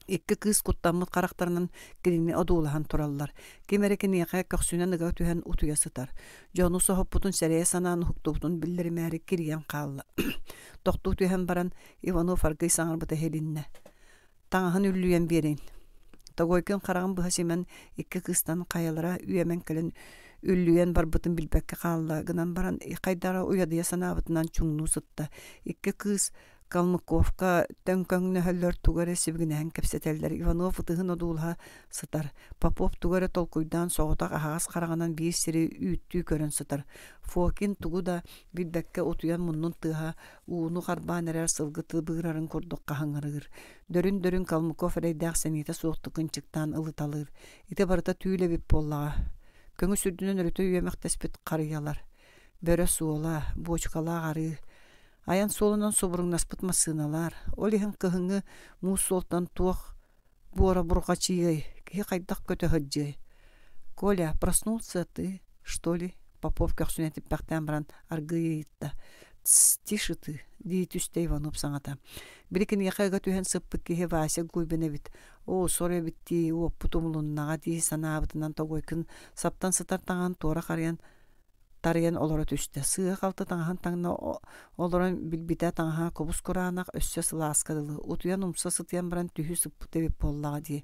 Икки кыз куттаммыт карактарынан килини одуулахан тураллар. Кемерекини яка көксүнен ыга түһен утуя сытар. Жону соһоппутун сәрәе санаан хуктубутун биллермәри кирген калла. <coughs> Токту түһен баран Иванов аргы саңарбыта хелинне. Таңаһын үллүен берин. Тогойкын караган бахасимен икки кыстан каялара үйемен килин үллүен барбытын билбекке калла. Гынан баран кайдара уядыя санабытынан чуңну сытта. Икки кыз Калмыковка тәңкөңнәһәлләр тугары сибгенәһен кепсәтәлләр. Иванов дыгын одулһа сытар. Попов тугары толкуйдан соғытақ ахагас қарағанан бир сири үттү көрөн сытар. Фокин тугу да биддәккә отуян муннун тыһа ууну харбан эрер сылгыты быгырарын курдукка хаңырыгыр. Дөрүн-дөрүн Калмыков рейдәк сәнитә суоқтықын чыктан ылыталыр. Ите барыта түйелебіп боллаға. Көңі сүрдінен өрөтө үйемек тәспіт карыялар. Бөрө суола, бочкала ғары, Аян солынан собурыңнас пытма сыналар. Ол кыхыңы муз солтан туақ буара бурға чией, кихи қайдақ көті Коля, проснулся ты, что ли? Попов көхсүнетіп бақтан баран тише ты, дейт үстей ванып саңата. Бірекін яқайға түйен сыппы Вася гуйбіне бит. О, соре бітті, о, путумулуннаға дейі санабытынан саптан сатартаған тора қариян тарыен олоро түстө сыах калты таңахан таңна олорон билбите таңаха кобус кураанах өссө сылааскадылы утуян умса сытыян баран түһү сыппытебип боллаға ди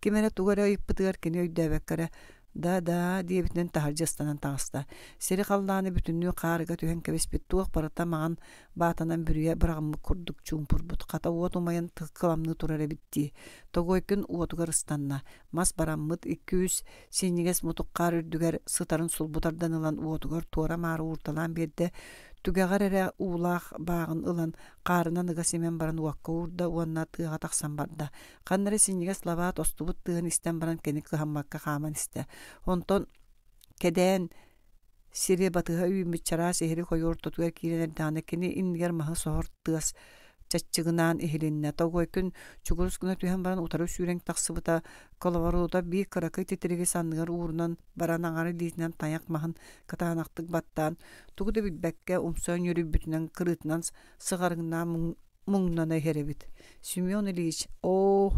кимере тугара ыйыппытыгар кини өйдөөбеккере Да, да, диэбитинэн таһардьастанан таҕыста. Сири халлааны бүтүннүү каарыга түһэн кэбиспит туох барыта маған баатанан бүрүйэ быраҕаммык курдук чуумпурбут. Хата уот умайын тыккыламны турар эбитти. күн уотугар ыстанна. Мас бараммыт икки үс мутук мутуккаар үрдүгэр сытарын сулбутардан ылан уотугар туора маары уурталаан биэрдэ тугагар эрэ уулаах баагын ылан каарынан ыга баран уакка уурда уанна тыыга тахсан барда каннары синеге слават остубут тыын истен баран кені кыхаммакка хааман исте онтон кедән сири батыга үйімі чара сихири қой тотугар киренер даана кини ингер махы сохор тыас чаччыгынан эхилинне тогой күн чугурус гына түһэн баран утары сүүрэн тахсыбыта коловоруда би кыракы титириги санныгар уурунан баран аңары диитинен таяк махын кытаанактык баттан тугу да билбекке умсон бүтүнен кырытынан сыгарыңнан муңнан эхеребит семен ильич о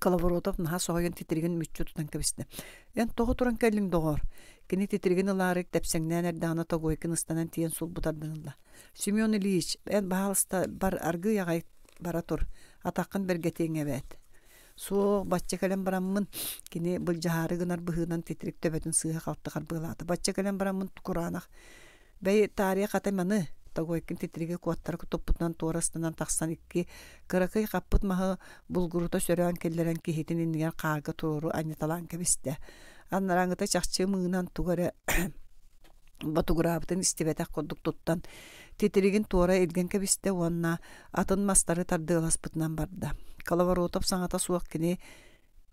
коловоротов наха соһоен титиригин мүччү тутан кебисте эн тогу туран келиң догор Кини титирген ыларык тепсеңнен эрдана тогойкин ыстанан тиен сул бутардыңла. Семен Ильич, эн баалыста бар аргы ягай бара тур. Атакын берге теңе бет. батча бараммын кини бул жаары гынар быһынан титирик төбөтүн сыыха калтыгар быылааты. Батча кэлэн бараммын куранах. Бэй тарих атайманы тагойкин титриге куаттарык топпутунан туорастанан тахсан икки кыракый каппыт маһы булгурута сөрөн келлерен кихитин индигер каага тууру аниталан кебисте аннараңыта чахчы мыынан тугары <coughs> батугурабытын истебетак курдук туттан тетеригин туора элген кебисте уанна атын мастары тардыыласпытынан барда коловоротов саңата суак кини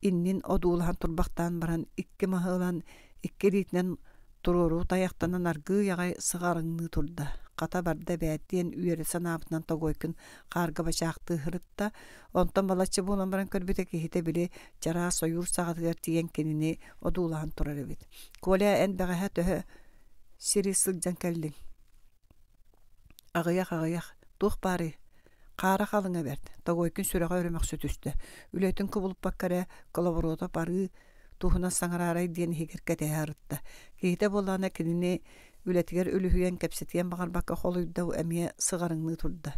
иннин одуулахан турбактан баран икки махылан икки ритнен турору таяктанан аргы ягай сыгарыңны турда ката барда бәттен үйерсе наптан тогойкын карга бачакты хырытта онтон балачы булан баран көрбүтэ кихите били жара союр сагатыгар тиген кенини одуулаан турар эбит коля эн багаха төһө сири сылжан келдиң агыяк бары қара қалыңа берді. Тагойкин сүрәгә өрәмәк сүтүсте. Үләтен кубылып баккара, коловорода бары тухуна саңарарай ден хигер кәтә ярытты. Кейдә болана кинини үләтгер үлүһүен кәпсетген бағар бака холуйдау әме сыгарыңны турда.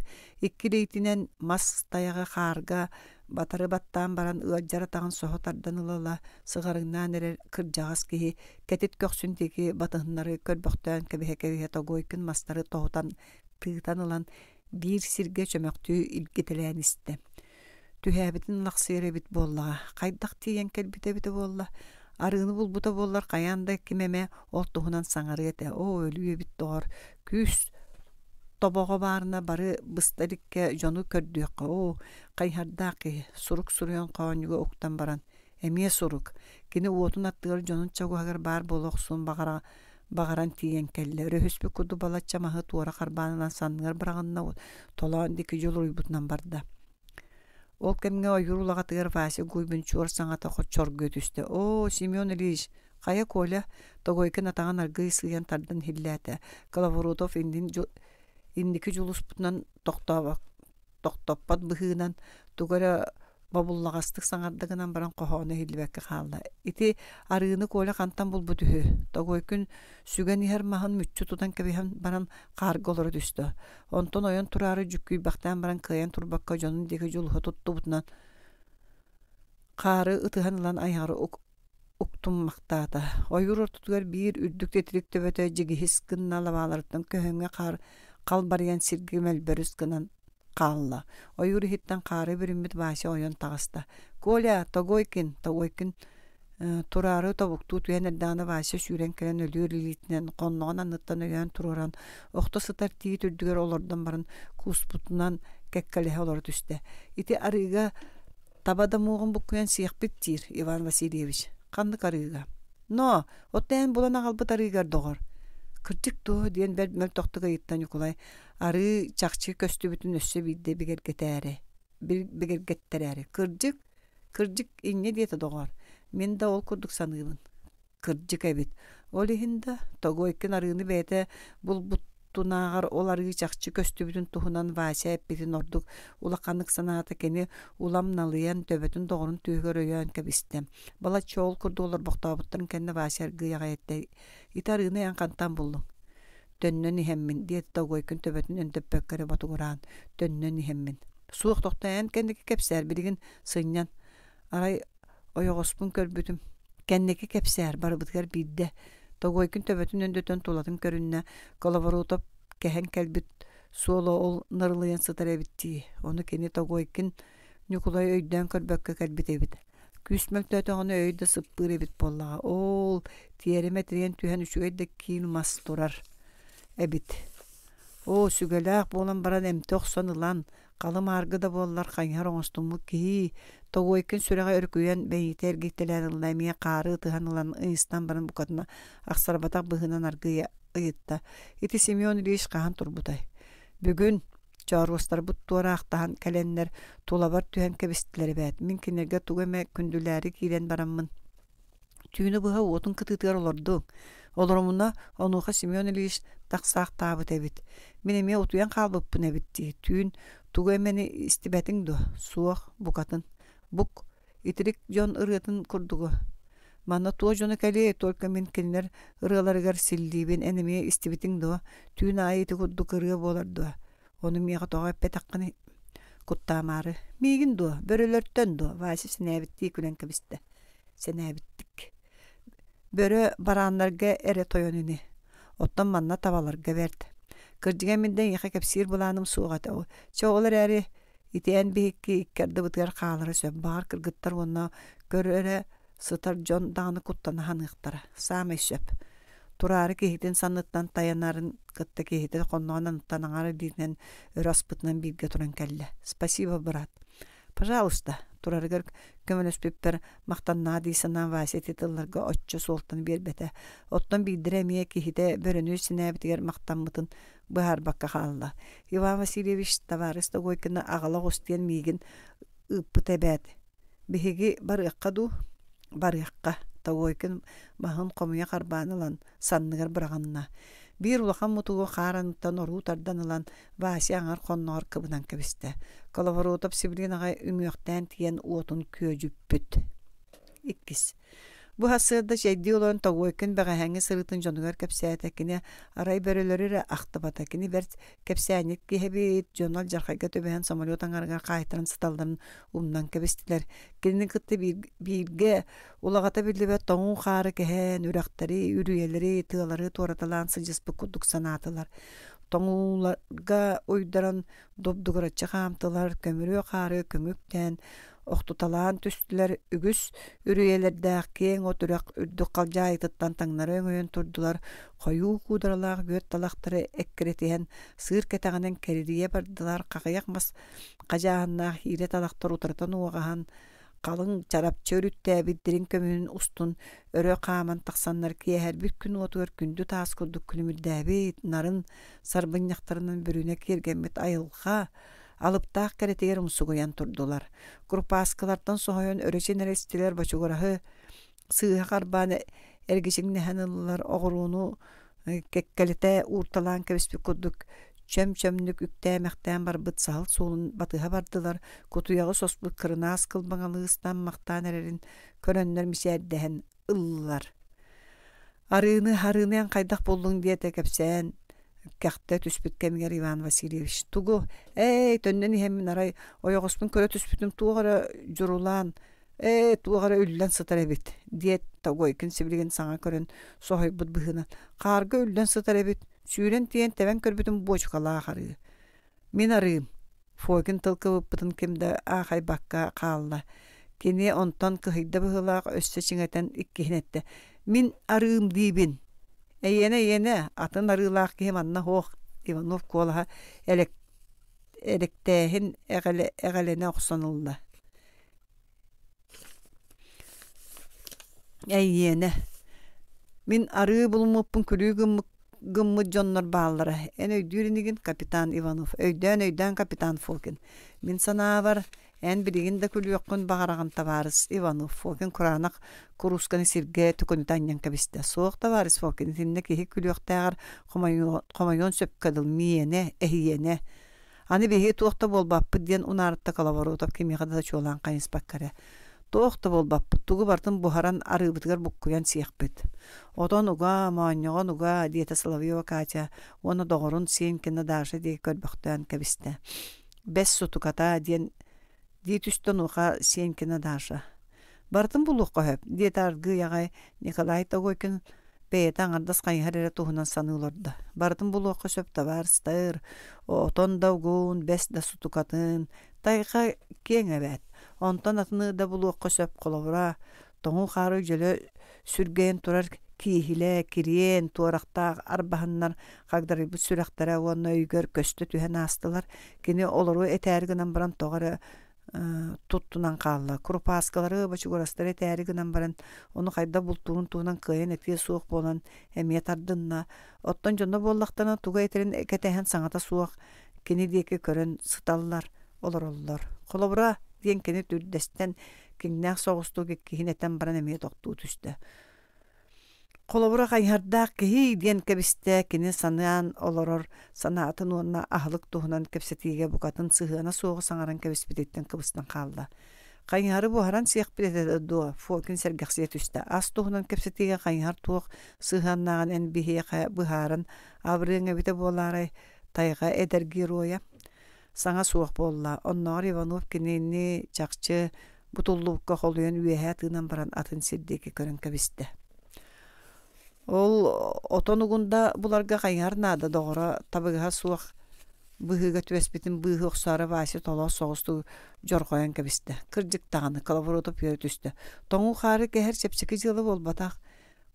Иккилейтинен мас таяға хаарга батары баттан баран ыладжара жаратаған сохотардан ылала сыгарыңнаан эрер кыржағас киһи кәтит көксүн теги батыһыннары көрбөхтөн кебиһе кебиһе тогойкын мастары тоһутан тыытан ылан биир сирге чөмөктүү илгетелээн исте. бит лақсыйребит боллаға, қайдақ тиен кәлбітебіті болла, Арыны бута боллар каянда қаянда кімеме оттығынан саңары еті. О, өлі өбіт Күс тобоға барына бары бұстарикке жону көрдіққа. О, қайхардақи сурук сұруян қауанюға оқтан баран. Әме сурук кини уотын аттыгар жонун бар бар болоқсын бағара бағаран тиген кәлле рөхүспі күді балача махы туара қарбанынан сандыңар бірағынна толаан декі жол барды. Ол кемге ойрулаға тыгыр Вася чуар чор та хочор гөтүстө. О, Семён Ильич, кая коля, тогойкен атаган аргы сыян тардын хилләте. Калаворотов индин индики бұтынан тоқтапад Токтоппат быһынан тугара бабуллагастык саңардыгынан баран кохоону хилбекке хаалла ити арыыны коля кантан бул бүтүһү тогой күн сүгэн иһэр мүччү тудан кэбиһэн баран каарга олору түстө онтон ойон турары жүккүйбактан баран кыйан турбакка дьонун диги жулуһа туттубутунан каары ытыхан ылан айары уктуммактаата ойур ортутугар биир үрдүк тетирик төбөтө жигиһис кынна лабааларыттан көһөҥҥө кал барыян сиргимелбөрүс кынан қалла. Ойыр хиттен қары бір үміт басы ойын тағыста. Коля, тогойкин, тогойкин. Э, Турары тобукту түйәнер даны басы сүйрен кілен өлі өлілітінен, қоннығын аныттан өйен тұрыран, оқты сытар тиі түрдігер олардың барын куспутынан кәккәліхе олар түсті. Ити арыға табада муғын бұққуен сияқпет тир, Иван Васильевич. Қанды қарыға. Но, оттайын бұлан ағалбыт арыгар доғыр кырдык тоо диэн бер мөр тохтуга ыйыттан укулай ары чакчы көстү бүтүн өссө биирде бигергетээри бигергеттерээри кырдык кырдык инне диэте доҕор мен да ол курдук саныыбын кырдык эбит ол иһин да тогуойкин арыыны бэйэтэ булбут тунаагар оларыы чахчы көстүбүтүн тухунан вася бирин ордук улаканык санаата кени улам налыйан төбөтүн түйгөрөйөн кэбистэ бала чоол курдуулар бохтообуттарын кэнне вася эргыяга этте итарыына ян кантан буллуң төннөн ихеммин диэт тогойкун төбөтүн өндөппөккөрө ботугураан төннөн ихеммин суук токтоян кэнники кепсер билигин сыннян арай ойоҕоспун көрбүтүм кэнники кэпсээр барыбытыгар бидде Тогой күн төбөтүн өндөтөн тулатым көрүнне, колаборотоп кехен келбит соло ол нырлыян сытыра битти. Ону кени тогой күн нюкудай өйдөн көрбөккө келбит эбит. Күс мөктөтө аны өйдө сыппыр эбит боллага. Ол тиереме тиен түһен үчөй деп кийин мас турар эбит. О сүгөлөк болон баран эм 90 жылдан калым аргыда боллар кайнар оңстумбу ки Толойкин сүрэҕэ өркүйөн бэйитер гиттелэрылла эмиэ қары тыһанылан ыыстан барын букатына ахсарбатах быһынан аргы ыйытта. Ити Семён Ильич каһан турбутай. Бүгүн чарустар бут туарахтаһан каленнер тулабар түһэн кэбистилэр бәт Мин кинерге тугэме күндүлэри кирен бараммын. Түйүнү буга отун кытытыгар олорду. Олорумуна онуха Семён Ильич тақсақ таабыт эбит. Мен эме отуян калбыппын эбит. Түйүн тугэмени истибетиң до, суох букатын. Бук итрик жон ырыатын курдугу. Мана туо жону кәле, только мен келнер ырыларыгар силдибин әнеме истибитин до түүн айыты курдук ыры болардуа. Оны меға тоға петаққыны куттамары. до дуа, бөрелөрттен дуа, васи сенәбітті күлен кәбісті. бөрө Бөрі эре әрі тойонуны. оттон манна табаларга берді. Кырдыға менден еқа буланым бұланым суға тау. Итен бихикки иккерді бұтығар қалыры сөп бағар кіргіттар оны көрірі сытар жон дағыны құттаны ханықтар. Самы сөп. Турары кейхитен саныттан таянарын кытты кейхитен қоннағынан ұттанаңары дейтінен өрас бұтынан бейге тұран Спасибо, брат. Пожалуйста, турарыгар көмөлөс пеппер мактаннаа дыйсынан васет солтын оччо оттан оттон биирдире эмиэ кихиде бөрөнүү синээбитигер мактанмытын быхарбакка хаалла иван васильевич товарыс тогойкына агалах устиен миигин ыппытэбээт бихиги барыакка ду барыакка тогойкин махын комуя карбаанылан санныгар бырағанна Бир улахан мутугу харан тан ору тардан ылан васи аңар коннор кыбынан кебисте. Коловоротоп сибринага үмөктен тиен отун көжүппүт. Иккис. Бу хасырда шәйди олон тогойкын бәғәһәңе сырытын жонугар арай бәрөлөрі ақтыбатакіне бәрт кәпсәнек кеһебит жонал жархайга төбәһән самолет аңарга кайтырын сталдан умнан кәбестиләр. Кинни кытты бирге улагата билебе тоңу хары кеһән үрәктәре, үрүеләре, тылары тораталан сыҗыс кудук санатылар. Тоңуларга уйдаран добдугыра чыгамтылар, көмүрө хары, Оқтуталаан түстілер үгіс үрүйелердәк кең отырақ үрдік қалжа айтыттан таңнары өңөйін тұрдылар. Қойу қудыралақ бөт талақтары әккіретіген сыр кәтағынан бардылар қағаяқ мас қажағаннақ ире талақтар отыртан уағахан қалың чарап чөрүттә биддирин көмүн устун өрө кааман таксаннар кие бүт бир күн отур күндү таас курдук күлүмүрдәби нарын сарбыньяктарынан бүрүнә киргенмит айылга алыптаах кэлэтигэр умсугуян турдулар. Группаскалартан соһойон өрөчен эрестилер бачугураһы сыыһа харбааны эргисиңнэһэныллар оҕурууну кеккелите уурталаан кэбиспи курдук чөм-чөмнүк үктээмэхтээн барбыт сахал суулун батыха бардылар кутуягы соспут кырынаас кылбаҥалыыстан мактаан эрерин көрөннөр мисиэрдэһэн ыллар арыыны харыынаан хайдах буллуң диэтэ кэпсээн кахта түспүткемигер Иван Васильевич. Тугу, эй, төннен иһеммин арай, ойоғоспын көрө түспүтүм туугара журулан, э, туугара үллән сытар эбит. Диет тогой кинси саңа көрөн сохой бут быһына. Карга үллән сытаре эбит. Сүйрен тиен тәвән көрбүтүн бочкала хары. Мин арыйм. Фокин тылкы бытын кемдә ахай бакка каалла Кини онтон кыхыйда быһылаак өссө чиңетен иккиһинетте. Мин арыым дибин. Эйене ене атын арылақ кем анна Иванов колаха элек электеһин әғәле әғәлене оқсанылды. Әйене. Мин ары булмыппын күлүгүм гыммы жоннор бааллары. капитан Иванов. Өйдөн өйдөн капитан Фокин. Мин санаабар Эн билигин да күлүөккүн бағараған табарыс Иванов Фокин куранак курусканы сирге таңнан кабисте соох табарыс Фокин тинне кихи күлүөктагар комайон сөпкадыл миене, эхиене. Аны бехи туохта болбаппыт диен унарытта коловоротоп кемигада да чуолан кайныспаккаре. Тоқты болбаппыт, тугу бартын бухаран арыбытыгар буккуян сиякпыт. Отон уга, мааньогон уга, диета Соловьева Катя, оны доғырын сен кені дашы дей көрбіқтен кәбісті. Бәс сұтуката ден диетүстөн уха сенкина даша. Бартын булук көһөп, детар аргы ягай Николай Тогойкин бейет аңардас кайһарыра туһунан саныылорда. Бартын булук көсөп табар отон даугун, бес да сутукатын, тайга эбет Онтон атыны да булук сөп коловра, тоңу хары жөлө сүрген турар киһиле кириен туарахтаах арбаһыннар бу сүрактара уонна өйгөр көстө түһэн астылар кини олору этээргинен баран тоғары Э, туттунан каалла крупаскалары бачугорастары тээригынан баран ону хайда бултуун туунан кыйын этке суох болан эмие тардынна оттон жонно буоллактана туга этерин кетэхэн саҥата суох кини диэки көрөн сыталлар олороллор колобура диэн кини түрдэстен соғыстығы соҕустуу киккиһинэтэн баран эмие тохтуу түстэ Қолабыра қайырдақ кейі ден кәбісті кені саныян оларор санаатын онына ағылық тұғынан кәпсетіге бұқатын сығына соғы саңаран кәбіс бітеттен қыбыстан қалды. Қайыры бұхаран сияқ бітеті дуа фокин сәргәқсия түсті. Ас тұғынан кәпсетіге қайыр туық сығаннаған ән бігея бұхарын абырыңа біте болары тайға әдәргі роя. Саңа суық болла. Оннар Иванов кенені жақшы бұтыллыққа қолуен үйәе тынан баран атын сірдегі көрін кәбісті. Ол э, отон угунда буларга кайгар наада догора табыгыга суах быһыга түбәспитин быһы уксары васи тола соғысту жоргоян кебисте. Кырдык тагыны коловоротоп йөрү түстө. Тоңу хаары кехер чепсеки жылы болбатак.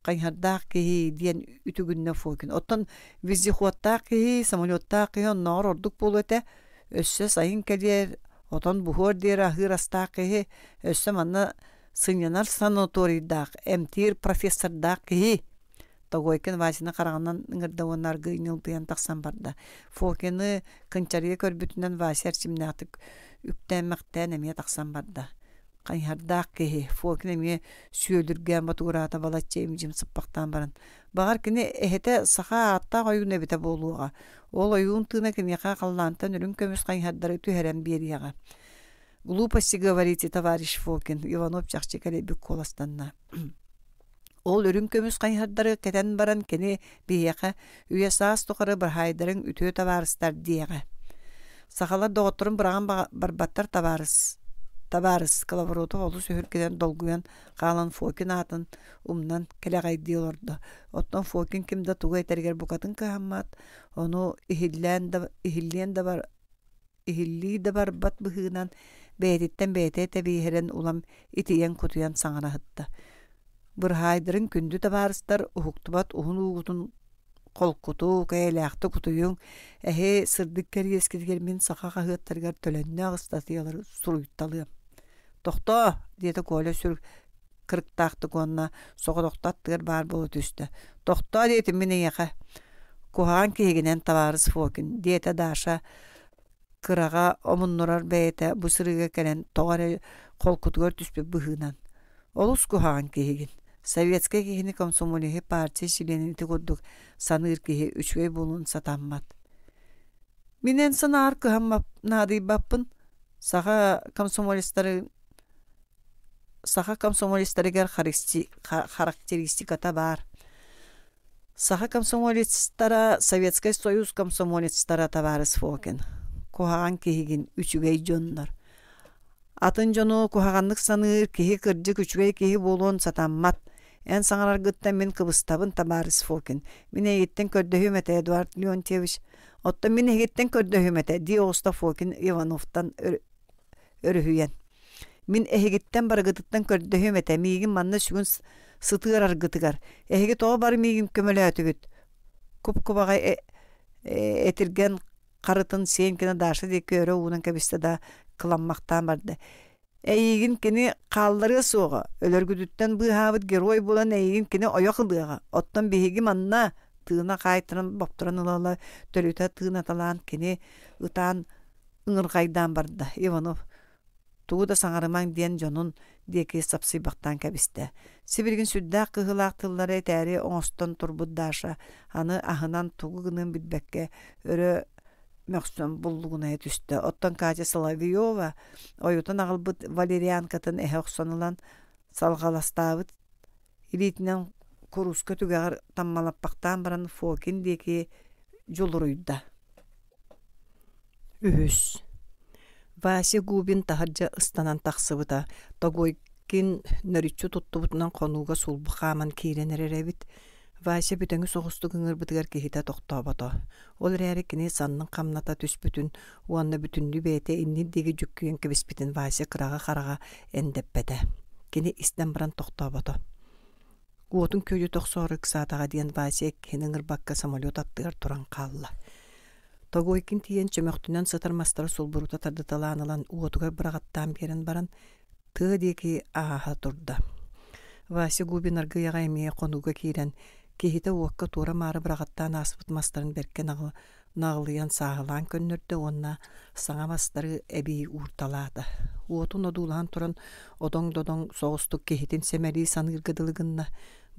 Кайгардак кеһи диен үтүгүннө фокин. Оттон визди хуаттак кеһи, самолеттак кеһи, нор ордук болу эте. Өссө сайын келер, отон бухор дер ахыр астак кеһи, өссө манна сынянар санаторийдак, эмтир профессордак кеһи. Тогойкен Васина қарағаннан ыңырда онар гыйныл тыян тақсан барда. Фокені кынчария көрбүтінен Вася әрчімне атык үктәмәқтән әме тақсан барда. Қайхардақ кеге, Фокін әме сүйөлірген батурата балатчайым жим сыппақтан баран. Бағар кіне әхеті сақа атта ойын әбіті болуға. Ол ойын тыны кінеқа қаллантан үрін көміс қайхардары түхәрәм берияға. Глупости говорите, товарищ Фокин, Иванов чахчекалебек коластанна. Ол үрүн көмүс қайһардары кетен баран кені бейеқі, үйе саас тұқыры бірхайдарын үтө табарыстар дейеғі. Сақала доғыттырын бұраған барбаттар табарыс. Табарыс Коловоротов олы сөйіркеден долгуян қалан Фокин атын умнан келеғай дейілорды. Оттан Фокин кімді туға етергер бұқатын кәхаммат, оны ихиллен да бар Ихилли да бар бат бұхығынан бәйететтен бәйете тәбейхерен улам итиян күтиян саңына хытты бырхайдырын күнді табарыстар ухуктубат ухун уугутун колкуту кээлээхты кутуюң эһе сырдык мен саха кахыаттаргар төлөннө агыстатыялар суруйтталыым тохто диэти коля сүр кырыктаахты гуонна соҕодохтаттыгар баар болу түстө тохто диэтим мин эйэхэ куһаан киһигинен табаарыс фокин диэтэ дааша кырага омуннурар бээтэ бу сырыыга кэлэн тоҕо э, колкутугар түспүт быһыынан олус куһаан киһигин Советский кихини комсомолихи партия членити курдук саныр кихи үчвей болун сатаммат. Минен сана аркы хамма нады баппын. Саха комсомолистары Саха комсомолистарыгар характеристиката бар. Саха комсомолистара Советский Союз комсомолистара товарыс фокен. Кухаган кихигин үчүгей жоннор. Атын жону кухаганлык саныыр кихи кырдык үчүгей кихи болон сатаммат. Эн саңараргыттан мен кыбыстабын Тамарис Фокин. Мине егеттен Эдуард Леонтьевич. Отто мине егеттен көрдөһүмете Ди Фокин Ивановтан өрүхүен Мин эхигиттен баргытыттан көрдөһүмете ә мигин манна сүгүн сытыгар гытыгар Эхиги тоо бар мигин көмөлөтүгүт. Куп-кубага э, э, этирген қарытын сенкине дашы де көрі уның да барды эйигин кини хааллары суоға өлөргүдүттен быыхаабыт герой болан эйигин кини оттан ылыаға оттон тына манна тыына кайтырын боптуран ылала төлүтө тыына талаан кини ытаан ыңыргайдаан барда иванов тууда саңарымаң диэн дьонун диэки сапсыйбактан кэбистэ сибиргин сүддээх кыһыылаактыллары этээри оҥостон турбут дааша аны аһынан тугу гынын бітбәкке өрө мөхсөн буллугуна түстө. Оттон Катя Соловьева оютан агылбыт Валерианкатын эхе оксонылан салгаластабыт. Илитинен куруска түгәр таммалаппақтан баран Фокин деки жолуруйда. Үһүс. Вася Губин тахаджа ыстанан тахсыбыта. Тогойкин нөрүччү туттубутунан конууга сулбухааман киренереребит. Үһүс. Вася бүтәңі соғысты күңір бітігер кехита тоқтабата. Ол рәрі кіне санның қамната түс бүтін, уанна бүтінді бәйті иннен деге жүккен кебіс бітін Вася қыраға қараға әндіп бәді. Кіне істен біран тоқтабата. Уотын көйі тоқсоры қысатаға дейін Вася кенің ұрбаққа самолет аттығар тұран қалла. Тогойкин тиен чөмөктүнөн сытырмастары сол бұрута тардытала анылан уотығыр бірағаттан берін баран, тығы деке аға тұрды. Васи губин аргыяға емее қонуға кейден кехите уокка туура маары бырагаттаан аспыт мастарын берке нағылыян сағылан көннөрдө онна саңа мастары эбии уурталаата уотун одуулаан туран одоң додоң соғыстук кехитин семели саныыргыдылыгынна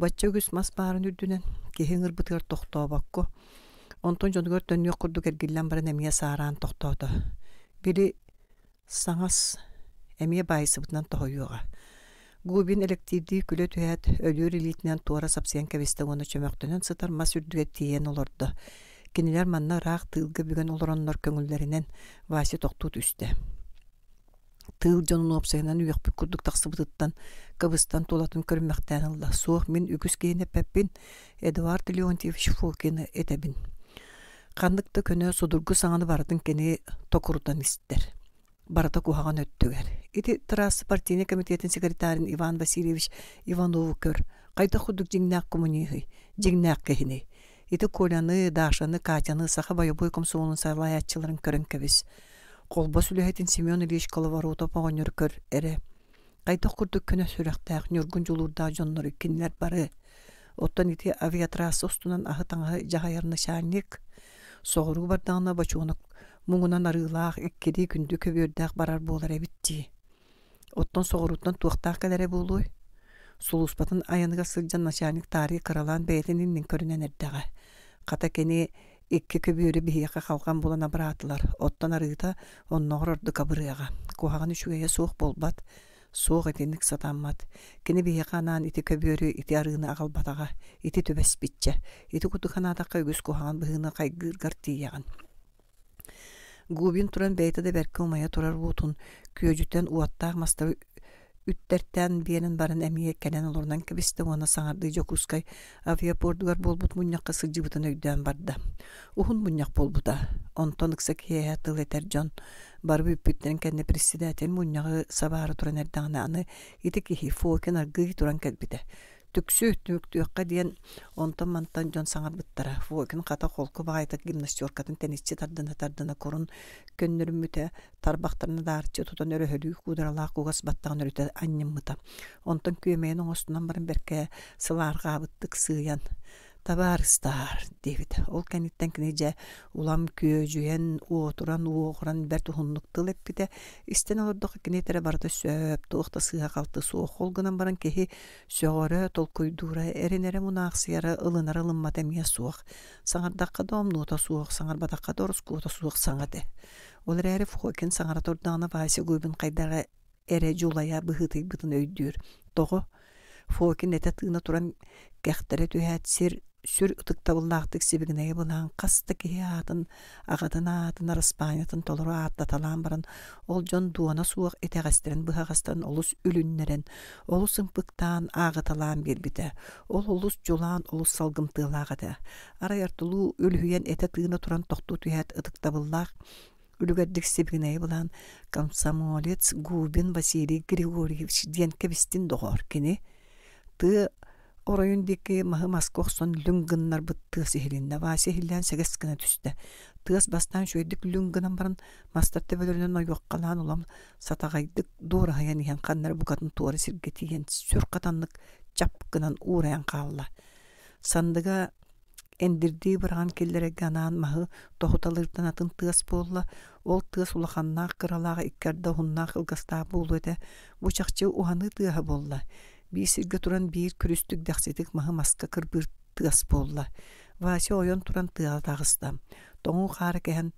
бачча күс мас баарын үрдүнөн кехин ырбытыгар тохтобокко онтон жонугар төннүөк курдук кергиллен баран эмиэ саараан тохтоото били саңас эмиэ байысыбытынан тоһойуоға Губин элективдии күлө түһәт өлүөр илитинен туара сапсыян кәбестә оны чөмөктөнөн сытарма сүрдүгә тиен олордо. Кинилер манна раах бүгөн олороннор көңүллеринен васи токтут үстө тыыл жонун опсайынан үйөкпүк курдук тақсыбытыттан, кыбыстан тулатын көрмөктән ылла. Суох мин үгүс кейіне пәппин Эдуард Леонтьевич Фокин этебин. Қандықты көнө судургу саңаны бардын кени токурудан истер барата куһаҕан өттүгер Ити трассы партийный комитетин секретарын Иван Васильевич иванов көр. Кайта худук жиңнак коммунихи, жиңнак кехини. Ити Коляны, Дашаны, Катяны, Саха боебой комсомолын сайлаятчыларын көрін кәбіз. Қолба Семен Ильич Коловоротов оғаныр көр эре Кайта худук күнө сүрәқтәқ, нүргін жулурда жоннор кинлер бары. Оттан ити авиатрасса устунан ахы таңы жағайарны шанник, соғыру бардағына муңунан арыылаах иккиди күндү көбүөрдээх барар буолар эбитти оттон соҕорутунан туохтаах кэлэре буолуй сулууспатын айаныга начальник таарыы кыралаан бэйэтининнин көрүнэн эрдэҕэ хата кини икки көбүөрү биһиэхэ халган булан абыраатылар оттон арыыта онноҕор ордука бырыаҕа куһаҕын үчүгэйэ суох болбат суох итинник сатаммат кини биһиэхэ анаан ити көбүөрү ити арыыны аҕалбатаҕа ити түбэспитчэ ити кутуханаатакка үгүс куһаҕын быһыыны кайгыыргар губин туран бейті де бәркі ұмая тұрар бұтын, күйөжіттен уаттақ маста үттертен биенин барын әмие кәнен олорнан кебісті оны саңарды жокускай авиапордуар болбут муньякка сылжыбытын өйдән барда. Ухун муньяк болбута. Онтон ыксак хея тыл этер жон. Барбы үппүттен кәнне председатель муньягы сабары туран әрдәңнаны итеки хифо кенар гый туран кәдбите түксү түктүөккө диэн онтон мантан дьон саҥарбыттара фуокин хата холку баайта гимнастеркатын теннисчи тардына тардына курун көннөрүммүтэ тарбактарына даарчы тутан өрөһөлүү куударалаа кугас баттаган өрүтэ анньыммыта онтон күөмээн оҥостунан барын берке сылааргаабыттык сыыян табарыстар дебит ол кәниттен кнеже улам күйө жүйен уотуран уоғыран бәр леп эппите истен олордох кинетере барды сөп туохта сыға қалты суох холгынан баран кехи сөгөрө толкуйдуура эренере мунааксыяра ылынар ылынмата мия суох саңардакка доомнуута суох саңарбатакка дорускуута суық саңады. ол эрээри саңара саңаратордаана васи губин қайдағы эре жулая быхытый бытын өйдүүр тоғы фокин эте тыына туран кехтере сир сүр ытыкта буллаахтык сибигине булаан касты киһиатын агатынаатын араспаанатын толору ааттаталаан баран ол дуана дуона суох этеҕестерин быһаҕастан олус үлүннерен олус ымпыктаан аагыталаан биирбите ол олус жулаан олус салгымтыылаагата арайартулуу үлһүйен эте тыына туран тохтуу түһэт ытыктабыллаах үлүгэрдик сибигинэй булан комсомолец губин василий григорьевич диэн кэбистин доҕоор кини ты Оройун дики махы маскохсон люнгыннар быттыыс сихилинне ва сихиллен сегес кына түсті. Тыыс бастан шуйдик барын мастатты бөлөрүнөн ойоққалаан улам сатагайдык дура хаян иһен каннар букатын туары сирге тиген сүр катаннык чапкынан қалла. Сандыга эндирдии барган келлереге анаан махы тохуталырдан атын болды, болла ол тыз улаханнаах кыралаага иккерде хуннаах ылгастаа буолуэте бучакчы уаны тыаһа болла Бисирге туран бир күрүстүк дәқсетік маһы маска кырбыр тыас болла. Вася ойон туран тыа тагыстам. Тоңу хары кәһән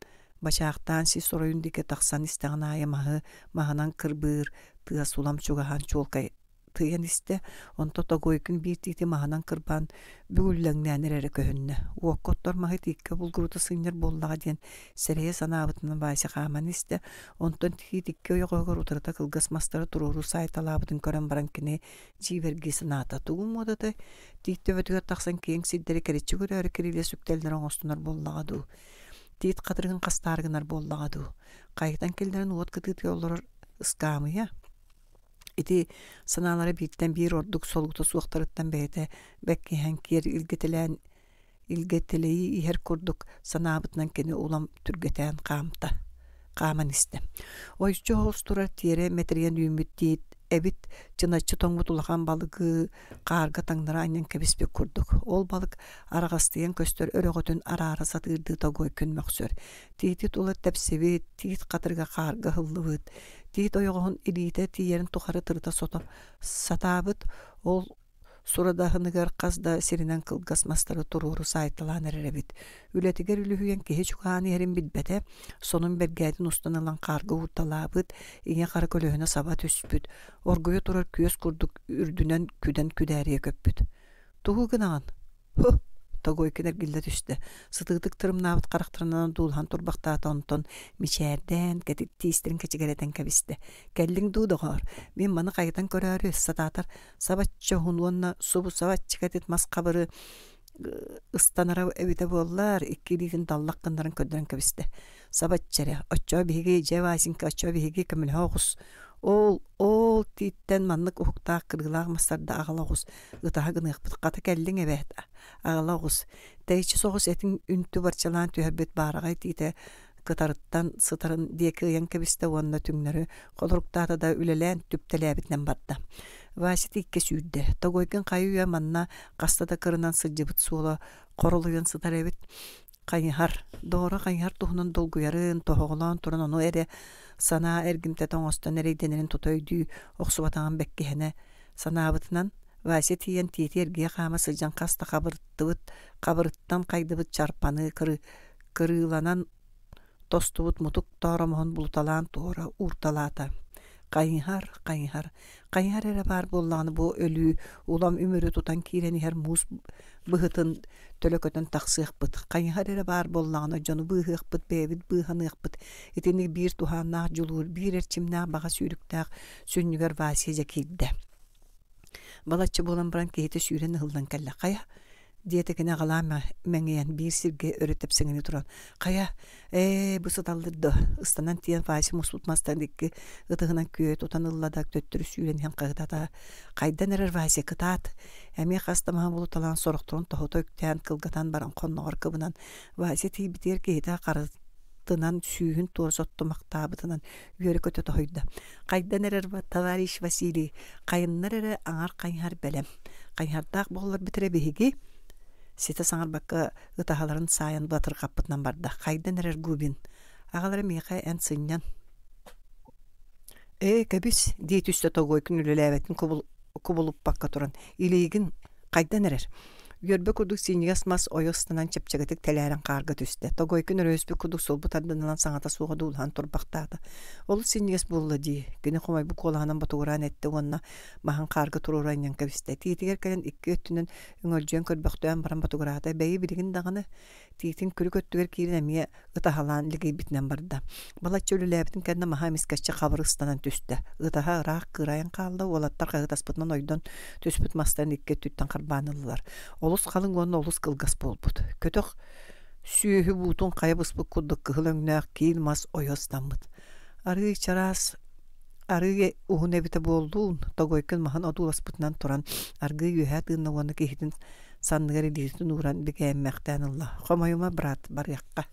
бачаақтан си соройундике тақсан айы айымағы мағынан кырбыр тыа сулам чугахан чулкай тыйын исте, онто тогойкин бир тити маанан кырбан бүгүлләңнәнер эре көһүннө. Уоккоттор маһы тикке булгурута сыннер боллага диен сэрее санаабытынан баасы хааман исте, онтон тихи тикке ойогогор утурата кылгас мастары туруру сайталаабытын көрөн баран кине жиберги сынаата тугум одата тикте өтүгө таксан кең сиддере керечи көрөрү кириле сүктелнер оңостунар боллага дуу. кадыргын боллага Кайыктан уот ыскамыя ити санаалары бииттен биир ордук солгута суохтарыттан бэйэтэ бэккиһэн киэр илгетилээн илгетилэйи иһэр курдук санаабытынан кини улам түргетээн хаамта хааман истэ ойчо холстура тиэре метриен үүмүт эбит чыначы тоңбут улахан балыгы каарга таңнара айнен кебиспек курдук ол балык арагастыйан көстөр өрөгөтүн ара арасат ырдыта гойкүн мөксөр тиитит улат тепсебит тиит катырга каарга Тиит ойоғын илиите тиерін тухары тырыта сотон. Сатабыт ол сурадаһыныгар қазда сиринен кылгасмастары туруру сайтылаан эреребит. Үлетигер үлүһүген кихи чукааны эрин битбете, сонун бергәйдин устанылан каргы урталабыт, иңе кара көлөһүнө саба түспүт. Оргуя турар күөс курдук үрдүнөн күден күдәрие көппүт. Тугу гынаган тогой кенер гилле түсті. Сытыдык тырымнабыт карактырынан дулхан турбакта тонтон мичәрдән кетик тистерин кечегеретен кебисте. Келлиң Мен маны кайдан көрөрү сататар. Сабатчы хунлонна субу сабатчы қабыры маскабыры э, ыстанара эбите боллар икки дитин таллак кындарын көдөрөн кебисте. Сабатчыра оччо биге жевасинка оччо биге ол ол титтен маннык ухтаак кыргылаах мастарда агалагус ытаа гыныахпыт ката келлиң эбэт агалагус тейчи согус этин үнтү барчалаан түһэрбит баарагай тиите кытарыттан сытарын диэкыйан кэбистэ уонна түҥнөрү холоруктаата да үлэлээн түптэлээбитнэн барда васит тикке сүйдді. Тогойкин қайуя манна қастада кырынан сылжыбыт суола корулуйын сытаребит. қайһар доғыры қайнар туһунун долгуярын, тоһоғулан туран ону сана эргимте тоңостон эрейденерин тутойдүү оксубатаан беккиһэне санаабытынан Вася тиен тиети эргие хама сылжан каста кабырыттыбыт, кабырыттан кайдыбыт чарпаны кыры, кырыланан тостубут мутук торомон булуталаан туора урталаата. Qayınhar, qayınhar. Qayınhar бар болланы bollanı bu олам ulam ümürü tutan kireni her muz bıhıtın tölökötün taxsıq bıt. Qayınhar era бар bollanı canı bıhıq bıt, bebit bıhanıq bıt. Etini бір tuhanna julur, Балачы болан кейте диетегене ғалама мәңген бир сирге өрөтеп сеңени туран кая э бу сыталдырды ыстанан тиен фаси мусутмастан дикки ытыгынан күйөт утаныллада төттүрү сүйрен хем кыгдата кайдан эрер фаси кытаат эми хастама болу талан сорокторун тохото тен кылгатан баран конногор кыбынан васи тийбитер кейда карыз тынан сүйүн туорсоттумактаабытынан үйөрө көтөтө хойда кайдан эрер товарищ василий кайыннар эре аңар кайынар белем кайынардаак бололор битире биһиги сите саңар бакка ытахаларын сайын батыр каппытынан барда кайдан эрер губин агалары миха эн сыннан э кабис дейт үстө тогой күнүлүлээбетин кубулуп бакка туран илигин кайдан эрер Görbe kuduk siniyas мас oyustunan çepçegetik telerin kargı tüste. Togoy gün кудук kuduk solbu tardanılan sanata suğa dulhan turbaktağdı. Olu siniyas bullu di. Gini kumay bu kolahanan batuğuran etti onna mahan kargı tururan yanka viste. Tiyitiger kelen ikki öttünün üngölcüyen körböktüyen baran batuğurata. Beyi birigin dağını tiyitin kürük öttüger kirinemiye ıtahalan ligi bitnen barda. Bala çölülebitin kendine maha kabır ıstanan tüste. Itaha kırayan kaldı олус халың онна олус кылгас болбут көтөк сүйөһү буутун кайбыспыт курдук кыхылөңнөөх кийин мас ойостаммыт арыы чараас арыы эбите буоллуун тогойкын махан одууласпытынан туран аргыы үһэ тыынна уону кихитин санныгар илиитин ууран бикээммэхтээн ылла хомоюма брат барыакка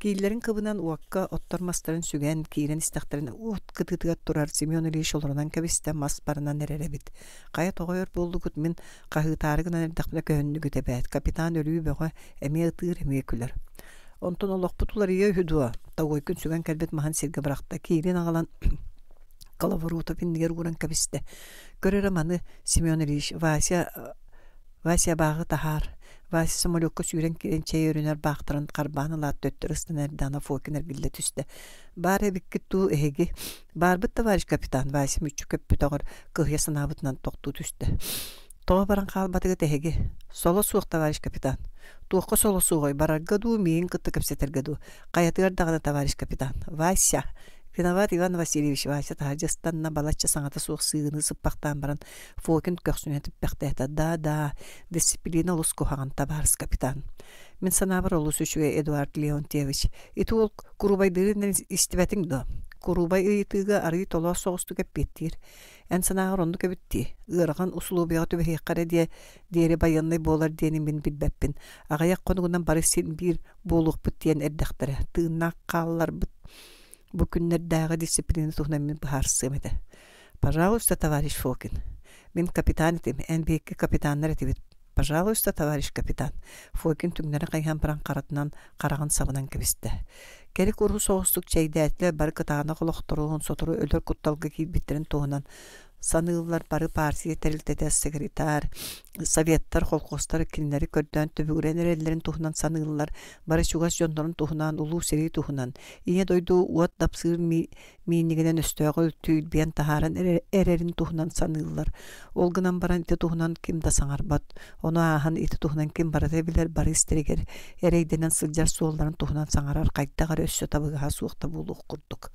киилерин кыбынан уакка оттормастарын сүген киирен истактарын уут кытытыгат турар Семен Ильич олорунан кебисте мас барынан эреребит. Кая тогойор болдугут мен кахытарыгынан эрдахмына көһөннүгүт эбэт. Капитан өлүү бөгө эме ытыыр эмие күлөр. Онтон олохпутулар ие хүдуа. Тогой күн сүген келбет махан серге быракта киирен агалан <coughs> калавырутов индигер уран кебисте. Көрөрө маны Семен Ильич Вася Вася бағы тахар Васи самолёкка сүйрен кирен чей өрінер бақтырын карбаны лат төттөр ыстынер дана фокинер билле түстө. Бар туу ту эһиги. товарищ капитан Васи мүчү көппү тогор кыхья токту түстө. баран қалбатығы соло Солы суық, товарищ капитан. Туыққа солы суғой, барарга ду, мейін қытты көпсетер ду. товарищ капитан. Вася, Виноват Иван Васильевич Вася Таджастанна балача саңата суық сыйыны сыппақтан баран фокин көксүн етіп бәқтәйті. Да, да, дисциплина лұс кохаған табарыс капитан. Мен санабыр олыс үшуе Эдуард Леонтьевич. Иту ол курубайдырын истебәтің Курубай ыйтыға арый тола соғысты кәппеттір. Ән санағыр онды кәбітті. Ирған услубияға түбі хеққары болор дері баянлай болар мен билбеппин агаяк конугунан барысын бир болуқ біттен әрдіқтірі. Тыынақ қалылар Бу күннәрдәге дисциплина тухна мин бахарсымыды. Пожалуйста, товарищ Фокин. Мин капитан итим, НБК капитаннар итим. Пожалуйста, товарищ капитан. Фокин түгнәре кайган баран каратынан караган сабынан кибисте. Керек уру соғыстык чәйдәтле бар кытаны кулыктыруын сотыру өлөр кутталгы кибиттерин туынан саныыллар бары партия терилтете секретарь советтар холкостар кинлери көрдөн төбүгүрен эрелерин тухунан саныыллар бары чугас жонторун тухунан улуу сири тухунан Ие дойду уат дапсыр миинигинен өстөөгө түйүлбиен тахаран эрерин тухунан саныыллар ол баран ите тухунан ким да саңарбат ону аахан ите тухунан ким барата билер бары истеригер эрейденен сылжар суолларын тухунан саңарар кайттагар өссө табыгаха суықта булуук курдук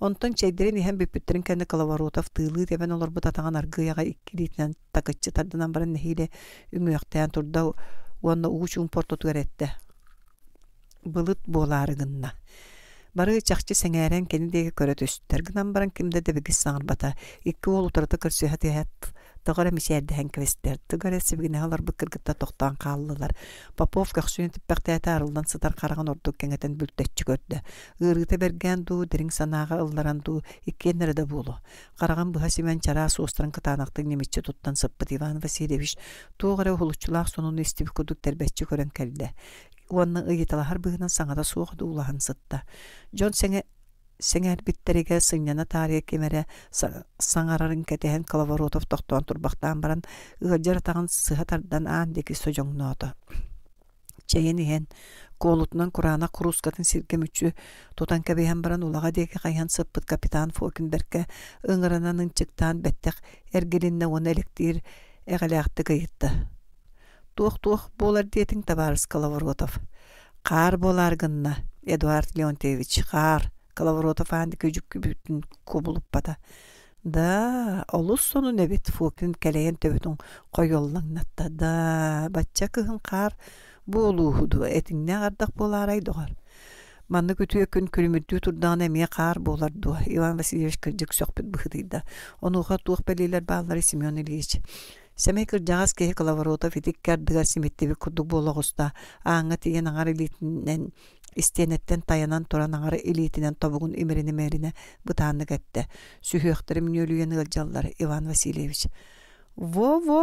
Онтон чейдерин иһэн бүппүттэрин кэнни кылаварутов тыылыы тэбэн олорбут атаҕан аргыыяҕа иккилиитинэн такыччы тардынан баран нэһииле үҥүөхтээн турда уонна уучуун портотуэретте былыт боларыгынна. бары чахчы сеңээрен кени деге көрөтөстүтэр гынан баран кимде дебигис саҥарбата икки Тогара мисәрді хәнквестер, тогара сибгиналар бу кыргытта тохтан каллылар. Попов көхсүн типпакта тарылдан сытар караган ордук кеңетен бүлтәччи көрдө. Ыргыта берген ду дериң санага ылларан ду иккеннере да булу. Караган бу хасимен чара состырын кытанактык немитче туттан сыппыт Иван Васильевич. Тогара хулучулар сонун истип күдүк тербетчи көрөн келде. уанны ыйыталахар быгынан саңада суох дуулаһан сытта сеңәр биттериге сыңняна тарихи кемере саңарарын кәтеһен коловоротов тохтон турбахтан баран ыгаджар тагын сыха аан деки сожоңноото чейен иһен колутунан курана курускатын сиргемүчү тутан кебиһен баран улага деки кайхан сыппыт капитан фокинберке ыңырынан ынчыктан бэттек он он электир эгалеахты кыйытты туох туох болар диетиң табарыс коловоротов қар болар гынна эдуард леонтьевич фаанды аан көжүк бүтүн кубулуппата да олус сону небет фукин келеген төбөтүн коёллаңнатта да батча қар каар буулуухуду этиңне ардак булаарай догар манны күтүө күн күлүмүттүү турдаан эмие каар буолардуа иван васильевич кырдьык сөхпүт быхытыйда онуха туох белилер баалары семен ильич Сәмей кырдяғас кеһи калаварота фитик кәрдігар симеттебі күддік болоғыста, аңа тиген аңар илитінен истенеттен таянан туран аңар илитинен тобугун имерине мерине бытааны кетте. Сүхөхтөрүм нөлүйөн ылжаллар Иван Васильевич. Во-во!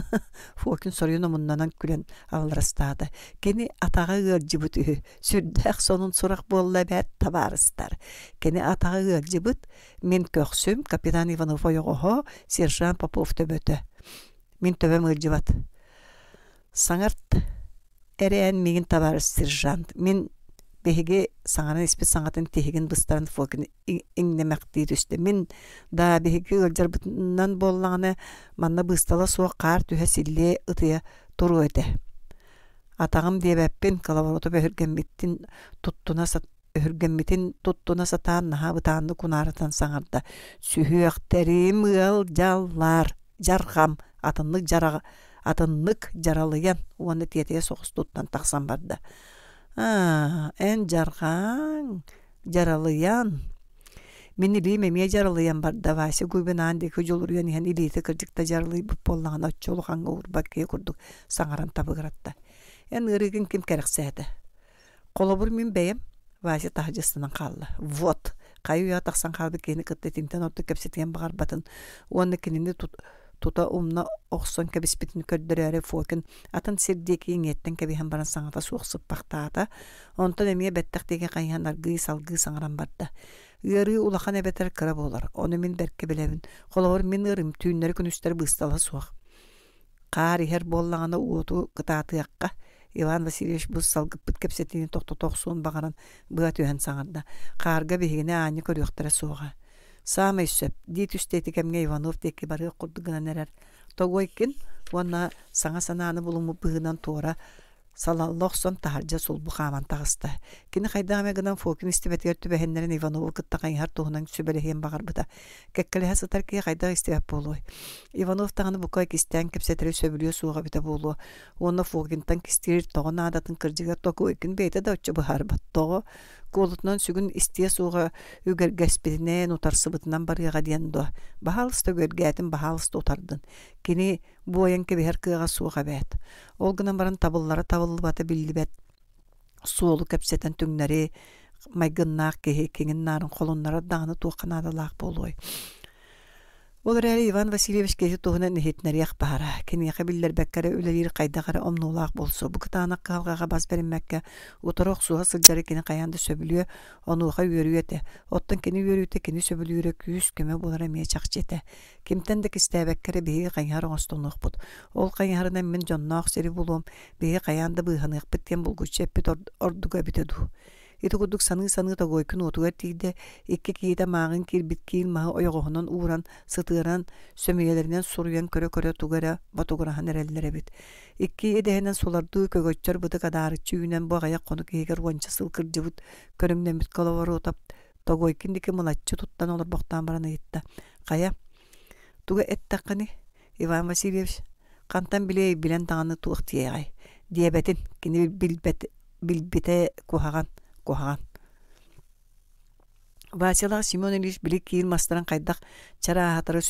<laughs> Фокин сорюн муннанан күлен авылрастады. Кені атага өлжі бұт сонун Сүрдәқ сонын сұрақ болла бәт табарыстар. Кені атағы өлжі мен көксім капитан Иванов ойығыға, сержан Попов төбөті мин төбем ылжыбат саңарт эреэн мигин табар сержант мин беге саңарын испит саңатын тиһигин быстарын фокин иңнемэхтии түстэ мин да беһиги ылжарбытынан боллаҕына манна быстала суа каар түһэ силлие ытыя туру этэ атағым диэбэппин коловороту бөһүргэммиттин туттуна өһүргэммитин туттуна сатаан наха бытаанды кунарытан саңарда сүһүөхтэрим ыал жаллар жархам атынлык жарағы атынлык жаралыян оны тиэтие э соҕус туттан тахсан барда эн жаргаң жаралыян мен илиим эмиэ жаралыян барда вася губинаан дики жолуруян иһэн илиити кырдьыкта жаралыйбыт буоллаҕына оччолу ханга урбак кие курдук саҥаран табыгыратта эн ырыгын ким керексээте колобур мин бэйэм вася тахжыстынан хаалла вот кай уя тахсан хаалбы кини кытта тимтен отто кепситиген багарбатын уонна кинини тута умна охсон кебиспитин көрдөрөөрэ фокин атын сирдиэки иҥиэттэн кэбиһэн баран саҥата суохсыппахтаата онтон эмиэ бэттахтиэки хайыһан аргыы салгыы саҥаран барда ыарыы улахан эбетер кыра буолар ону мин бэрке билэбин холобор мин ырым түүннэрэ күнүстэр быстала суох каар иһэр буоллаҕына уоту кытаатыахха Иван Васильевич бұл салгыппыт кепсетини тохто тохсуун бағаран быа түһэн саҥарда каарга биһигине аани көрүөхтэрэ суоға саама үссөп диит Иванов кемге бары теки бары курдугунан эрер тогойкин уонна саңа санааны булуму быһынан туора салаллохсон тахаржа сулбу хааман тагыста кини хайдааме гынан фокин истебетигер түбэхеннерин иванову кытта кайыһар туһунан сүбэлэхиэн баҕарбыта кэккэлэһэ сытар киһи хайдаах істеп болой. иванов таҕаны букай кистээн кэпсэтэрэ сөбүлүө сууҕабыта буолуо уонна фокинтан кистиир тоҕо наадатын кырдьыгар токуойкин бэйэтэ да оччо быһаарбат тоғ голутнон сүгүн истие сууга үгергеспитинен утарсыбытынан барыга диэн до баалыста көргәтин баалыста утардын кини буоян кебиһер кыга сууга бэт ол гынан баран табыллара табыллыбата биллибэт суолу кепсетен түңнери майгыннаах киһи киңин наарын холуннара дааны туоханаадалаах болуой Ол рәлі Иван Васильевич кезі тоғынан нехетінер яқ бағара. Кен білдер бәккәрі өлелер қайдағары омнулақ болсы. Бұғы танық қалғаға бас берінмәкке. Отырық суға сылдары кені қаянды сөбілі, онуға өрі өте. Оттың кені өрі өте, кені сөбілі өрі күйіс көмі болара ме чақ жеті. Кемтен дік істе бәккәрі бейі бұд. Ол қайарынан мен жоннақ сері болуым, бейі қаянды бұйханық біткен бұл күтшеп біт ордуға бітеду. Ити курдук саны саны тогой күн отугар тигде икки киита маагын кирбит киил маа ойоғоһунан ууран сытыыран сөмүйелеринен суруян көрө көрө тугара батугурахан эреллеребит икки эдеһенен сулардыы көгөччөр быты кадаарыччы үйүнен буагаяк кону киигер уонча сыл кырдьыбыт көрөмнемит коловоруутап тогой киндики мылаччы туттан олорбохтаан баран ыйытта кая туга эттаккани иван васильевич кантан билей билен таңаны туох тиэгай диэбетин кини билбете кухаган кухаган Василах Семен Ильич билик қайдақ мастан кайдах чара атары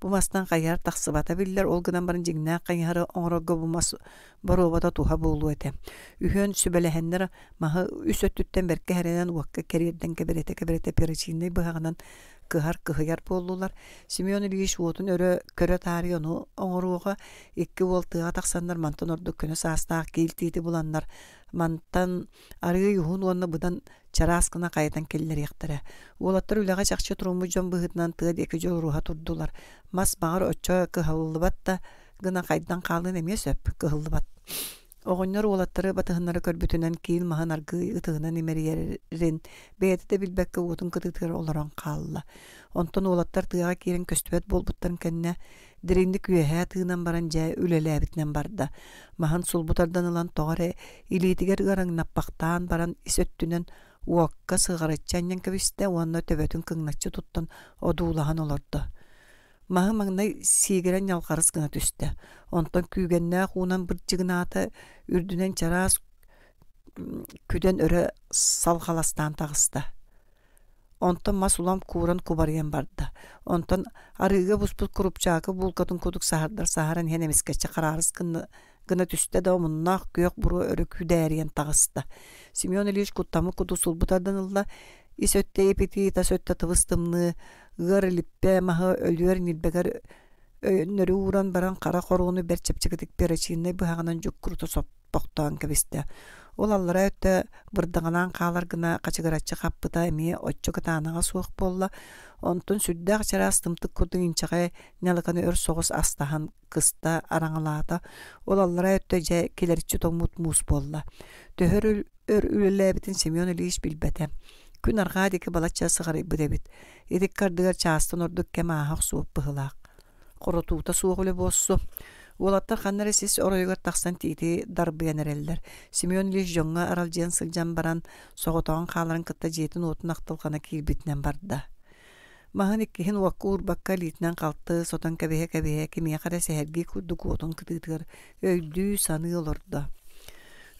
Бу мастан кайяр таксыбата биллер ол гынан барын жигнә кайяры оңрогго булмас боровата туха булу эте. Үһөн сөбәләһәннәр маһы үсөттүттән берке хәрәнән уакка керердән кеберете кеберете перечинне быхагынан кыһар кыһыгар боллулар. Семен Ильич уутун өрө көрө тарыону оңоруоға икки уол тыға тақсандар мантан ордук күнө саастаах киилтиити буланнар. Мантан арыы юхун уонна бұдан чараскына кайытан келлер Уолаттар үләға чақчы тұрумы жон бұхытынан тыға декі жол руға турдулар. Мас бағар очо кыһыллыбат да гына кайдан қалын эме сөп кыһыллыбат. Оғоннор уолаттары батыхынары көрбүтүнэн киил маһын аргы ытыһынан имериерин бэйэти да билбэккэ уутун олорон Онтон уолаттар тыаҕа кирин көстіпәт болбуттан кэннэ дириңдик күөһэ тыынан баран жай барды. барда. Махан сулбутардан ылан тоҕорэ илиитигэр ыараң баран исөттүнөн өттүнэн уокка сыгарыччаннан кэбистэ уонно төбөтүн кыҥначчы туттан одуулаһан олордо. Маһы маңнай сегерен ялкарыс гына түсті. Онтан күйгенне хунан бір жігінаты үрдінен жарас күден өрі қаластан тағысты. Онтан мас улам кууран кубарген барды. Онтан арыға бұспыт құрыпчағы булкадын күдік сахардар сахаран хенемескетче қарарыз кынны гына түсті да мұннақ көк бұру өрікі дәрген тағысты. Симеон Ильич құттамы құды сұлбытадан ұлда, ис өтті епеті тас өтті тывыстымны, ғыр ліппе мағы өлер нилбегер өнөрі ұран баран қара қоруыны бәрчепчігідік беречінне бұхағынан жүк күрті соппоқтан кәбісті олаллара өтө бырдыңынан калыргына качыгыраччы хаппыта эми отчу суық болды, болла онтун сүддах чарас тымтык курдуң инчаге нялыканы өр соғыс астахан кыста ол олаллара өтө жа келерчи томут муус болла төһөр өр үлелээбитин семен ильич билбете күн аргаадики балача сыгарыйбытебит идик кардыгар чаастын ордук кемаахак суоп быхылаак коротуута суох үле боссу Уолаттар ханнары сис оройгар тахсан тиити дарбыянереллер. Семен лиш арал сылжан баран соғотоған халарын кытта жетін отун актылгана барды. барда. Махан иккихин уакку урбакка литнен калты сотан кабеhe кабеhe кемия кара сәһәрге куддук отун кытыытыгар өйдүү саны олорда.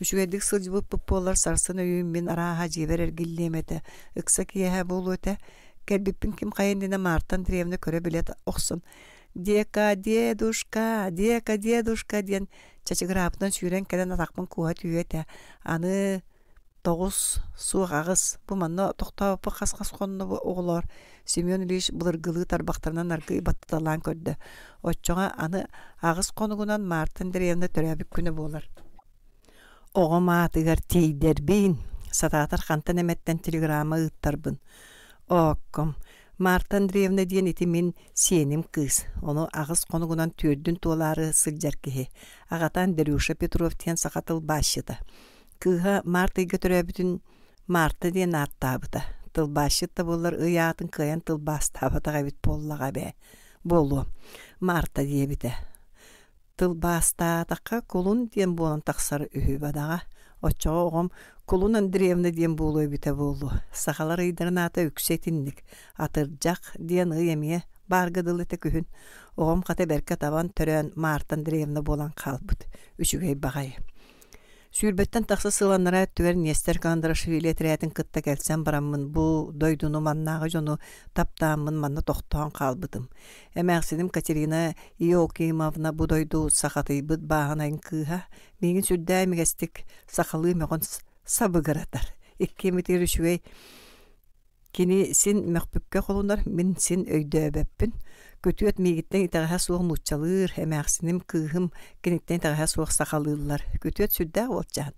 Үшүгэдик сылжыбып пыппуолар сарсын өйүн мен арааха жебер эргиллемете, ыкса кияһа болу өте, кәрбиппин ким кайындина мартан тиревне көрө билет оқсын дека дедушка дека дедушка диэн чачыгыраабытан сүйрен кеден атакпын куа түйэтэ аны тоғыз ағыс, бұл манна тоқтапы қасқас қонны оғылар Семен Ильич бұлыргылы тарбақтарынан арғы батталан көрді. Отчоға аны ағыс қонығынан Мартын діревні төрәбік күні болар. Оғы матығар тейдер бейін, сататар қантын әметтен телеграмма ұттарбын. оком Марта Андреевна диен мен сенім кыз. Оны ағыз конугунан түрдің толары сылжар кихи. Ағатан Дерюша Петров тен сақатыл башыта. Кыға Марта түрі бүтін Марта диен аттабыта. Тыл боллар болар ыятын кыян тыл бастабытаға бит боллаға бе. Болу. Марта дие Тыл атаққа күлін диен болан тақсар үйіп бадаға. оғым Кулун Андреевна ден болу өбіте болу. Сақалар ыйдарына ата үксетіндік. Атыржақ ден ұйеме барғыдылы тек үхін. Оғым қаты бәркет аван Март Андреевна болан қалбыт. Үшігей багай Сүйірбеттен тақсы сыланыра түвер нестер қандыра шевелет рәдін күтті бараммын бу бұ дойдыну маннағы жону таптамын манны тоқтуан қалбыдым. Әмәқсенім Катерина Иокимовна бу дойду сақатый бұд бағанайын күйха. Мегін сүрді әмігестік сабы гыратар. Иккемитер үшуэй. Кини син мен сен мин син өйдөөбөппүн. Көтүөт мегиттен итагаһа суох нутчалыыр, эмээхсиним кыыхым киниттен итагаһа суох сахалыыллар. Көтүөт сүрдэ ол жаан.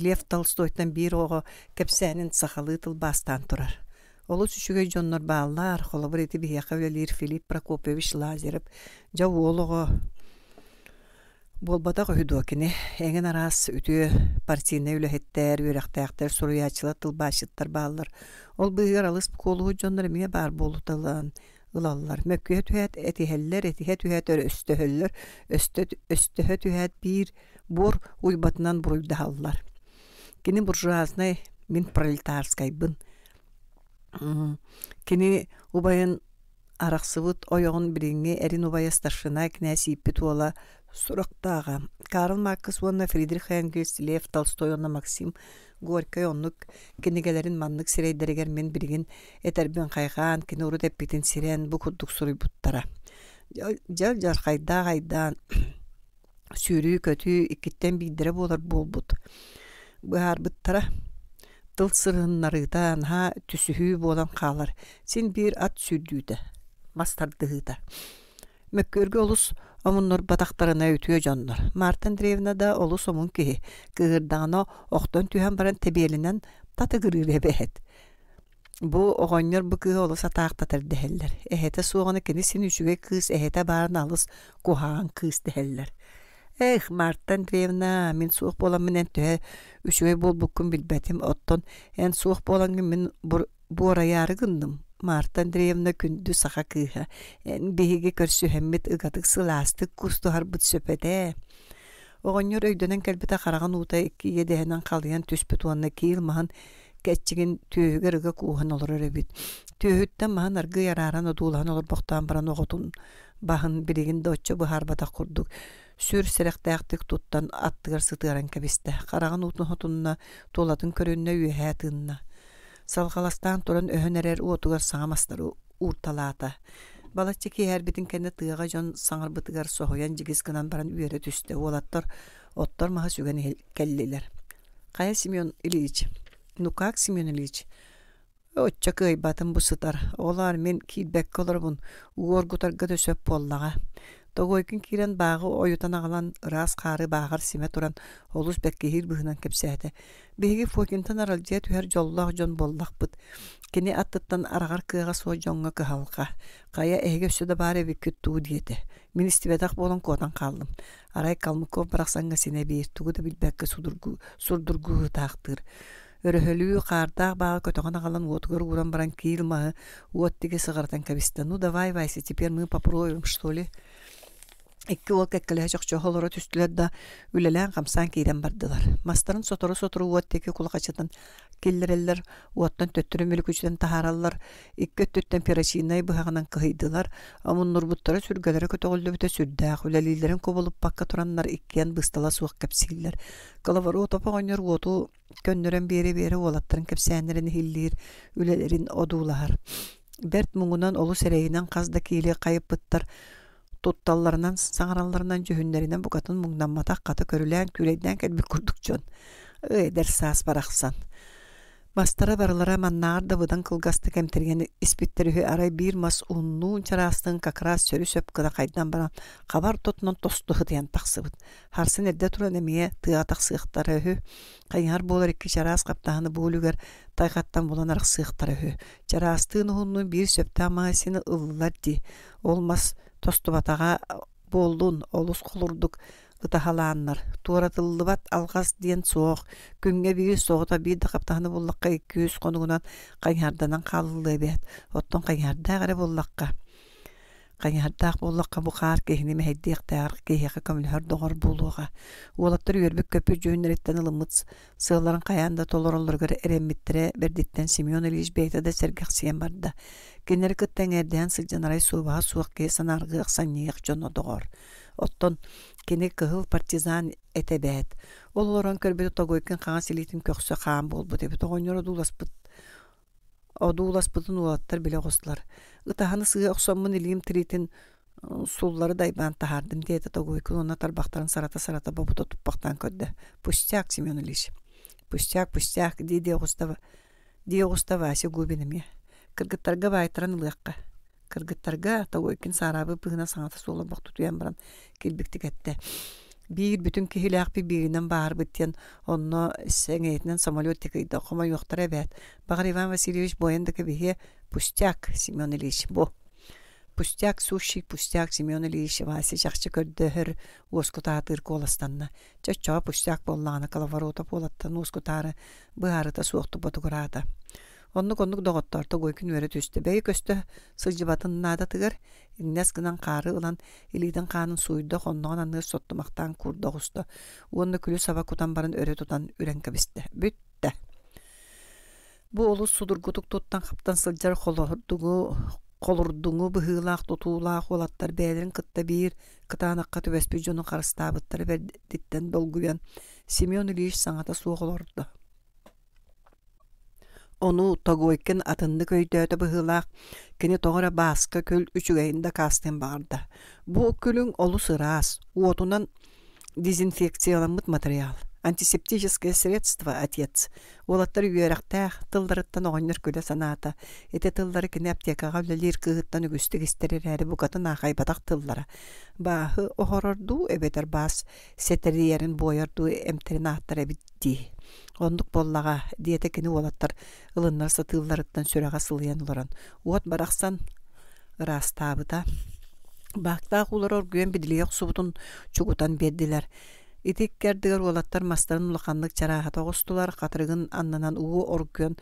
Лев Толстойтан бир ого кепсээнин сахалыытыл баастаан бастан турар. Олус үшүгөй жоннор бааллар, холобур эти биһиэхэ Филипп Прокопевич Лазеров, жау Болбатақ өйдуакіне, әңін арас үті партийны үліхеттер, үйрақтаяқтар, сұруячылы тылбашыттар бағылыр. Ол бұйыр алыс қолуы мие бар болудылын ұлалар. Мәпкүйе түйәт әтихәллер, әтихә түйәт өр өстөхәллер, өстөхә түйәт бір бұр ұйбатынан бұруйдағалар. Кені буржуазны мен пролетарскай бұн. Кені ұбайын арақсывыт ойоғын біріңе әрін ұбайы старшына кінәсі сұрақтағы карл маркс онна фридрих энгельс лев толстой онна максим горький оннук кинигелерин маннык сирейдерегер мен биригин этербин кайган уру деп эппитин сирен бу сұрып буттара. жал жаркайда кайдан сүйрүү көтүү икиттен бидире болар болбут быаарбыттара тыл сырыннарыдан ха түсүһүү болан каалар син бир ат сүрдүүтэ мастардыыта мөккөргө олус Омуннор bataqlarına ötüyor canlar. Martin Drevna da olu somun ki kığırdağına oqtan tühen baran tebelinden tatı gırır ebehet. Bu oğanlar bu kığı olu sataq tatır deheller. Ehete suğanı kini sin üçüge kız барын алыс Эх, Марттан Древна, мин суық болам менен төһө үчөй болбуккун билбетим оттон. Эн суох мин Марта Андреевна күндү саха кыыһа, эн биһиги көрсүһэммит ыгатык сылаастык кустуһарбыт сөпөтэ. Оғоннор өйдөнөн кэлбитэ хараган уута иккие дэһэнэн халыйан түспүт уанна киил маһан кэтчигин түөһүгэр ыга кууһан олорор эбит. Түөһүттэн маһан аргы ярааран одуулаһан олорбохтаан баран оҕотун баһын билигин доччо быһаарбатах курдук. Сүр сэрэхтээхтик туттан аттыгар сытыаран кэбистэ. Хараган уутун хотунна тулатын көрүннэ үөһэ тыынна. Салғаластан туран өһөнәрер уотугар саңамастар урталаата. Балачыки һәр битин кенде тыга жон саңар бытыгар соһоян жигис гынан баран үйере төстө оттар маха сүген келлилер. Кая Семен Ильич? Ну как, Семен Ильич? Отча кыйбатын бусытар. Олар мен кидбек колорбун. Уоргутар гыдө сөп Тогойкин кирен багы ойутан агалан рас қары бағар симе туран олус бәккехир бұхынан кепсәді. Беге фокинтан аралдия түхер жоллақ жон боллақ бут. Кене аттыттан арагар кыға со жонға кыхалға. Қая эге сөді баре беккет туу деді. Мен істебедақ болан көтан қалдым. Арай Калмыков барақсанға сене бир туғы да білбәкке сурдургу тақтыр. өрөһөлүү қардақ баа көтөгөн агалан уотугор уран баран киилмаы уоттиге сыгартан кабистану давай вайси теперь мы попробуем что ли Икки ол кәккілі әжіқ жоқ олары қамсан кейден бардылар. Мастарын сотыру-сотыру өттегі құлға жатын келдірелер, өттен төттірі таһараллар тахаралар, икки төттен пирачинай бұғағынан қығидылар, амын нұрбұттары сүргелері көті өлді бүті сүрді әқ үлелелерін көбіліп баққа тұранлар суық кәпсігілер. Қылавару отопа ғойнер ғоту көндірін бері-бері олаттырын кәпсәнерін хиллер, үлелерін одуылағар. Бәрт мұңынан олы сәрейінен қазды кейлі қайып бұттар, тутталларынан саңаралларынан жөһүннәринен букатын муңданматак каты көрүлән күләйдән кәлбик курдук жон ыйдер саас барахсан Бастары барылара маннаар да бұдан кылгасты кемтирген испиттерүһү арай бир мас уннуун чараастын как раз сөрү сөп кайдан баран кабар тотунан тостухы тиян тахсыбыт харсын эрде туран эмие тыа тахсыыктары өһү кайыңар болар икки чараас каптааны буулугар тайкаттан буланарах сыыктары өһү чараастыын ухуннун бір сөптэ амаасини ыллар ди Олмас тостубатаға болдун олус кулурдук ытахалааннар алғас алгас диен соох күнгө бии соҕота биир да каптааны буллакка эки үс конугунан кайһарданан калылыбет оттон кара буллакка Қайнахаттақ болыққа бұқар кехіне мәйдек тәғір кехеқі көмілхөр доғар болуға. Олаптыр өрбік көпі жөйінереттен ылымыц, сығыларын қаянда толоролырғыр әремметтірі бердеттен Семен Ильич бейтеді сәргек сен барды. Кенер күттен әрден сылжанарай суға суық ке санарғы ақсаннеғ жоны доғар. Оттон кені кыһыл партизан этебәт. Ол орон көрбөтө қаңа каңа силитин көксө хаан болбу деп тогоньоро дуласпыт одуулас бұтын улаттар біле қостылар. Ытаханы сыға ұқсамын илігім э, суллары дайбан тахардым дейді тогой күн онна тарбақтарын сарата-сарата бабута тұппақтан көрді. Пустяк, Семен Ильич. Пустяк, пустяк, дейді Оғыстава. Дей Оғыстава әсе губиніме. Кыргыттарға байтыран ұлыққа. Кыргыттарға сарабы бұғына саңаты солы бұқты туян баран келбіктік биир бүтүн киһилээх бииринен бүттен онно сэҥээтинен самолет тикыйда хома юохтара эбет. багар иван васильевич боендака бихе пустяк Семён ильич пустяк суши пустяк семен ильич васи жахчы көрдөһөр уоскутаатыыр коластанна чочоо пустяк боллаана коловорота болаттан уоскутаары быаарыта суықты ботугураата Оннук оннук доғоттарта койкун өрө түстү. Бей көстө сылжыбатын нада тыгар, иннес гынан кары ылан илиден каанын суйда хонноган аныр соттумактан курдогусту. Уонны күлү саба кутан барын өрө тутан үрен кабисте. Бүттө. Бу олус судургутук туттан хаптан сылжар холордугу колурдуңу быхыылаак тутуулаах уолаттар бээлерин кытта биир кытаанакка түбөспү жону карыстаабыттар бердиттен болгубен Семен Ильич саңата суоголорду. Onu togoykin atındı köydöte bıhılaq, kini toğra baskı kül üçügeyinde kastin barda. Bu külün olu sıras, uotunan дезинфекцияланмыт материал. антисептическое средство отец олаттар үйэрахтаах тылларыттан оҕонньор күлө санаата Эте тыллары кини аптекага үлэлиир кыгыттан үгүстү кистерерээри букатын аахайбатах тыллары баахы охорорду эбетер бас сетериэрин бойорду эмтерин ааттар Ондук боллаға диэте кини уолаттар ылыннар сатыылларыттан сүрага сылыйан барақсан Уот бараксан ырастаабыта. Баактаах улар оргүйен бидилиэх субутун чугутан бердилер. Итеккердігер олаттар мастарын ұлықандық чарахат оғыстылар, қатырғын аннанан ұғы оргөн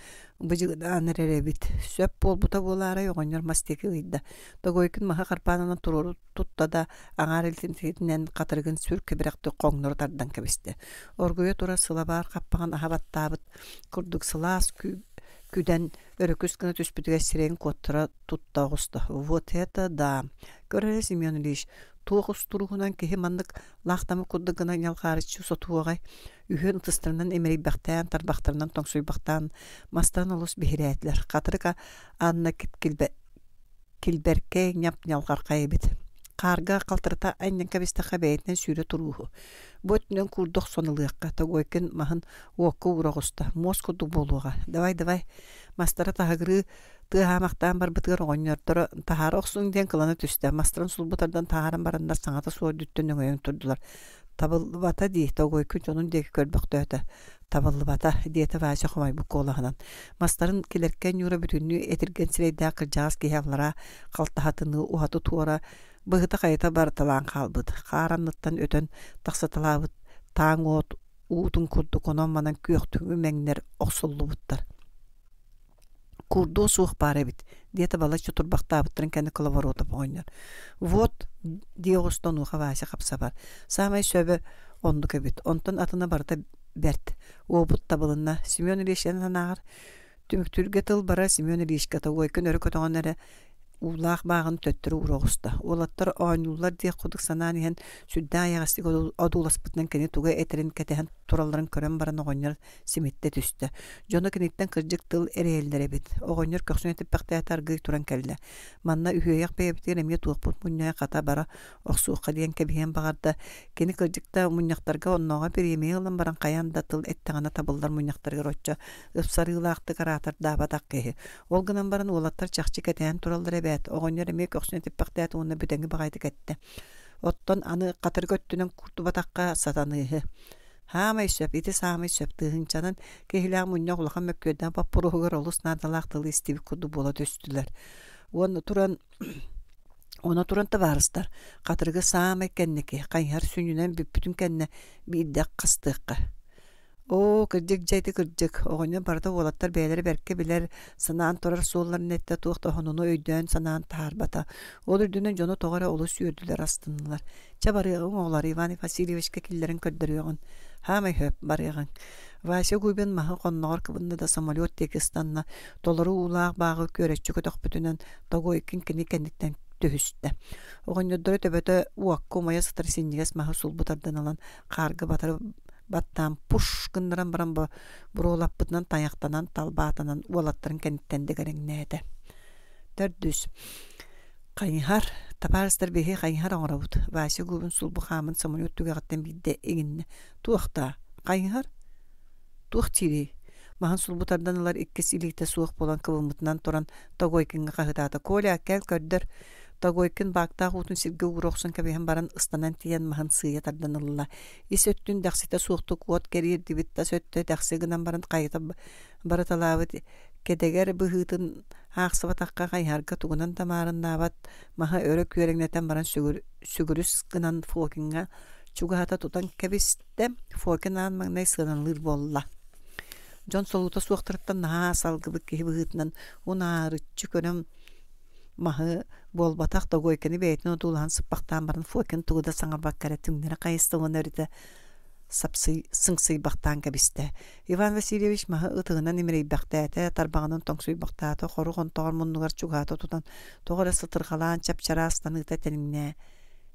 бұжығыдан реребит. Сөп бол бұта болары оғанер мастекі ғидда. Догойкін маха қарпанынан тұрору тұтта да аңар елтінтетінен қатырғын сүр кебірақты қоңнор тардан кебесті. тура тұра бар қаппаған ахабаттабыт, күрдік сылас күдән өрөкүс күні түспүтүгә сирен коттыра тутта Вот это да. Көрәле Семен Ильич, тоғыз тұрғынан кеһи лақтамы лахтамы куддыгынан ялхарычы сотуогай үһөн тыстырынан эмерейбахтан тарбахтарынан бақтан мастан олус бихирээтлер катырыка анна кипкилбе килберке няп нялгарка эбит қарға қалтырта айнен кәбесті қабәйетінен сүйрі тұруғы. Бөтінен күрдіқ сонылыққа, тагойкен мағын оқы ұрағыста, мозку болуға Давай, давай, мастара тағыры тыһаамахтаан бар оҕонньорторо таһаара оксун ден кылана түстэ мастырын сулбутардан барандар саңата саҥата дүттөн өҥөйөн турдулар табылбата дии жонун дьонун диэки көрбөхтөөтө табылбата диэте ваача мастарын килеркен юра бүтүнү этирген сирейде кыржаас киһиаллара калтахатыны уаты туора быһыта кайыта барталаан калбыт хааранныттан өтөн таң тааҥоот уутун курдуконон манан күөктүгү меңнер оксуллубуттар курдо сух паребит. Дета бала чутур бахтабыт тренкені коловоротып Вот диогостон уха вася бар. Самай сөбі онды көбіт. Онтон атына барда берт. Обут табылына Семен Ильич анағар. Түміктүрге тыл бара Семен Ильич ката ой күн өрі улаах баагын төттөрү урогуста улаттар оонюллар диэк кудук санаан иһэн сүддаа яҕастык одууласпытынан кини туга этерин кэтэһэн туралларын көрөн баран оҕонньор симитте түстө дьоно киниттен кыржык тыл эрээллэребит оҕонньор көхсүн этиппэхтээт аргыый туран кэллэ манна үһүэйэх бэйэбитигэр эмиэ туохпут бара оксуукка диэн кэбиһэн багарда кени кыржыкта мунньахтарга оннооҕа бир эмиэ ылан баран каян да тыл эттегана табылдар мунньахтарга роччо ыпсарыылаахтык каратар даабатак кэһи ол гынан баран уолаттар чахчы кэтэһэн бэт огоньор эмиэк охсуна типпартаат уонна бүтэнги багайты кэтте оттон аны қатыр көттүнөн куртубатакка сатаныыһы Хамай сөп, иди самай сөп, тыһынчанан кехилях муньох улахан мөккөйдән паппуруһугар олус надалах тылы истиби куду бола төстүләр. Уон туран <clears throat> Оны туран табарыстар. Қатыргы самай кәннеке, қайһар сүнінен бүппүтін кәнне бейдәк қыстыққа. О, кырдык жайты кырдык, оғыны барда олаттар бээлери берке билер санаан тұрар солларын әтті туақта хонуну өйдөн санаан таарбата. Ол үрдіні жоны тоғара олы сүйірділер астынылар. Ча барығын оғылар Иван Васильевичке киллерін көрдірігін. Хамай хөп барығын. Вася Губин махы конногор кыбында да самолет текістанна, толору улақ бағы көрәтші көтіқ бүтінен, тағы кендиктен кіні кәндіктен төбөтө уакку мая сытар синнигес сулбутардан алан каргы батыр баттам пуш кындыран баран бо бурулаппытынан таяқтанан талбаатанан уолаттарын кенниттен дегереңнээте төрдүс кайыхар тапаарыстар бихи кайыхар оңорабыт вася губун сулбу хаамын самолет түгегаттен бидде эгинне туохта кайыхар туох тири махан сулбутардан алар иккис иликте суох болан кыбылмытынан туран тогойкинге кахытаата коля кел көрдөр Тагойкин бакта хутун сирге урохсон кабихан баран ыстанан тиен махан сыя тарданылла. Ис өттүн даксыта суукту куот керир дибитта сөттө даксы баран кайта бараталабыт кедегер быһыытын аақсыбатаққа қайһарга тугунан тамаарыннаабат маха өрөк үөреңнетен баран сүгүрүс гынан фокинга чугахата тутан кебисте фокин аан маңнай сыыналыр болла. Джон солута суохтырыттан наа салгыбык киһи быһыытынан унаарыччы махы бол батақ да койкені бейтін одулан сыппақтан барын фокин туыда саңа баккара түңнері қайысты оны өрді сыңсый бақтан кәбісті. Иван Васильевич махы ытығына немерей бақтәті, тарбағынан тоңсуй бақтаты, хору ғонтоғар мұндығар чуғаты тұтан, тоғыра сытырғалан чапчара астан ыта э тәніңне.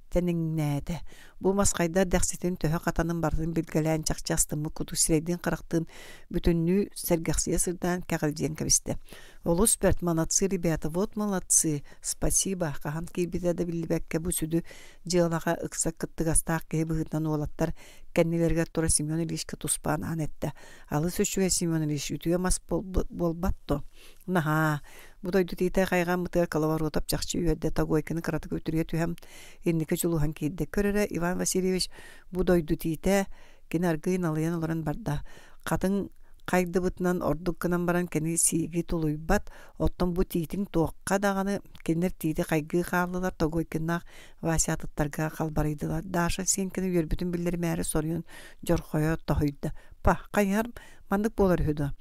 Тәніңнәді. Бұл масқайда дәқсетін төхі қатаның бардың білгілән чақчастымы күдік сірейден қырақтың бүтінні сәргәқсия сырдан кәғілден кәбісті. Олус бәрт, молодцы, ребята, вот молодцы. Спасибо. Кахан кейбеде де билбекке бу сүдү жылаға ыкса кыттыгастаак кейбігітнан олаттар кәннелерге тура Семен Ильичке туспан анетті. Алыс өшуе Семен Ильич үтіге мас болбатто. Наха, бұдайды тейті қайған мұтығар калавар отап жақшы үйәді тагойкіні қыратық өтірге түйем. Еннікі жылуған кейді көрірі Иван Васильевич бұдайды тейті кенаргы налыян оларын барда. Қатын қайды бұтынан орды күнан баран кени оттың тулуйбат етін бу дағаны туокка даганы кеннер қалылар кайгыы хааллылар вася атыттарға қалбарайдылар. даша сен кини үйөрбүтүн биллер мээри жор қоя па кайарм мандық болар хүді.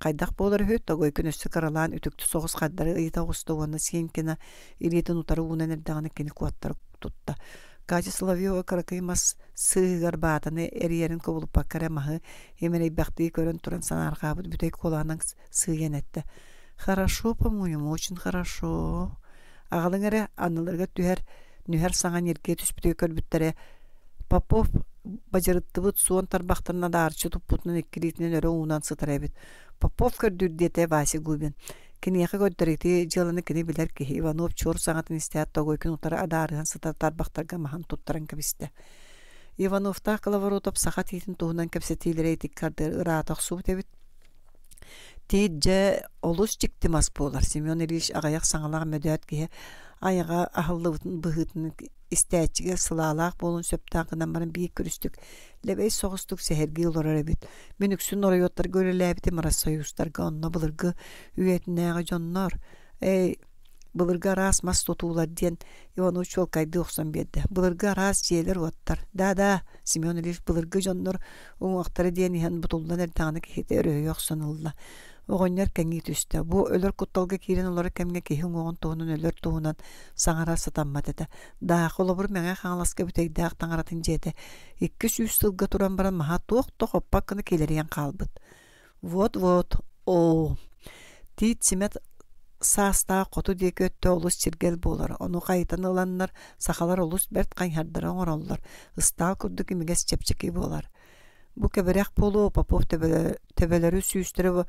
Қайдақ болар хүді тогой күн өссі үтікті соғыс қаддары ұйта оғысты оны сен кені ұтары кені қуаттар тұтты. Катя Соловьева кыракыймас сыы гарбатаны эрьерин кобулуппаккара махы эмерей бахты көрөн туран бүтек бүтэй коланын сыйенетте. Хорошо, по-моему, очень хорошо. Ағылыңыры аналарга түһәр нүһәр саңа ерке түспүтөй көрбүттере Попов бажырыттыбыт суон тарбақтарына да арчы туппутнын эккилитинен өрө унан сытырабит. Попов көрдүрдете Вася Губин кинеха көрдөрити жылыны кини билер ки иванов чор саҥатын истэät тогойкун утара адаарыһан сытартар бахтарга махан Ивановта кэбистэ ивановтаах кылаворотоп саха тиитин туһунан кэпсэтиилэрэ итиккарды ыраатах суут дебит тиджә олус мас болар Семен Ильич агаяк саңалар мәдәт кие аяга ахыллы быһытын истәчигә сылалак болын сөптагынан барын бик күрүстүк. Лебей согыстык сәһәрге олар бит. Мен үксүн орайоттар көрелә бит мәрәс союздар ганна булыргы үетнәгә җаннар. Эй Былырга раз мас тотулар ден Ивану Чолкайды оқсан беді. Былырга оттар. Да-да, Семен Ильич былыргы жоннор оң оқтары ден бутулдан бұтулдан әртаңыны кейте өрөй оғоннер кәңі түсті. Бұ өлір құттылғы керен олары кәмге кейін оғын туғынан өлір туғынан саңара сатамма деді. Дағы олы бұр мәңе қаңаласқа бітек дақ таңаратын жеді. Екі сүйіс тұран баран маға тоқ тоқ оппа күні келерен қалбыт. Вот-вот, о. Ти цимет саста қоту деке өтті олыс сергел болар. Оны қайтан ұланынар, сақалар олыс бәрт қайнардыран ораллар. Истал күрдік имегес чепчеки болар. Бу болу, Попов төбелері сүйістірі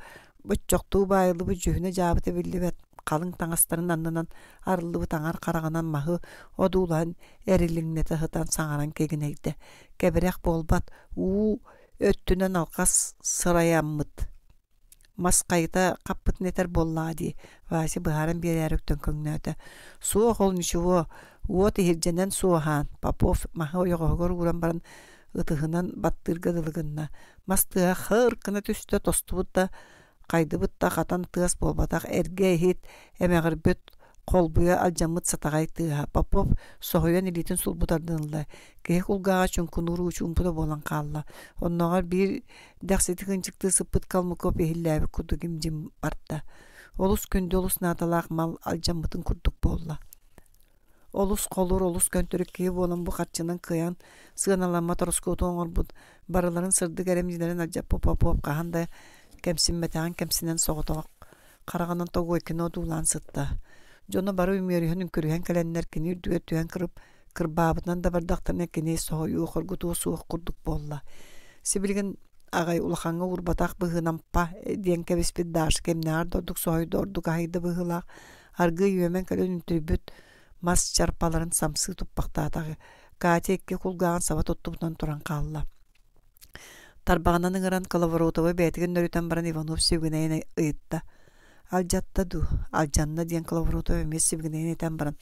Бұтчоқтуу байылыбы жүхіне жабыты білдібет. Қалың таңастарын аннынан арылыбы таңар қарағанан мағы одулан әріліңнеті хытан саңаран кегінейді. Кәбірек болбат уу өттүнөн алқас сыраяммыт. маскайда қаппыт нетер боллади. Васи бұхаран берәріктен көңнәді. Суық ол ничего, уот ехірженен суахан. Попов мағы ойығығыр ұран баран ытыһынан баттыргадылыгынна мастыа хыркына түстө тостубут да кайдыбытта хатан тыас болбатах эрге хит эмегер бөт колбуя алжамыт сатагай тыыха попов сохуян илитин сулбутардынылла кех улгага чункунуру учумпуда болан калла онногар бир дәхсети кынчыкты сыппыт калмыкоп эхилләби кудугим жим барта олус күндө олус наадалаак мал алжамытын курдук болла олус колур олус көнтүрүк кии болон бу хатчынын кыян сыаналама тороско тоңорбут барыларын сырдык эремдилерин попов кахандай кемсинмэтаан кемсинен соҕотоҕох қарағанын тогуой кино дуулан сытта жону бары үмүөрүһөнүн көрүһөн кэлэннер кини үрдүгө кырып кырбаабытынан да бардактарына кини соһо юохоргутуу суох курдук болла сибилген агай улаханга урбатах быһынампа э, диэн кэбиспит дааш кемнаар дордук соһой дордук айды быһыылаах аргы үөмен кэлэн үнтүрбүт мас чарпаларын самсы туппактаатагы каатя кулгаан сабат тоттубутан туран каалла тарбаганан ыңыран Коловоротова бәйтіген нөрітен баран Иванов сөйгінәйін ыйытта. Алжатта ду, алжанна ден Коловоротова емес сөйгінәйін етен баран.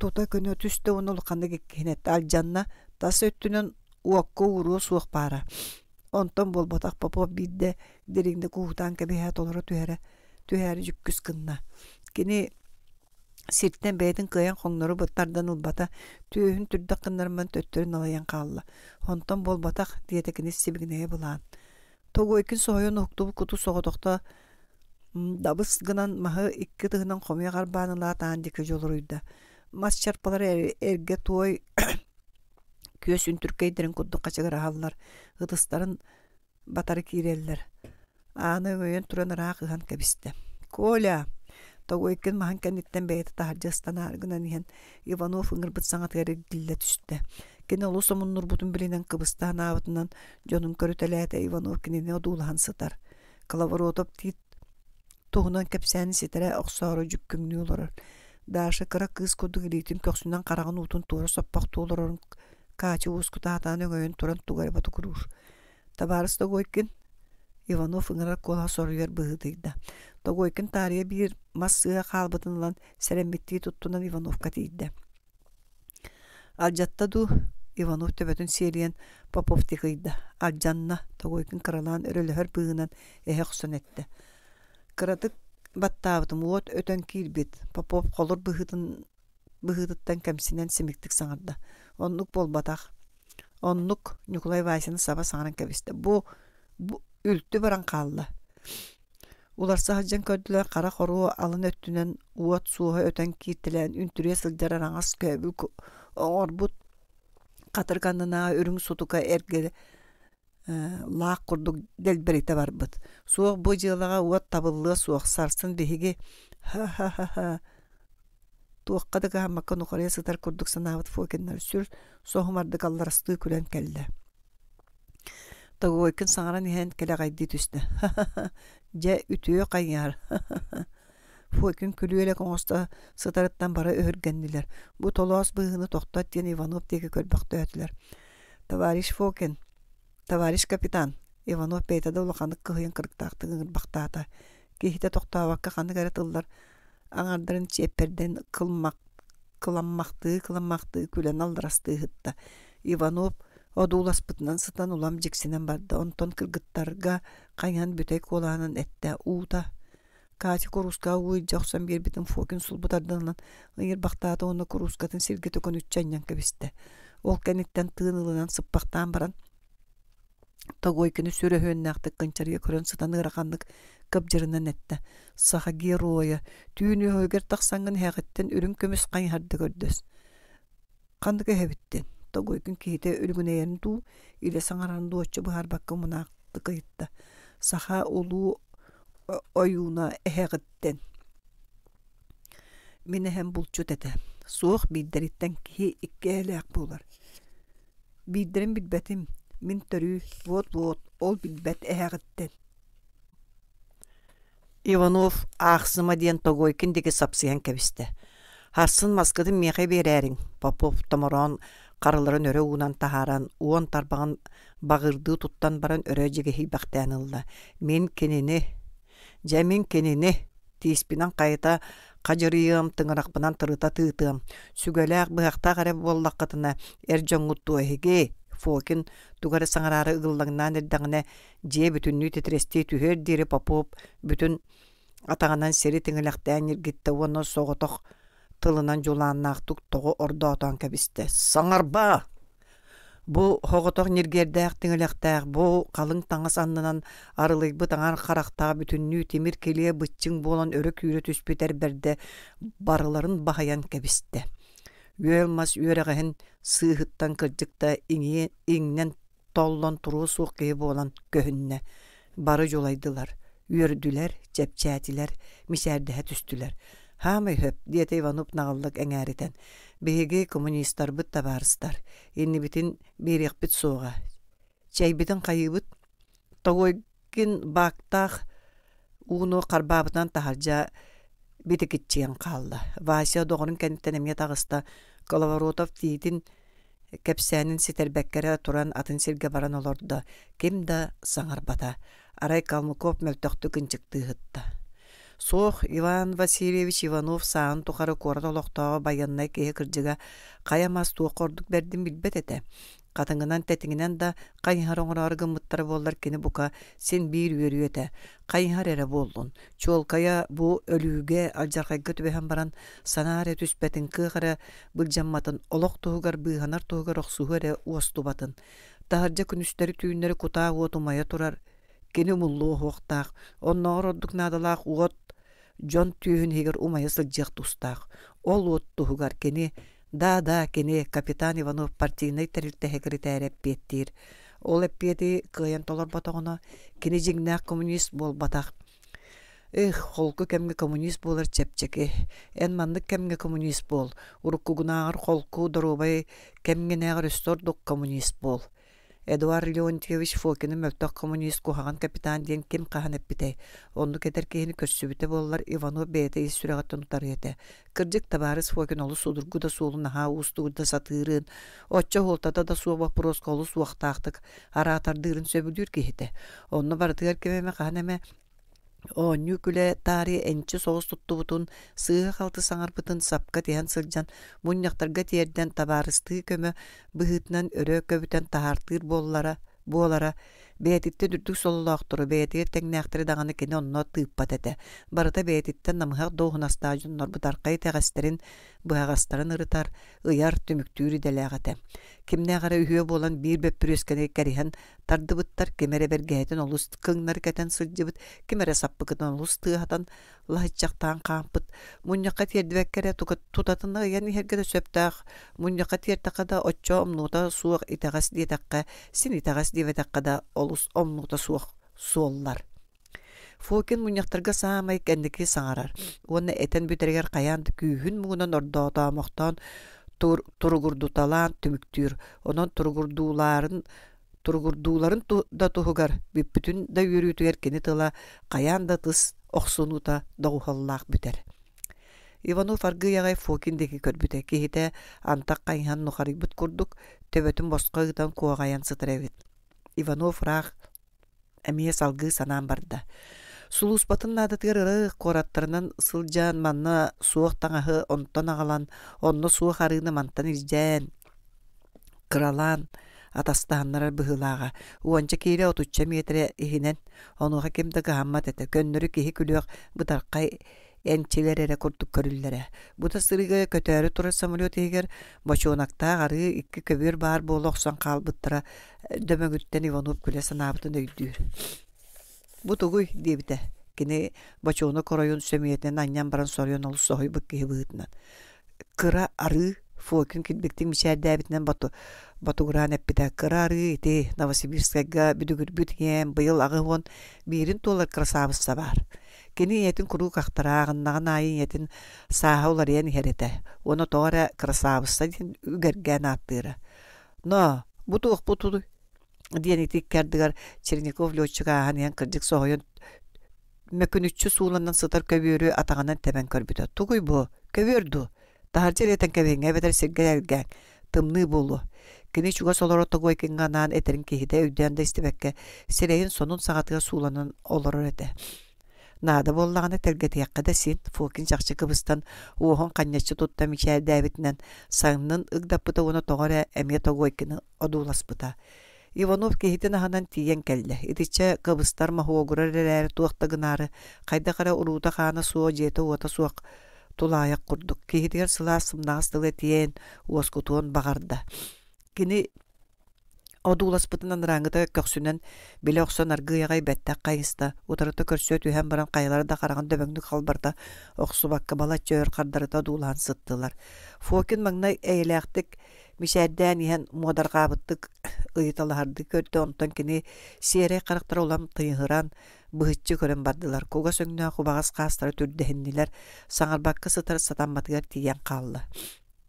Тота көне түсті оны ұлқанды кеккенет. Алжанна тас өттінен уокко ұру суық бара. Онтон бол ботақ попо бидді дериңди куғытан кәбе хәт олары түһәрі, кынна. Кені Сирттен бәйдің кыян қоңнору бұттардан ұлбата, түйін түрді қындарман төттөрін алаян қалылы. Хонтон бол батақ, диетекіні сибігінеге бұлан. Тоғы өйкін соғайын ұқтубы күту соғытоқта дабыс гынан мағы икки тыгынан қомия қарбаныла таан деке үйді. Мас чарпалар әрге туой <coughs> көс үнтүркейдерін күдді қачығыр ағалылар, ғытыстарын батары кейрелілер. Аны өйен тұран рақ қыған кәбісті. Коля! тогойкин махан кенниттен бэйэтэ таһардьастан ааргынан иһэн иванов ыҥырбыт дилла түсттэ. Кэнэ кини олу сомуннурбутун билинен кыбыстаан аватынан дьонун көрүтэлээте э, иванов кэнэнэ дуулахан сытар калаворотоп тиит туһунан кэпсээни ситерэ охсооро жүккүңнүү олорор даашы кыра кыз курдук ириитин көхсүнэн караган утун туру соппахтуу туларарын каачы уускутаатаан туран тугарбаты курур Иванов ыңыра кола соруер бұғыдыйда. Тогойкин тария бір массыға қалбытынылан сәлеметтей туттунан Ивановка тейді. Алжатта ду Иванов төбөтүн сериен Попов тикыйды. Алжанна тогойкин кыралаан өрөлөһөр быынан эхе хусан этти. Кыратык баттаабытым уот өтөн кирбит. Попов колур быһытын быһытыттан кемсинен семиктик саңарда. Оннук болбатах. Оннук Николай Васяны саба саңаран кебисте. Бу, бу үлті баран қалла. Олар сахаджан көрділер қара қору алын өттінен уат суға өтен кейтілен үнтіре сылдер араңас көбіл орбут қатырғанына үрің сутука әргеді лақ құрдық дәлбіреті бар бұд. Суық бұй жылыға уат табылы суық сарсын бігіге ха-ха-ха-ха туаққа да хаммакка нухария сытар курдук санаабыт фокеннар сүр сохумардык алларасты күлэн келле Тагойкын саңаран иһэн кэлэҕэйдии түстэ. <laughs> Дьэ үтүө кайяр <laughs> Фокин күлүөлэ коңоста сытарыттан бара өһөргәннилэр. Бу толоос быыны тохтат диэн Иванов теге көрбөхтө өтүлэр. Товарищ Фокин, товарищ капитан. Иванов бейтада улаханык кыһыйын кырыктаактын ырбахтаата. Кихите токтоабакка ханы гары тыллар. Аңардарын чепперден кылмак кыламмакты кыламмакты күлэн алдырасты Иванов Одула спытнан сытан улам жексинен барды онтон кыргыттарга кайнан бүтэй колаанын этте уута. Кати куруска уй жоксан бир битин фокин сулбутарданлан ыйыр бактаата оны курускатын сирге төкөн үтчаньян кебисте. Ол кенеттен ылынан сыппактан баран Тогой күні кынчарге көрөн сытан ыраканнык кыбжырынан этте Саха героя, түйіні өгер тақсаңын хәғіттен үрүм көмүс қайнарды көрдіс. Қандығы әбіттен тогойкун кихите үлгүнэйерин дуу иле саҥаран дуоччо быһар бакка мунаакты кыйытта саха улуу э, оюуна эһэҕиттен мин эһэм булчут этэ суох бииддэриттэн киһи иккиэлээк буолар бииддэрин билбэтим мин төрүү вот вот ол билбэт эһэҕиттен Иванов ахсыма диэн тогойкин диге сапсыян кэбистэ. Харсын маскыдын меха берэрин. Попов томорон қарыларын өрө уунан таһаран уон тарбаған бағырды туттан баран өрө жегеһи бахтаанылла мен кенени жа мен кенене тииспинан кайта қажырыйым тыңырақпынан тырыта тыытыым сүгөлээх быакта қарап боллаккытына эр жоңгуттуоһиге Фокин тугары саңарары ыгыллаңнан эрдәңне же бүтүннү тетирести түһөр дири попоп бүтүн атағанан сери тиңилэхтээн иргитте уону соготох тылынан жуланнақтық тоғы орда отан кәбісті. Саңарба! Бу хоғытоқ нергердәқ тіңіләқтәқ, бу қалың таңас аннынан арылық аңар қарақта бүтүннүү темір келе бұтчың болан өрік үйрі түспүтер бәрді барыларын бағаян кәбісті. Үйелмас үйеріғін сыйхыттан кірдікті иңнен толлон туруу суқ кейі болан көхінне. Бары жолайдылар, үйерділер, жәпчәтілер, мисәрдіхә түстілер. Хамы хөп, диетей вануп нағылдық Беге коммунистар бұт табарыстар. Инни бітін берек біт соға. Чай бітін қайыбыт. бақтақ уыну қарбабытан тахаржа биті қалды. Вася доғырын кәніттен әме тагыста Коловоротов дейтін кәпсәнін сетербәккәрі туран атын сирге баран олорды. Кем да саңар бата. Арай Калмыков мәвтөқты күнчікті Сох Иван Васильевич Иванов саан тухары корда лохтоо баянна кеһе кыржыга каямас туох кордук бердим билбет эте. Катыңынан тетиңинен да кайыһар оңорор гыммыттар буоллар кини бука сен биир үөрү эте. Кайыһар эре буоллун. Чуолкая бу өлүүгэ алжархайгы түбэһэн баран санааре түспэтин кыыхара былжамматын олок туугар быыханар туугар охсуһу эре уостубатын. Таһаржа күнүстери түйүннери кутаа уотумая турар. Кені мұллу хоқтақ, онна ороддық надалақ уот жон түйүн хигер умайысыл жык тустаах ол отту кини да да кені капитан иванов партийный тәрилтехекри тээреппиеттиир ол эппиети кыйан толор ботоғоно кини жиңнаах коммунист бол батақ. Эх, холку кемге коммунист болар чепчеки. Эн мандык кемге коммунист бол. Уруккугунаар холку дорубай кемге нәгір коммунист бол. Эдуард Леонтьевич Фокені мөлтөк коммунист кухаган капитан ден ким каханып битей. Онды кетер кейіні боллар Иванов бейте из сүрағаттан ұтар ете. табарыс Фокин олы судыргу да суылын аға сатырын. Отча холтада да суы вопрос колы суақтақтық. Ара атардырын сөбілдір кейте. Онны бардығар кемеме Оню күле тари энчи соғыс туттубутун сыыха халты саңарбытын сапка тиһэн сылдьан мунньахтарга тиэрдэн табаарыстыы көмө быхытынан өрө көбүтен таартыыр буоллара буолара бээтитте дүрдүк сололоохтору бээтиир тэҥнээхтери даганы кини онно тыыппат этэ барыта бээтиттен намыһах доохунастаажын норбутаркай тегастерин быагастарын ырытар ыяр түмүктүүр иделээҕэтэ кимне гара болан болан биир бөппүрүөскэнэ керихен тардыбыттар кемере бергетен олус кыҥнар кэтэн сылдьыбыт кемере саппыкытын олус тыыһатан лаһыччахтаан хаампыт мунньахха тиэрдибэккэрэ тутатынна яни хэргэ да сөптаах мунньахха тиэртэхэ да оччо омнуута суох син итагас диэбэтэххэ да олус омнута суох суоллар Фокин муньяқтарга саамай кәннеки саңарар. Уонна этен бүтәргер қаянды күйүн мугунан ордоотаамохтон тургурдуталаан түмүктүр онон тургурдууларын тургурдууларын да туһугар бүппүтүн да үйрүүтүгер кини тыла каян да тыс оксунута доухаллаах бүтер Иванов аргыягай Фокиндеги көрбүтэ кихите антак кайхан нухарибыт курдук төбөтүн боско ыытан куагаян эбит Иванов рах эмие салгы санаан барда. Сулуспатын надытыр ырық кораттарынан сылжан манны суық таңахы онтан ағалан, онны суық арыны мантан иржән, кыралан, атастааннарар быһылааға уонча кииле отучча метре иһинен онуға кимде гааммат эте көннөрү киһи күлүөх бытаркай энчилерере курдук көрүллере бута сырыга көтөөрү тура самолет ийгер бочуунактаа ары икки көбүр баар болу оксон каалбыттара дөмөгүттен ивануп күле санаабытын өйдүүр бутугуй дебите. Кини бачуна коройон сөмиетен аннан баран соройон олус Кыра ары фокин кидбектин мичээр бату батугуран эппите кыра ары ити Новосибирскага бүдүгүр бүтген быйыл агывон бирин толар красавысса бар. Кені этин құру кактараагыннаган айын этин сааха Оны Но бутуох диэнитик кердигер черников летчик ааныан кырдык соһойон мөкүнүччү сууланан сытар көбүөрү атаганан тебен көрбүтө тугуй бу көбүөрдү тахарчы летен кебиңе бетер сиргелерген тымны булу кини чуга солоро тогой кыңганаан этерин кихиде үддианда истебекке сирейин сонун сагатыга сууланын олорор эте Нада боллагана телге да син фокин жакшы кыбыстан уохон каньячы тутта мичээр дээбитинен саңнын ыгдаппыта уна тоғара эмие тогойкини одууласпыта Иванов кеһитин аһанан тиен кэллэ. Итиччэ кыбыстар маһуогурар эрээри туохтагынаары, Кайда кара урута хаана суо жиэте уота суак тулаайык курдук. Киһитигэр сылаас сымнаҕас тиен уоскутуон багарда. Кини одууласпытын аныраңыта көксүнөн биле оксон аргыягай бәттәк кайыста утарыты көрсө түһәм баран кайылар караган дөбөңнүк калбарда оксубакка бала чөөр кардарыта дуулаан сыттылар фокин маңнай эйлээхтик мисәрдән иһен модарғабыттык ыйыталаһарды көрдө онтон кини сиэре карактар улам тыйыһыран быһыччы көрөн бардылар куга сөңнө кубагас каастары түрдэһиннилер саҥарбакка сытар сатамматыгар тиян қалды.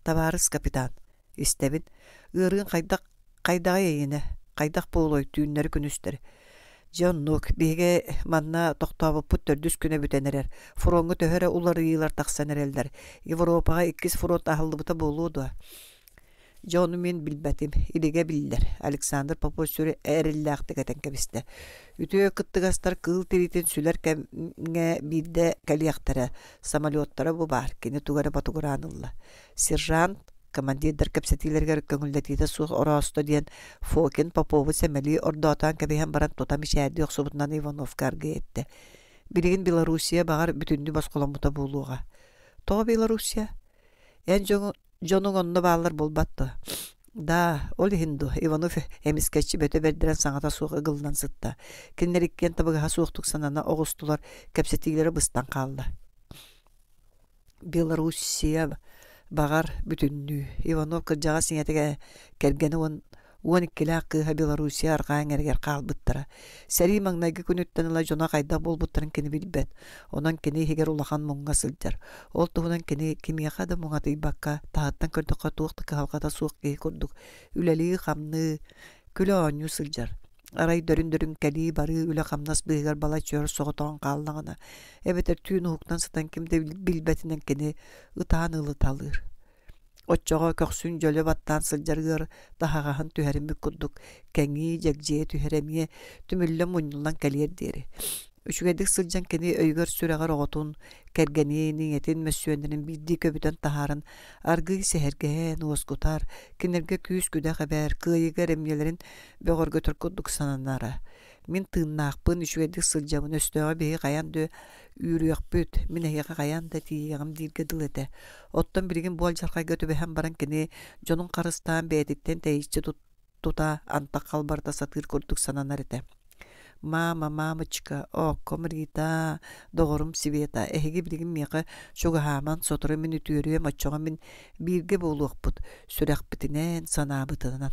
табаарыс капитан истебин ыырын хайдак хайдага эйине хайдах болой түүннөр күнүстер Нук биге манна тохтабыппут төрдүс күнө бүтенерер. Фуроңгу төһөрө улар ыйылар тахсан эрелдер. Европага иккис фурот бұта болууду жону мен билбетим илиге биллер александр попов сүрү эриллаактык этен кебисте үтүө кыттыгастар кыыл тиритин сүлер кемге бидде калияктара самолеттара бу бар кине тугара батугуранылла сержант командирдер кепсетилерге көңүлдетиде сух ороосто диен фокин попову семели ордоотан кебиһен баран тутам ишээрди оксубутунан ивановка етті. билигин белоруссия багар бүтүндү басколамута болуға. то белоруссия Эн жоңу Жоның онно баалар болбатты. Да, ол хинду. Иванов эмискечи бөтө бердирен саңата суық ығылдан сытта. Киннериккен табыға суықтық санана оғыстылар кәпсетигері быстан қалды. Белоруссия бағар бүтүннү. Иванов кыржага сиңетеге кергені он уон иккилаах кыыһа белоруссия арҕааҥ эргер хаалбыттара сэри маҥнайгы күнүттэн ыла жона кайда болбуттарын кини билбэт онон кини хигер улахан муңга сылдьар ол туһунан кени кимиэха да муҥатыйбакка таһаттан көрдөккө туохта кыһалгата суох киһи курдук хамны хамныы күлөөнню арай дөрүн-дөрүн бары үлә хамнас быыгар бала чөр соғытоған қаллағына. эбетер түйін ұхықтан сытан кимде билбетинен кені ытаан ылы талыр. Отчоға көксүн жөлі баттан сылжарғыр, дахағаһын түһәрімі күддік, кәңі жәкжие түһәремие түміллі мұнылдан кәлер дері. Үчүгэдик сылжан кини өйгөр сүрэҕэр оҕотун, кэргэни ниңэтин möссүөннэрин биди көбүтэн таһарын, аргый сэһэргэһэн уоскутар, кинергэ күүс күдэх эбэр, кыйыгар эмнелерин бөҕөргө төркүддук сананара. Мин тыыннаахпын үчүгэдик сылжамын өстөҕө биһи хайан үйрөкпүт мен эһиэхэ хайан да тиэҕим дииргэ дыл эте оттон билигин буол жархайга төбөһөн баран кини жонун карыстаан бээтиттен тейичи тута антак калбарда сатыыр курдук сананар эте мама мамочка О комрита догорум света эхиги билигин миэхэ чугаһааман сотору мин үтүөрүөм оччоҕо мин бирге буолуохпут сүрэхпитинэн санаабытынан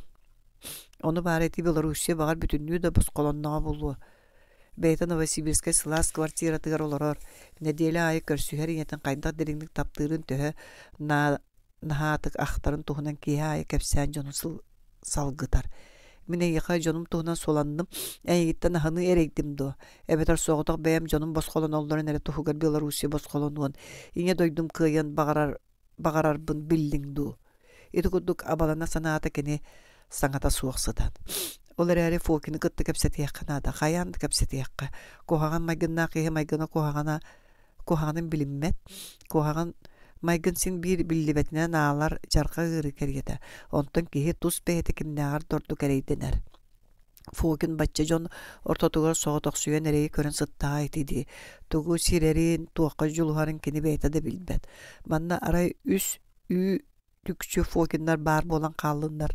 ону баары эти белоруссия багар бүтүннүү да босқолонноҕо булуо Бейта Новосибирске слас квартира тыгар олорор. Неделя ай көрсүһер иетен кайдак таптырын төһө на нахатык ахтарын тухунан кия ай кепсән жонусул салгытар. Мине яха жонум тухунан соландым. Әйгитте наханы эрегдим до. Эбетер соготок бәем жонум босқолон олдорын эре туһугар Белоруссия босқолонуон. Ине дойдум багарар багарар бун биллиң ду. Итүгүдүк абалана санаата кени саңата суоқсытан. Олар әрі фолкіні күтті кәпсәті яққына да, қаянды кәпсәті яққа. Қоғаған майгынна қиы майгына қоғағана, қоғағанын біліммет, қоғаған майгын сен бір білібетіне наалар жарқа ғыры кәргеді. Онтын кейі тұс бәйті кімнағар дорду кәрейдінер. Фокин батча жон ортотугар соғытық сүйен әрейі көрүн сытта айтыды. Тугу сирерин, туаққа жулуарын кини бәйті де билбет. Манна арай үс үй түкчі фугиндар бар болан қалындар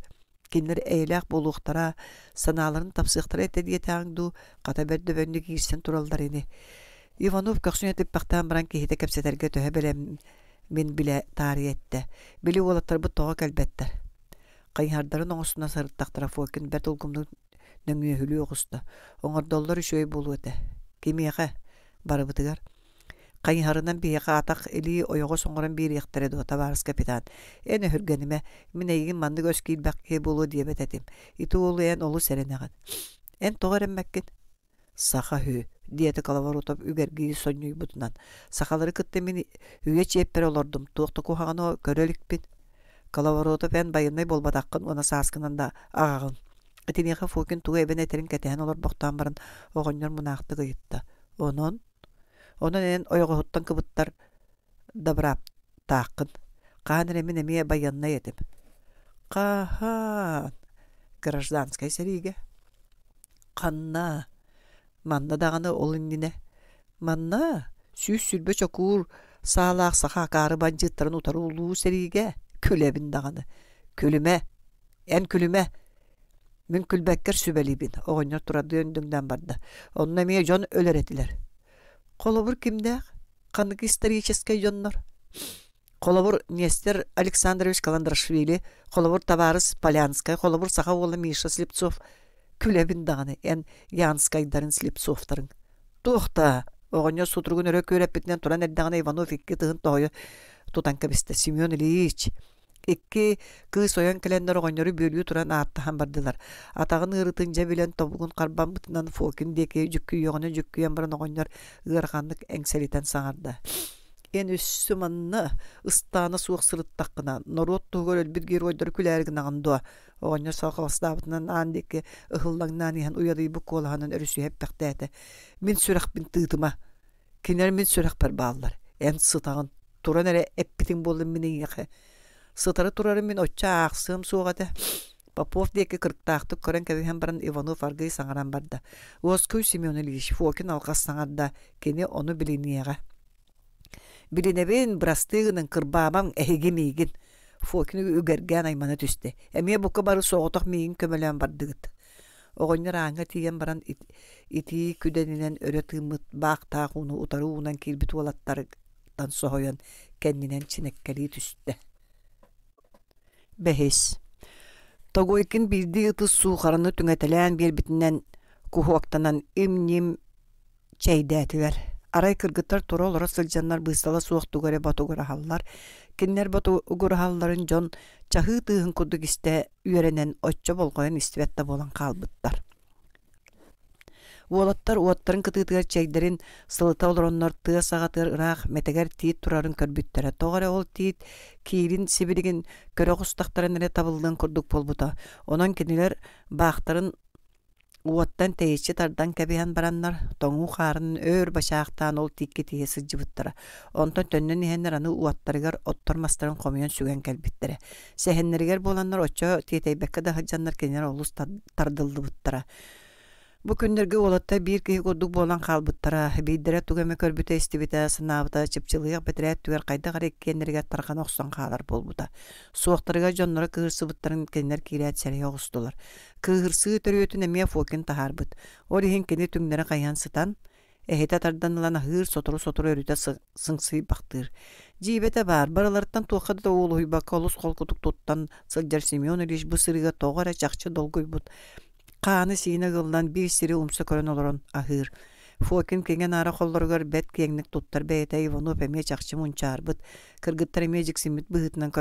кинер әйләк болуқтара, санааларын тапсықтыра әтәдіге таңду, қата бәрді бөнді кейістен туралдар ини Иванов көксін әтіп бақтан бұран кейді кәпсетәрге мен біле тари әтті. болаттар олаттар бұт тоға кәлбәттір. Қайынхардарын оңысына фокин бер олгымның нөңе хүлі оғысты. Оңырдоллар үшөй болу әті. Кемеға Qayharından bir атақ eli oyuğu soňran bir ýaqtary do tabaris kapitan. Ene hürgenime mine ýigin mandy göz kiýbäk he bolu diýip etedim. Iti ulayan ән serenagan. En togarem mekkin. Saha hü diýeti kalawarutap ügergi sonňuy butunan. Sahalary kytdy mini hüýe çepper olordum. Tuqtu kuhagano körelikpin. Kalawarutap en bayynay bolbadakkyn Онын энен ойғы хуттан кыбыттар дабырап тааққын. Қааныр емін әме баянна етім. Қахан! Гражданскай сәриге. Қанна! Манна дағаны ол индіне. Манна! Сүйіс сүрбе чокур саалақ саха қары банжеттарын ұтары ұлу сәриге. Көлебін дағаны. Көліме! Ән күліме! Мен күлбәккер сүбәлибін. Оғынер тұрады өндіңден барды. Онына жон өлер етілер. Колобур кімді Канык исторический йоннор. Колобур Нестер Александрович Каландрашвили, Колобур Таварыс Полянская, Колобур Сахаула Миша Слепцов, Күләбин дағаны, ән Янскайдарын Слепцовтарын. Тоқта! Оғаньо сутругын өрі көрәп бітінен тұран әлдағаны Иванов екі тұғын тоғыю. тұтан Семен Ильич. Икки кыы соян келеннер оғоннору бөлүү туран хам бардылар. Атағын ырытынжа билен тобугун карбан бытынан фокин деке жүккү йоғыны жүккү ямбарын оғоннор ыарханнык эңселитен саңарда. Эн үссү манны ыстаны суық сырыттаққына, норот туғыр өлбір гер ойдар күләрігін ағынды. Оғаннер салқа бастабытынан андекі ихан Мен бін тыдыма. Кенер мен сүрақ бір бағылар. Эн сытағын. Туран әрі әппетің менің сытары мен очча ақсым суғады. Попов деке кырктақты көрен кәдеген баран Иванов аргый саңаран барда. Оскөй Семен Ильич Фокин алкас саңарда, кени оны білінеға. билинебин брастығының кырбамам әйге Фокин үгерген айманы түсте Әме бука бары соготок мийин көмөлөн бардыгыт Оғыныр аңға тиген баран итии күдәнінен өрө тымыт бақ тақуны ұтару унан келбіт олаттарыдан соғыян кәнінен чинеккелии түсте бэһис тогойкин билди ытыс суухарыны түңэтэлээн битінен кухуактанан им имним чэйдээтилэр арай кыргыттар тура олора сылдьаннар бату суохтугаре батугураһаллар киннер батугураһалларын жон чахы тыыһын курдук истэ үөрэнэн отчо болгоен истибэтта болан қалбыттар уалаттар уаттарын кытыытыгар чәйдерин сылыта олороннор тыа сағатыр ыраах метегер тиит турарын көрбүттере тоғара ол тиит киирин сибиригин көрө кустактарын эре табылдын курдук болбута онон кинилер баахтарын уаттан тэйичи тардан кэбиһэн бараннар тоңу хаарынын өөр башаактаан ол тикки тие сылдьыбыттара онтон төннөн иһэннер аны уаттарыгар оттормастарын комуен сүген келбиттере сэһэннеригер буоланнар очо тиетейбекке да хыдьяннар кинилер олус тардылдыбыттара Бу күннерге олатта бир киһи курдук буолан хаалбыттара, бейдерэ тугэмэ көрбүтэ истибитэ, сынаабыта, чыпчылыйах бэтэрэ түгэр кайда гары тарган тархан қалар хаалар болбута. Суохтарга жоннора кыгырсыбыттарын кеннер кириат сэрэ оғыстулар. Кыгырсы төрөтүн ме фокин тахарбыт. Орихин кени түмнэрэ кайян сытан, эһэтэ тардан хыыр сотору-сотору өрүтэ сыңсый бактыр. Жийбете бар, бараларттан туахады да уолуйба, колус колкутук туттан, Сылдар Семен Ильич бысырыга тоғара чақчы долгой бұд. Қаны сиіне ғылдан бір сірі ұмсы көрін олырын ахыр. Фокин кенген ара қолырғыр бәт кеңнік тұттар бәйті Иванов әме жақшы мұнчар бұд, кіргіттір әме бұғытынан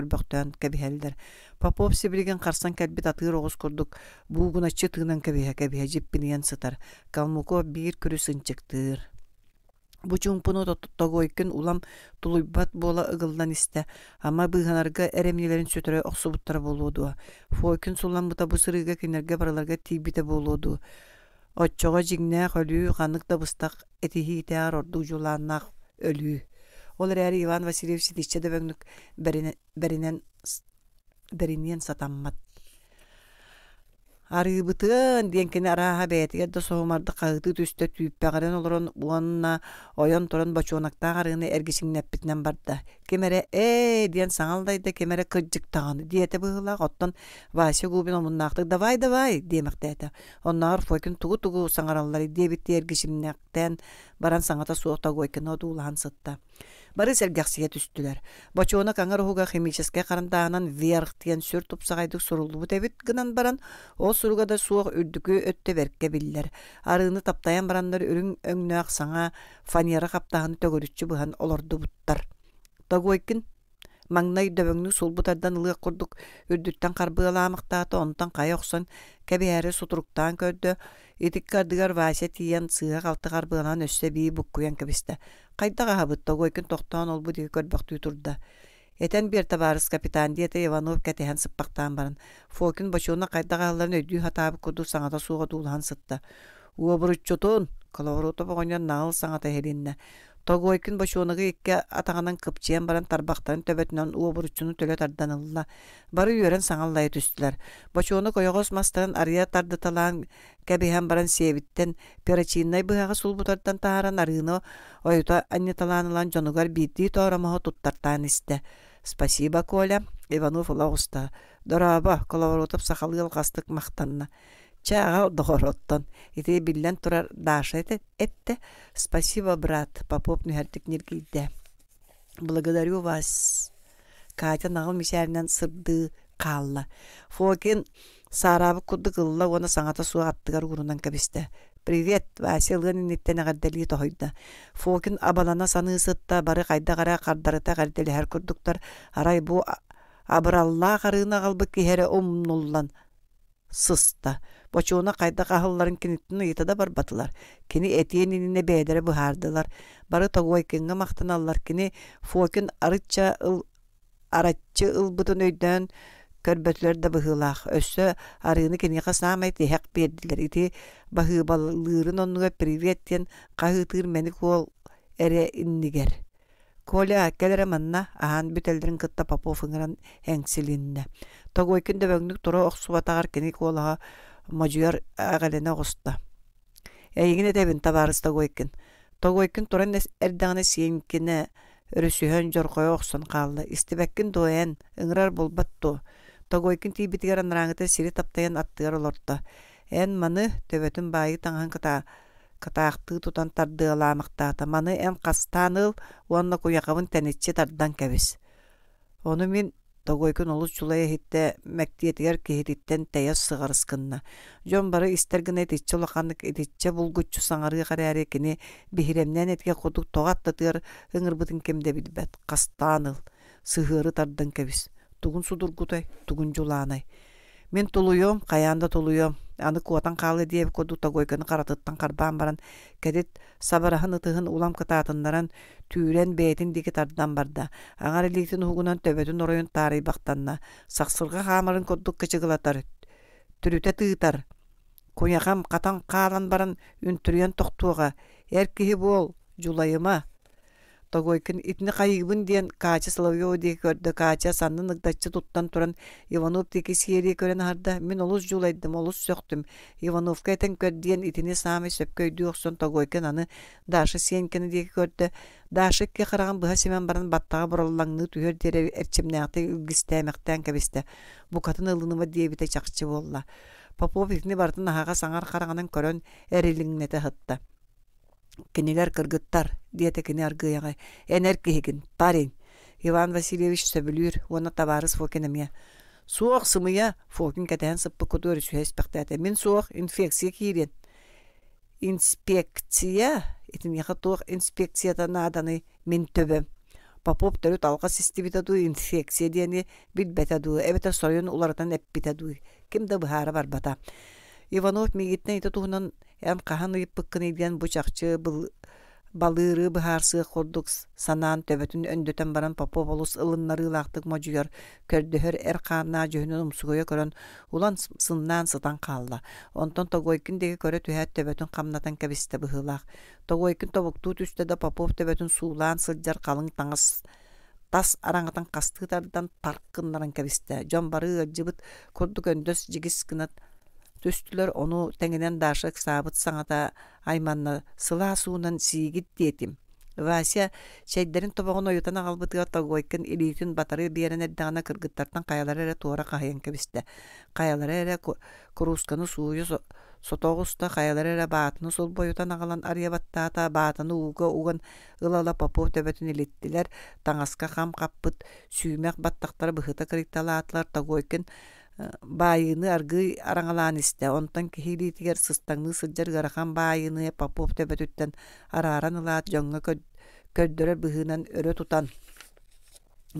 кәбіхәлдір. Попов сібілген қарсан кәлбет атыр оғыз күрдік, бұғына чытығынан кәбіхә кәбіхә сытар. Калмуков бір күрісін чектір. Бучуңпуну тоттого иккен улам тулуйбат бола ыгылдан исте. Ама быганарга эремнелерин сөтөрө оксубуттар болууду. Фокин сулам бута бу сырыга кинерге бараларга тийбите болууду. Отчого жигне хөлүү ханык да быстак этихи таар орду өлүү. Ол Иван Васильевич дичче дөбөңнүк беринен сатаммат арыыбытын диэн кини арааха бээтигэр да соһумардык хаытыы түстэ түүппэҕэрэн олорон уонна ойон торон бочуонактаах арыыны эргисиңнэппитинэн барда кемере ээ диэн саҥалдайда кемере кырдьыктаҕын диэтэ быһыылаах оттон вася губин омуннаахтык давай давай диэмэхтээте оннаахар фойкин тугу тугу саҥараллар диэбитти эргисимнэхтэн баран саҥата суохта гойкино дуулахан сытта бары сергәрсия түстүләр. Бачуына каңар хуга химическә карындаанан верх тиен сүр тупсагайдык сурулубу гынан баран, О суруга да суох үрдүкү өттө берке биллер. Арыны таптаян барандар үрүн өңнөк саңа фанера каптааны төгөрүччү быхан олорду буттар. Тагойкин маңнай дөбөңнү бутардан ылыак курдук үрдүттөн карбыаламыктаата онтан кай оксон кэбиэри сутуруктаан көрдө Итиккардыгар Вася тиян сыах алтыгар бынан өссө бии буккуян кэбистэ. Кайдага хабытта гойкун тохтоон олбу дии көрбөктүү турда. Этен бир табарыс капитан диэте Иванов кэтиһэн сыппактаан барын Фокин бачуна кайдага халларын өйдүү хатаабы курду саҥата сууга дуулаһан сытта. Уобуруччутун, коловоруто богоньон наал хелинне. Тогойкин бочуоныгы икке атаганан кыпчиен баран тарбақтарын төбөтүнөн уобуручуну төлө тарданылла. Бары үйөрен саңаллай түстүлөр. Бочуоны коёгос мастарын арыя тардыталаан кебихан баран сиэбиттен перочиннай сул сулбутардан тааран арыыны оюта аннеталаанылан жонугар биитии тооромоһо туттартаан исте. Спасибо, Коля. Иванов лауста. Дораба, коловоротып сахалыгал кастык Чаға доғороттон. Ити биллен турар даша Этте спасибо, брат. Попоп нюхәртік Благодарю вас. Катя нағыл мисәрінен сырды қалла. Фокин сарабы құды кылла, оны саңата суа аттыгар урунан кабисте. Привет, Василгын ниттен агаддели тохойда. Фокин абалана саны сытта, бары кайда кара кардарыта гардели һәр Арай бу абыралла карына калбы киһере умнуллан сыста. Бочуна кайда кахылларын кинитін ұйытада бар батылар. Кіні әтиенініне бәйдері бұхардылар. Бары тогуайкенгі мақтаналар кіні фуокін арытча ұл аратчы ұл бұтын өйден көрбөтлер да бұхылақ. Өссі арыны кенеға саамай тихак бердилер. Иди бұхыбалырын онуға приветтен қағытыр мәні қол әре иннігер. Коля келер манна аан бүтелдерин кытта папофыңыран эңсилинне. Тогой күндө бөгнүк туру оксубатагар кени колага модюер агалене огуста. Эйгине дебин табарыста гойкин. Тогойкин туран эрдәгәне сиенкине өрүсүһөн жоргоя оксон калды. Истебеккин доен ыңрар болбатту. Тогойкин тибитигер анраңыта сири таптаян аттыгар олорта. Эн маны төбөтүн байы таңган кыта кытаакты тутан тарды аламыктаата. Маны эн кастан уанна куякабын тәнетче тардан Оны мен Тогойкун олус чулай хитте мәктиетигер кихиттен тәйәс сығарыскынна. Жон бары истергин титче улаханнык итичче булгуччу саңарыгы қарары кини бихиремнен этке кудук тоғаттатыр ыңыр бұтын кемде билбәт. Кастаныл, сығыры тардын кебис Тугун судургутай, тугун жуланай. Мен тулуйом каянда тулуйом аны куотан хаалы диэб кодута гойканы каратыттан карбаан баран кэдит сабараһын ытыһын улам кытаатыннаран түүрэн бээтин диги тардан барда аҥар илиитин угунан төбөтүн оройун таарыйбактанна сахсырга хаамарын коддук кычыгылатар түрүтэ тыытар куняхам катан каалан баран үнтүрүен тохтуоға эр киһи бол жулайыма тогойкен итне кайыбын диэн кача Соловьева дии көрдө кача саннын ыгдаччы туттан туран Иванов тики сиери көрөн харда мен олус жулайдым олус сөктүм Ивановка этен диен итини саамы сөпкөйдү оксон тогойкин аны Даша Сенькини дии көрдө икке караган быха семен баран баттага бороллаңны түөр дере эрчимнээгти үлгистээмэхтэн кэбистэ бу катын ылыныма диэбите чакчы болла Попов итни бартын ахаға саңар қарағанын көрөн эрилиңнете хытта кинигер кыргыттар диэте кини аргыяга энер киһигин парень иван васильевич сөбүлүүр оны табаарыс фокинемия суох сымыя фокин кэтээн сыппы кутуэр сүхэспэхтээте мен суох инфекция киирен инспекция итимьяха туох инспекцията нааданы мен төбөм попоп төрүт алга систибитаду инфекция диэни билбетаду эбете сорюн улардан эппитаду кимде бар бата. Иванов мигитне ите туһунан эм хаһан ыйыппыккын илген бучақчы был балыры быһаарсыа хордук санаан төбөтүн өндөтөн баран попов олус ылыннары ылаахтык модюгар көрдөһөр эр хааннаа жөһүнөн умсугуя көрөн улан сыннаан сытан каалла онтон тогойкин деги көрө түһээт төбөтүн камнатан кэбисте быһыылаах тогойкин тобуктуу түстө да попов төбөтүн суулаан сылдьар калың таңас тас араңатан кастыытардан тарккыннаран кэбисте жон бары ылжыбыт курдук өндөс жигис төстілер оны тәңінен дашық сабыт саңата айманны сыла суынан сиігіт детим. Вася шәйдерін тобағын ойытана қалбытыға тауғайкын илейтін батары берін дағына кіргіттартан қаялары әрі туара қайын кәбісті. Қаялары әрі күрусканы суыйы сотоғыста қаялары әрі батыны сол бойытан ағалан арьябаттата батыны уға уған ылала попов төбәтін илеттілер, таңасқа қам қаппыт, сүймәк баттақтар бұхыта кіріктала атлар тауғайкын байыны аргы араңалаан истэ онтон киһилиитигэр сыстаңны сылдьар гарахан байыны попов төбөтүттэн арааран ылаат дьоҥҥо көрдөрөр быһыынан өрө тутан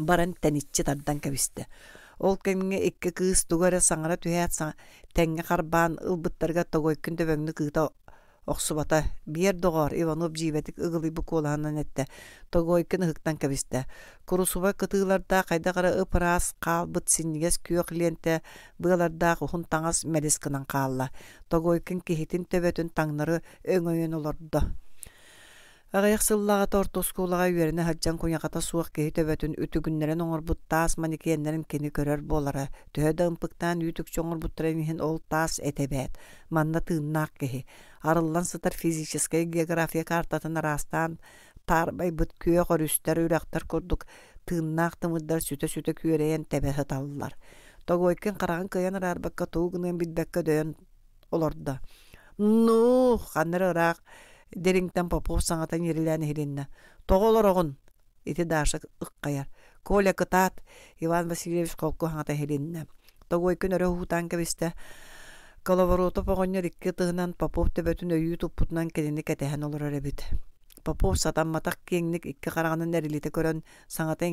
баран тэниччи тардан кэбистэ ол кэмҥэ икки кыыс тугара саҥара түһээт тэҥҥэ харбаан ылбыттарга тогойкун төбөҥнү кыыта Оксубата бер догар Иванов җибәтик ыгылы бу колаһыннан әтте. Тогой кыны хыктан кәбистә. Курусуба кытыларда кайда кара ыпрас калбыт синнигес күйөк ленте быларда хун таңас мәдес кынан каалла Тогой кин кихитин төбөтүн таңнары өңөйөн олордо. Ағайық сыллаға тортос кулаға хаджан куняқата суық кейті бөтін үтігіннерін оңырбұт тас манекеннерін кені көрер болары. Түйеді ұмпықтан үйтік чоңырбұттырын ехін ол тас әтебәт. Манна тыыннақ кейі. Арыллан сытар физическая география картатын растан тарбай бұт күйе құрүстер үрақтар күрдік. Тыыннақ тымыддар сүті-сүті күйерейін тәбәхі талылар. Тогойкен қараған кыян арарбаққа туғынан бидбәкке дөйін оларды. Ну, қаныр дериңтен попов саҥата нирилээн иһилиннэ тоҕолорогун ити дааша ыккайар коля кытаат иван васильевич холку хаҥата иһилиннэ тогойкүн өрө хуутаан кэбистэ коловорууту поҕонньор икки тыһынан попов төбөтүн өйүү туппутунан кэлини кэтэһэн олорор бит. попов сатамматах киэҥник икки хараҕынан эрилите көрөн саҥата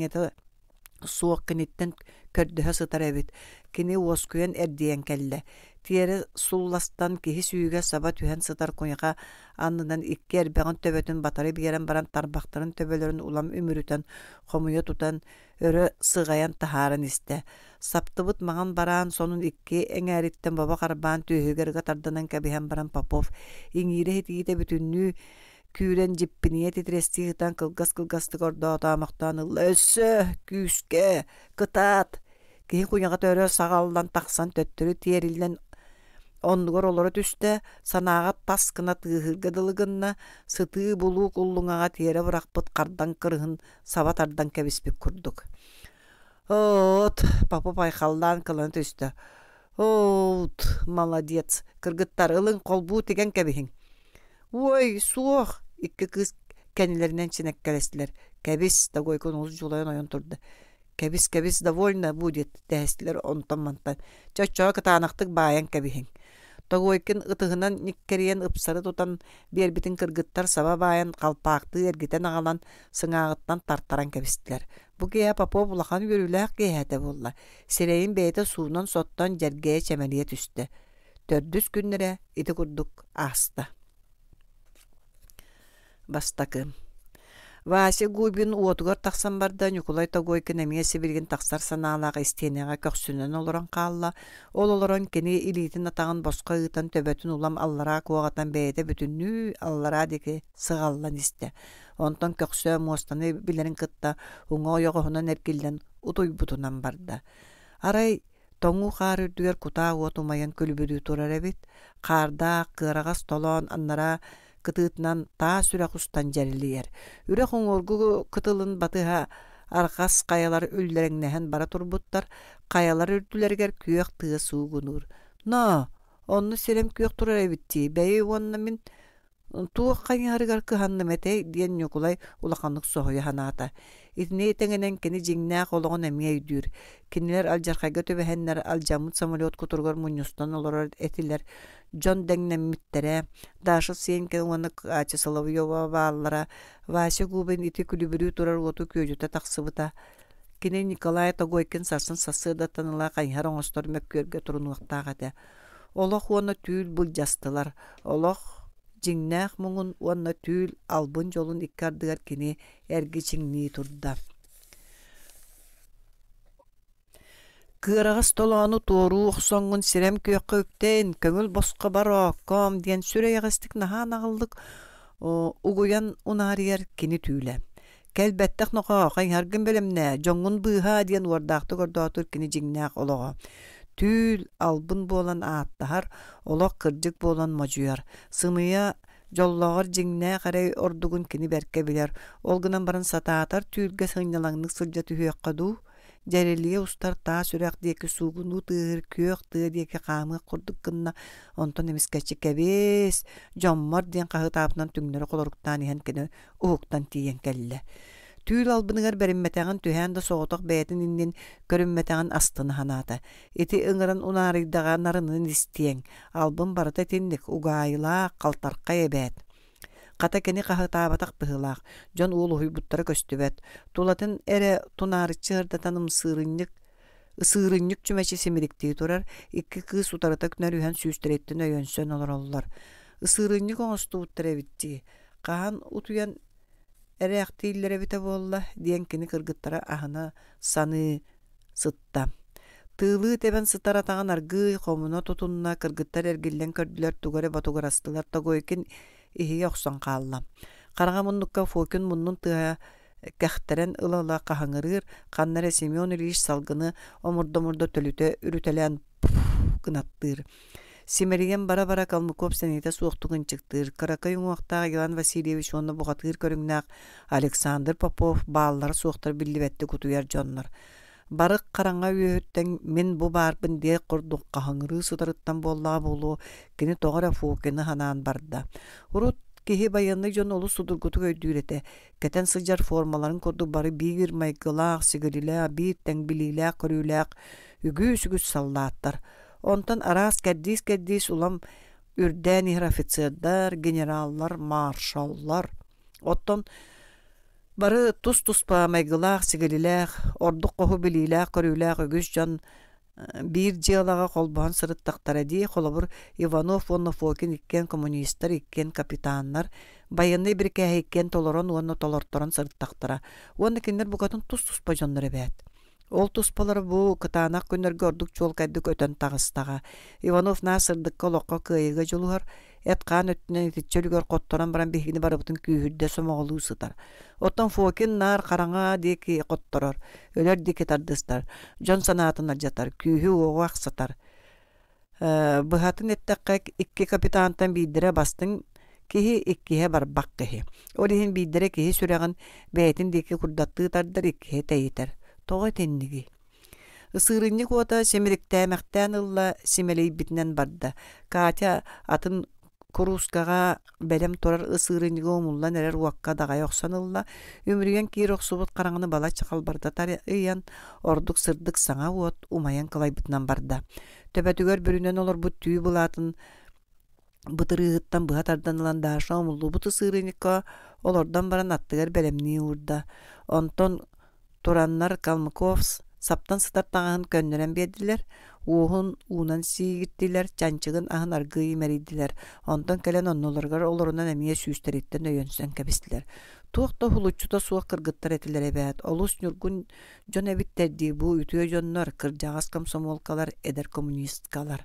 суох киниттен көрдөһө сытар эбит кини уоскуйан эрдиэн кэллэ тиэри сулластан киһи сүүгэ саба түһэн сытар куйаха аннынан икки эрбэҕин төбөтүн батары биэрэн баран тарбахтарын төбөлөрүн улам үмүрүтэн хомуйо тутан өрө сыгаян таһарын истэ саптыбыт маган бараан сонун икки эҥээриттэн боба карбаан түөһүгэргэ тардынан кэбиһэн баран попов иҥиире хитиитэ бүтүннүү күүрен жиппине э, титирестиитан кылгас кылгастык ордоотаамактан ылла өссө күүске кытаат киһи куйаҕа төрө сагалдан таксан төттүрү тиэриллен оннугор олору түстө санаага тас кына тыыһырга дылыгынна сытыы булуу куллуңага тиере бырахпыт кардан кырыһын саба тардан кэбиспик курдук от папа пайхаллаан кылан түстэ молодец кыргыттар ылың колбуу тиген кебихиң ой суох Икки кыз кәнилеринен чинек кәлестілер. Кәбес дагой көн ұлы жолайын ойын тұрды. довольно кәбес довольна будет дәстілер онтан мантан. Чачуа кыта анақтық байан кәбейін. Тогой кен ытыгынан никкерен ыпсары тутан бер битин кыргыттар саба баян қалпақты эргитен агалан сыңагыттан тарттаран кебистилер. Бу гея папо булахан үрүлөк кеяте болла. Сирейин бейте суунун соттон жерге чемелие түстү. Төрдүс күннөрө ити аста бастакы Васи Губин уотугар тақсан барда Николай Тогойкин эмие сибирген тахсар санаалаға истенеға көксінен олорон қалла. Ол олорон кені илитин атағын босқа ұйтан төбөтүн улам аллара куағатан бәйді бүтүннү аллара деке сығаллан исте. Онтон көксө мостаны билерин кытта уңа ойоғуынан эркилден утуй бутунан барда. Арай тоңу қар үрдігер кута уотумайын күлбүдү тұрар Қарда, қырағас толон, аннара кытыытынан таа сүрәк устан жәрилиер. Үрәк оңоргу кытылын батыха қаялар каялар өлләреңнәһен бара турбуттар, каялар үрдүләргәр тұғы тыы суугунур. Но, онны серем күйәк тұрарай әбитти, бәйе онны мен туық қайын арыгар кыханны мәтәй диен нюкулай соғы соғуя Итнейтеңенен кини жиңнаа холоғын эмиэ үйдүүр. Кинилер алжархага ал алжамут самолет кутургор муньустан олорор этилер. Жон дәңнен миттере, дашы сиенкен уаны Ача Соловьева вааллара, васи Губин ити күлүбүрүү турар оту көйжүтэ тақсыбыта. Кине Николай Тогойкин сасын сасыда таныла кайһар оңостор мөккөргө турунуктаагата. Олох түл бұл жастылар. Олох жиңнах муңун уонна түүл албын жолун иккардыгар кини эргичиңнии чиңнии турда кыырагас толоону туоруу охсоңгун сирем күйөккө үптейин көңүл боско баро ком диэн сүрэйэгестик наха нагаллык угуян унаарияр кини түүлэ кэлбэттэх нохо хайхаргын белемне жоңгун быыха диэн уардаакты гордоотур кини жиңнаах олого Түл албын болан аттар оло kırcık болан mocuyar. сымыя жоллоғор жиңне қарай ордугун кини берке билер. Ол гынан барын сатаатар түүлге сыңналаңнық сылжа түйөкке ду. Жарелие устар таа сүрәк деки сугуну тыыр күйөк тыыр деки қамы құрдық кынна. Онтон емескәчі кәбес. Жоммар ден қағы табынан түңнері қолоруктан иен түүл албыныгар бериммэтэгэн түһэн да соотох бэтин иннин көрүммэтэгэн астын ханаата. Ити ыңырын унаарыйдага нарынын истиэн. Албын барыта тиннік угайла қалтарқа ебэт. Қата кені қағытабатақ жон уолу буттары көстібет. Тулатын әрі тунары чығырдатаным сырынник, сырынник чүмәчі семеліктей турар, икі кыз утарыта күнәр үйен сүйістіреттін өйөнсен олар олар. Сырынник оңыз тұбуттары бітті. Қаған ұтуен Эрехтииллере бите болла диенкини кыргыттара ахана саны сытта. Тылы тебен сытар атаған аргый хомуно тутунна кыргыттар эргиллен көрдүлөр тугаре батугарастылар тогойкин ихи оксон каалла. Карага муннукка фокин муннун тыа кәхтерен ылала кахаңырыр, каннере Семен Ильич салгыны омурдо-мурдо төлүтө үрүтәлән Семерген бара-бара көп сәнеті суықтығын чықтыр. Каракай уақтағы Иван Васильевич оны бұғатыр көріңнақ Александр Попов баалар суықтыр білдібәтті кутуяр жоннар. Барық қараңа өйөттен мен бу барбын де курдукка хыңры сутарыттан болла болу, кини тоғыра фуукені ханаан барда Урут кихи байыны жон олу судургуту көйдүүрете кетен сыжар формаларын курдук бары биигир майкылаах би бииттен билилаа көрүүлаах үгүү сүгүс саллааттар Онтан араас кәрдис-кәрдис улам үрдән офицердар, генераллар, маршаллар. Оттон бары тус-туспа мәгілақ, сігіліләқ, ордық қоғы біліләқ, көріләқ, өгіз жан бир дьялаға қолбан сырыттақтар әдей қолабыр Иванов онны Фокин иккен коммунистар, иккен капитаннар, байыны бір кәе иккен толорон, онны толорторон сырыттақтара. Онны кендер бұғатын тус-туспа Ол туспалар бу кытанак күннөргө ордук жол кәддік өтөн тағыстаға. Иванов насырдык лоққа кыйыга жолугар, этқан өттүнөн итчөлүгөр котторон баран бихини барабытын күйүрдө сомоголуу сытар. Оттон фокин нар қараңа деки котторор, өлөр дики тардыстар, жон санаатынар жатар, күйү оғақ ақсытар. Э, Бұхатын эттәккәк икки капитантан бейдіре бастың кихи иккиһэ бар киһи. Ол иһин бейдере киһи сүрэҕин дики диэки курдаттыы тардыр иккиһэ тоғы тенниги. Ысырынны кота семеректәмәктән ылла семелейбитнен барды. Катя атын Курускага белем торар ысырынығы омуллан нәрер уаққа даға оқсан ылла. Өмірген кейір оқсубыт қараңыны бала чықал барда тары ыйан, ордық сырдық саңа уот умаян кылайбытнан барды. Төбәтігер бүрінен олар бұт түйі бұлатын, бытырыгыттан быһа тарданылан дааша омуллубут ысыырыныкка олордон баран аттыгар бэлемнии урда онтон Тураннар Калмыковс саптан сытартаған көннөрен бердилер, уһун уунан сиигиттилер, чанчыгын аһын аргыйы мэридилер. Онтон кэлэн онноларгар олорунан эмиэ сүүстэриттен өйөнсөн кебистилер. Туокто хулуччута суок кыргыттар этилер эбэт. Олус нюргун жон эбиттерди бу үтүө жоннор кыржагас комсомолкалар эдер коммунисткалар.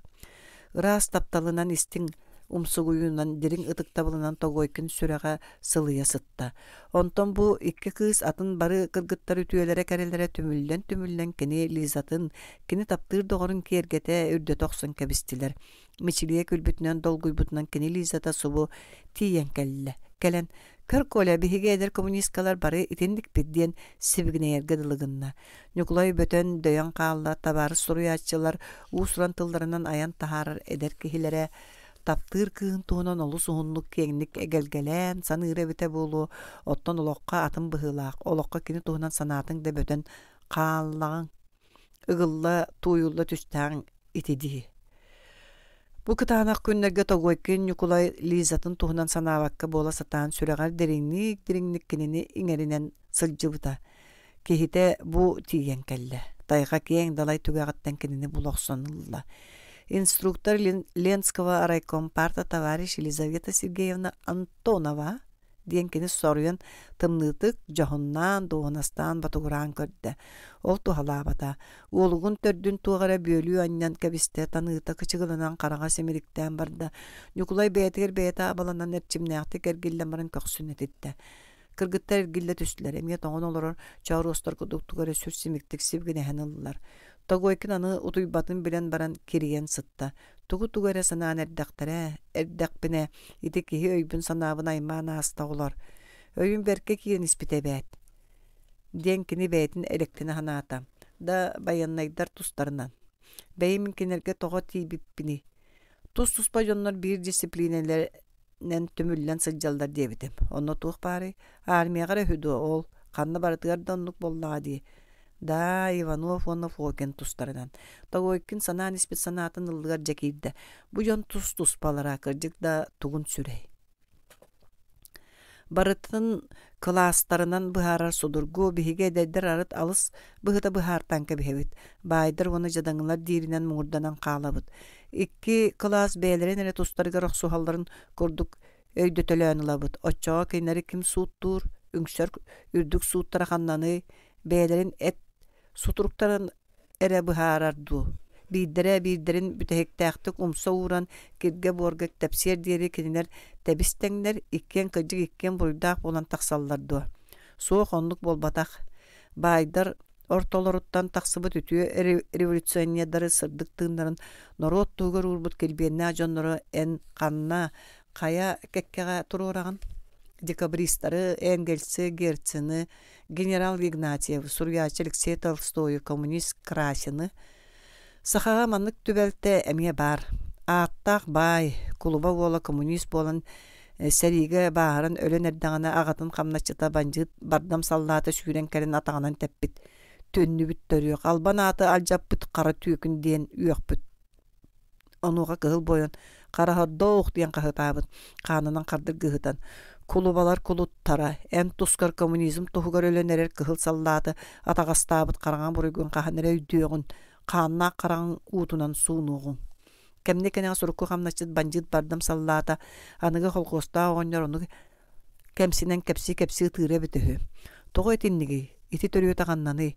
Ыраас тапталынан истиң умсугуюнан дирин ытыкта былынан тогойкин сүрэҕэ сылыя сытта онтон бу икки кыыс атын бары кыргыттар үтүөлере кэрэлэрэ түмүллэн түмүлнен кини лизатын кини таптыыр догорун киэргэтэ үрдө тохсон кебистилер мичилие күлбүтүнөн долгуйбутунан кини лизата субу тиен келле Көр Кыр коля бихигедер коммунисткалар бары итиндик пидден сибигнеерге дылыгынна. Нюклой бөтөн дөйөн каалла табары суруячылар уусуран тылдарынан аян тахарар эдер кихилере таптыыр кыын туунан олус уһуннук кеңник эгелгелээн сан бите буулу оттон олохха атын быһыылаах олохха кини туһунан санаатың да бөтөн ыгылла туйулла түстääҥ итидии бу кытаанах күннерге тогойкин николай лизатын туһунан санаабакка буола сатаан сүрэҕэр дериңник дириңник кинини иңеринен сылжыбыта кихите бу тийген келле тайга кең далай түгәғаттан кинини булохсон инструктор Ленского райкомпарта товарищ Елизавета Сергеевна Антонова диэн кини соруйан тымнытык жоһуннаан дуонастаан батугураан көрдө ол тухалаабата уолугун төрдүн туогара бөлүү аннан кэбисте таныыта кычыгыланан карага семириктен барды. николай бээтигер бээта абаланан эрчимнээхти кэргиллемарын көхсүнэтитте кыргыттар эргилле түстүлэр эмиэ тоҥон олорор чоорустар кудуктугара сүрсимиктик сибгинэһэн ыллар Тогойкин аны утуйбатын билен баран кириен сытта. Тугу тугара санаан эрдактара, эрдакпине, ити өйбүн санаабын аймаана аста олар. Өйүн берке киен испите бәт. Ден кини бәйтін Да баяннайдар тустарынан. Бәйімін кенерге тоға тейбіппіні. Тус туспа жоннор бир дисциплинелернен түмүллен сылжалдар дебитим. Онно туух баары армияга рәхүді ол, қанна барытығардан нұқ болла да иванов онов окен тустардан тогойкин санаан испит санаатын ыллыгар жакиирде буен тус туспалара кырдьык да тугун сүрей барытын класстарынан быһаарар судургу биһиге эдейдер арыт алыс быһыта быхаартанка кэбиһэбит байдыр ону жадаңылар дииринен муңурданан каалабыт икки класс бээлерин эре тустарга рохсухалларын курдук өйдөтөлөнылабыт отчого кинери ким сууттуур үңсөр үрдүк сууттара ханнаны бээлерин эт сутуруктарын эребы харарду. Биддере биддерин бүтеһиктээхтик умса ууран кирге буоргак тапсер диэри кининер тэбистеңнер иккен кыдьык иккен буруйдаах болан тахсаллардуа. Суох оннук болбатах. Байдар ортолоруттан тахсыбыт үтүө революционердары сырдык тыыннарын нору оттуугар уурбут келбиэнна ажоннору эн канна кая кеккега туруураган декабристары Энгельсі, Герцені, генерал Игнатьев, Сурьячы Алексей Толстой, коммунист Красины. Сахаға маннык түбәлтті әме бар. Аттақ бай, кулуба коммунист болын, э, сәриге баарын өлін әрдіңіне ағатын қамначыта банжыт, бардам саллаты сүйрен кәрін атағынан тәппіт. Төнні бүт төрі, Албан аты алжап бүт қара түйкінден үйек бүт. Онуға кығыл бойын, қараға доуқ дейін қағытабын, қанынан қардыр кығытан кулубалар кулуттара эм тускар коммунизм тухугар өленерер кыхыл саллааты атагастаабыт караган буруйгун каханере үдүөгүн хаанна караң уутунан суунугун кемне кенеа сурукку хамначыт банжыт бардым саллаата аныгы холгоста ооннор ону кемсинен кепси кепси тыыра бөтөһү ити төрүөтаханнаны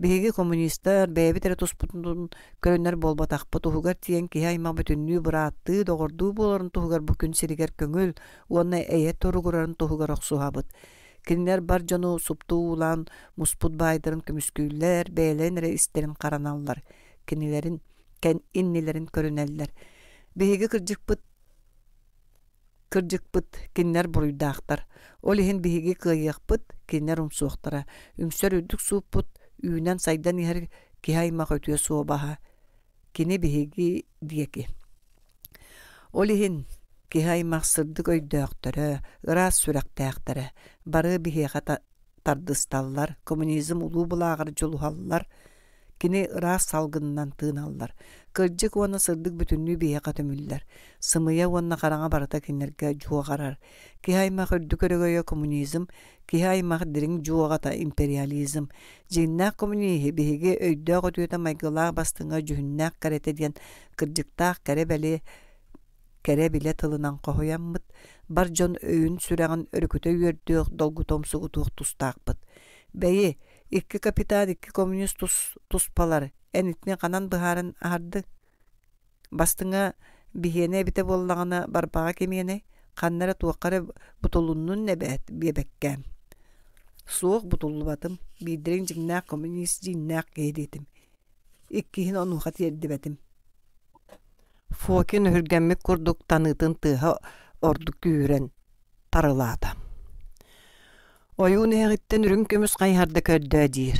биһиги коммунисттар бээбитере туспутун көрүннөр болбатахпыт туһугар тиен киһи аймак бүтүннүү бураатты догордуу болорун туһугар бүкүн сиригер көңүл уонна эйе торугурарын туһугар охсуһабыт кинилер бар жону суптуу улан муспут баайдарын күмүскүүллер бээлен эре истерин караналлар кинилерин кен иннилерин көрүнеллер биһиги кырдьыкпыт кырдьыкпыт киннер буруйдаактар ол иһин биһиги кыйыахпыт киннер умсуохтара үңсөр үдүк сууппут үүнэн сайдан иһэр аймак өтүө суобаха кини биһиги диэки Олиһин иһин аймак сырдык өйдөөхтөрө ыраас сүрэхтээхтэрэ бары биһиэхэ тардысталлар коммунизм улуу булаагар жолухаллар кини ыраас салгынынан тыын аллар кырдьык уонна сырдык бүтүннүү биэха сымыя караңа барата кинерге жуо карар аймак аймах коммунизм киһи аймак дириң жуогата империализм жииннаах коммунии биһиги өйдөөх отуйута майгылаах бастыҥа жүһүннаах карете диэн кырдьыктаах кере бэле биле тылынан хоһуяммыт бар жон өйүн сүрэҕин өрүкүтэ үөрдүөх долгутом тустаакпыт бэйи икки капитан икки коммунист тус туспалар эн канан быхарын арды бастыңа бихене бите боллагына барбага кемиене каннара туаккары бутулуннун небет бебекке суох бутулубатым бидирин жигнаак коммунист жигнаак кээдиэтим иккихин онуха тиэрдибетим фокин хүргэммик курдук таныытын тыыха ордук күүрен тарылаата Оюн эһиттен көмүс хайхарда көрдө диир.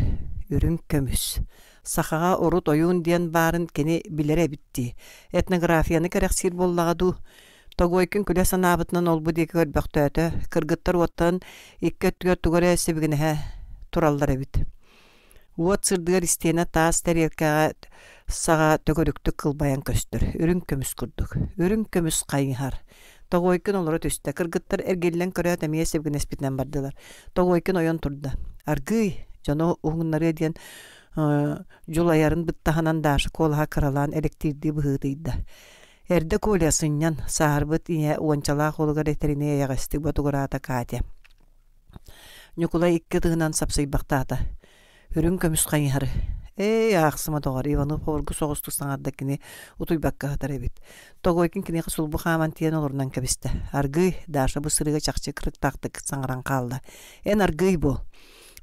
көмүс. Сахага урут оюун диен барын кені билер әбітті. Этнографияны кәрәксір боллағаду. Тогойкин күлі санаабытынан олбу деке көрбәқті Кыргыттар оттан икке түгө түгері әсібігінеғі туралдар эбит. Уот сырдығыр истена таас тәрелкәға саға төгөрүктүк кылбаян көстүр. Үрүн көмүс курдук. Үрүн көмүс кайхар. Тоғойкин олары түсті. Кыргыттар әргеллен көрі әтәмие севген әспетінен бардылар. Тоғойкин ойон тұрды. Аргый, жоны оғынлары еден жулаярын дашы қолға қыралан электрді бұғыдыйды. Әрді колясынан сағарбыт ие оңчалақ олғар етеріне яғасты бұтығырата кәте. Николай иккі дығынан сапсай бақтады. Үрін эй ахсыма тогар иванов оргу согустук саңардакини утуйбакка хатар эбит тогойкин кинеха сулбу хааман тиен олорунан кебисте аргый даша бу сырыга чакчы кырыктактык саңаран қалды эн аргый бул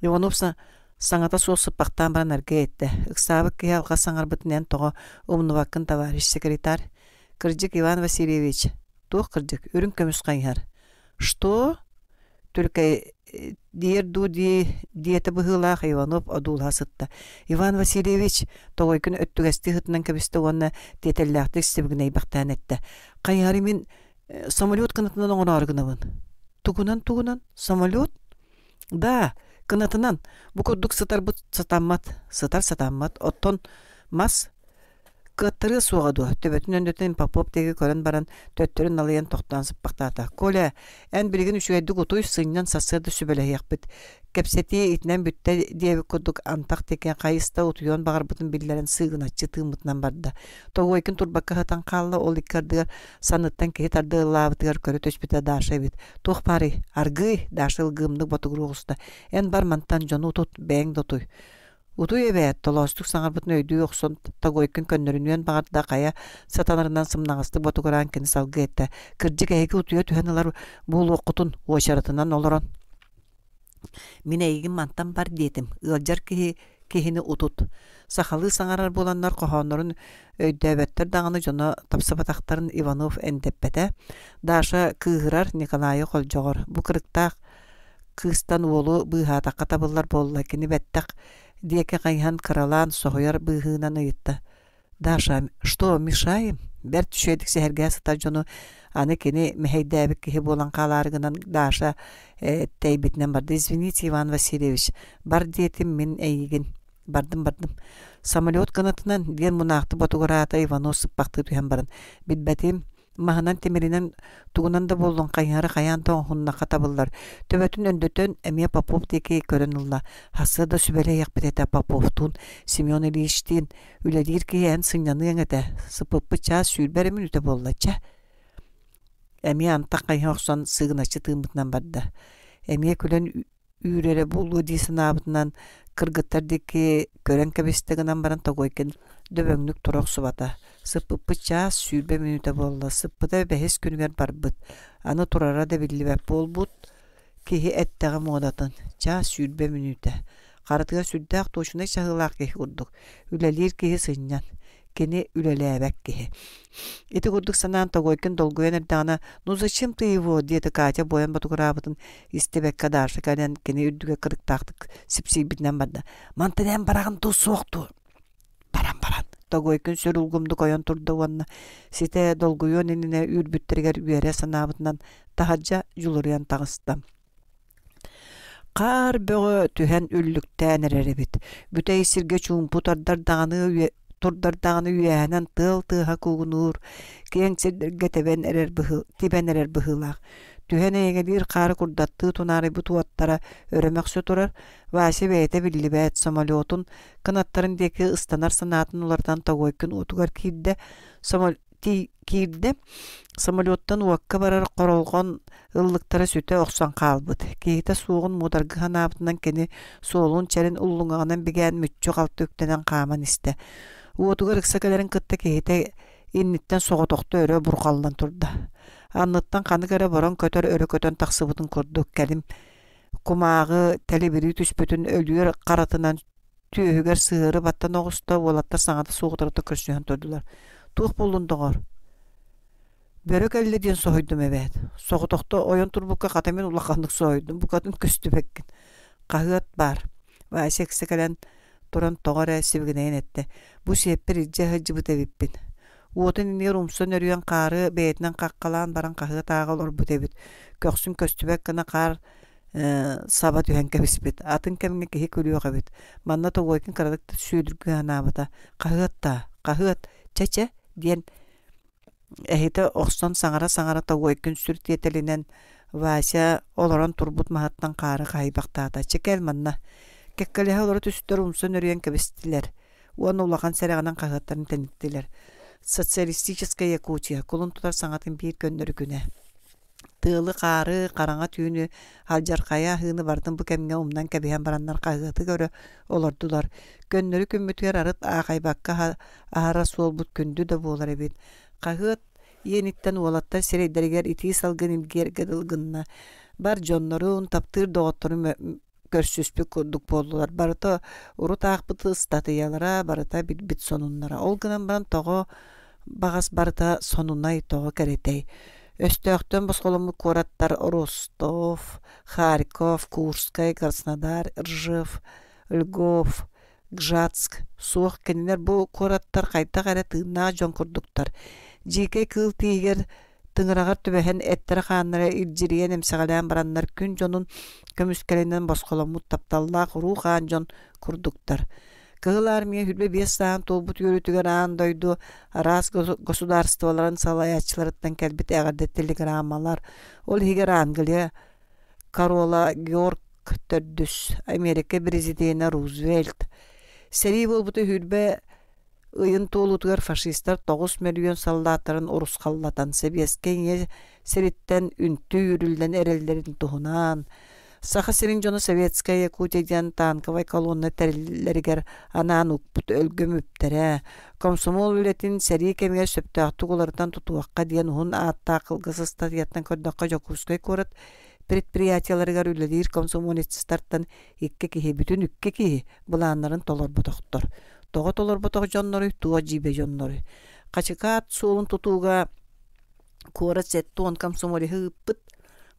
иванов саңата суох сыппактаан баран аргай этте ыксаабык алға алха саңарбытын эн того товарищ секретарь кырдьык иван васильевич Тоқ кырдьык үрүн көмүс кайыһар что Дерду ду ди диэте Иванов одуулха сытта. Иван Васильевич толой күн өттүгэсти хытынан кэбисте уонна тиэтэллээхтэ сибигнэй бахтаан этте. Кайары мин э, самолет кынатынан Тугунан тугунан самолет? Да, кынатынан. Бу сытар бут сатаммат, сытар сатаммат. Оттон мас кыттыры суғаду. Төбөтүнөн өндөтүн попоп теги көрөн баран төттөрүн алыйан тоқтан бактаата Коля, эн билген үшөгәйді утуй сыйнан сасырды сүбеле кепсети итнән бүтте диябі курдук антак текен қайыста утуйон багарбытын билләрін сыйгына чыты мытнан барды. Тоғойкин турбакка хатан қалла ол иккардыгар саныттан кехет ардыгар көрі төчбіта даша бит. Тух пари, аргы дашыл гымдык ботугруғыста. Ән бар мантан жону тут бәң дотуй. Уту эбэт толостук саңар бутун өйдүү оксон тагойкын көннөрүнүөн багарда кая сатанарынан сымнагысты ботугуран кини салгы этте. Кырдык эйги утуя түһөнөлөр бул окутун очаратынан олорон. Мен эйгин мантан бар детим. Ыалжар киһи киһини утут. Сахалы саңарар буланнар кохонорун өйдөбөттөр даганы жоно тапсабатактарын Иванов эндеппете. Даша кыгырар Николай колжогор Бу кыыстан уолу быыһаатакка табыллар буолла кини бэттэх диэки хайхан кыралаан соһуяр быыһыынан ыйытта даша что мешаем бэр түшөйдик сэһэргэ сыта жону аны кини мэхэйдээбик киһи буолан хаалаарыгынан даша э, тэйбитинен барды извините иван васильевич бар диэтим мин эйигин бардым бардым самолет канатынан диэн мунаахты ботугураата иванов сыппахты түһэн бит бэтим маһынан темеринен тугунан да болдун кайыары каян тоохуннака табыллар төбөтүн өндөтөн эмия попов деки көрөн ылла да сүбеле якбетете поповтун семен ильичтин үледир киэн сыйнаны эңете сыпыппы ча сүүрбер эмүнүтө боллача эмия анта кайын оксон сыгыначы тыымытынан барда эмия күлөн үүрере булуу дийсин аабытынан кыргыттардеки көрөн кебестегинен баран тогойкен дөбөңнүк турок субата сыппыппы чаас сүүрбе мүнүтэ болла сыппыта бэхэс күнүгэр барбыт аны турара да биллибэп болбут киһи эттэҕэ муодатын чаас сүүрбе мүнүтэ харатыга сүрдээх туучуна чагылаах киһи курдук үлэлиир киһи сыннян кини үлэлээбэк киһи ити курдук санаан тогойкин долгуен эрдэҕэна ну зачем ты его диэти катя боян батугураабытын истебекке даарса кэлэн кини үрдүгэ кырыктаахтык сипсийбитинен барда мантанен барагын туус суохту баран баран тогой күн сөр улгумдук ойон сите долгуйон инине үрбүттергер үере санаабытынан тахаджа жулурян тагыста Қар бөгө түхен үллүктән эреребит бүтәй сирге чумпу тардардаганы турдардаганы үйәһәнен тыл тыһа кугунуур киэң эрер түһөн эйэгэдиир хаары курдаттыы тунаарыбы туаттара өрөмөксө турар васи бэйэтэ биллибэт самолетун кынаттарын диэки ыстанар санаатын улардан тогойкун утугар киирде киирдэ самолеттан уакка барар королгон ыллыктары сүтө охсон каалбыт кейте суогун мударгы ханаабытынан кени соолун чэрин уллуңаганан бигээн мүччү калты үктенен кааман исте уотугар ыксакелерин кытта кейте инниттен соғотоқты өрө бурғалынан турда анныттан қаны көрі борон көтөр өрі көтөн тақсыбытын курдук кәлім. Кумағы тәлі бірі түспөтін өлүйер қаратынан түйігер сығыры баттан оғысты, олаттар саңады соғытырды көрсүйен тұрдылар. Туық болындығыр. Бөрөк әлі ден соғыдым әбәд. Соғытоқты ойын тұрбыққа қатамен ұлақандық соғыдым. Бұқатын күсті бәккін. Қағыат бар. Ва әсексі торон тұрын тоғар әсі бу әтті. Бұ сеппер иджа Уотын инер умсон өрүйен қары бәйтінен қаққалан баран қахы тағыл орбут әбіт. Көксүн көстібәк кына қар э, саба түйән кәбіспет. Атын кемне кехе көліу қабет. Манна то ойкін қырадық сүйдіргі анабыта. Қағытта, қағыт, чәчә, ден. Әхеті саңара-саңара тогойкин ойкін сүрт Вася олорон турбут махаттан қары қайбақтата. Чекел манна. Кеккеле олары түстер умсон өрүйен кәбістілер. Оны улаған сәрағынан қағыттарын тәніттілер социалистическая Якутия кулун тутар саңатын бир көндөрү Тылы қары, караңа түйіні, алжарқая хыны бардын бу кәмге умнан кәбейен бараннар қағыты көрө олордулар. Көннөрү күн мүтігер арыт ағайбаққа аара суол да боолар эбит. Қағыт ениттен олатта сирейдергер ити салгын илгер кыдылгынна Бар жоннорун таптыр доғаттыры көрсүспү курдук болдулар барыта урут аакбыты барыта бит бит сонуннара ол гынан баран того бағас барда сонунай тоғы кәретей. Өстөқтөн босқолымы кораттар Ростов, Харьков, Курскай, Краснодар, Ржев, Льгов, Гжатск, суох кенелер бу қайта кайта кайра жон жоңкурдуктар. Жеке кыл тиигер тыңырағыр түбәхен әттірі ханнары ирдирген бараннар күн жонун көмүскәленен босқоломут тапталлақ рухан жон курдуктар. Кыһылар мия хүлбе бестаан толбут көрүтүгөр аан дойду, арас государстволарын салаячыларыттан кәлбит әғірді телеграммалар. Ол хигер Англия Карола Георг Төрдүс, Америка президени Рузвельт. Сәрей болбуту хүлбе ыйын туолутугар фашистар тогуз миллион солдаттарын урускаллатан себескен сериттен үнтү үрүлден эрелдерин туунаан Саха сирин жону советская Якутиядан танковой колонна тәрелергер анаан укпут өлгөмүптәрә. Комсомол үлетін сәрі кәмге ақты қолардан тұтуаққа дейін ұн атта қылғысы статияттан көрдаққа жоқуыскай көріт, предприятияларыгар үлелер старттан икке кихи бүтүн үкке кихи булааннарын толор ботоктор. Тоғы толор ботоқ жонноры, туа жибе жонноры. Качыкаат тұтуға тутууга сәтті оң комсомоле ұппыт,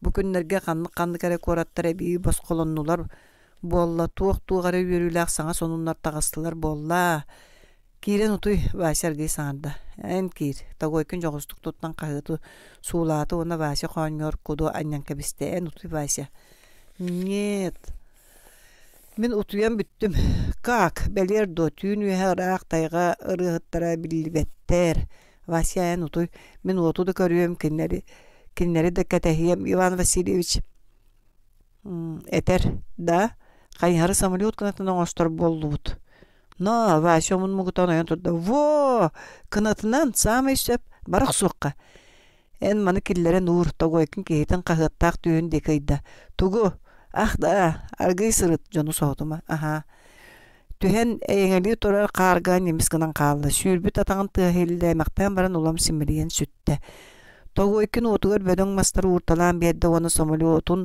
бу күннерге қанны қанны кәрі қораттар әбейі болла туақ туғары үйерілі саңа сонунлар тағастылар болла кирен утуй вася аргый саңарда эн кир тогой күн жоғыстық туттан қағыту суулаты оны вася қоңыр куду аннан кебисте эн утуй вася нет мен утуян бүттүм как белер до түйін үйәрақ тайға ырыхыттара билбеттер вася эн утуй мен отуды көрүөм киннери кинилэри да Иван Васильевич этер да хайнары самолет кынатын оңостор боллубут но ваасемун мугутан оян турда во кынатынан самый сөп барах суокка эн маны киллерен уур тогойкин кихитин кахыттаах түйүн декыйда тугу ах да аргый сырыт жону соотума аха түһэн эйэҥэли турар каарга немискынан каалла сүүрбүт атаҕын тыаһиллээмэхтэн баран улам симилиэн сүтте Тогойкин отугар бөдөң мастар уурталаан биэрдэ уону самолетун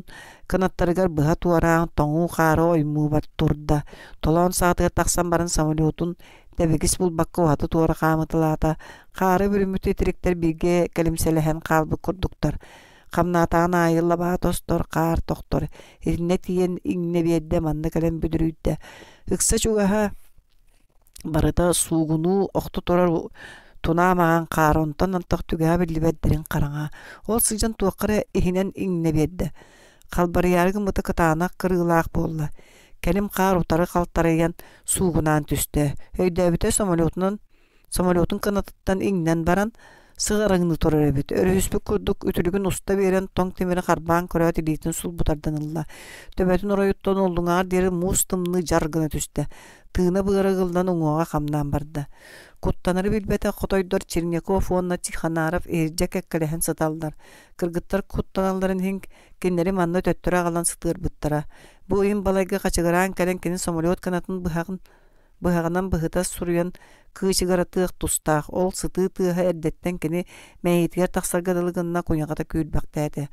кынаттарыгар быһа туараан тоңуу хаара оймуу бат турда. Толон саатыга тахсан барын самолетун тэбигис булбакка уата туара хаамытылаата. Хаары бүрүмүт тириктер бирге келимселэхэн каалбык курдуктар. Хамнаатаан айылла баа тостор, каар тохтор. Ирне тиен иңне биэрдэ манны кэлэн бүдүрүүддэ. Ыкса чугаха барыта суугуну окту турар туна маан каарунтан антах түгэһэ биллибэддэрин караңа ол сылдьан туоххара иңне иңнэбиэддэ халбарыярыгын мыты кытаанах кырыылаах болла кэлим хаар утары халтарыйан суугунаан түстэ өйдөөбүтө самолетунун самолетун кынатыттан иңнен баран сыгырыңны турар эбит өрөһүспүк курдук үтүлүгүн уста берен тоң темири харбаан көрөт илиитин сул бутарданылла төбөтүн ороюттон олдуңаар дери муус тымны жаргыны түстэ тыына быырыгылдан гылдан уҥуоҕа барды барда куттанары билбэтэ хотойдор черняков онна тиханааров эрдьэк эккелэһэн сыталдар кыргыттар куттаналларын хин киннери манна төттөрө аҕалан сытыырбыттара бу ыйын балайга качыгыраан келен кини самолет канатын быһагын быһагынан быһыта суруян кыычыгаратыах тустаах ол сытыы тыаһа эрдеттен кини мэйитигэр тахсаргадылыгынна куняҕата күүрбэхтээте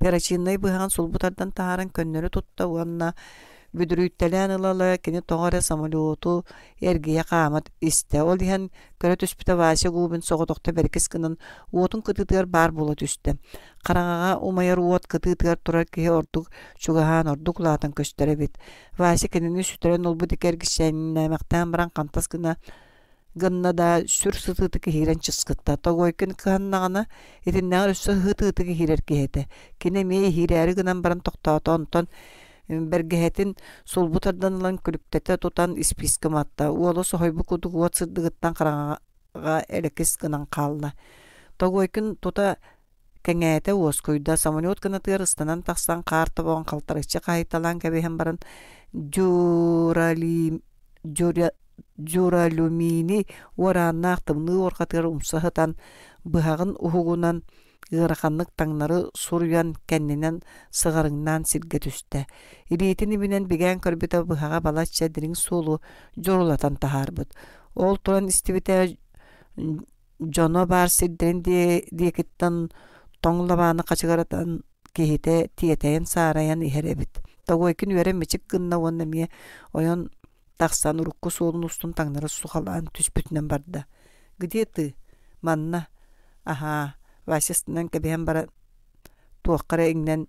перочинной быһагын сулбутардан таарын көннөрү тутта уонна бүдүрүйттэлэн ылалы кини тоғары самолету эргия хаамат исте ол деген көрө түспүтэ васи губин соҕотохта беркис кынын уотун кытыытыгар бар була түстэ хараҥаҕа умайар уот кытыытыгар турар киһи ордук чугаһаан ордук лаатан бит васи кинини сүтөрөн улбут икергиссээннээмэхтээн баран кантас гына гынна да сүр сытыты кихирен чыскытта тогойкин кыһаннаҕына итиннэҕэр өссө хытыыты кихирер киһэтэ кине мие хирээри гынан баран тохтоото онтон бергэһэтин сулбутардан ылан күлүктэтэ тутан исписка матта уола сохойбу кудугуа цырдыгыттан караңаға элекис гынан каалла тогойкун тута кеңээте уоскуйда самолет гына тыарыстанан тахсан каарта боон калтарыччы кайталан кэбиһэн баран дюралим дюра дюралюмини уорааннаах тымныы орхатыгар быһағын ыараханнык таңнары сурьян кэннинен сыгарыңнан сирге түсті. Ириетин ибинен биген көрбіті быхага балача дириң суулу жорулатан тахарбыт. Ол туран истибите жоно баар сирдерин диекиттен тоңлабаны качыгаратан кихите тиетейін саараян ихеребит. Тагойкин верен мичик гынна онна мие ойон тахсан урукку устун таңнары сухалаан түспүтүнөн барды. Где ты? Манна. Аха. Васистынан кәбіхен бара туаққара еңнен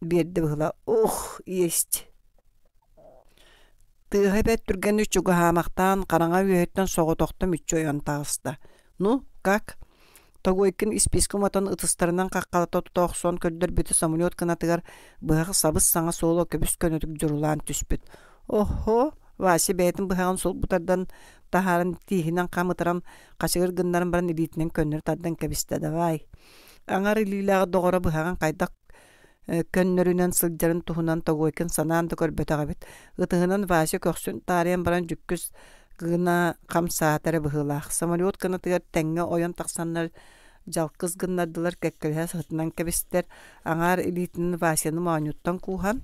берді бұғыла. Ох, есть! Тыға бәт түрген үчігі хамақтан қараңа соғы соғытоқты мүтчі ойын тағыста. Ну, как? Тогойкин исписком отон ытыстарынан каккалата тотооксон көлдөр бүті самолет кына тыгар быһагы сабыс саңа соло көбүс көнөтүк журулаан түспүт охо васи бээтин быһагын сол бутардан таһарын тиһинен хамытарам қасыгыр гыннарын баран илиитинен көннөр тардан кэбистеде бай аңар илиилаага доғора быхаган кайдак э, көннөрүнөн сылдьарын туһунан тогуойкин санаан да көрбөтөгөбүт ытыһынан васи көксүн таарыйан баран жүккүс гына камсаатары быһыылаах самолет гына тыгар тәңге ойон тахсаннар жалкыз гыннардылар кэккэлэһэ сытынан кебистер аңар илиитинен васияны маанюттан кууһан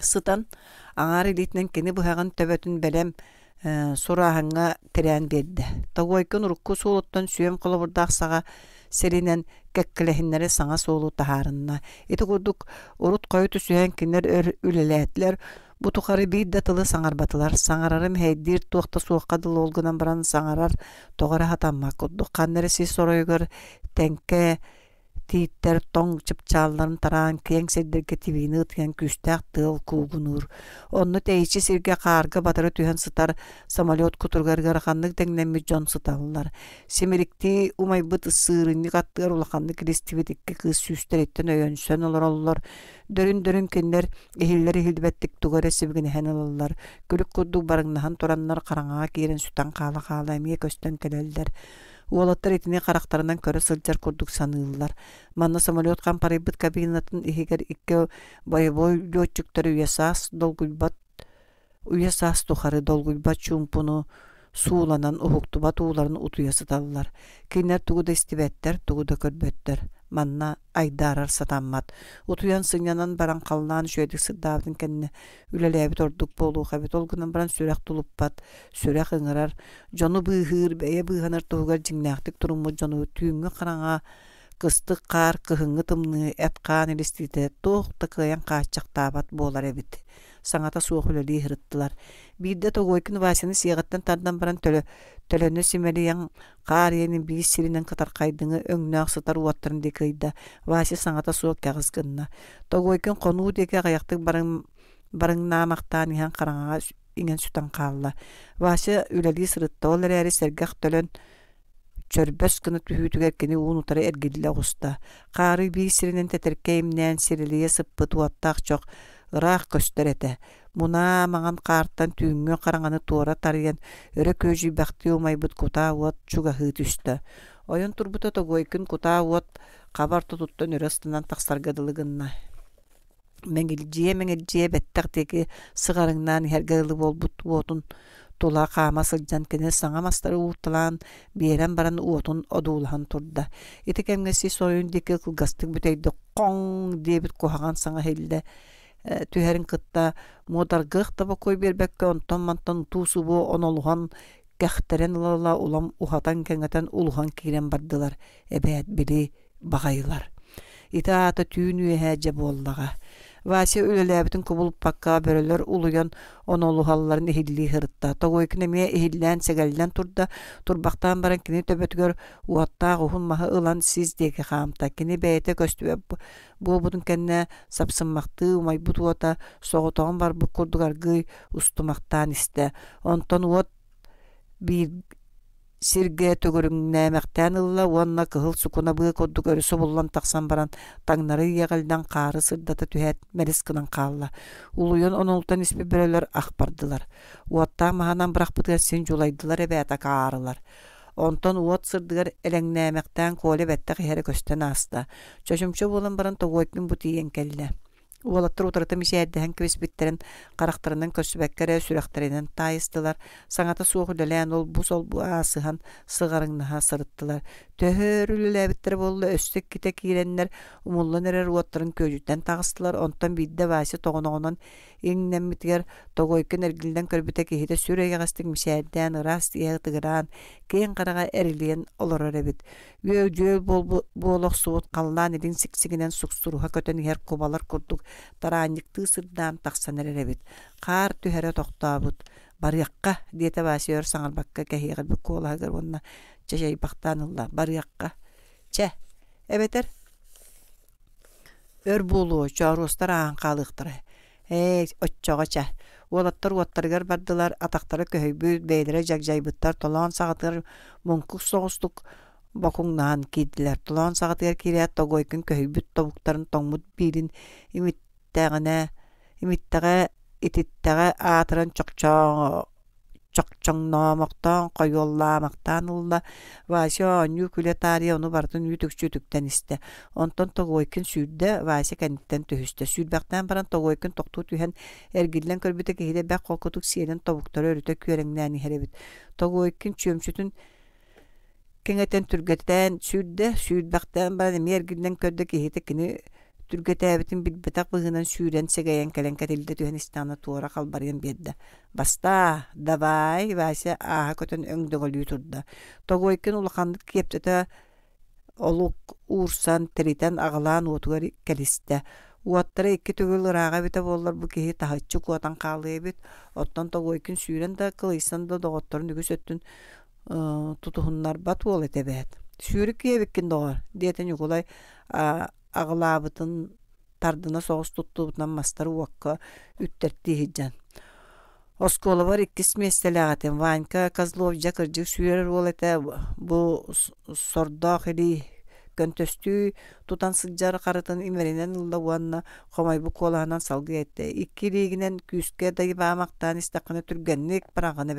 сытан аңар илиитинен кини быхаган төбөтүн белем Э, сураһаңа терән берді. Тагуайкын рукку солуттан сүйем қылыбырдақ саға серинен кәккіләһіннәрі саңа солу тахарынна. Эти курдук урут қойыты сүйән кинер үлеләтләр. Бу тухары биддә тылы саңарбатылар. Саңарарым хәйдир туақта суаққа дыл олгынан баран саңарар тоғара хатамма курдук. Каннәрі сей тииттер тоң чыпчаалларын тараан кең сердерге тибини ытыган күстаах тыыл куугунуур онну сирге каарга батыры түһөн сытар самолет кутургаргараханнык деңнемми дьон сыталлар семирикти умайбыт умай аттыгар улаханнык кристибитикке кыыс сүүстэреттен өйөнсөн олороллор дөрүн дөрүн кинилер эхиллер эхилбеттик тугара сибигинэхэн ылаллар күлүк курдук барыңнахан тураннар караңаа киирен сүтан каала каала эмиэ көстөн келелдер Уолаттар итіне қарақтарынан көрі сылжар курдук саныыллар. Манна самолет қампарайбыт кабинатын ихигер икке боевой летчиктер уясас долгульбат уясас тухары долгульбат чумпуну сууланан ухуктубат ууларын утуясыталлар. Кейнер тугуда истибеттер, тугуда көрбеттер манна айдарар сатаммат. Утуян сыңнанан баран қаллан шөйдік сырдавдың кәнне үлеләбі болуы болу қабет олғынан баран сөрақ тұлыппат, сөрақ ыңырар, жоны бұйғыр, бәе бұйғанар тұғығар жыңнақтық тұрымы жоны түйінгі қараңа, кыстық қар, кыһыңы тымны, әтқан елестейді, тоқ тықыян қаачақ табат болар әбіт саңата суохулөлии хырыттылар биирде тогойкин васяны сиэгаттан тардан баран төлө төлөнө симелияң каарыэнин биис сиринен кытаркайдыңы өңнөөх сытар уаттарын декыйда вася саңата суох кагыскынна тогойкин конуу деке аяктык барың барыңнаамактаан иһан караңаға иңен сүтан хаалла вася үлэлии сырытта ол эрээри сергех төлөн чөрбөс кыны түһүүтүгэр кини уунутары эргилле оҕуста хаары биис сиринен тетерке имнээн сирилие сыппы туаттаах чок ыраах көстөр этэ муна маңан каарттан түүңгөн көжі туора тарыйан өрө көжүйбахты чуға кута уот чугаһыы түстө ойон турбута тогойкын кута уот кабар өрі астынан тахсаргадылыгынна меңилдьие меңилдьие бэттэх теги сығарыңнан иһэргэлы болбут уотун тула каама сылдьан кини саңа мастары уурталаан берен баран уотун одуулаһан турда ити кэмгеси союн дики кылгастык де коң дебіт куһаҕан саңа хелді. Э, түһәрін кытта модаргых таба кой бербекке онтон мантон туусу бу онолган кәхтерен лала улам ухатан кәңәтән улган кирен бардылар эбәт били багайлар итаата түйүнүэһэ жабуоллага Вася үлеләбітін кубылып пакка бөрөлөр улуян он халларын эхилли хырытта. Тогой кине ме эхиллән турда, турбақтан баран кини төбөтгөр уатта гухун маха ылан сиз деге хамта. Кине бәйте бу будункенне сапсынмакты умай бу туата соғытоғын бар бу курдугар гый устумактан исте. Онтон уот бир сирге төгөрүңнээмэхтэн ылла уанна кыһыл сукуна быа курдук өрүсө буллан таксан баран таңнары иэҕэлдэн хаары сырдата түһээт мэрис кынан хаалла улуйон онултан испи бөрөлөр ахпардылар уоттаа маһанан бырахпытыгар син жулайдылар эбээта каарылар онтон уот сырдыгар элэҥнээмэхтэн кооле бэттэхиһэрэ көстэн ааста чочумчу булан баран тогуотнун бутииэн келле Уолаттыр утырытым исәйдәһән кибес биттерен қарақтырының көсүбәккәре сүрәктеренен тайыстылар. Саңата суохулелән ол бу сол асыһан сыгарыңнаһа сырыттылар. Төһөрүлелә биттер болды өстөк ките киреннер умуллан эрер уоттырын көҗүттән тагыстылар. Онтан бидді иңнэммитигэр тогойкын эргилден көрбүтэ киһитэ сүрэйэҕастык мисээддээн ырас иэхтыгыраан киэн хараҕа эрилиэн олорор эбит үөг дьүөл буолохсуут халлаан илин сиксигинен суксуруха көтөн иһэр кубалар курдук тараанниктыы сырдаан тахсан эрэр эбит хаар түһэрэ тохтообут барыакка диэтэ баасиөр саҥарбакка кэһиэҕэрбик куолаһыгар уонна чэчэйбахтаан ылла барыакка чэ эбетер өр булуу чоорустар аахан хаалыктары э оччоҕоча Олаттар уоттарыгар бардылар атахтары көһөйбүт бэйилере жагжайбыттар толоон сағатыр муңкук соҕустук бокуңнаан киидилер толоон саҕатыгар кириэ тогойкун көһөйбүт тобуктарын тоҥмут биирин имиттэгине имиттэҕэ ититтэҕэ аатырын чохчоҥ чоқчоңноомоқтон койуоллаамактан ылла вася онню күлетария ону бартын үтүкчүтүктен исте онтон тогойкин сүйдэ васе кэнниттен төһүстэ сүйдбактан баран тогойкин токтуу түһэн эргиллен көрбүтэ киһилэ бэк холкутук сиэлин тобуктары өрүтө күөреңнээни хэребит тогойкин чөмчүтүн кеңэтен түргэтэн сүйдэ сүйдбактан баран эми эргиллен көрдө киһитэ кини түргетээбитин билбэтэх быһынан сүүрэн сегеен кэлэнкэ тилдэ түһэнистаана туора халбарыйан биэрдэ баста давай вася ааха көтөн өңдөголүү турда тогойкин улаханнык кептете олук уурсан тиритен агалаан уотугар келисте уаттара икки түгүл ырааға бите боллар бу кии таһаччы куотан хаалыйбит оттон тогойкин сүүрэн да кылыйсан да доготторун үгүс өттүн тутухуннарбат уол этебеет сүүрү киэбиккин доҕор диэтен югулай ағылабытын тардына соғыс туттубутан мастар уакка үттертти хиджан оскола иккис ванька козлов жакыржык сүйрер бол эте бу сордоох или көнтөстүү тутан сыджар карытын имеринен ылда уанна хомайбу колаанан салгы этте икки лигинен күүскэ дагибаамактан истакына түргенник парагыны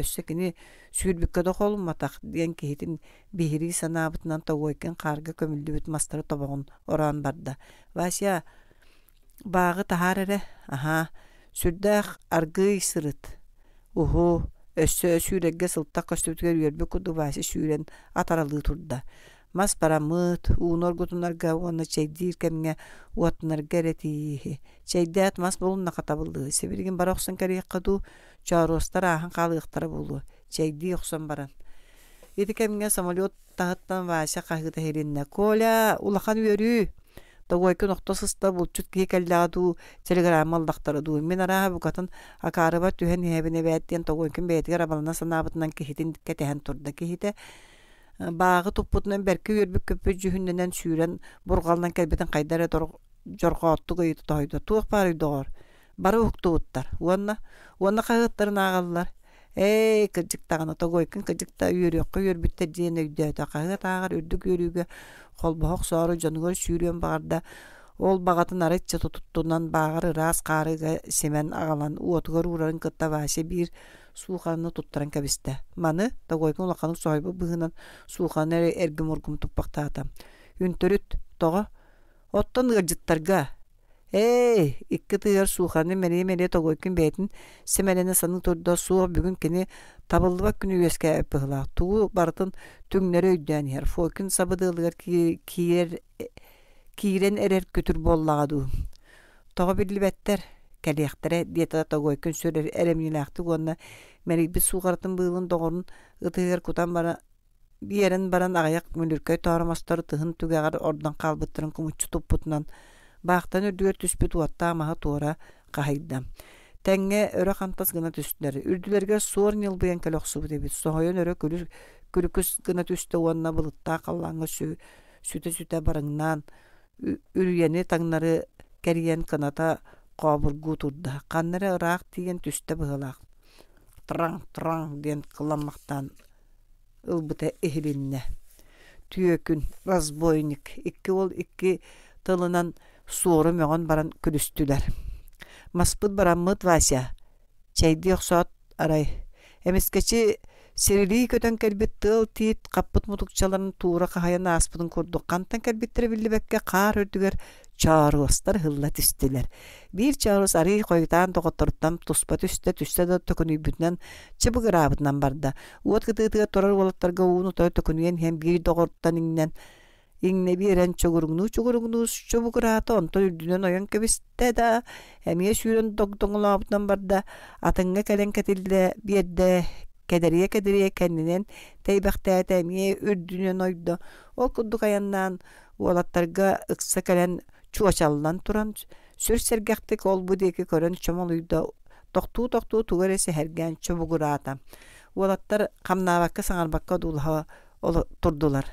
өссекини э, сүүрбүккө да холумматах деген киһитин биһири санаабытынан тогуойкин хаарга көмүлдүбүт мастары тобоғун ораан барда вася баагы тахар эрэ аха сүрдээх аргыый сырыт уху өссө сүүрэггэ сылтах көстүбүтүгэр үйөрбү куду вася сүүрэн атаралыы турда Мас парамыт, уунор гутунарга уонна чайдир кэмҥэ уаттынарга эретии. Чайдаат мас болунна хата булды. Себиригин барахсын кариякка ду чаростар ахан калыктар булу. Чайди баран. Ити кэмҥэ самолет тахыттан Вася кахыта херинне. Коля, улахан өрүү. Тогойкын оқтосыста булчут кейкаллааду телеграмма алдақтараду. Мен араха букатын акарыба түһен хебине бәттен тогойкын бәйтігер абалына санабытынан кехитин кетехен турда кехите бағы туппутунан бәркі үйірбік көппі жүхінненен сүйрен бургалнан кәлбетін қайдары жорғаоттук ыйыты тойду туох бар үйдоғор бары уктубуттар уонна уонна кагыттарын агаллар эй кырдьыктагына тогойкин кырдьыкта үйөрөккө үйөрбүттер диэн өйдөөтө кагыт агар үрдүк үйрүүгө холбохок соору жонугор сүүрүөн багарда ол бағатын арытча тутуттунан бағары рас қарыға семен ағалан уотугар урарын кытта бааше бир сууханы туттаран Маны дагойпун улаханын сойбу быһынан сууханы моргум ургум туппактаата. Үнтөрүт тога оттон ыжыттарга Эй, икки тыгар сууханы мени мене тогойкин бейтин семелене санын турда суох бүгүн кини табылдыбак күнү үөске эппыгыла. Тугу бартын түңнөрө өйдөн ер Фокин сабыдылыгар киер киирен эрер көтүр боллагаду. Тога билбеттер кәлехтере диета тогой күн сөре эремнилахты гонна мәри бис сугартын быылын догорун ытыгер кутан бара биерен баран агаяк мүлүркөй таармастар тыһын түгәгәр ордан калбыттырын кумучу туппутунан баахтан үрдүгөр түспүт уатта маха туора кахайда тәңге өрө хантас гына түстүнөр үрдүләргә суор нил буян көлөксүбү дебит соһойон өрө күлүр күрүкүс гына түстө уанна былытта каллаңы сүү сүтө сүтө барыңнан үрүени таңнары кәриян кыната қобылгу турда қаннары ыраақ тиген түсте быһылаах траң траң диэн кыламмактан ылбыта эхибинне түйөкүн разбойник икки ол икки тылынан суору мөҕөн баран күлүстүлэр маспыт бараммыт вася чәйди охсоот арай эмискечи сирилии көтөн кэлбит тыл тиит хаппыт мутукчаларын туура кахаян Қантан курдуккантан кэлбиттере биллибекке каар үрдүгэр чаарыластар хылла түстелер. Бир чаарылас ары қойдан тоғыттырттан туспа түсті, түсті да түкін үйбітінен чыбығыр абытынан барда. Уот кытыытыға тұрар болаттарға уыны той түкінген хем бир доғырттан иңнен. Иңне бирен чогуругну чогуругну чобугурата онто үрдүнөн оян кебисте да эмие сүйрөн догдоңулаабытынан барда атыңга келен кетилде биерде кедерие кедерие кенинен тейбэхтээте эмие үрдүнөн ойдо ол куддук аяннаан уолаттарга ыкса келен чуачаллан туран сүр сергахтык ол будеки көрөн чомол үйдө токтуу токтуу тугереси херген чобугураата уолаттар камнаабакка саңарбакка дуулаха турдулар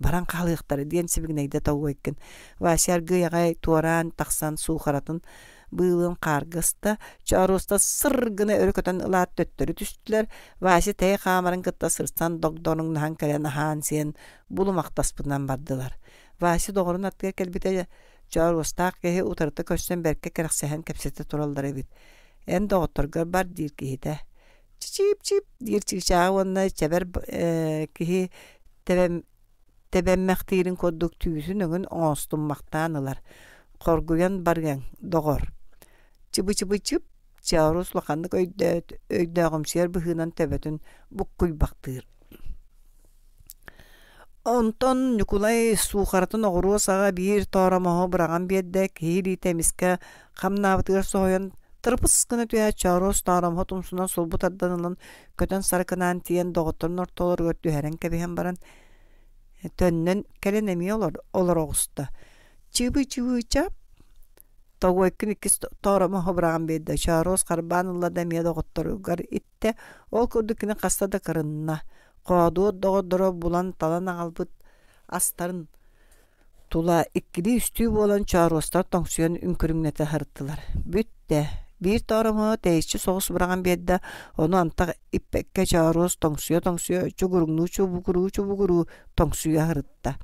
баран каалыыктары диэн сибигнейде тауэккин васиаргыягай туаран тахсан суухаратын быылын қарғыста чаруста сыр гына өркөтөн ылаат төттөрү түштүлөр васи тээ каамарын кытта сырсан догдонуңнахан келен ахан сиен булумактаспытынан бардылар васи догорун аттыгер келбите Чор устаах кеһи утарыта көссөн бэркэ кэрэхсэһэн кэпсэтэ тураллар эбит. Эн доҕотторгар бар диир киһитэ. Чип-чип диир чигчааҕы уонна чэбэр э, киһи тэбэм тэбэммэхтиирин курдук түүсүн өҥүн оҥостуммахтаан ылар. Хоргуян барган доҕор. Чыбы-чыбы чып Чаурус лоханнык быхыынан быһыынан буккуй бактыыр Онтон Николай сухартын оғыруы саға бир торамаһы бұраған бедді кейри теміске қамнавытыр сойын тырпыс кына түйә чарос тарамаһы сулбу солбу тарданылын көтөн саркынан тиен доғытырын ортолар көттүһәрен баран э, төннөн келенеми олар олар оғысты чыбы чыбы чап тогойкин иккис торамаһы бұраған бедді чарос карбанылла демия доғытыр итте ол курдукини кастады кырынна қоодуот доҕодоро булан талан аҕалбыт астарын тула иккили үстүү буолан чоорустар тоңсуйан үңкүрүңнете хырыттылар бүттэ бир тоорому тэйиччи соҕус бураган биэддэ ону антак иппекке чоорус тоңсуя тоңсүйө чугуругну чубукуруу чубукуруу тоңсуя хырытта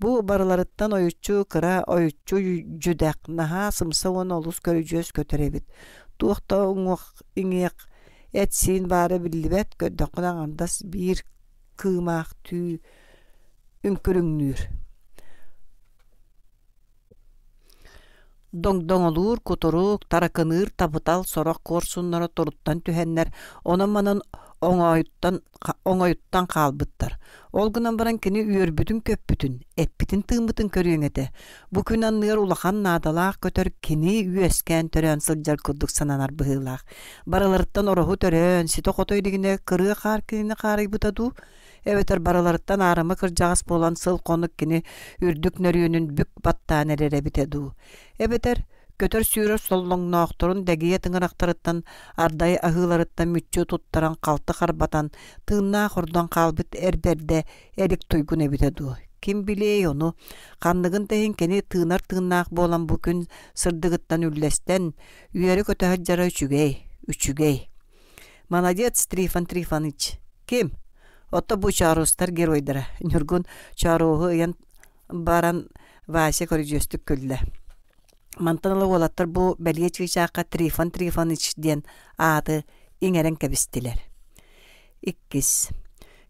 бу барыларыттан оюччу кыра оюччу жүдэк наха сымса он олус көрүжөс көтөребит туохта уңуох иңиэк этсиин баары биллибэт көддөхүн аңардас kıymak түү үңкүрүңнүүр доңдоңолуур кутурук таракыныр табытал сорок корсуннара торуттан түһэннер онон манын оңойуттан оңойуттан ол гынан баран кини үөрбүтүн көппүтүн эппитин тыымбытын көрүөңете бу күн анныгар улахан наадалаах көтөр кини үөскэн төрөн сылжар курдук сананар быһыылаах бараларыттан ороху төрөн сито котой дигине кырыы хаар кинини Эветер бараларыттан арымы кыржагас болан сыл қонық кини үрдік нөрүйінің бүк бите бітеду. Эветер көтөр сүйрө соллоңноохторун дэгие тыңырактарыттан ардай ахыыларыттан мүччү туттаран қалты харбатан тыынна хордон каалбыт эрберде эрик туйгун эбитеду ким билей ону канныгын тэхинкени тыынар тыыннаах болан бу күн сырдыгыттан үллестен үйөри көтөһөт жара үчүгей үчүгей молодец трифон трифоныч ким Отто бу чарустар геройдара. Нюргун чаруғы ян баран вася көргөстүк күлле. Мантанлы болаттар бу бәлге чыгычаакка трифон трифон ичден аты иңерен кебистилер. Иккис.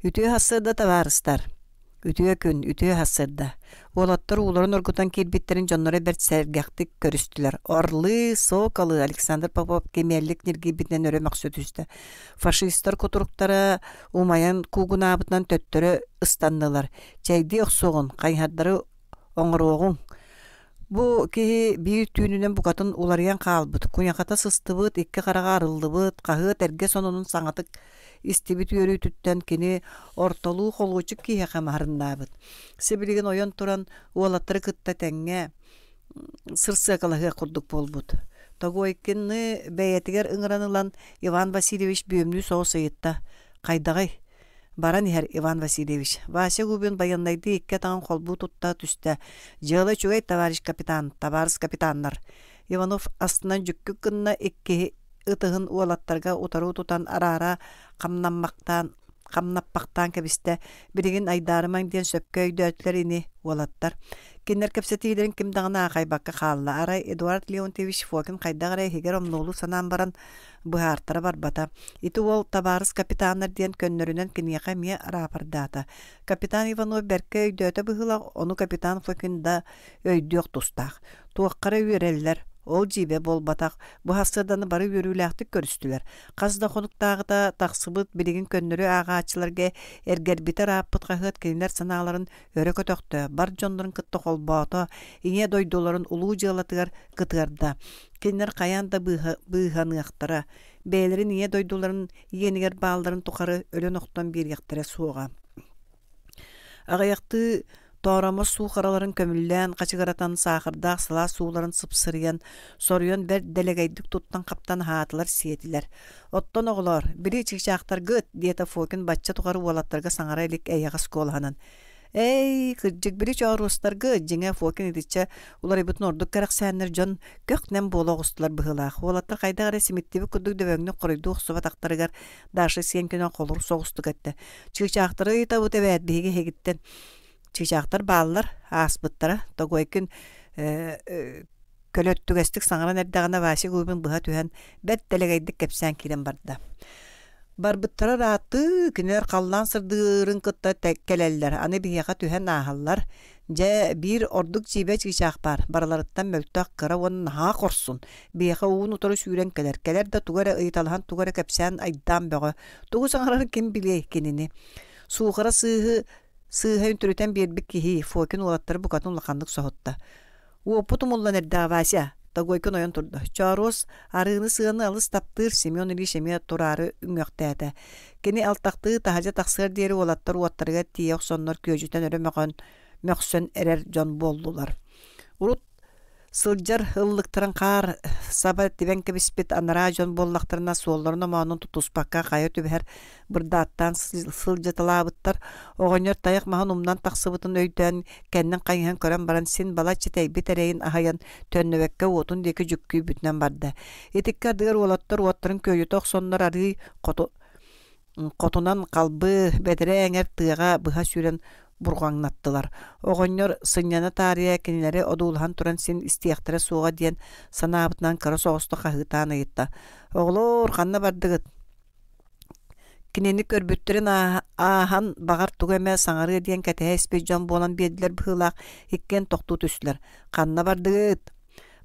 Үтүй хасыда товарыстар үтүө күн, үтүө хасырда. Олаттар уулорун оргутан кирбиттерин жоннора бер сәргәхтик көрүстүлөр Орлы, сокалы Александр Попов кемеллік нергебитнен өрі мақсөт фашисттер Фашистар құтырықтары умаян кугуна абытнан төттөрі ыстаннылар. Чәйді оқсоғын, қайнаддары Бу кии бир түүнүнөн букатын уларыян каалбыт. Куняката сыстыбыт, икки карага арылдыбыт, кахыт эрге сонунун саңатык истибит үйөрүйтүттен кини ортолуу холгучук киһэхэ маарыннаабыт сибилигин туран уолаттыры кытта тәңге сырсыакалахыа курдук болбут тогойкинни бээтигер ыңыранылан иван васильевич бүөмнүү соус сыйытта кайдагай баран иһэр иван васильевич вася губин баяннайды икке таан холбу тутта түстө жыылы чугай товарищ капитан товарищ капитаннар иванов астынан жүккү кынна икки ытыһын уолаттарга утаруу тутан арара қамнанмақтан қамнаппақтан кәбісті бірігін айдарымаң ден сөпкө өйдөтлер ини уолаттар киннер кепсетиилерин кимдагына акайбакка хаалла арай эдуард леонтьевич фокин кайдагарай хигер омнулу санаан баран бар барбата ити ол табаарыс капитаннар ден көннөрүнөн киниэка ми рапордаата капитан иванов берке өйдөөтө быһыла оны капитан фокин да өйдүөх тустаах Ол жебе болбатақ. Бұ бары өріләқтік көрістілер. Қазда қонықтағы да тақсыбыт білігін көннірі ағачыларға әргербітер аппыт қағыт келінер саналарын өрі бар жондырын кытты қолбаты, ине дойдоларын улуу жылатығар кытығарда. Келінер қаянда да бұйғаныяқтыра. Бәйлерін ине дойдоларын енігер баалдарын тұқары өлі ноқтан беріяқтыра сууга Тоорама суу қараларын көмүллән, қачығаратан сақырдақ сыла сууларын сыпсырыян, соруян бәр дәлегайдік туттан қаптан хаатылар сиетилер. Оттон оғылар, бірі чикчақтар гыт, диета фокин батча тұғары уалаттарға саңара элек әйяға сколғанын. Эй, кырджик бирич орустар гы жеңе фокин идиче улар бутун ордук карак сәннер жон көкнем бологустулар быгылах. Олаттар кайда гара симиттеби күдүк дөбөңнү курыйды дашы сен көне соғысты согустук этте. Чыгчактыры ита бу тебет чыгчактар баалар ааспыттара тогойкин э, э, көлөт саңаран эрдагана васи губин быха түһэн бэт телегейдик кепсән килен барда барбыттара рааты кинер қаллан сырдырын кытта тәккелеллер аны бияга түһән аһаллар же бир ордук жибе чыгычаах бар бараларыттан мөлтөк кыра уон наһаа корсун бияга уун утору сүүрен келер келер да тугара ыйталахан тугара кепсән айдаан бөҕө тугу саҥарар ким билей кинини суухара сыыһы сыыһайын түрүтэн биэрбик киһи фокин улаттары букатын улаханнык соһотта уоппу тумуллан эрдаавася Тагойкын ойон турду. Чарос арыыны сыаны алыс таптыыр Семен эме турары үңөктәте. Кени алтақты тахажа тақсыр диэри уолаттар уаттарыга тиек соннор көжүтен өрөмөгөн мөхсөн эрер жон болдулар. Урут сылжар ыллыктырын қар саба деген кебиспит анара жон боллактарына суолларына маанын тутуспакка кайы түбәр бырдааттан сылжаталаабыттар огонер таяк махан умнан тақсыбытын өйдөн кэннен кайыһан көрөн баран син бала читей битерейин ахаян төннөбекке отун деки жүккүй бүтнен барда итикке адыгар уолаттар уоттарын көйүток соннор арый котунан қалбы бәдірәңер тыға бұға сүрен аттылар. Оғыннер сыньяна тария кинилери одулхан туран сен истияқтыра суға диен санаабытнан кара соғысты қағытан айытта. Оғлор ханна бардығыт. Кинени көрбіттірін ахан бағар тугеме саңарыға диен кәті эспет жон болан беділер бұғылақ иккен тоқту түстілер. Қанна бардығыт.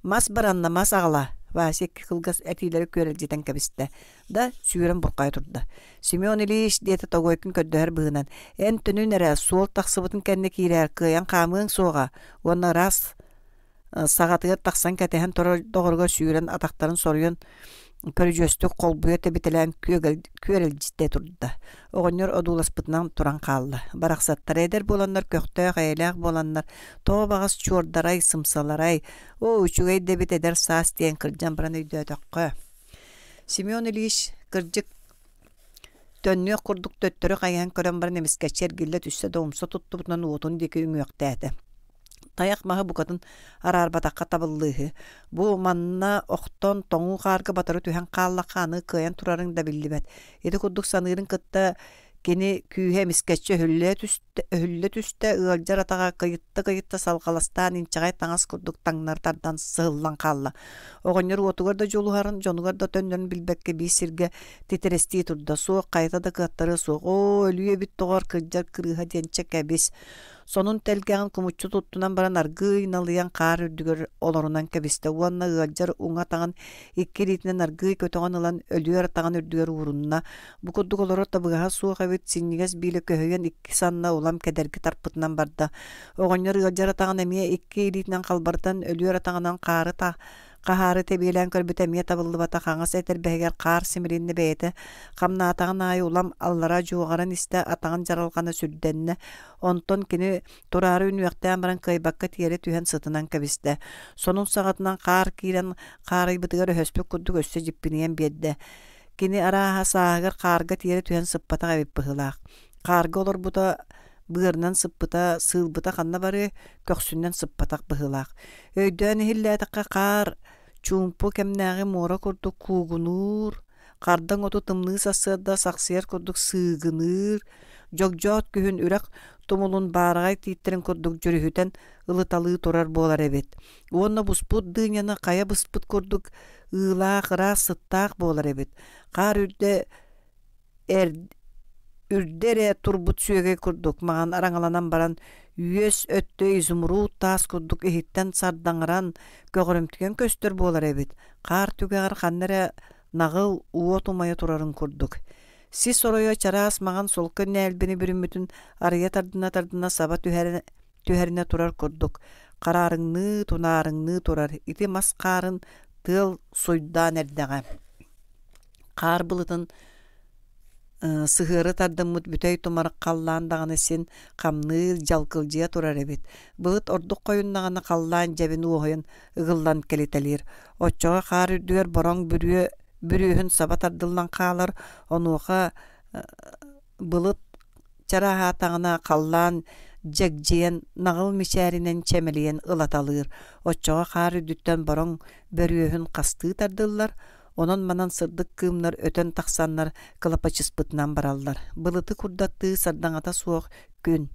Мас баранна мас ағыла. Васик кылгас әтиләре көрел кебисте Да сүйрен буркай турды. Семен Ильич дете тогой көн көдәр бүгенен. Эн түнүн сол таксыбытын кенне кийрер кыян камын соға. Оны рас э, сагатыга таксан кәтәһен торор догорго сүйрен атактарын көрөжөстүк колбуя тебителен күөрелжите турда. Огоннор одуласпытнан туран калды. Бараксаттар эдер боланнар көхтө кайлак боланнар, багас чуордарай сымсаларай, о үчүгэй дебит эдер саас тиен кырджан баран үйдөтөккө. Семён Ильич кырджык төнне курдук төттөрө кайган көрөн бар немискечер гилле түссе доумса туттубунан уутун деке үңөктәте таяқ маһы букатын арарбатаққа табыллыыһы бу манна охтон тоңу хаарга батары түһэн аны кыйан турарын да биллибэт Еді курдук саныырын кытта кини күүһэ мискэччи өһүллэ түстэ ыалдьар атаға кыйытта кыйытта салгаластаан инчагай таңас курдук таңнар тардан сыыллан хаалла оҕонньор уотугар да жолуһарын дьонугар да төннөрүн билбекке бии сиргэ титирестии турда суок кайта да кыаттары суох о өлүйэ бит тоҕор Сонун телгән кумучу туттунан баран аргы каар үрдүгөр олорунан кебисте уанна ыалжар уңа таган икки ритинен аргы көтөгөн ылан өлүөр атаган үрдүгөр урунна бу олоро табыгаа суох эбит синнигес бийле көһөйөн икки санна улам кедерги тарпытынан барда огонер ыалжар атаган эмие икки ритинен калбартан өлүөр атаганан кары та Қахары тебелен көрбіте мета бұлдыбата қаңыз әтербәгер қар симиринні бәйті. Қамна атаған айы улам аллара жуғарын істі атаған жаралғаны сүрденні. Онтон кені турары үнуяқты амырын кайбакка тиері түйен сытынан кәбісті. Сонын сағатынан қар кейлен қарай бұдығыр өспік күдік өссі жіппінен бедді. Кені ара хасағыр қарға тиері түйен сыппатаға біп бұғылақ. олар бұта быырынан сыппыта, сылбыта ханна бары көксүннен сыппатақ быһылақ. Өйдөн хилләтаққа қар, чумпу кемнәғи мора курдук куугунуур, қардан оту тымны сасыда саксыяр курдук сыыгыныр, жок күхүн күһүн тумулун барагай тииттерин курдук жүрүһүтен ылыталыы турар болар эбит. Уонна буспут дыняны кая быспыт курдук ыылаак ыра сыттаак болар эбит. Қар үрде үрдере турбут сүйеге курдук маған араңаланан баран үйөс өттөй изумруд таас курдук иһиттен сардаңыран көгөрөмтүген көстөр буолар эбит каар түгэҕэр ханнере нагыл уо тумайы турарын курдук си сороё чараас маган солкы нээлбини үмүтүн арыйа тардына тардына саба түһәрине турар курдук караарыңны тунаарыңны турар ити каарын тыл суйдаан эрдэҕэ каар былытын сыгыры тардыммыт бүтэй тумарык қаллаан дағаны сен қамны жалкылжия турар эбит. быыт ордық қойыннағаны қаллаан жәбін уғойын ұғыллан келетелер. Отчоға қар үрдігер бороң бүрі бүрүйін саба тардылдан қалар, онуға э, былыт чараға тағына қаллаан жәкжен нағыл мишәрінен чәмілиен ұлаталыр. Отчоға қар үрдіктен бороң бүрүйін қасты тардылар, Онон манан сырдык кымнар өтөн тақсаннар кылапачыспытынан бараллар. Былыты курдатты ата суок күн.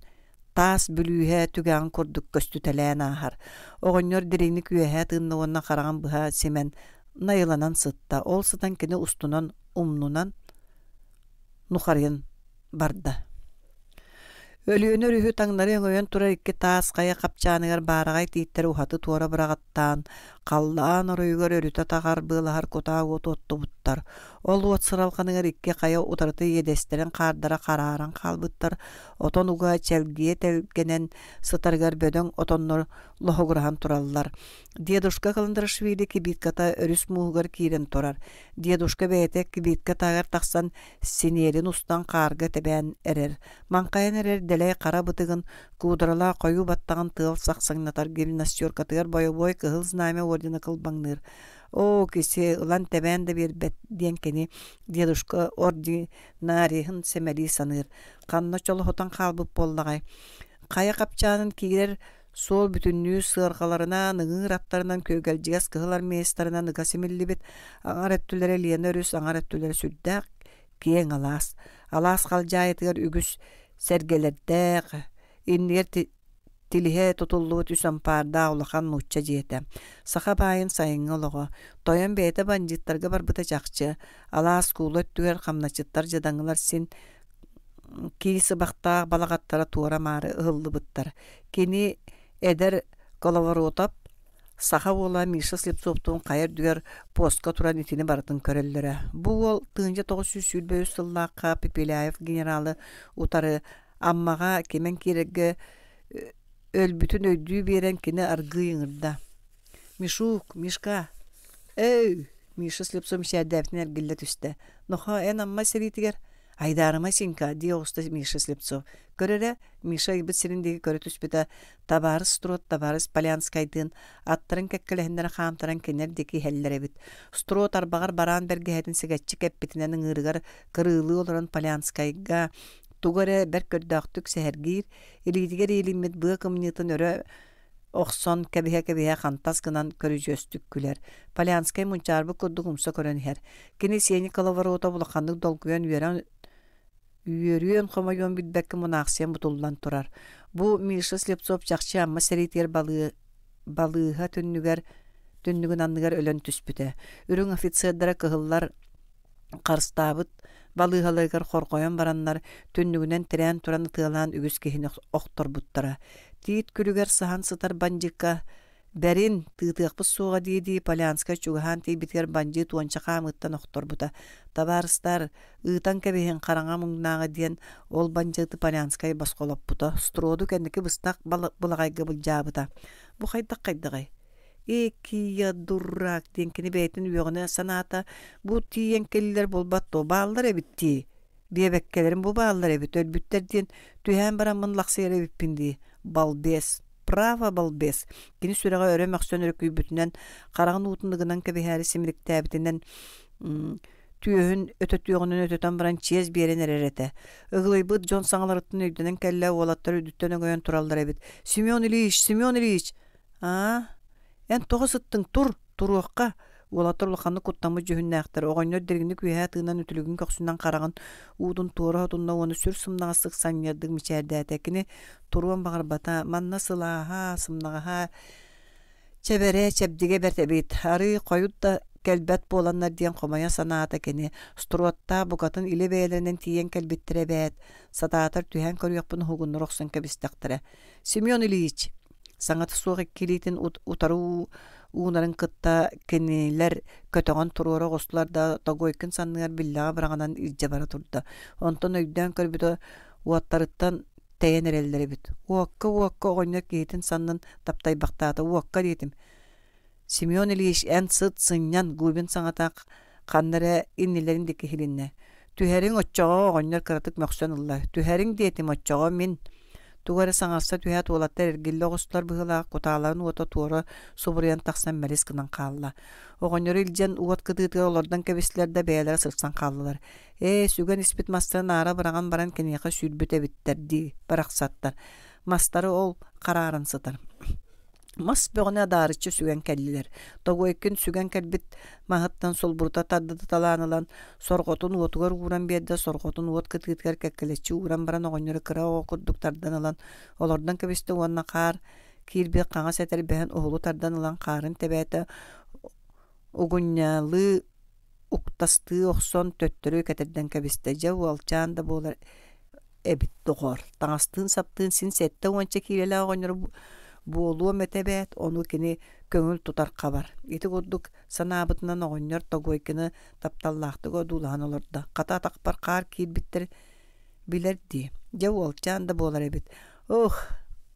тас бүлүүһэ түгән курдук көстүтэлээн ахар. Оҕонньор диригни күөһэ тыынна уонна хараҕан быһа семен. Найыланан сытта. Ол кине кини устунан, умнунан нухарын барда. Өлүйөнөр рүһү таңнары өңөйөн турар икки таас кая баарагай тииттер ухаты туора бырағаттаан, қаллаан оройгор өрүтө тағар быылаһар кутаагу туоттубуттар ол уот сыралканыгар икке кая утарыты едестерин каардара қараран калбыттар отон уга чәлгие телгенен сытаргар бөдөң отоннор лохогурахан тураллар дедушка кылындырышвили кибитката өрүс муугар киирен турар дедушка бээте кибитка тагар таксан синерин устан каарга тебен эрер маңкайын эрер дэлэй қара бытыгын куудурала коюу баттаган тыыл саксаңнатар гимнастеркатыгар боебой кыыл знамя ордена кылбаңныр о кисе улан тәбән дә бирбәт диен кени дедушка ординарихын семели саныр канна чолы хотан халбып боллагай кая капчанын кигер сол бүтүннүү сыргаларына ныгыр аттарынан көгалжигас кыһылар меестарына ныгасимиллибит аңар өттүлере лена өрүс аңар өттүлере сүддак киең алаас алаас калжаайтыгар үгүс иннигер Тилиһе тутуллуут үс ампаарда улахан нуучча диэтэ. Саха баайын сайыңы лоғо. Тойон бейте бандиттарга барбыта чақчы. Алаас куулат түгер жадаңылар син кейсі бақта балагаттара туара мары эдер коловоротап Саха ола Миша Слепцовтун кайыр дүгер постқа туран итини барытын көреллері. Бұл ол жүз 900 Пепеляев генералы утары аммага кемен керегі Ölbütün ödüğü beren kine argıyınırda. мишук мишка эй миша slipsom şerdevtin ergillet üste. Noha en amma seritiger. Айдарыма синка, дия уста Миша Слепцов. Көрірі, Миша бит сиріндегі көрі түспіті табарыс строт, табарыс полянскайдын, аттарын кәккілігіндері қамтыран кенер декі хеллеребит бит. Строт арбагар баран бергі әдін кеппитинен кәппетінен ыңырғар кырылы олырын тугара бер көрдөхтүк сәһәргир илигитигер иилиммит быа комнитын өрө охсон кэбиһэ кэбиһэ хантас гынан көрүжөстүккүлэр полянскай мунчаарбы курдук умса көрөнхер кини сени коловоруота булаханнык долгуйан үөрөн үйөрүөн хомойон билбекке мунаахсен бутуллан турар бу миша слепцов жакчы амма сэритер балыы балыыха түннүгер түннүгүн анныгар өлөн түспүтэ үрүң офицердара кыгыллар карстаабыт балыһалыгар хоргоен бараннар түннүгүнен тирен туран тыылаан үгүс октор охторбуттара тиит күлүгер сахан сытар банжикка бәрін тыытыахпыс суға дии Полянска чугахан тейбитер банжи туончаха амыттан бута Табарыстар ыытан кэбиһин қараңа муңнаага диэн ол банжыты Полянскай бута Строду кэнники быстак булагайгы былжаабыта Бу хайдак кайдагай. Эки дурак денкини бээтин үйөгүнө санаата бу тиенкелилер болбатто баалдар эбитти биэбеккелерин бу баалдар эбит өлбүттер диэн барамын бараммын лаксыйар эбиппинди балбес право балбес кини сүрэҕэ өрө мөхсөн өрөкүйбүтүнэн хараҕын уутундыгынан кэбиһээри симириктээбитинэн түөһүн өтө түөҕүнүн өтөтөн баран чез биэрин эререте ыгылыйбыт жон саңаларыттын үйдөнэн келле уолаттар үдүттөн өҥөйөн туралдар эбит семен ильич семен ильич а Эн тоғысыттың тур туруаққа уолатор улаханы куттамы жөһүннээхтер оҕонньор дергини күөһэ тыынан үтүлүгүн көхсүнан қараған уутун туора хотунна оны сүр сымнаҕа сык саньердык мичээрдээтэкини туруан баҕарбата манна сылааһа сымнаҕаһа чэбэрэ чэбдигэ бэртэбит ары хойут келбет кэлбэт буоланнар диэн хомоя санаата кини струотта бугатын иле бээлеринен тиийэн кэлбиттирэ бэät сатаатар түһэн көрүөхпүн хугуннор охсон семен ильич саңат суоға келетін утару уунарын кытта кенилер көтөгөн туруора костулар да тогойкин санныгар биллага бараганан илже бара турда онтон өйдөн көрбүтө уаттарыттан тэйен эрелдеребит уокка уокка огоннор киитин саннын таптай бактаата уокка диэтим семен ильич эн сыт сыннян губин саңата каннере иннилерин дикки хилинне түһәриң оччоҕо оҕонньор кыратык мөхсөн ылла түһәриң диэтим оччоҕо мин Тугары саңарса түһә туолаттар эргилле оғыстылар бұғыла, құталарын ота туоры субырыян тақсан мәлес кынан қалла. Оғанеры илден уат кыдыты олардан кәбестілерді бәялері сыртсан қаллылар. Э, сүген испит мастарын ара бұраған баран кенеға сүйірбіт әбіттер, ди, саттар Мастары ол қарарын Мас бөғіне дарычы сүген кәлілер. Тоғы екін сүген кәлбіт мағыттан сол бұрта таддыды таланылан, сорғотын отығыр ұран беді, сорғотын от кіткіткер кәккелетші ұран баран оғыныры кыра тардан алан, олардан көбісті уанна қар, кирбе қаңа сәтер бәін оғылу тардан алан қарын тәбәті, оғынялы уктасты оқсон төттірі кәтерден көбісті жау алчан да болар әбітті ғор. Таңастын саптын син сәтті оңанча кейлелі буолуо мэтэбэт ону кини көңүл тутар бар ити курдук санаабытынан оҕонньор тогуойкыны тапталлаахтыго дуулаан олорда ката атакпар каар киирбиттер билер дии же уолчаан да буолар эбит ох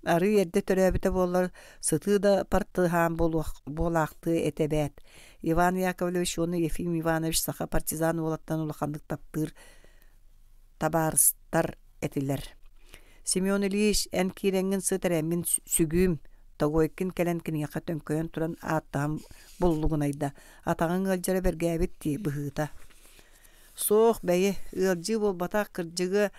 ары эрде төрөөбүтэ буоллар сытыы да партыһаан буолаахтыы этебэт иван яковлевич ону ефим иванович саха партизан уолаттан улаханнык таптыр табаарыстар этилер Семен Ильич ән киренген сытыр әмін сүгүйім. Тагойкин келен кинеха төнкөйөн туран айда буллугунайда. Атаган ылжыра бергәбитти быһыта. Соқ бәйе ылжы бол бата кырҗыгы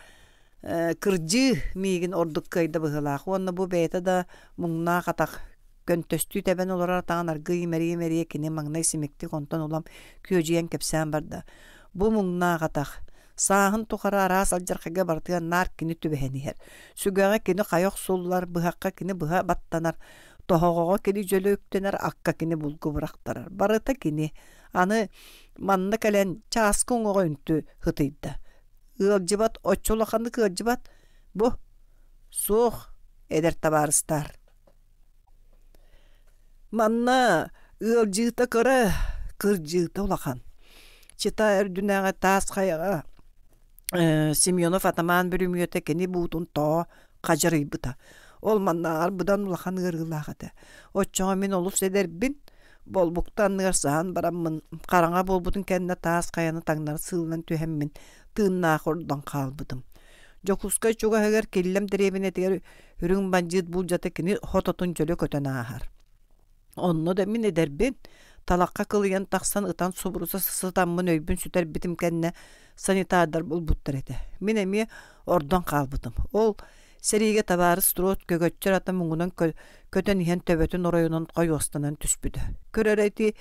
ә, кырҗы мигин ордук кайда быһылах. Онна бу бәйта да муңна катак көнтөстү тәбән олар атаңар гый мәрие мәрие кине маңнай симекти контон улам көҗиен кепсен барда. Бу муңна катак сааһын тухара араас алжархага бартыга нар кини түбэһэниһэр сүгэҕэ кини хайох суллар быһакка кини быһа баттанар Тохогого кини жөлөөктөнөр акка кини бурактарар. барыта кини аны манна кэлэн чаас уҥоҕо үнтү хытыйда ыалжыбат оччулаханы кыгжыбат бу суух эдер табарыстар. манна ыалжыыта кыра кыржыыта улахан чита эрдүнэҕэ таас хайаҕа Семенов атаман бөрүмүөтө кени буутун тоо кажырыйбыта. Ол маннаар будан улахан ыргылаагата. Отчоңо мен олус эдербин болбуктан анныгар бараммын. Караңа болбутун кэнне таас каяны таңнар сылынан түһэммин. Тыыннаа ордон каалбытым. Жокуска чуга хэгер келлем деребине тегер үрүң банжыт бул жата кини хототун жөлө көтөн Онно да мен эдербин талаққа кылыян тақсан ытан субруса мын өйбүн сүтер битимкенне санитардар булбуттар эте мен эми ордон калбытым ол сериге табары строот көгөтчөр ата муңунан көтөн иһен төбөтүн ороюнун койуостанан түспүдө көрөрөйти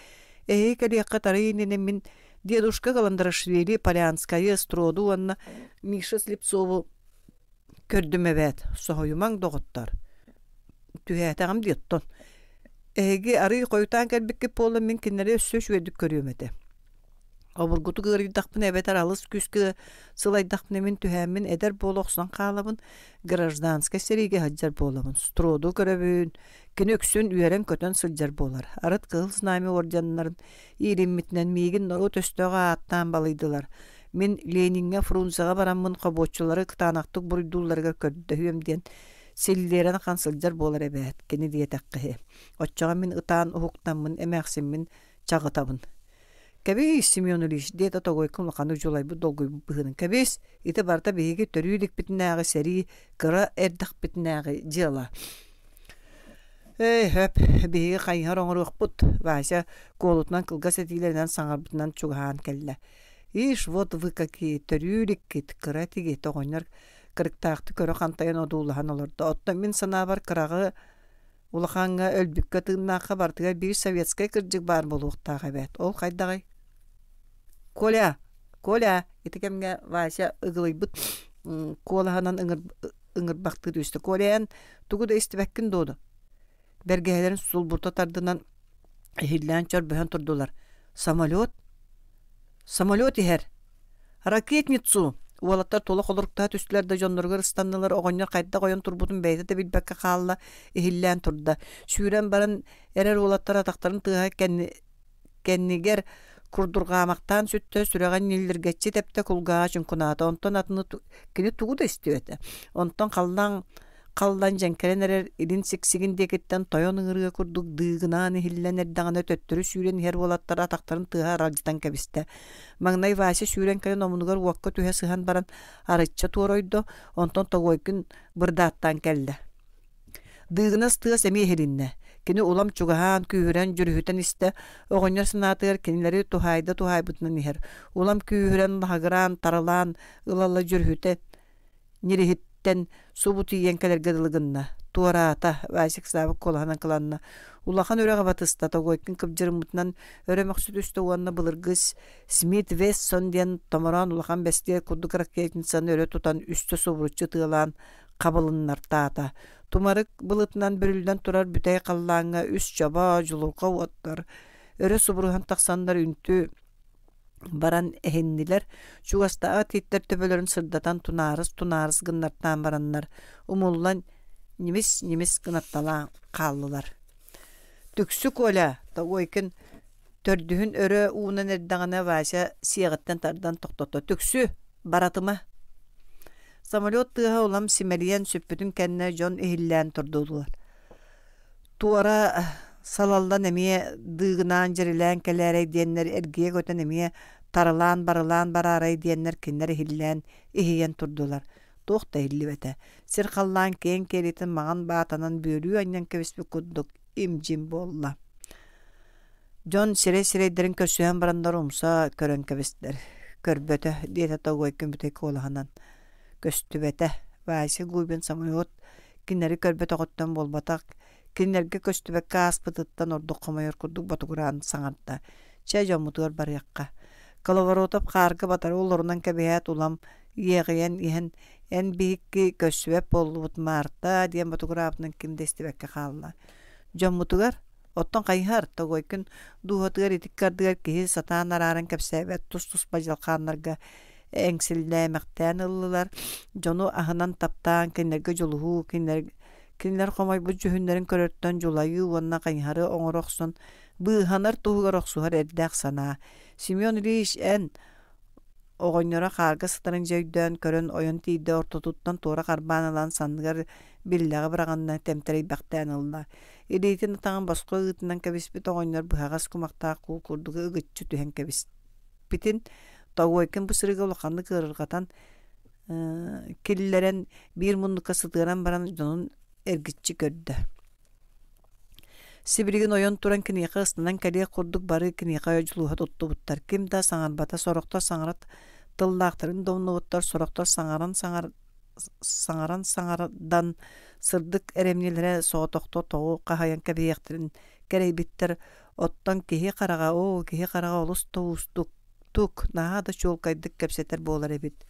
эһи калиякка тарыйнене мин дедушка каландрашвили полянская строду уанна миша слепцову көрдүмэбэт соһоюмаң доҕоттор түһээтэҕим эги арый қойтан кэлбикке полы мин киннери өссөш үөдүк көрүөмөтө обургуту кырыйдакпын эбетер алыс күскө сылайдакпын эмин түһэмин эдер болохсан каалабын гражданская сериге хаджар болабын строду көрөбүн кини өксүн үөрен көтөн сылжар болар арыт кыл знамя орденнарын ириммитинен миигин нору төстөгө аттан балыйдылар мен ленинге фрунзега бараммын кобочулары кытаанактык буруйдууларга көрдөһүөм диэн силлерен хансылдар болар эбэт кини диэтаккыһы отчоҕа мин ытаан уһуктаммын эмээхсиммин чаҕытабын табын. семен ильич диэта тогойкум лаханы жулайбы долгуйбу быһынын ите барта биһиги төрүүлик битинээҕи сэрии кыра эрдах битинээҕи дьыала Эй, хөп, биһиги Вася кылга Иш вот вы какие, төрүүлик кит, кыра кырыктақты көрі қантайын одуулахан Оттан мен сана бар қырағы улаханға өлбікке тыыннаққа бартыға бир советская кыржык бар болуқтағы бәт. Ол қайдағай. Коля, Коля, етікемге Вася ыгылыйбыт бұт. Колаханан ыңыр бақты колян Коляян тұғыда істібәккін доды. Бәргәйлерін сул бұрта тардынан эхиллән чор бөһөн турдулар. Самолет? Самолет ихер Ракетницу! Уолаттар тола холоруктаа түстүлэрдэ жонноргар ыстаннылар оғоннор қайда қойон турбудун бәйді деп билбәкке хаалла ихиллән турда. Сүйрән барын эрер уолаттар атақтарын тыға курдургамактан курдургаамактан сүттө сүрөгөн нилдиргечи депте кулгаа жумкунаата онтон атыны кини тугу да истибете онтон қаллан жәңкеренерер ирин сиксигин декеттен тойон ыңырыга курдук дыыгынаан ихилленер дагана төттөрү сүйрен хер болаттар атактарын тыа ралжытан кебисте маңнай вааси сүйрен келен омунугар уакка түһэ сыхан баран арычча туоройдо онтон тогойкүн бырдааттан келде дыгынас тыас эми эхилинне кини улам чугаһаан күүһүрэн жүрүһүтэн исте оҕонньор санаатыгар кинилери тухайда тухайбытынан иһэр улам күүһүрэн лаһагыраан тарылаан ылалла жүрүһүтэ нириһит субуты субу тиен кэлэргэдылыгынна ата васик сабык колаханан кыланна улахан өрөгө батыста тогойкин өре өремөксүт үстө уанна былыргыс смит вес сонден томорон улахан бестие куддукарак кейтинсан өрө тутан үстө субуруччу тыылаан кабылыннар таата тумарык былытынан бүрүлдөн турар бүтей каллаанга үс жаба жулурка оттар. өрө субурухан таксандар үнтү баран эһиннилер чугастаага тииттер төбөлөрүн сырдатан тунаарыс тунаарыс гыннартаан бараннар умуллан немис немис гынатталаан Түксі түксү коля тогойкин төрдүһүн өрө уунан эрдаҕана вася сиэҕиттен тардан токтото түксү баратыма самолет тыаһа улам симэлиэн сүппүтүн кэннэ жон иһиллээн турдуулар салаллан эмие дыыгынан жерелән келерей диэннер эргие көтөн эмие тарылан барылан барарай диэннер киннер хиллен ихиен турдулар тохта хиллибете сирхаллан керитин маған баатанан бөөрүү аннан кебиспи куддук имжим болла жон сире сирейдерин көсүөн барандар умса көрөн кебистер көрбөтө диэте тогой күмбүтей колаханан көстүбете вааси губин самолет киннери көрбөтө оттон болбатак кинилерге көстүбекке аспытыттан ордук комойор курдук ботугураан саңарда чэ жомутуор барыакка коловоротоп каарга батары улорунан кэбиһэт улам иэҕиэн иһэн эн биһикки көссүбэп боллубут маарта диэн ботугураабытын кимдестибэкке хаалла жоммутугар оттон хайыһар тогойкүн дуһатыгар итиккардыгар киһи сатаан араарын кэпсээбэт тус-тус бажалхааннарга эңсиллээмэхтээн ыллылар жону аһынан таптаан кинерге жулухуу кинилер кинилер хомой бу жүһүннәрин көрөрттөн жулайы уонна кайһары оңорохсон быыханар туһугарохсуһар эрдээх санаа семен ильич эн оҕонньора хаарга сытарын жөйдөөн көрөн ойон тийде ортотуттан туора карбаанылан сандыгар биллэҕи быраҕанна темтерейбэхтээн ылла илиитин атаҕын боско ыытынан кэбиспит оҕонньор быһагас кумактаах куу курдуга ыгыччы түһэн кэбиспитин тогойкин бысырыга улаханны кыырыргатан э, киллерен бир муннука сытыыран баран донун эргитчи көрдө сибиригин ойон туран киниэхэ ыстынан кэлиэ курдук бары киниэхэ жулууха туттубуттар ким да саңарбата сороктор саҥарат тыллаактырын домнубуттар сороктор саңаран саңаран саҥаран сырдық сырдык эремнилэре соотохто тоҕу кахаян керей биттер оттон киһи қараға оо киһи қараға олус тоустук тук наада чуолкайдык кепсетер болар эбит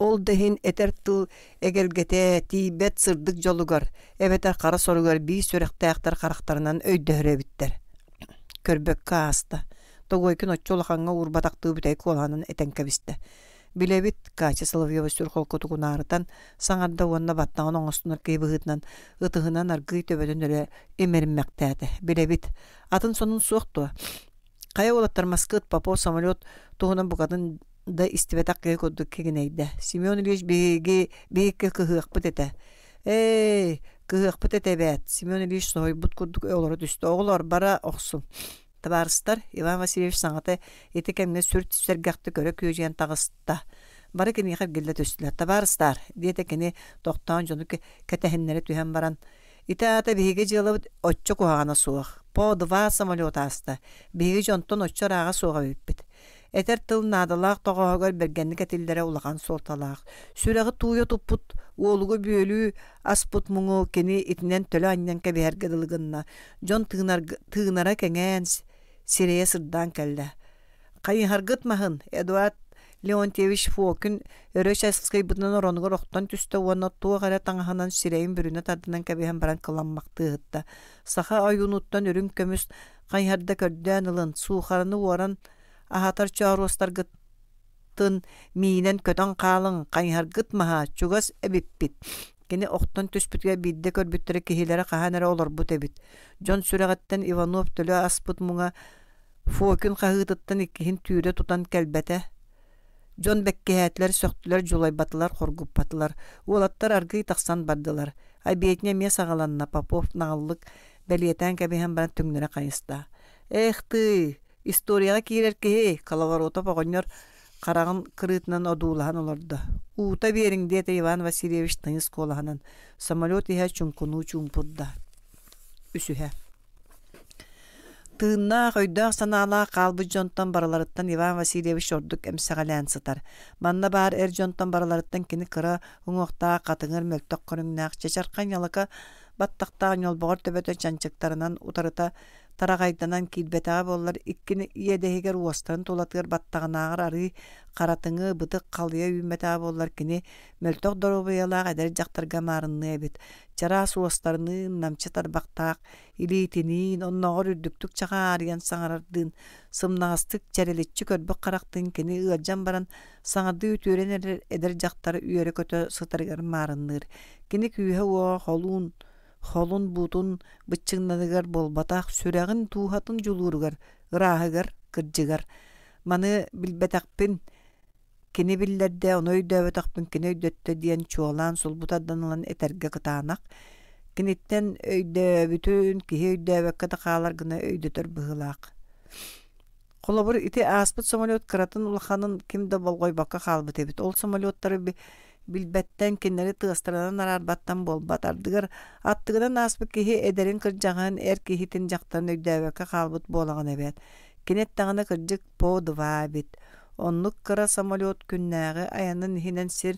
Ол деһин этер тыл эгергете тибет сырдык жолугар, эбетер кара соругар бий сүрэхтээхтер характарынан өйдөһөрөбүттер. Көрбөк кааста. Тогойкин отчолаханга урбатактыы бүтей коланын этенкебисте. Билебит Катя Соловьева сүрхол кутугунарытан саңарда уонна баттаан оңостунар кыйбыгытынан ытыгынан аргый төбөтөн өлө эмериммектээте. Билебит атын сонун суохтуа. Кая олаттар маскыт папо самолет тугунан букатын да истибетак кеге курдук кегенейде. Семен Ильич беги беги кыхыакпыт эте. Эй, кыхыакпыт эте бет. Семен Ильич сойбут курдук олору түстү. Оголор бара оксун. Табарыстар Иван Васильевич саңата эти кемне сүрт сергакты көрө көжен тагыста. Бары кини хап гелде төстүлөр. Табарыстар дете кини токтон жонук кетехиннери түһөн баран. Ита ата биге жылып отчо куагана суах. По два самолета аста. Биге жонтон отчо рага суага үппит. Этер тыл надалақ тоғағар бергенлік әтілдері улаған солталақ. Сүрегі туйы туппут, олығы бөлі аспут мұңы кені итінен төлі аннен кәбер гыдылғынна. Жон тығынара кәңән сирее сырдан кәлді. Қайын харгытмағын, Эдуард Леонтьевич Фокин өрөш асқый бұтынан оронғыр оқтан түсті оны туы қара таңаханан сирейін бүріне тардынан кәбейін баран қыламмақты Саха аюнуттан өрін көміс қайхарда көрден ылын, суқарыны оран ахатар чуарустаргыттын миинен көтөн каалың кайһаргыт маха чугас эбиппит кини охтон түспүтгэ бидде көрбүттөрө киһилэрэ каханере олорбут эбит жон сүрэҕэттэн иванов төлө аспыт муҥа фуокүн хаһыытыттан иккиһин түүрэ тутан Жон Джон бәккеһәтләр сөхтүләр жулайбатылар хоргуппатылар. Уолаттар аргый тақсан бардылар. Абиетне мес сағаланна Попов нааллык бәлиетән кабихан баран түңнәрә кайыста Эх ты! историяга кирер кеһе э, калаварота погоннор карагын кырытынан одуулахан олордо уута бериң деди иван васильевич тыныс колаханан самолет ихе чумкуну чумпурда үсүхе тыыннаах өйдөөх санаала хаалбыт дьонтон бараларыттан иван васильевич ордук эмсеҕэлээн сытар манна баар эр дьонтон бараларыттан кини кыра уҥуохтаах катыңыр мөлтөх көрүҥнаах чачархан ялыка баттахтаах ньолбоҕор төбөтө чанчыктарынан утарыта тарагайданан килбетаа боллар иккини иэдэһигер уостан тулатыгар баттаганаагаар ары каратыңы бытык калыя үйметаа боллар кини мөлтох доробуялаах эдер жактарга маарынныэбит чарас уостарыны намчы тарбактаак илиитиниин онногор үрдүктүк чака арыян саҥарардыын сымнагастык чәрелитчү көрбөк карактыын кини ыалжан баран саңарды үтүөрен эдер жактар үөрө көтө сытарыгар маарынныыр кини күүһэ уоо холуун холун бутун быччыгнадыгар болбатах сүрәгін туухатын жулууругар ыраахыгар кыржыгар маны билбетакпин кини биллерде оной дөбөтахпин кини өйдөттө диэн чуолаан сулбутарданылан этерге кытаанак киниттен өйдөөбүтүн киһи өйдөөбөккө тахаалар гына өйдөтөр быһыылаах колобур ити ааспыт самолет кыратын улаханын ким да болгой бакка эбит ол самолеттары билбэттен киннери тыастарынан арарбаттан болбатардыгар аттыгынан аспыт киһи эдерин кырдьаҕын эр киһитин дьахтан өйдөөбөккө хаалбыт буолаҕын эбиэт кинет кыржык кырдьык бит оннук кыра самолет күннээҕи аянын иһинен сир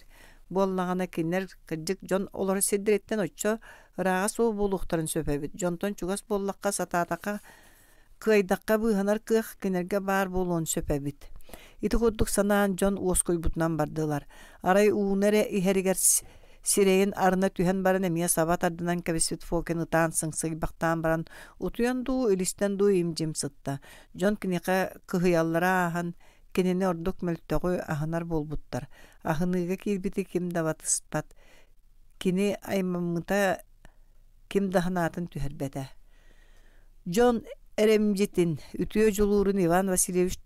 буоллаҕына кинер кырдьык дьон олор сирдириттен оччо ырааҕа суу булухтарын сөпөбүт дьонтон чугас буоллакка сатаатакка кыайдакка быыһанар кыах кинерге баар болун сөпөбүт ити курдук санаан дьон бутнан бардылар арай уунере иһэригер сирейин арына түһэн барын эмиэ саба ардынан кэбиспит фокен ытаан сыңсыйбахтаан баран утуян дуу илистен дуу имжим сытта дьон киниэхэ кыһыяллара аахан кинини ордук мөлтөгү аханар болбуттар ахыныга киирбити ким да батыспат кини аймамыта ким даханаатын түһэрбэтэ Джон эремжитин үтүө жулуурун Иван Васильевич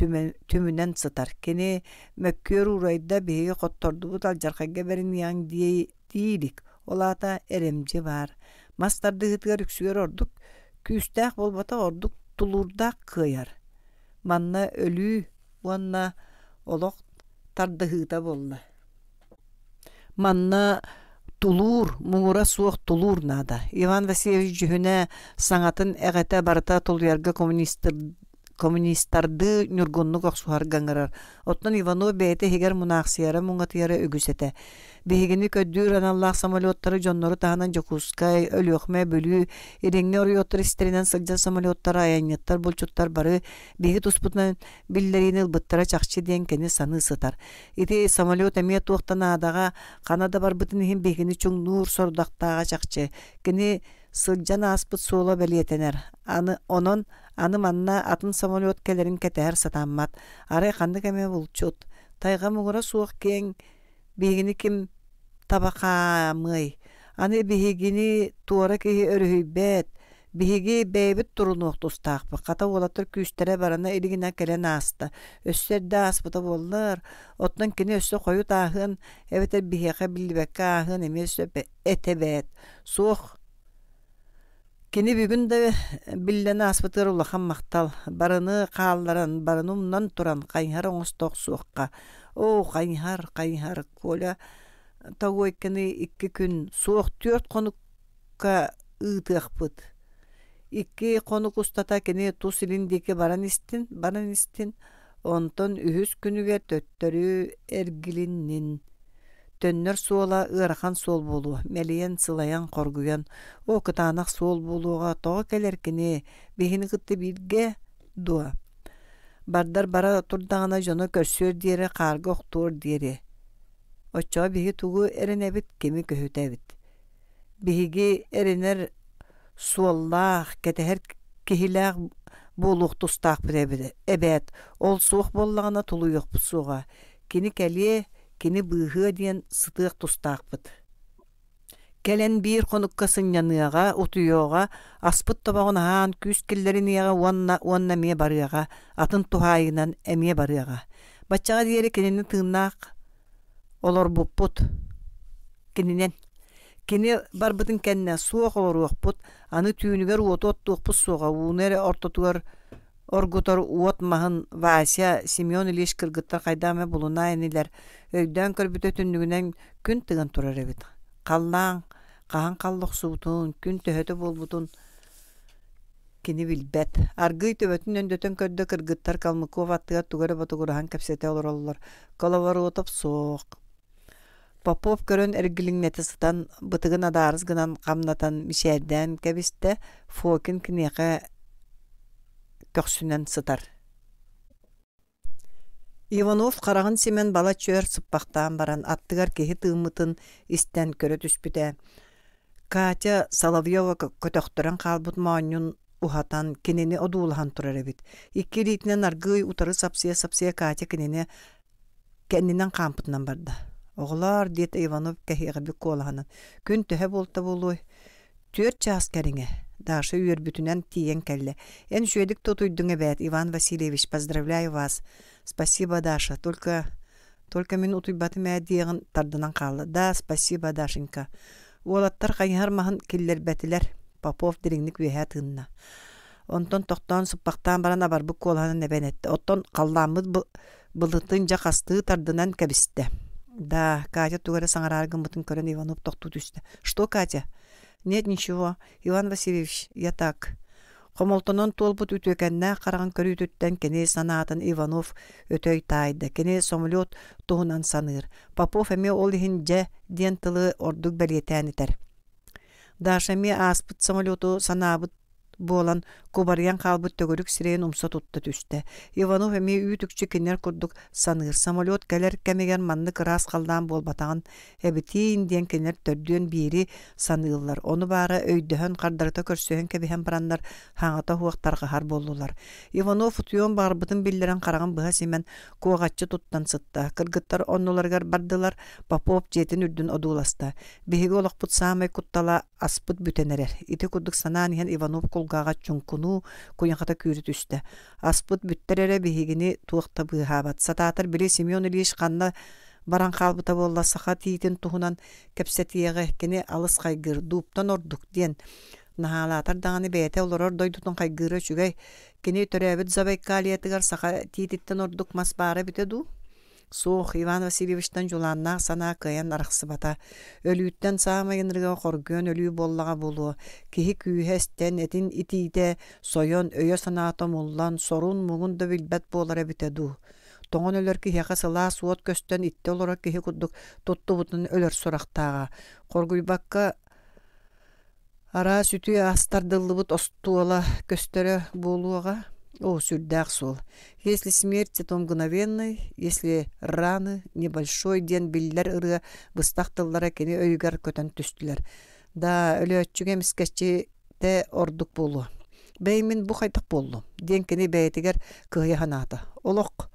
түмүнен сытар кини мөккөр урайда биһиги хоттордубут алжархагга берин яң диилик олаата эремжи бар мастарды хытыгар үксүгөр ордук күүстээх болбота ордук тулурдаак кыйар манна өлүү уанна олох тардыһыыта болла манна тулуур муңура суох тулуур наада иван васильевич жүһүнэ саҥатын эҕэтэ барыта тулуярга коммунистыр коммунистарды нүргуннук охсухар гаңарар. Оттон Иванов бэйте хигер мунахсияра муңатыяра өгүсэте. Бэйгини көддүр аналлах самолеттары жоннору таханан жокускай өлүөхме бөлүү, иреңне орыоттар истеринен сылжа самолеттар аяннеттар булчуттар бары, бэйги туспутнан биллерин ылбыттара чакчы диэн кени саны сытар. Ити самолет эмие туохтана адаға канада барбытын хин бэйгини чуң нуур сордактаага чакчы. Кини сылжан аспыт суола бэлиэтэнэр. Аны, онон аны манна атын самолет келерин кетэһэр сатаммат. Арай канды кеме булчут. Тайга мугура суох кең бигини ким табакамый. Аны бигини туора киһи өрүйбет Биһиги бэйбит туруну тустаахпы. Ката уолаттар күүстере барана илигина келен аасты. Өссөрдө аспыта боллар. Оттон кини өссө хою таахын, эбетер биһиэхэ билбекке аахын эми өссө Суох Кені бүгін де білдені аспытыр улахан мақтал, барыны қағаларын, барыны умнан туран қайнар оңыстық суыққа. О, қайнар, қайнар, коля, Тау кені күн суық төрт қонуққа ұйтық бұд. конук қонуқ ұстата кені илиндики баран істін, баран істін, онтон үйіз күніге төттөрі әргіліннен. Төннөр суола ырахан сол болу, мәлиен сылаян коргуян, о кытанах сол болуға тоға келеркіне бейін кытты бирге дуа. Бардар бара турдагана жоны көрсөр дере қарғы октуур дере. Отчо бейі тугу эренебит кемі көхүтебит Бейіге әрінер суоллаах кәтәхер кехилах болуқ тұстақ бірәбірі. Әбәт, ол суық боллағына тұлу еқ Кені кини быыһыа диэн сытыах тустаахпыт кэлэн биир хонукка сынньаныаҕа утуйооға аспыт тобоҕун аһаан күүс киллериниэҕэ уонна уонна эмиэ барыаҕа атын тухаайынан эмиэ барыаҕа баччаҕа диэри кинини тыыннаах олорбуппут кининен кини барбытын кэннэ суох олоруохпут аны түүнүгэр уоту оттуохпут суоҕа уунэри ортотугар Оргутор уот махын Вася Семён Ильич кыргыттар кайдамы булуна энилер. Өйдөн көрбүтө түннүгүнөн күн тыгын турар эбит. Каллаң, каан каллык суутун, күн төһөтө болбутун кини билбет. Аргый төбөтүн өндөтөн көрдө кыргыттар Калмыков аттыга тугары батугурахан кепсете олороллор. Коловоротоп соқ. Попов көрөн эргилиңнети сытан бытыгын адарыз гынан камнатан мишерден кебисте Фокин кинеге көксүнен сытар. Иванов қараған семен бала чөөр сыппақтан баран аттыгар кехи тыымытын истен көрө түспүтэ. Катя Соловьева көтөхтөрөн қалбут маанюн ухатан кинени одуулахан турар эбит. Икки литинен аргый утары сапсия сапсия Катя кинени кэннинен барды барды. Оғлар дед Иванов кеһиге бик колаһанан. Күн төһө болта болуй. Төрт час Даша үйірбүтінен тиен кәлі. Эн жүйедік тұтуйдың әбәт, Иван Васильевич, поздравляю вас. Спасибо, Даша, только... Только мен утуйбаты мәдиеген тардынан қалды. Да, спасибо, Дашенька. Олаттар қайырмағын келлер бәтілер. Попов диригник веһә Онтон тоқтан сыппақтан баран абар бұк нәбен әтті. Оттон қалламыз бұлытын жақасты тардынан кәбісті. Да, Катя тугары саңараргын бұтын көрін Иванов тоқту түсті. Что, Катя? Нет ничего, Иван Васильевич, я так. Комолтонон толбут үтөкәннә караган көрүтүттән кене санатын Иванов өтөй тайды. Кене сомлют тонан саныр. Попов әме ол хинже ден тылы ордук Даша Дашами аспыт самолету санабыт болан кубарьян халбыт төгөрүк сирейин умса тутта Иванов эми үтүкчү кинер курдук саныр самолет келер кемеген манны кырас қалдан болбатаган эбити индиен кинер төрдүөн бири саныыллар. Оны бары өйдөһөн кардарыта көрсөһөн кебиһен барандар хаңата хуактаргахар болулар. Иванов утуйон барбытын биллерен караган быха семен куагатчы туттан сытта. Кыргыттар оннуларгар бардылар, Попов жетин үрдүн одууласта. Беһиге олохпут самай куттала аспыт бүтенерер. Ити курдук санаан Иванов кулгаға чункуну куянхата күүрү түстө аспыт бүттерере биһигини туохта быыхаабат сатаатар биле семен ильич канна баран хаалбыта болла саха тиитин тухунан кепсетиэҕэ кини алыс кайгыр дууптан ордук диэн наһаалаатар даҕаны бээте олорор дойдутун хайгыыра үчүгэй кини төрөөбүт забайкаалиэтигар саха тиититтен ордук мас баара бүтэ Суох Иван Васильевичтен жуланна сана кыян арықсы бата. Өлүйттен саамайынырға қоргөн өлүү боллаға болу. Кихи күйхестен этин итиде сойон өйө санаата муллан сорун мугун да билбет болар әбіте ду. Тоңон өлөр кихеға сыла суот көстен итте олора кихи куддук тутту бутун өлөр сұрақтаға. ара сүтүй астардылыбыт остуола көстөрө болуға. О, сюльдах сол. Если смерти, то мгновенной, если раны, небольшой ден биллер ыры, быстақтыллара кене өйгар көтен түстілер. Да, өлі өтчүгем скачи те ордук болу. Бәймін бұ болу. Ден кене бәйтігер күйе ханата. Олық,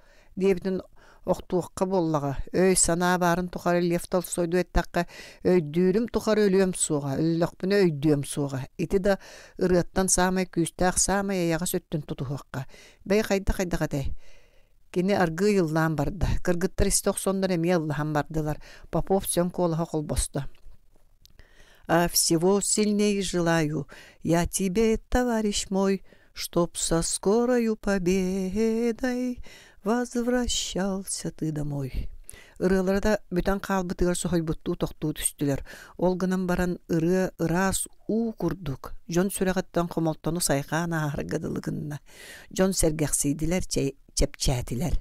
Оқтуыққа боллаға. Өй сана барын тұқары лев толсойду әттаққа. Өй дүйрім тұқары өлем суға. Өлліқпін өй дүйем суға. Иті да ұрыттан самай күйістәқ самай аяға сөттін тұтуққа. Бәй қайда қайда қадай. Кені арғы йылдан барды. Кыргыттар исток сондар бардылар. Попов сен қолыға қолбосты. А всего сильней желаю я тебе, товарищ мой, чтоб со скорою победой возвращался ты домой. Ырыларда бүтән қалбытыгар сөхөйбутту тохтуу түстүлөр. Ол гынан баран ыры ырас у курдук. Жон сүрәгәттән комолтону сайхан аһаргадылыгынна. Жон сергәксейдиләр чәй чепчәтілер.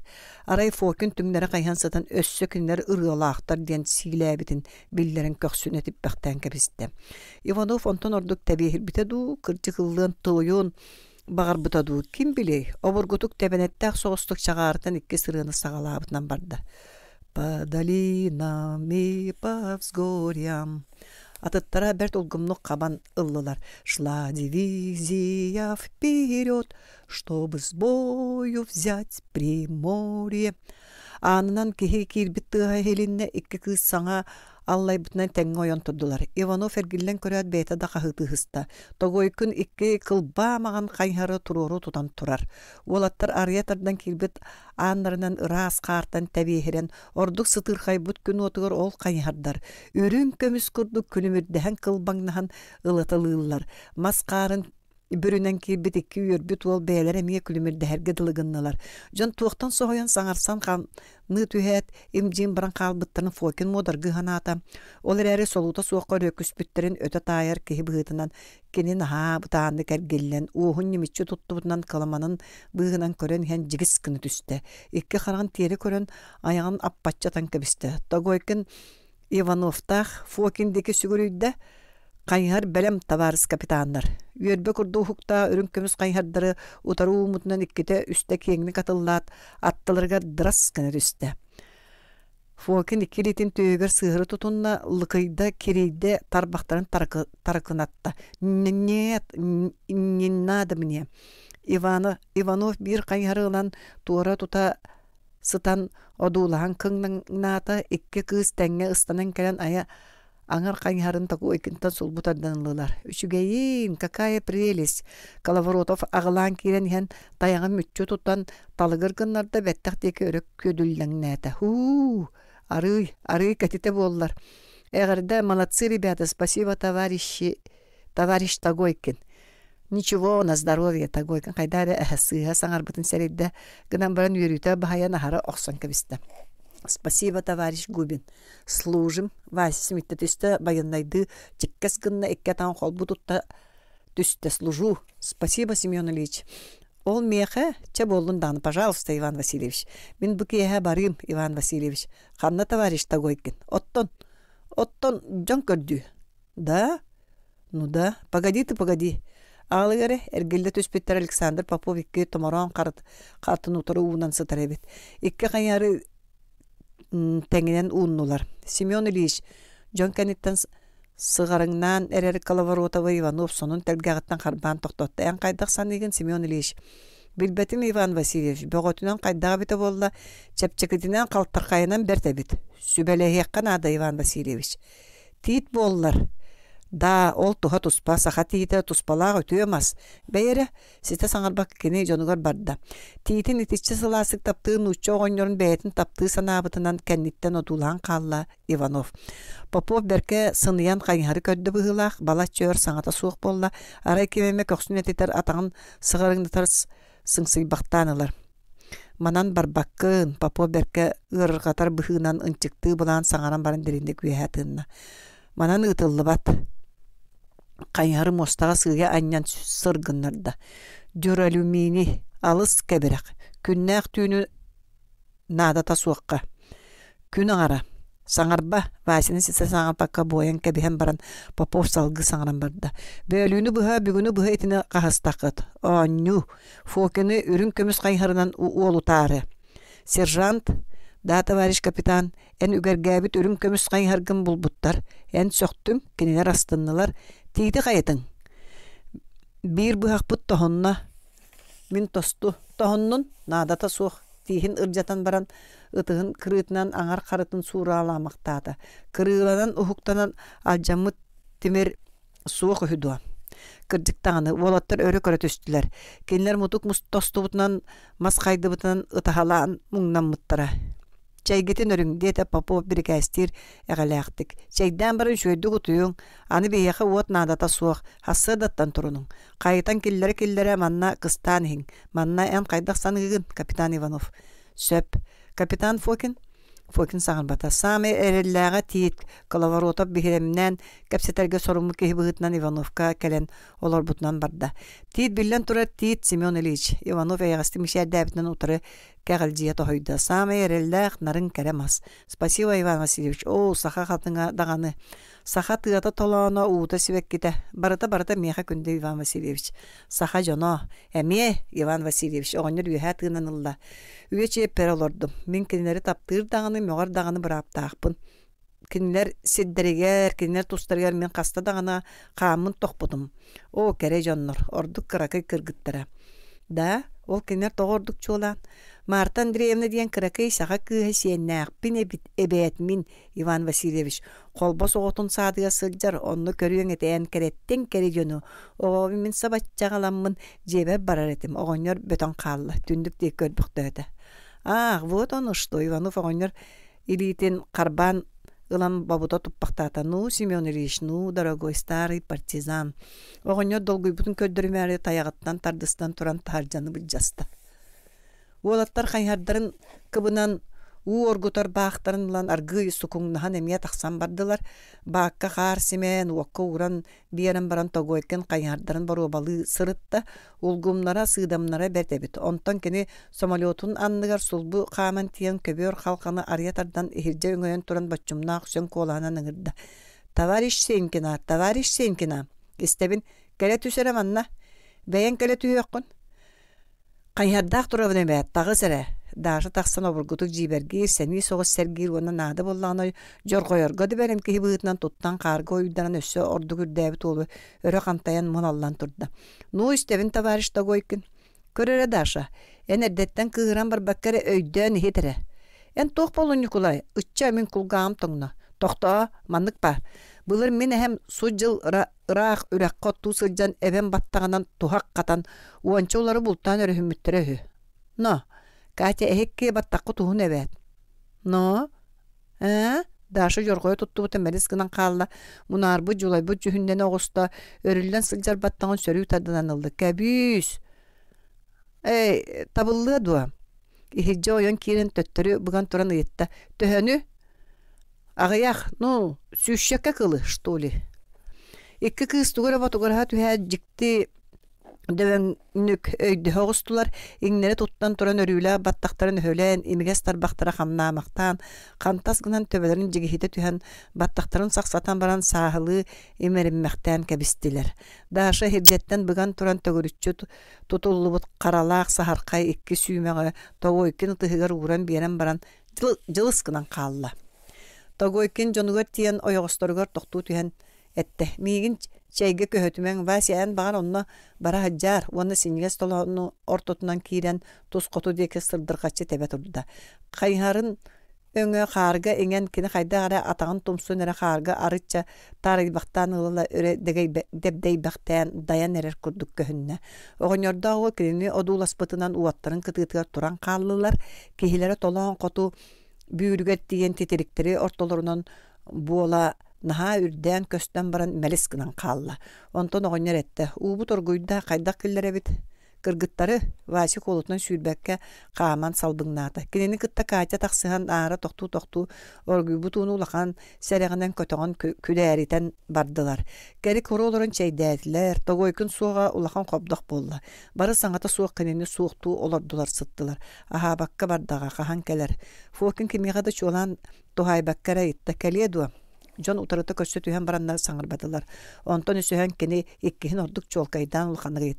Арай фокин түңнәре кайһан сатан өссө киннәр ырылахтар дигән силәбитин билләрен көксүнә тип бактан кебистә. Иванов онтон ордук тәбиһир битә ду, кырҗы кыллын бұтаду ким білей, оборгутук тебенеттах соғыстық чагаардан икки сырыны сагалаабытынан барды. по долинам и по взгорьям атыттара берт улгымнук қабан ыллылар шла дивизия вперед чтобы с бою взять приморье анынан кихи кирбит тыга элинне икки кыз саңа аллай бутнай тәңге ойон турдулар. Иванов эргиллен көрәт бейті да қағыты хыста. күн икке қылба маған қайхары турору тутан турар. Олаттар ариятардан келбіт аннарынан ырас қартан тәбейхерен, ордук сытырхай бұт күн отығыр ол қайхардар. Үрін көміс күрді күнімірдіхән кылбаңнахан ылатылылар. Масқарын бүрүнен кирбит икки үйөрбүт ол бээлер эмиэ күлүмүр дәһәрге дылыгыннылар жон туохтан соһоян саҥарсан ны түһээт имдиин баран хаалбыттарын фокин модар ханаата ол эрээри солуута суохқа бүттерин өтө таайар кихи быытынан кинин ха бытааны кэргиллен уохун нимиччи туттубутунан каламанын быыһынан көрөн һен жигис кыны түстэ икки хараган тиэри көрөн аяғын аппатчатан кэбистэ тогойкин ивановтах фокиндики сүгүрүйдэ Қайыр бәлем таварыс капитаннар. Үйербе күрді ұқықта үрінкіміз қайырдары ұтару ұмытынан иккете үсті кеңні қатыллат, аттыларға дырас кінер үсті. Фокин иккелетін түйегер сығыры тутунна лыкыйда керейде тарбактарын таркынатта Нет, не надо мне. Иваны, Иванов бир қайырылан туара тұта сытан одулаған кыңның ната икке кыз ыстанан ұстанан ая аңар кайһарын таку экинтан сулбутардан ылылар. Үчүгейин, какая прелесть! Коловоротов ағылан кирен хен таяңы мүтчө туттан талыгыр гыннарда бәттәк теке өрөк көдүлләңнәтә. Ху! Арый, арый кәтите боллар. Эгерде молодцы, ребята, спасибо, товарищи, товарищ Тагойкин. Ничего, на здоровье, Тагойкин. Кайдары әһәсыға саңар бұтын сәрейді. Гынан бұрын үйрүйті бағая оқсан кәбісті. Спасибо, товарищ Губин. Служим. Вася смитті түсті баяннайды чеккес гынна эккетан холбу тутта түсті служу. Спасибо, Семен Ильич. Ол меха че болдундан, пожалуйста, Иван Васильевич. Мен букеха барым, Иван Васильевич. Ханна товарищ Тагойкин. Оттон. Оттон джон көрді. Да? Ну да. Погоди ты, погоди. Алыгары эргилде түспеттер Александр Поповикке томарон карт картын утыру унан сытар эбит теңинен ууннулар семен ильич жон кенниттен сыгарыңнан эрер коловоротова иванов сонун телгагыттан харбаан токтотто эн кайдах семен ильич билбетим иван васильевич бөгөтүнөн кайдага бите болла чепчекитинен калтакайынан бертебит сүбелееккан ада иван васильевич Тит боллар Да, ол туха туспа, саха тиите туспалаах өтөмас. Бэйре, сите саңарбак кини жонугар барда. Тиитин итиччи сылаасык таптыын уччо оғоннорун бээтин таптыы санаабытынан кэнниттен отулаан қалла Иванов. Попов берке сыныян кайынгары көрдө быһыылаах, бала чөөр саңата суук болла, арай кемеме көксүн этитер атаан сыгарыңдытар сыңсыйбактаанылар. Манан барбаккыын попо берке ырыргатар быхыынан ынчыкты булаан саңаран барын күй күйәһәтынна. Манан ытыллыбат кайһары мостаға сыйга аннян сыргыннарда. Дюр алыс кәбірәк. Күннәк түйіні надата суыққа. Күн аңара. Саңарба, Васины сесе саңарбаққа бойын кәбіхен баран Попов салғы саңаран барды. Бөліні бұға, бүгіні бұға етіні қағыстақыт. Оню, фокені үрін көміс қайғырынан уолу тары. Сержант, да товарищ капитан, ән үгәргәбіт үрін көміс қайғырғын бұлбұттар, ән сөқтім, кенелер астыннылар, Тиди қайтың. Бир бұхақ тохонна мин Мен тосту тохоннун надата суох ыржатан баран ұтығын кырыытынан аңар қарытын суыра аламақтады. ухуктанан ұхықтанан алжамыт темір суық үхідуа. Кырдыктаны волаттар өрө көрө түстүлөр. Кенлер мутук мустостубутунан тостубутунан мас кайдыбытынан ытахалаан чайгетин өрүңде деп попо бир кәстир әғаләқтік. Чайдан барын шөйді құтуың, аны бейеқі от надата суық, хасы даттан тұрының. Қайытан келлері-келлері манна қыстан хин, манна ән қайдақсан ғығын, капитан Иванов. Сөп, капитан Фокин? Фокин сағын бата. саме әрелләға тиет, коловоротоп бихеремнен, кәпсетәрге сорумы кехи бұғытнан Ивановка кәлен олар бұтынан барда. Тиет биллен тұрар тиет Семен Ильич. Иванов әйғасты мишәр дәбітнен утыры кәғіл диет ойда. Самый релләқ нарын кәремас. Спасибо, Иван Васильевич. О, саха хатыңа дағаны. Саха тыата толана уута сибек ките. Барыта-барыта меха күнді Иван Васильевич. Саха жоно. Әме, Иван Васильевич, оңыр үйә тыынан ылла. Үйече пер олордым. Мен кинлері таптыр дағаны, мөғар дағаны бұраптақпын. Кинлер сиддерегер, кинлер тустаргер, мен каста дағана қамын тоқпыдым. О, кәрі жоннор, ордық қыракай кіргіттірі. Да, Ол кенер тоғырдық чулан. Марта Андреевна деген кіракай саға күйі сеннәқпін мен Иван Васильевич. Қолбас оғытын садыға сылдар, онны көрген әтәйін кәреттен кәрегені. Оғы мен жағаламын жебе барар етім. Оғынер бөтін қаллы. Түндік де көрбіқті өті. Ах, вот он ұшты. Иванов оғынер қарбан ылан бабута ну семен ну дорогой старый партизан оҕонньор долгуйбутун көрдөрүмээри таяғаттан тардыстан туран тааржаны былжаста уолаттар хайхардарын кыбынан у оргутор баахтарынлан аргыы сукуңнахан эмиэ тахсан бардылар баакка хаар симен уокка уран биэрен баран тогойкен кайардарын баруобалы сырытта улгумнара сыыдамнара бертебит онтон кини самолетун анныгар сулбу хааман тиен көбөр халканы арьятардан эхирже өңөйөн туран баччумнаах сөн коолаанан ыңырда товарищ сенкина товарищ сенкина истебин келе түсерем анна бэйен келе түйөккун кайярдаах турабын эме тагы сере дааша тахсан обургутук жиберги семи согус сэргиир уонна наады буллаана жоргоёрго деберем киһи быытынан туттан каарга ойуйданан өссө ордук үрдээби туолу өрө хантаян муналлан турда ну истебин товарищ тогойкин көрөрө даша энердеттен эрдеттен кыыран барбаккере өйдөн иһитере эн туох болунникулай ычча мин кулгаам тоңно токто маннык былыр мен эһем су жыл ыраах үрәкко ту сылдьан эбен баттаганан тухак катан уонча улары бултан өрөһүммүттере но Катя эхекке баттаққы туһун эбэт. Но? Ә? Э, Дашы жорғой туттубут эмерис гынан қалла. Мунар бұ жулай бұ жүхінден оғыста өрілден сылжар баттағын сөрі тардан анылды. Эй, табыллы дуа. Ихиджа ойон кирен төттөрі бұған тұран ұйытта. Төһөні? Ағаяқ, ну, сүйшшекке кылы, что ли? Иккі кыз тугара ба тугара нүк өйдөһөгустулар иңнере туттан туран өрүүлө баттактарын өһөлэн имигес тарбактара хамнаамактан хантас гынан төбөлөрүн жигихите түһөн баттактарын саксатан баран саахылы имериммектен кебистилер дааша хиржеттен быган туран төгүрүччү тутуллубут каралаак сахаркай икки сүймөгө тогойкин тыһыгар ууран биэрен баран жылыс гынан каалла тогойкин дьонугар тиен ойогосторугар токтуу түһөн этте миигин чәйге көһөтүмең ва баган баҕар онно бара хаджаар уонна синигес толону ортотунан тус тускоту диэки сырдыргаччы турду да хайһарын өңө хаарга эңен кини хайда ара атаган тумсун эре хаарга арычча тарыйбахтан ылыла өре дебдейбахтан даян эрер курдук көһүннэ оҕоньордо оҕо кини одууласпытынан уаттарын кытыытыгар туран каалылар киһилэре толоон коту бүүрүгэр тиген титириктери ортолорунан буола наха үрдән көстөн баран мәлис кынан қалла. Онтон оғонер У Убу торгуйда қайдақ киллер бит. Кыргыттары Васи колутнан сүйбәккә қаман салбыңната. Кинени кытта Катя тақсыған ара тоқту-тоқту оргуйбу ұлақан улақан сәрәғінен көтөған әритен бардылар. Кәрі королорын чәйдәділер, күн суға ұлақан қобдық болды. Бары саңата суық кинени суықту олардылар сыттылар. Аха баққа бардаға қахан кәлер. Фокин кемиға чолан тухай баққара итті жон утарыта көрсө түйөн баранна саңырбадылар. Онтон үсөһөн кини иккиһин ордук чолкайдан улханы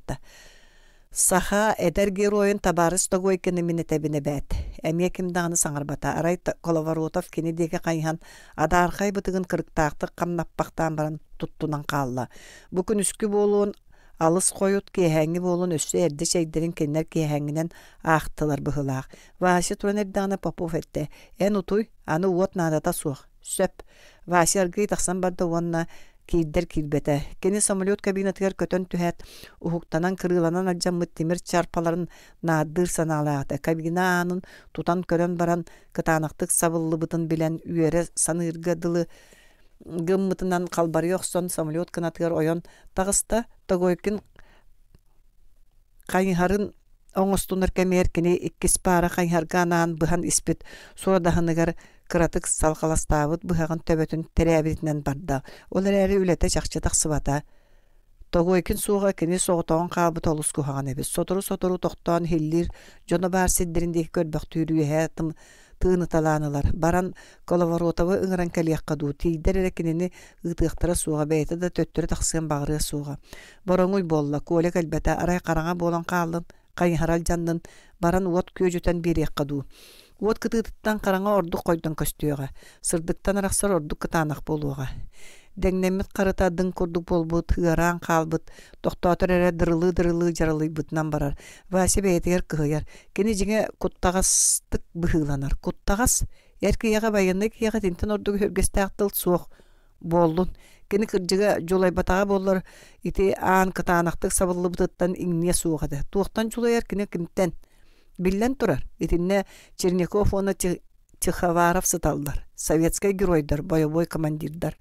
Саха эдер героин табарыс тогой кини мине тебине бәт. Әмия саңарбата арай Коловоротов кини деге кайхан адаархай бытыгын кырыктақты камнаппактан баран туттунан қалла. Бу күн үскү болуун алыс коют кеһәңи болын өссө эрди чейдерин кеннер кеһәңинен ахтылар быһылаах. Васи туран эрдаана попов этте. Эн утуй, аны уот наадата суох сөп. Васергый тақсан барды онна кейддер килбете. Кені самолет кабинатыгар көтөн түһәт, ухуктанан кырыыланан аджан темир чарпаларын наадыр кабина Кабинаанын тутан көрөн баран кытанактык сабыллыбытын билен үйере санырга дылы гыммытынан қалбар йоқсон самолет канатыгар ойон тағыста тогойкин кайһарын оңостунар кини иккис пара анаан быхан испит кыратык салкаластаабыт быхаган төбөтүн теребитинен барда Олар эрээри үлете чахчы тахсыбата тогу экин сууга кини соғытоон каабы толус кухаган эбис сотору сотору тохтоон хиллир жоно баар сиддериндеги көрбөхтүүрүүһэ тым тыыныталаанылар баран коловоротовы ыңыран калияккаду тийдер эрекинини ыытыахтара сууга бэйте да төттөрү тахсыын багырыа сууга бороңуй болла куолек элбэтэ арай караңа болон каалын кайыхарал жаннын баран уот күөжүтэн бирияккаду Вот кытыттан караңа ордук койдун көстүйөгө. сырдыктан арахсар ордук кытанак болууга. Дәңнәммит карыта дың курдук болбут, ыараан калбыт, токтотор эрэ дырылы-дырылы бутнан барар. Васи бэйэтигер кыһыйар. Кени жиңе куттагастык быхыланар. Куттагас, эрки яга байынны яга тинтен ордук суук болдун. Кени кыржыга жолай батага боллар, ити аан кытаанахтык сабыллыбытыттан иңне суугада. Туктан жолай кини кинтен. Биллен турар. Итинне Черняков оны Тиховаров сыталдар. Советская геройдар, боевой командирдар.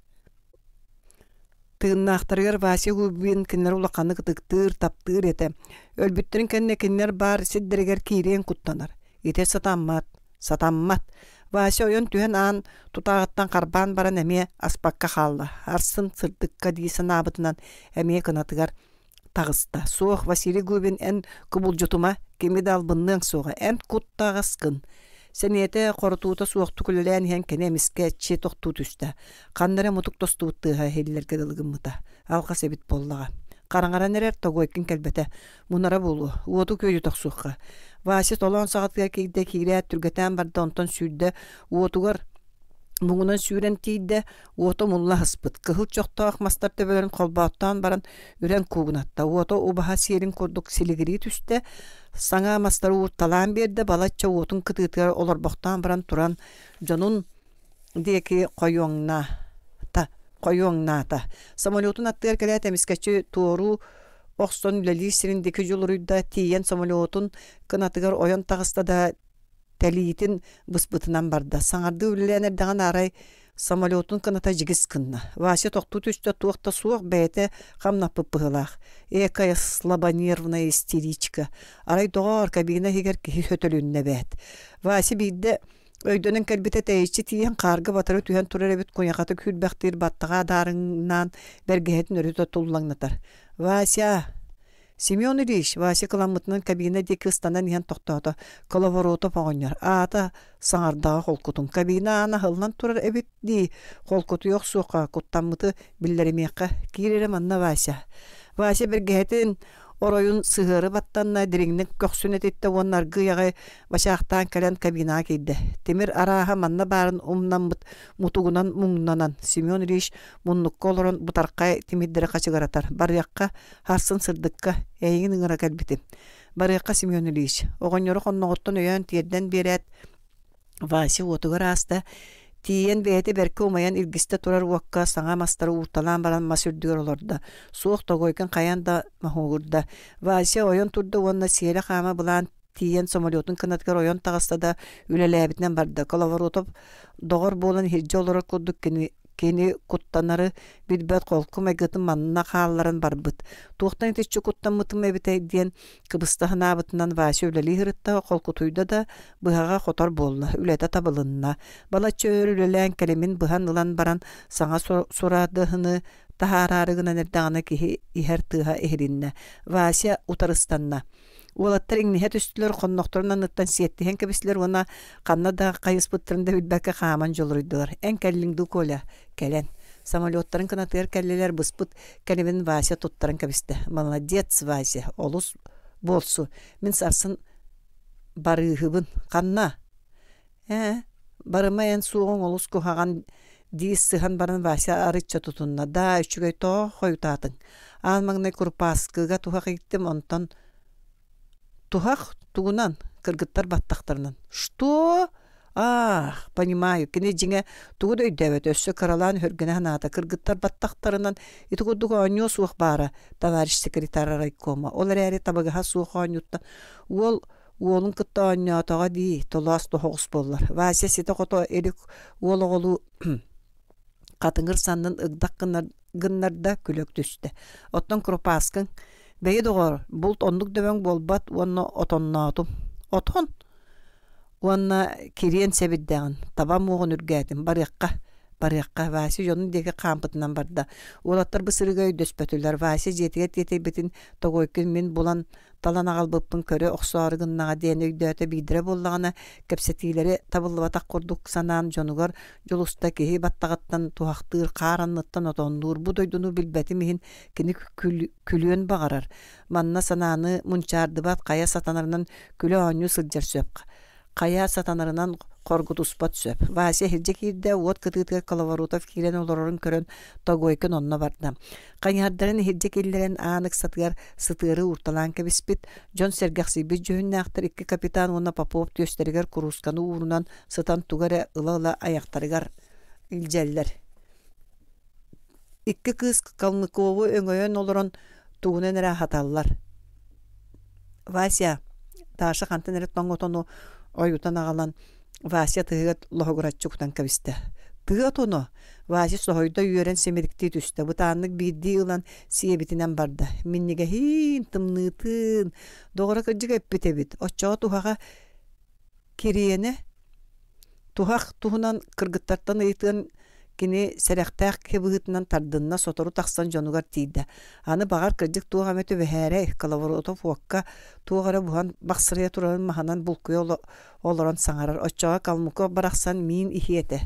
Тыыннаахтарыгар Васи Губин киннер улақаны кытыктыр, таптыр ете. Өлбүттүрүн киннер бар сиддеригер кийрен куттанар. Ите сатаммат, сатаммат. Вася ойон түһен аан тутағыттан қарбан баран әме аспаққа қалды. Арсын сырдыкка әме кынатыгар тағыста. Соқ Василий Губин ән күбіл жұтыма кемеді албынның соға ән құт тағысқын. Сәниеті қорытуыта соқ түкілілән һән кәне міске чет тоқту түсті. Қандары мұтық тостуыттыға хелілерге дылғын мұта. Алқа себет боллаға. Қараңғара нәрер тогойкін кәлбәті. Мұнара болу. Уоту көйі тұқсуққа. Васит олан сағатқа кейді кейрі түргәтән барды онтан сүйді. Уотуғар муңунан сүүрэн тиидде уото мулла ыспыт кыхыл чохтоох мастар төбөлөрүн баран үрен кугунатта уото убаха сиэрин курдук силигири түстө саңа мастар уутталаан биэрде балачча уотун кытыытыгар олорбохтоон баран туран жонун диэки та койуоңнаата самолетун аттыгар кэлэät эмискачы туору охсон үлэлии сирин дики жулуруйда тиен самолетун кынатыгар оен тагыста да тәлиитин бұспытынан барда. Саңарды үліләнердіған арай самолетун кыната жигис кынна. Вася тоқту түшті туақта суақ бәйті қамна пыппығылақ. Экая слабонервная истеричка. Арай доғар кабина хигер хөтөлүнне бәт. Вася бейді өйдөнөн келбите тээчи тиен қарғы батары түйен турар эбит кунякаты күлбэхтир баттыға дарыңнан бергеһетин өрүтө Вася, Семен Ильич Васи Каламытның кабина декі ыстанан ен тоқтады. Коловороты пағынер. Ата саңардағы қолкутын. Кабина ана хылнан тұрар әбет дей. Қолкуты йоқ соқа, куттамыты білдірмеққа. Кирерім анна Вася. Вася бір гәтін оройун сыһыры баттанна дириңник көхсүн этитте уоннаргы яғы бачаахтаан кэлэн кабинага кейде. Темир арааха манна барын умнаммыт мутугунан муңнанан. Семен Ильич муннукка олорун бутаркай тимиддері качыгаратар. Барьякка харсын сырдыкка эйгин ыңыра кэлбити. Барьякка Семен Ильич. Оғоньору хонноғыттан өйөн тиерден берет. Васи отугар тиен бэйэти бэрки умайан илгистэ турар уакка саңа мастары урталаан баран масүрдүгөр олорда суох тогойкен каян да махугурда вася ойон турда уонна сиэлэ хаама булаан тиен самолетун кынаткар ойон тагастада үлэлээбитинен барда коловоротоп догор буолан хирже олорор курдук кени куттанары билбет колкум эгетин манна хаалларын барбыт. Туохтан итиччи куттан мытым эбитей диен кыбыстахына бытынан васи үлели хырытта колкутуйда да быхага хотор болна, үлэта табылынна. Бала чөөр үлелен келемин быхан ылан баран саңа сурадыхыны тахарарыгынан эрдағана кихи ихер тыха эхринна. Вася утарыстанна. Уолаттар иңнеһет үстүлөр хоннохторун анныттан сиэттиһэн кэбистилер уона ханна да хайыс буттарында билбэкке хааман жолуруйдулар. Эн кэллиңду коля кэлэн. Самолеттарын кына тыгар кэллелер быспыт Вася туттарын кэбисте. Молодец Вася, олус болсу. Мин сарсын барыгыбын қанна Э, барыма эн суоң олус кухаган диис сыхан баран Вася арычча тутунна да үчүгөй то қойтатын. Аан маңнай курпаскыга тухак онтан тухах тугунан кыргыттар баттактарынан что ах понимаю кине жиңе тугуд өйдөбөт өссө кыралаан хөргүнэ ханаата кыргыттар баттактарынан итугудуга оньо суох баара товарищ секретарь райкома ол эрээри табагаха суох оньуттан уол уолун кытта оньоотого дии толоас тохогус боллар вася сите кото эрик уологолу <clears throat> катыңыр саннын ыгдак гыннарда күлөк түстү оттон крупаскын Бәйі доғар, бұлт ондық дөбен болбат, онны отоннатым. Отон? Онна керен сәбіддәғін, табам оғын үргәдім бар барыакка васи жонун деге кампытынан барда. Улаттар бу сырыга васи Вася жетиге тете битин тогойкин мен булан талан агалбыппын көрө оксоаргыннага ден өйдөтө бидире боллагана кепсетилери табылыбатак санан санаан жонугар жолуста баттағаттан баттагаттан тухактыыр кааранныттан отоннуур бу дойдуну билбети михин кини күлүөн багарар манна санааны мунчаардыбат кая сатанарынан күлө оонню сылдьар сөп кая сатанарынан коргут успат сөп. Вася хирдик ирде уот кытыытыга Коловоротов кирен олорорун көрөн тогойкын онно барды. Кайардарын хирдик иллерен аанык сатыгар сытыры урталан кебиспит, Джон Сергахсибит жөһүннө актыр икки капитан уна Попов төстергер курусканы уурунан сытан тугаре ыла-ыла аяктарыгар илжеллер. Икки кыз Калмыкову өңөйөн олорон тугунен рахаталлар. Вася, ташы хантын эрет тону, ойутан ағалан, Вася тыгат лохогураччук тан кабисте. Тыгат оно. Вася сохойда үйөрен семерикти түстө. Бұтанлык бидди ылан сиебитинен барда. Минниге хин тымнытын. Доғыра кыджыг эппитебит. Отчаға тухаға кириене. Тухақ туһунан кыргыттартан ыйтын кини сэрэхтээх кэбыһытынан тардынна сотору тахсан дьонугар тиийдэ аны багар кырдьык туохаме төбэһээре коловорото фуокка туохара буһан бахсырыя турарын маханан булкуя олорон саңарар оччоҕа калмуко барахсан миин ихиэтэ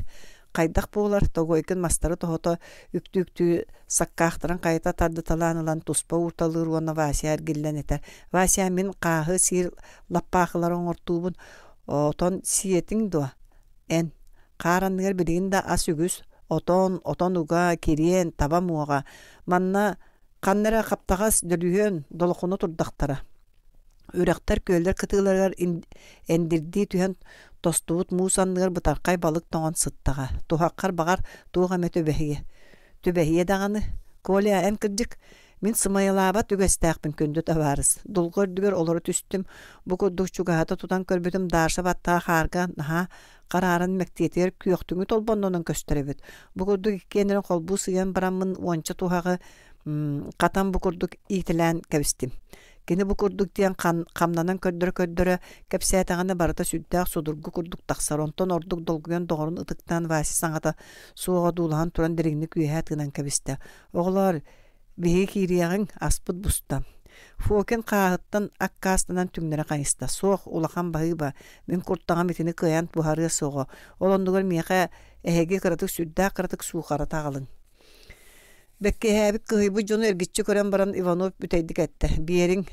кайдах буолар тогойкын мастары тоһото үктүүктүү саккаахтарын кайта тардыталаанылан туспа урталыыруона васия эргилленетер васия мин кааһы сиир лаппаахылар оҥортуубун отон сиэтиң дуа эн кааранныгар билигин да ас үгүс отон уга кириен табамуага манна каннера каптагас дөлүйөн долохуну турдактара үрактар көйләр кытыгылар эндирди түһән тостубут муусандыгар бытаркай балык тоган сыттага тухаккар багар туга мәтөбәһиге төбәһие даганы коля эм кырдык мин сымайлаба түгәстәкпин күндү табарыс дулгор олору түстүм бу куддук чугата тутан көрбөтүм батта харга наха қарарын мәктетер күйектіңі толбондының көстірі бүт. Бұғырдық кенірін қол бұл сыйын бұрамын оншы туғағы қатан бұғырдық итілән көсті. Кені бұғырдық дейін қамнанын көрдірі-көрдірі көпсәтіңіні барыта сүйттәк судырғы құрдық тақсар. ордық долғыен доғырын ұтықтан вәсі саңғата суға дұлған тұран дірігіні күйе әтгінен көбісті. аспыт Фокин қағыттан аккастынан түмнері қайыста. Соқ улақан ба. Мен құрттаған бетіні көян бұхары соғы. Ол ондығыр меқа әйге қыратық сүдді қыратық суқары тағылын. Бәкке әбік бұ жоны әргітші көрен баран Иванов бүтәйдік әтті. Берін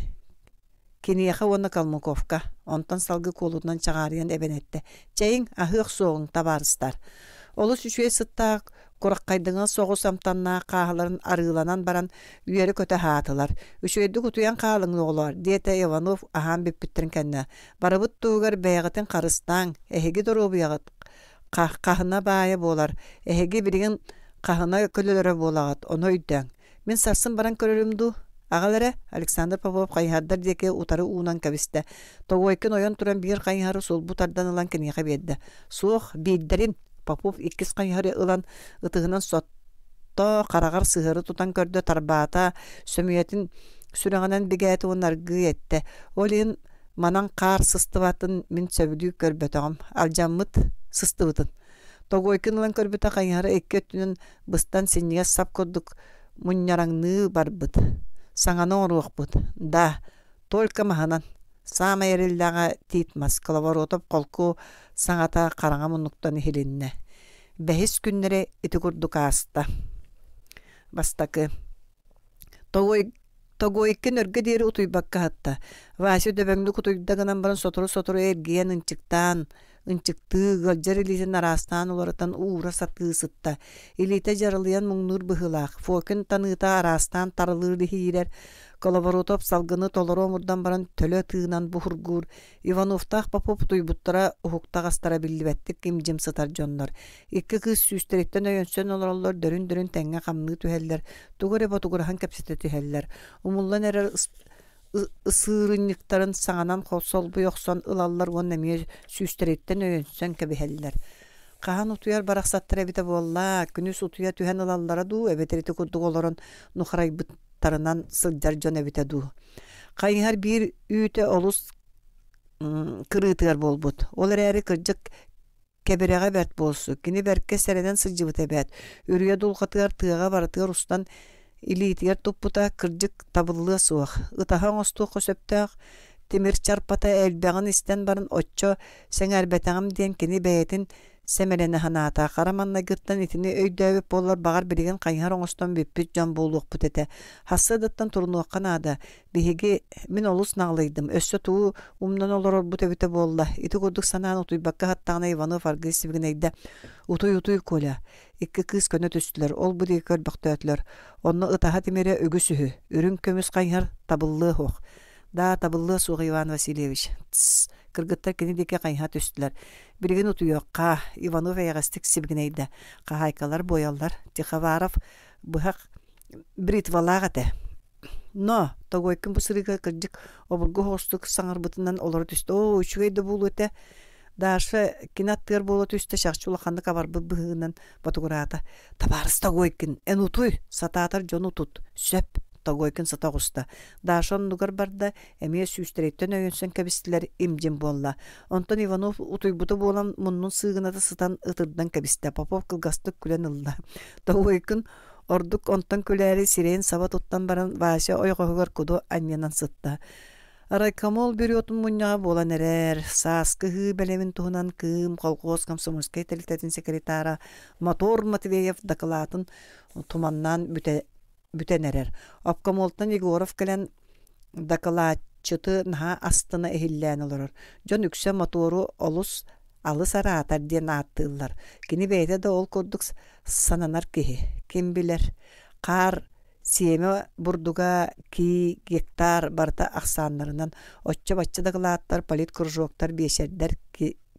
Кинияха оны Калмыковка, онтан салгы колудынан чағарыян әбенетті. Чайын ахық соғын табарыстар. Олыс сүшуе сыттақ, Кураккайдыңы соғыс амтанна қағыларын арыыланан баран үйәрі көті хаатылар. Үшөйді утуян қағылыңны олар. Дета Иванов ахан беппіттірін кәнна. Барабыт туғыр бәйғытын қарыстан, әхеге дұру бұяғыт. Қағына байы болар. Әхеге бірген қағына күлілері болағыт. Оны Мен сарсын баран көрерімді, Ағалары Александр Павлов қайхаддар деке утары уунан кәбісті. Тоғойкін ойон тұран бір қайхары сол бұтардан ылан кенеға берді. Соқ бейддерін Попов иккис ылан ытыгынан сотто қарағар сыһыры тутан көрдө тарбаата сөмүэтин сүрэҕинэн бигээти унаргыы олин манан каар сыстыбатын мин сөбүлүү көрбөтөҕөм алжаммыт сыстыбытын тогойкын ылан көрбөтө хайхары икки быстан синниге сап курдук мунньараңныы барбыт саңаны оруохпут да только маханан Сама эриллага тит маскалаворотоп колку саңата қараңа мунуктан хилинне. Бәхис күннере итүгүрдүк аста. Бастакы. Тогой тогой кенерге дери утуй баккатта. Васю дөбөңдү кутуйдагынан барын сотору-сотору эрген ынчыктан, ынчыкты гөлжер илитин арастан уларатан уура сатыысытта. Илите жарылыян муңнур быхылак, фокин таныта арастан тарылыр дихирер коловоротоп салгыны толоро омурдан баран төлө тыынан бухургур ивановтах папоп туйбуттара буттара астара билдибэттик ким жымсытар дьоннор икки кыыс сүүстэреттен өйөнсөн олороллор дөрүн дөрүн тэҥҥэ хамныы түһэллэр тугур эбо тугурахан кэпсэтэ түһэллэр умуллан ысырынниктарын саңанан саҥанан холсол буйохсон ылаллар уон эмиэ сүүстэреттен өйөнсөн кэбиһэллэр Кахан утуяр барақсаттыр әбіті болла, күнүс утуя түһән алаллара ду, әбетереті күрдіг оларын нұқырай тарынан сылдар жон өбүтө дуу кайыһар биир үүтө олус кырыытыар болбут ол эрээри кырдьык кебереға бәт болсу кини бәркке сәренен сылжыбыт эбәт үрүе дулхатыгар тыаға баратыгар устан илиитигер туппута кырдьык табыллыа суах ытахан остуох көсөптөөх темир чарпата элбәғын истен барын отчо сеңәрбәтәғым диэн кини бэйэтин Семелене ханата қараманна гыттан итини өйдөбүп боллар багар билген кайһар оңостон бүппүт жан болук бутете. Хассыдыттан турнуакка нада. Биһиги мин олус наглыйдым. Өссө туу умнан олор бүтебите болла. Ити курдук санаан утуйбакка хаттагына Иванов аргы сибигнейде. Утуй утуй коля. Икки кыз көнө түстүлөр. Ол бу диге онно Онны ытаха тимере өгүсүһү. Үрүн көмүс кайһар табыллы хох. Да табыллы Суга Иван Васильевич кыргыттар кини деке кайха түстүлөр билигин утуокка иванов эйгастык сибгинейде кахайкалар бояллар тиховаров быхак бритвалагате но тогойкин бусырыга кырдык обургу хостук саңарбытынан олор түстү о үчүгейде бул өте Дашы кинаттыр боло түсті шақчулы қанды кабарбы бұғынан батуғырата. Табарыста тогойкин эн утуй сататыр жон ұтут, сөп тогойкин сатагуста. Дашон нугар барда эмие сүүстерейттен өйөнсөн кабистилер имден болла. Онтон Иванов утуйбуту болан муннун сыгынады сытан ытырдан кабисте Попов кылгастык күлен ылла. <laughs> Тогойкин ордук онтон күләри сирен саба туттан баран вася ойгоһугар куду анненан сытта. Райкомол камол муньяга болан эрер, саскы хы белемин туһунан кым, колхоз комсомольский телитетин секретара Мотор Матвеев докладын туманнан бүте бүтәнәрәр. Обкомолтан Егоров кэлэн докладчыты наһа астына эһиллән олорор. Жон үксә мотору олус алы сара атар аттылар. Кини бәйдә дә ол курдук сананар киһи. Ким билер? Кар Сиеме бурдуга ки гектар барта ахсанларынан отча батча дагылааттар, политкружоктар, бешердер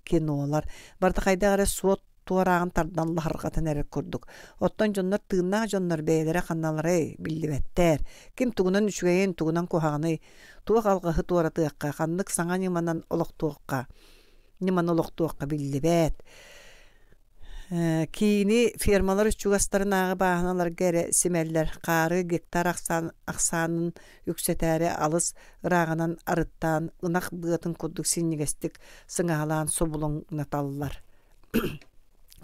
кинолар. Барта хайдагара суот туарагын тардан лахарга тенерек курдук оттон жоннор тыыннаа жоннор бээлере ханналар эй билдибеттер ким тугунан үчүгэйин тугунан кухагыны туох алгахы туаратыакка ханнык саңа ниманан олохтуокка ниман олохтуокка билдибет э, кийини фермалар үчүгастарынаагы бааналар кере семеллер каары гектар аксан, аксаанын үксетээри алыс ыраагынан арыттаан ынак быатын курдук синнигестик сыңаалаан собулуңнаталлар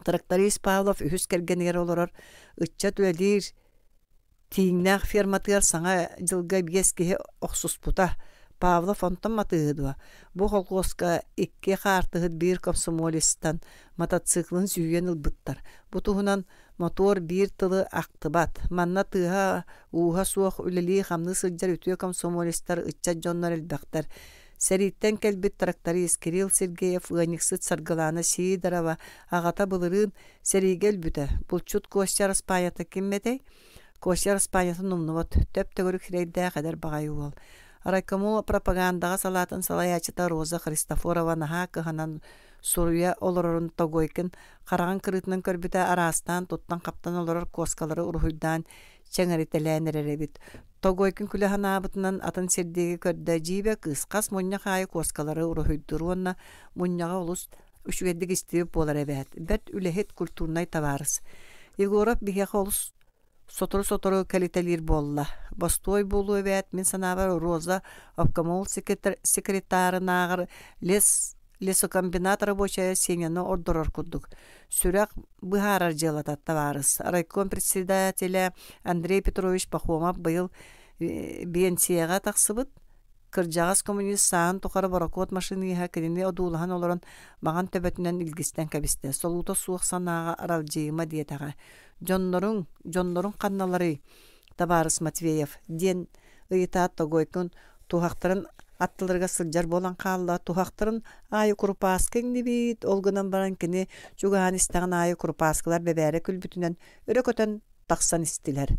Тракторист Павлов үхіс кәргенер олорор, үтчә түләдир, тиңнәқ ферматыр саңа жылға бескеге оқсус Павлов онтан матыгыдва. Бу холкоска икке хартыгыд бир комсомолистан мотоциклын сүйген ылбыттар. Бу туһунан мотор бир тылы актыбат. Манна тыга уға суох үлели хамны сылдар үтүө комсомолисттар ытча жоннар элбактар. Сәриттен келбит тракторист Кирилл Сергеев ынексыт саргылана Сидорова Агата бұлырын сәригел бүті. Бұл чут Костя Распаяты кімметей? Костя Распаяты нумнуват төп төгірік хирейді қадар бағай ол. Райкомула пропагандаға салатын салаячыта Роза Христофорова наға кыханан суруя олорорун тогойкин қараған кырытынан көрбіті арастан тоттан қаптан олорор коскалары урхуйдан чәңәрителәнереребит. Тогойкин күлі атын сердегі көрді жиібе кысқас мұнна коскалары ұрыхүйдіруына муннага олыс үшігеддік істеп болар эбет Бәт үләхет культурнай таварыс. Егоров бігеқ олыс сотору-сотору кәлітелер болла. бостой болу эбет мен санавар роза, обкомол лес лесокомбинат рабочая сенені ордорор курдук. сүрак бұхарар желататта табарыс. Райком председателя Андрей Петрович пахомов быйыл э, бенсияға тақсыбыт. кыржагас коммунист саан тұқары барокот машины иха кедіне одуулахан оларын маған төбәтінен илгистен кәбісті. Солута суық санаға аралжиыма диетага Жоннорың, жоннорың қанналары Табарыс Матвеев. Ден ыйытаат тогойкун туғақтарын аттылырга сылжар болан каалла тухактарын айы курупаскың дибит олгынан баран кини чугаан истаган айы курупаскалар бебәре күлбүтүнен өрөкөтөн таксан истилер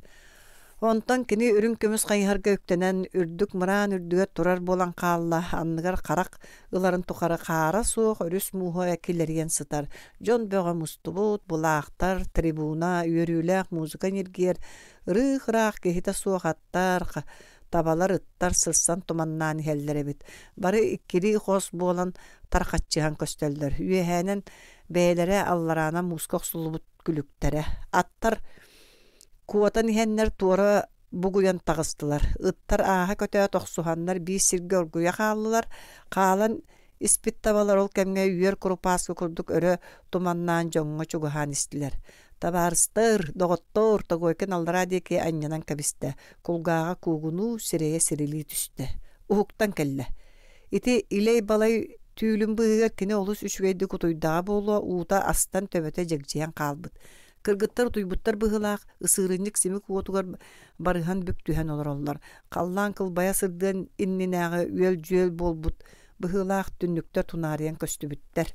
онтон кини үрүн көмүс кайһарга өктөнөн үрдүк мыран үрдүгө турар болан каалла анныгар карак ыларын тукары каара суох өрүс муха экилерген сытар жон бөҕө мустубут булаактар трибуна үөрүүлээх музыка ниргиер кехита кехите суохаттар табалар ыттар сылсан туманнаан хеллер бит. Бары иккири хос буолан тархатчыган көстөлдөр. Үйәһәнен бээлере алларана мускок сулубут күлүктере Аттар куотан хеннер тура бугуян тагыстылар. Ыттар ааха көтө тохсуһаннар бии сирге оргуя халлылар. испит табалар ол кемге үйер курупааскы курдук өрө туманнаан жоңго чугухаан истилер. Табарстыр, доғоттор тогойкен алрадеке аннянан кабисте, кулгаага куугуну сирее сирили түсті. Ухуктан келле. Ити илей балай түүлүн быыгар кине олус үчүгейди кутуйдаа болуа уута астан төбөтө жегжиян каалбыт. Кыргыттар туйбуттар быһылаах, ысырынник сими куотугар барыхан бүктүһэн олороллар. Қаллан кылбая сырдын иннинэҕэ үөл жүөл болбут. Быһылаах түннүктөр тунаарыйан көстүбүттер.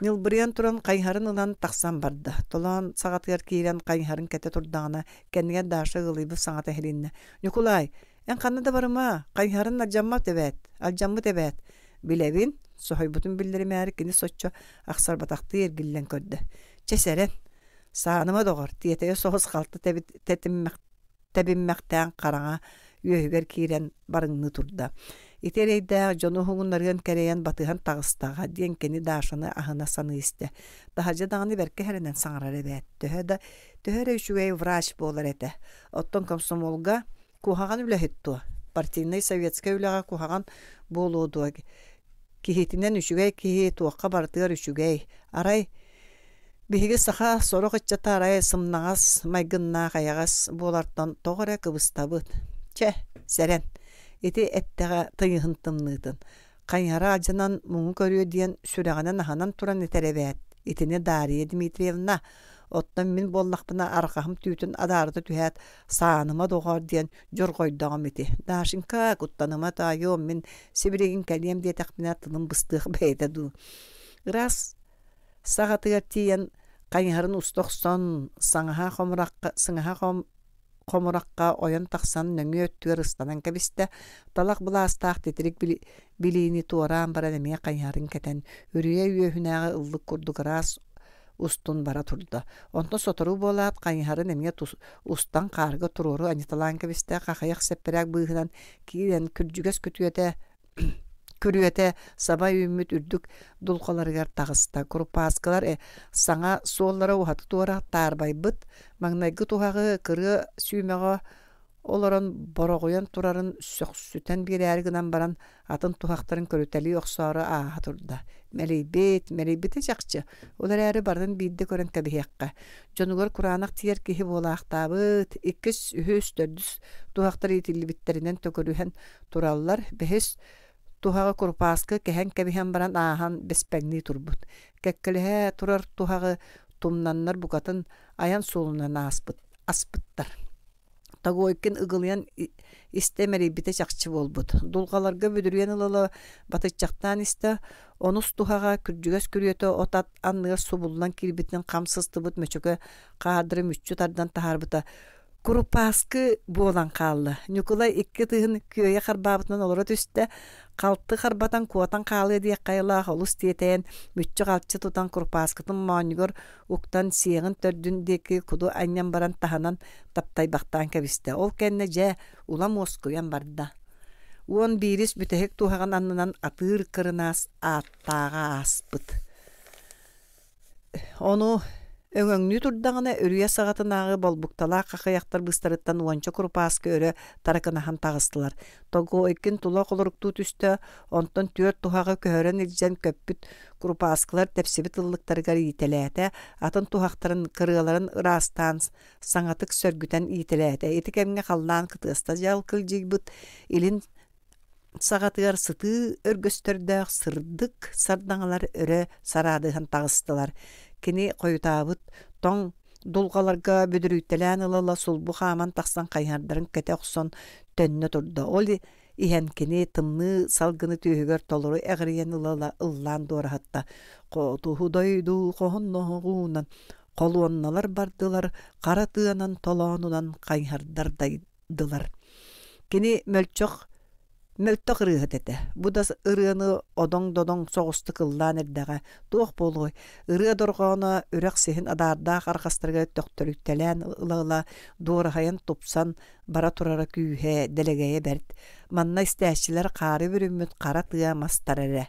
Нил бриен туран кайһарынынан тахсан барда. Толан сагатыр кийлен кайһарын кете турдагына кенген дашы гылыбы сагата хелинне. Николай, эн барыма да барма, кайһарын алжамма тебет, алжаммы тебет. Білевін, сохой бутун билдирим әр кини соччо ахсар батакты ергиллен көрдү. Чесерен, сааныма догор, тиетеге соғыз қалты тәбиммәктән қараңа үйөһүгер киирен барыңны турда. Итер эйдәэх жону хуңун кэрэйэн батыхан тағыстаға диэн дашыны дашаны ахына саны исте. Тахажы дағаны бәрке хәрінен саңрар әбәт. Төһә врач болар әті. Оттон комсомолга кухаган үләхітту. Партийный советская үләға кухаган болуыдуа. Кихетінен үшуэй, кихе туаққа бартығар үшуэй. Арай, Биһиги саха сорох иччата арай э сымнагас майгынна каягас буолартан тоғора э кыбыстабыт. Че, серен Ити эттәгә тыйыһын тымныытын. Кайнара аджынан муңу көрүө диэн сүрэҕинэн аханан туран этэлэбээт. Итини дария Дмитриевна, оттон мин боллахпына аркахым түүтүн адаарды түһээт сааныма догор диэн жоргойдоҕом ити. дашынка куттаныма таайом мин сибиригин кэлиэм диэтэхпина тыным быстыах бэйэтэ ду Раз саҕатыгар тиийэн Қайғарын ұстоқсон, қом қомыраққа ойын тақсан нөңі өттүөр ыстанан кәбісті, талақ бұла астақ тетірік білейіні туаран бара кетен қайнарын кәтен, үрүйе үйөхінәғі ұллық устун бара тұрды. Онтон сотору болат, кайыһары немге устан қарғы туруру аниталан кәбісті, қақаяқ сәппірәк бұйығынан, кейден күрджігәс күтүйәді сабай сабай үмүт үрдүк дулкаларгар тагыста саңа э саңа суоллара ухаты туара таарбайбыт маңнайгы тухагы кыры оларын олорон борогуян турарын сөксүтен бириэр баран атын тухактарын көрүтели оксоору ааа турда мелейбит мелейбите жакчы улар әрі бардан биирде көрөн кабиһиэкка дьонугар кураанах тиер кихи буолаахтаабыт иккис үһүс төрдүс тухактар итилибиттеринен төкөрүһэн тураллар бэһис туһағы курупааскы кэһэн кэбиһэн баран ааһан беспэҥнии турбут кэккилэһэ турар туһағы тумнаннар букатын аян суулунан ааспыт аспыттар тагойкин ыгылыян истемерибите чахчы болбут дулгаларга бүдүрүен ылылы батыччактан исте онус тухага күржүгөс күрүөтө отат анныгар субулнан кирбитин камсыз тыбыт мөчөгө каадыры мүччү тардан тахарбыта Курупаскы болан қалды. Николай икки тыһын күйөйе харбабытынан олора түсті. қалты харбатан куатан қалы диек қайылақ олыс тетен мүтчі қалчы тутан курупаскытын маанюгор уктан сиегін төрдүн деки куду баран таханан таптай бақтан кәбісті. Ол кәнне жә улам оскуян барда. Уон бирис бүтәһек туһаган аннынан атыр кырынас аттаға аспыт. Ону Өңөңнү турдагына өрүйө сагатынагы болбуктала какыяктар быстарыттан уанча курпаска өрө таракынахан тагыстылар Тогу экин тула қолырукту түстө онтон түйөр тухага көхөрен илжен көппүт курпаскалар тепсебит ыллыктаргар ийтелээте атын тухактарын кырыгаларын ырастан саңатык сөргүтен ийтелээте Этикемге калган халлаан кытыста жал кылжыйбыт, илин сагатыгар сыты өргөстөрдө сырдык сардаңалар өрө сараадыхан тагыстылар кини қойутабыт тоң дулгаларга бүдүрүйтэлээн ылала сулбу хааман тахсан кайардарын кете оксон төннө турду ол иһэнкини тымны салгыны түүгөр толору эҕириен ылала ыллан дуораһатта туһудойду хоһонноһугуунан колуонналар бардылар кара тыанан толоонунан кайһардар кини мөлчөх мөлтөк рыһытете. Бу да ырыны одоң додоң соғысты күлдан ердіға. туох болгой Ыры доргоно үрәк сехин адарда аргастырга төктөрүктәлән ылала дуорахайын тупсан бара турара күйе делегәе берт. Манна истәчиләр қары бүрүммүт кара тыя эре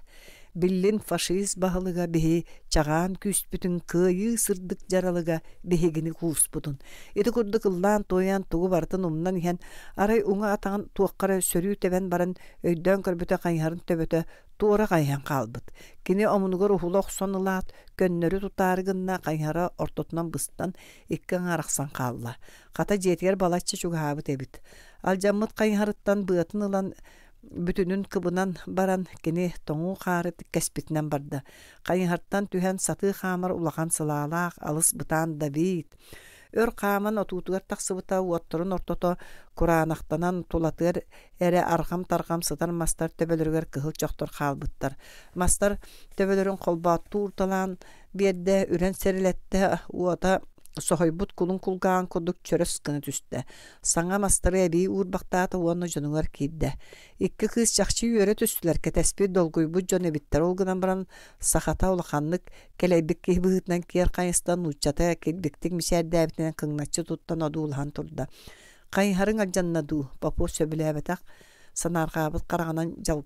биллин фашист баһалыга беһи чагаан күстбүтүн кыйы сырдык жаралыга беһигини кууспутун ити курдук ыллаан тоян тугу бартын умнан иһен арай уңа атаган туоккара сөрүү тебен баран өйдөн көрбөтө кайһарын төбөтө туора кайһан хаалбыт кини омунугор ухулох сонылаат көннөрү тутаарыгынна кайһара ортотунан быстан иккең арахсан каалла ката жетигер балачча чугаабыт эбит алжаммыт кайһарыттан быатын ылан бүтүнүн кыбынан баран кини тоңу каары кэспитинен барды. Кайыһартан түһэн саты хаамар улаган сылаалаак алыс бытаан да Өр хааман отуутугар таксыбыта уотторун ортото кураанактанан тулатыр эре архам тархам сытар мастар төбөлөргөр кыхыл чохтор хаалбыттар. Мастар төбөлөрүн колбааттуу урталаан биэрдэ үрэн серилетте уота соһойбут кулун кулгаан курдук чөрөс кыны түстэ. Саңа мастары әбей уурбактаата уонну жонуңар кииддэ. Икки кыыс чахчы үйөрө түстүлэр кетеспи долгуйбут жон эбиттер олгынан баран сахата улаханнык кэлэйбик кихбыгытнан киер кайыстан учата кэлбиктик мисиэрдээбитинен кыңначы туттан одуулахан турда. Кайхарың алжаннаду бапу сөбүлээбэтак санааргаабыт караганан жал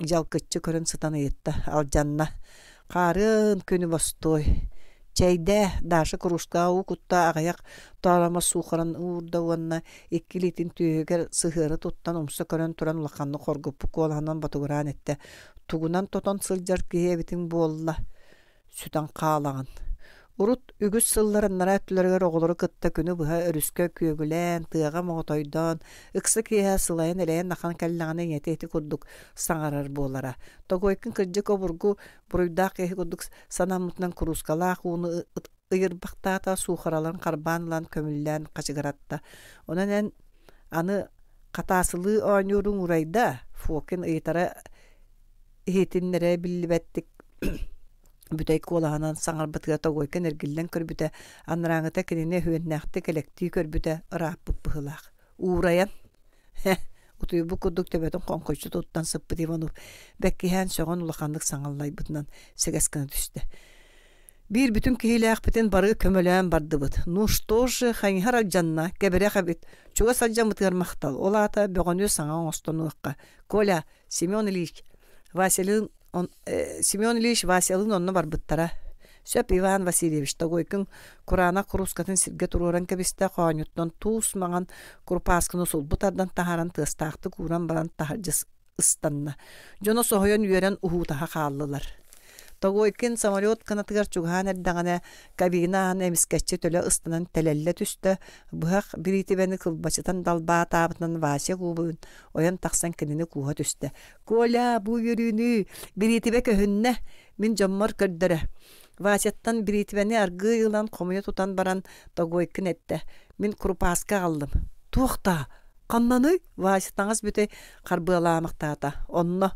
жалкыччы көрөн сытаны етті алжанна. Қарын күнү бостой чәйдә дашы кружка у кутта агаяк талама сухаран урда уанна иккилитин түйегер сыхыры туттан умса көрөн туран улаканны хоргуппу коланан батугуран этте тугунан тотон сылжар киебитин болла сүдан каалаган Урут үгүс сылларыннара түләргәр оғылыры кытта күні бұға үріске күйігілән, тыға моғытойдан, ұқсы кия сылайын әләйін нақан кәлләғаны ететі күрдік саңарар болара. Тогойкін кірджі көбіргі бұруйдақ ехі күрдік санамытынан күрускалақ, оны ұйырбақтата сухаралан, қарбанлан, көміллән, қашығыратта. Онан ән аны қатасылы ойнырың ұрайда, фокин ұйтара ехетінлері білбәттік бүтэй колаһынан саҥарбытыга тогойкан эргиллэн көрбүтэ анрааңыта кинине үөннээхти келекти көрбүтэ ырааппыт быһылаах уураян бу кудук төбөтүн коңкойчу туттан сыппыт иванов бэккиһэн соҕон улаханнык саҥаллайбытынан сегэскына түстү Бир бүтүн киһилээхпитин барыы көмөлөөн бардыбыт. Ну что же, ханьхар алжанна, кеберэх абит. Чуга салжамытыгар мактал Ол ата бөгөнү саңа оңостонуакка. Коля, Семен Ильич, Василин Э, Семен Ильич Василын онны бар Сөп Иван Васильевич тагойкын курана курускатын сирге туруран кебисте хоанюттан туус маған курпаскыны бұтардан тахаран тыстақты куран баран тахаржыс ыстанна. Жоно сохойон үйерен ухутаха қаллылар. Тогойкин самолет канатыгар чугаан эрдагана кабина аны төлө ыстынан телелле түстө быхак биритибени кылбачытан далбаа таабытынан васе кубуун оян таксан кинини кууга түстө. Коля бу юрүнү биритибе көһүннө мин жоммор көрдөрө. Васеттан биритибени аргы йылан тутан баран тогойкин этте. Мин крупаска калдым Туохта, каннаны Васеттаңыз бүтэй карбыаламыктаата. Онно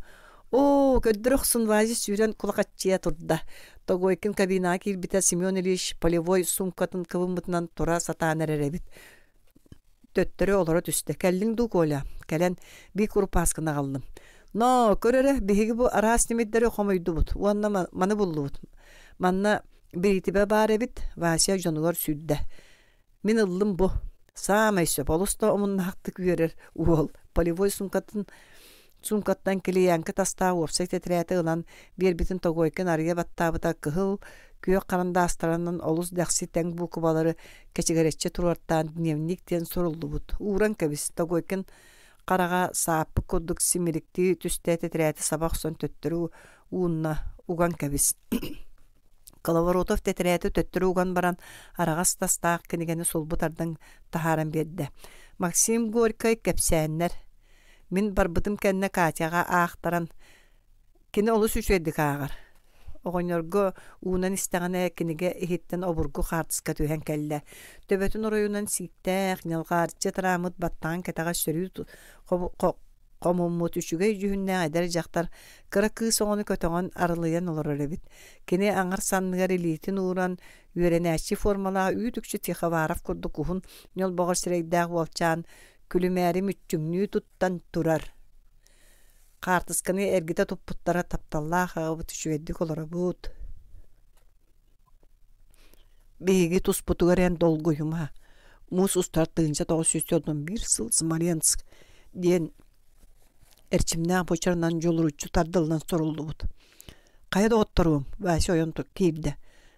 о көддүрөх сунвази сүүрэн кулакаччия турда тогойкин кабина кирбита семен ильич полевой сумкатын кыбымытынан тура сатаанереребит төттөрө олоро түсті кәллиң ду коля келен би курпаскына калдым но көрөрө биһиги бу араас нимиддери хомойдубут уанна маны буллубут манна биритибе баар эбит васия жонугор сүддө мин ыллым бу самый сөп олусто умуннахты күөрер уол полевой сумкатын сумкаттан килиянкы таста уопсай тетрээте ылан битин тогойкен арыйа баттабыта кыһыл қарында карандаастарынан олус дәхси тәң букубалары кечигеречче туруартаан дневниктен суруллубут ууран кебис карага сааппы курдук симирикти түстэ тетрээте сабак сон төттөрү уунна уган кебис <coughs> Коловоротов тетрәтү төттүрү уган баран арагас тастаак кинигени сулбутардан таһарын берде. Максим Горькой кепсәннәр Мин барбытым кәнне Катяға ақтарын кини олус сүшедік ағыр. Оғонергі уынан истағана кініге ехеттен обургу хартыска түйен кәлі. Төбетін оройынан ситтәқ, нелғар, жетрамыт баттан кәтаға сөрі қомуммут үшіге жүхінне айдар жақтар кыра кыы соңыны көтөңөн арылыйан олор өребит кини аңар санныгар илиитин ууран үөренәчи формалаа үй түкчү тихавааров курдукухун ньолбогор сирейдаах болчаан күлүмээрим үччүңнүү туттан турар қартысканы эргите туппуттара тапталлаа хагыбыт бұт. олоробут биһиги туспутугариан долгуюма мус устар тыынча тогуз жүз сотон бир сыл смоленск диэн эрчимне почарынан жолуручу тардылынан сорулдубут каяда отторум васи оентук киирде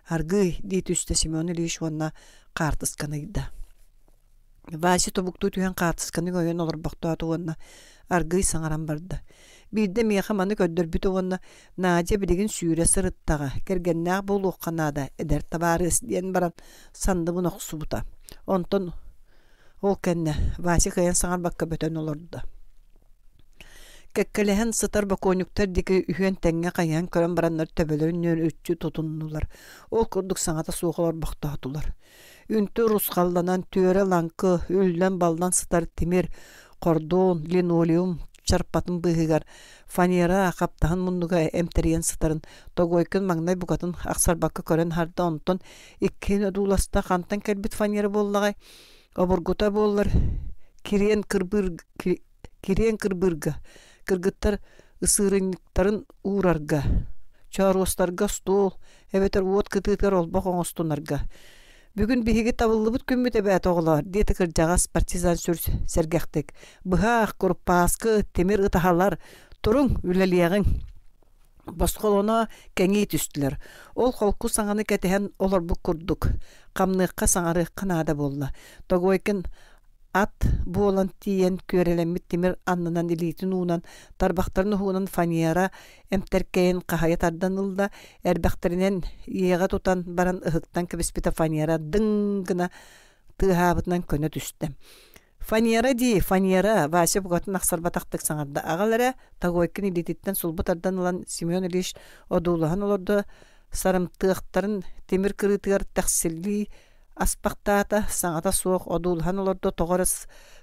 аргый дии үстө семен ильич уонна картысканыйда Васи тобуктуу түһэн хаатысканы көйөн олорбохтуа туонна аргый саңаран барда. Бирде меха маны көддөрбүт уонна Надя билигин сүйрэ сырыттага кергеннаах бул укканаада эдер табаарыс баран сандыбын оксубута. Онтон ол кэнне Васи баққа саңар бакка бөтөн олорда. Кеккелеһен сытар баконюктар дики үһөн тәңге кайан көрөн бараннар төбөлөрүнөн үтчү тутуннулар. Ол курдук саңата суухолор бактаатулар. Үнті русқалланан түйірі ланқы үлден балдан сытар темир, кордон, линолеум, чарпатын быһыгар фанера хаптаһын муннуга эмтериен сытарын тогойкын маңнай бугатын аксарбакка көрен харда онтон иккин дуласта хантан келбит фанера боллагай обургута боллар кирен кырбыр кирен кырбырга кыргыттар ысырынниктарын уурарга чаруостарга стол эбетер уот кытыытар олбак оңостунарга Бүгін биһиги табыллыбыт күммүт эбэт оғлар, дете жағас партизан сүрс сәргәқтік. Бұхақ, пағасқы темір ұтағалар тұрың үләлияғың. Басқолона кәңей түстілер. Ол қолқу саңаны кәтіхен олар бұл күрдік. Қамныққа саңары қынада болды. Тогойкін ат болан тиен көрелеммит тимир аннынан илиитин уунан унан уунан фанера эмтеркейин кахая тардан ылда эрбахтеринен тутан баран ұхықтан кэбиспита фанера дың гына көні көнө түстэ ди, дии фаньера вася бугатын ахсарбатахтык саҥарда аҕалара тагойкин илититтен сулбу тардан ылан семен ильич олордо темир аспақтаата саңата суық одуулхан олордо тоғорыс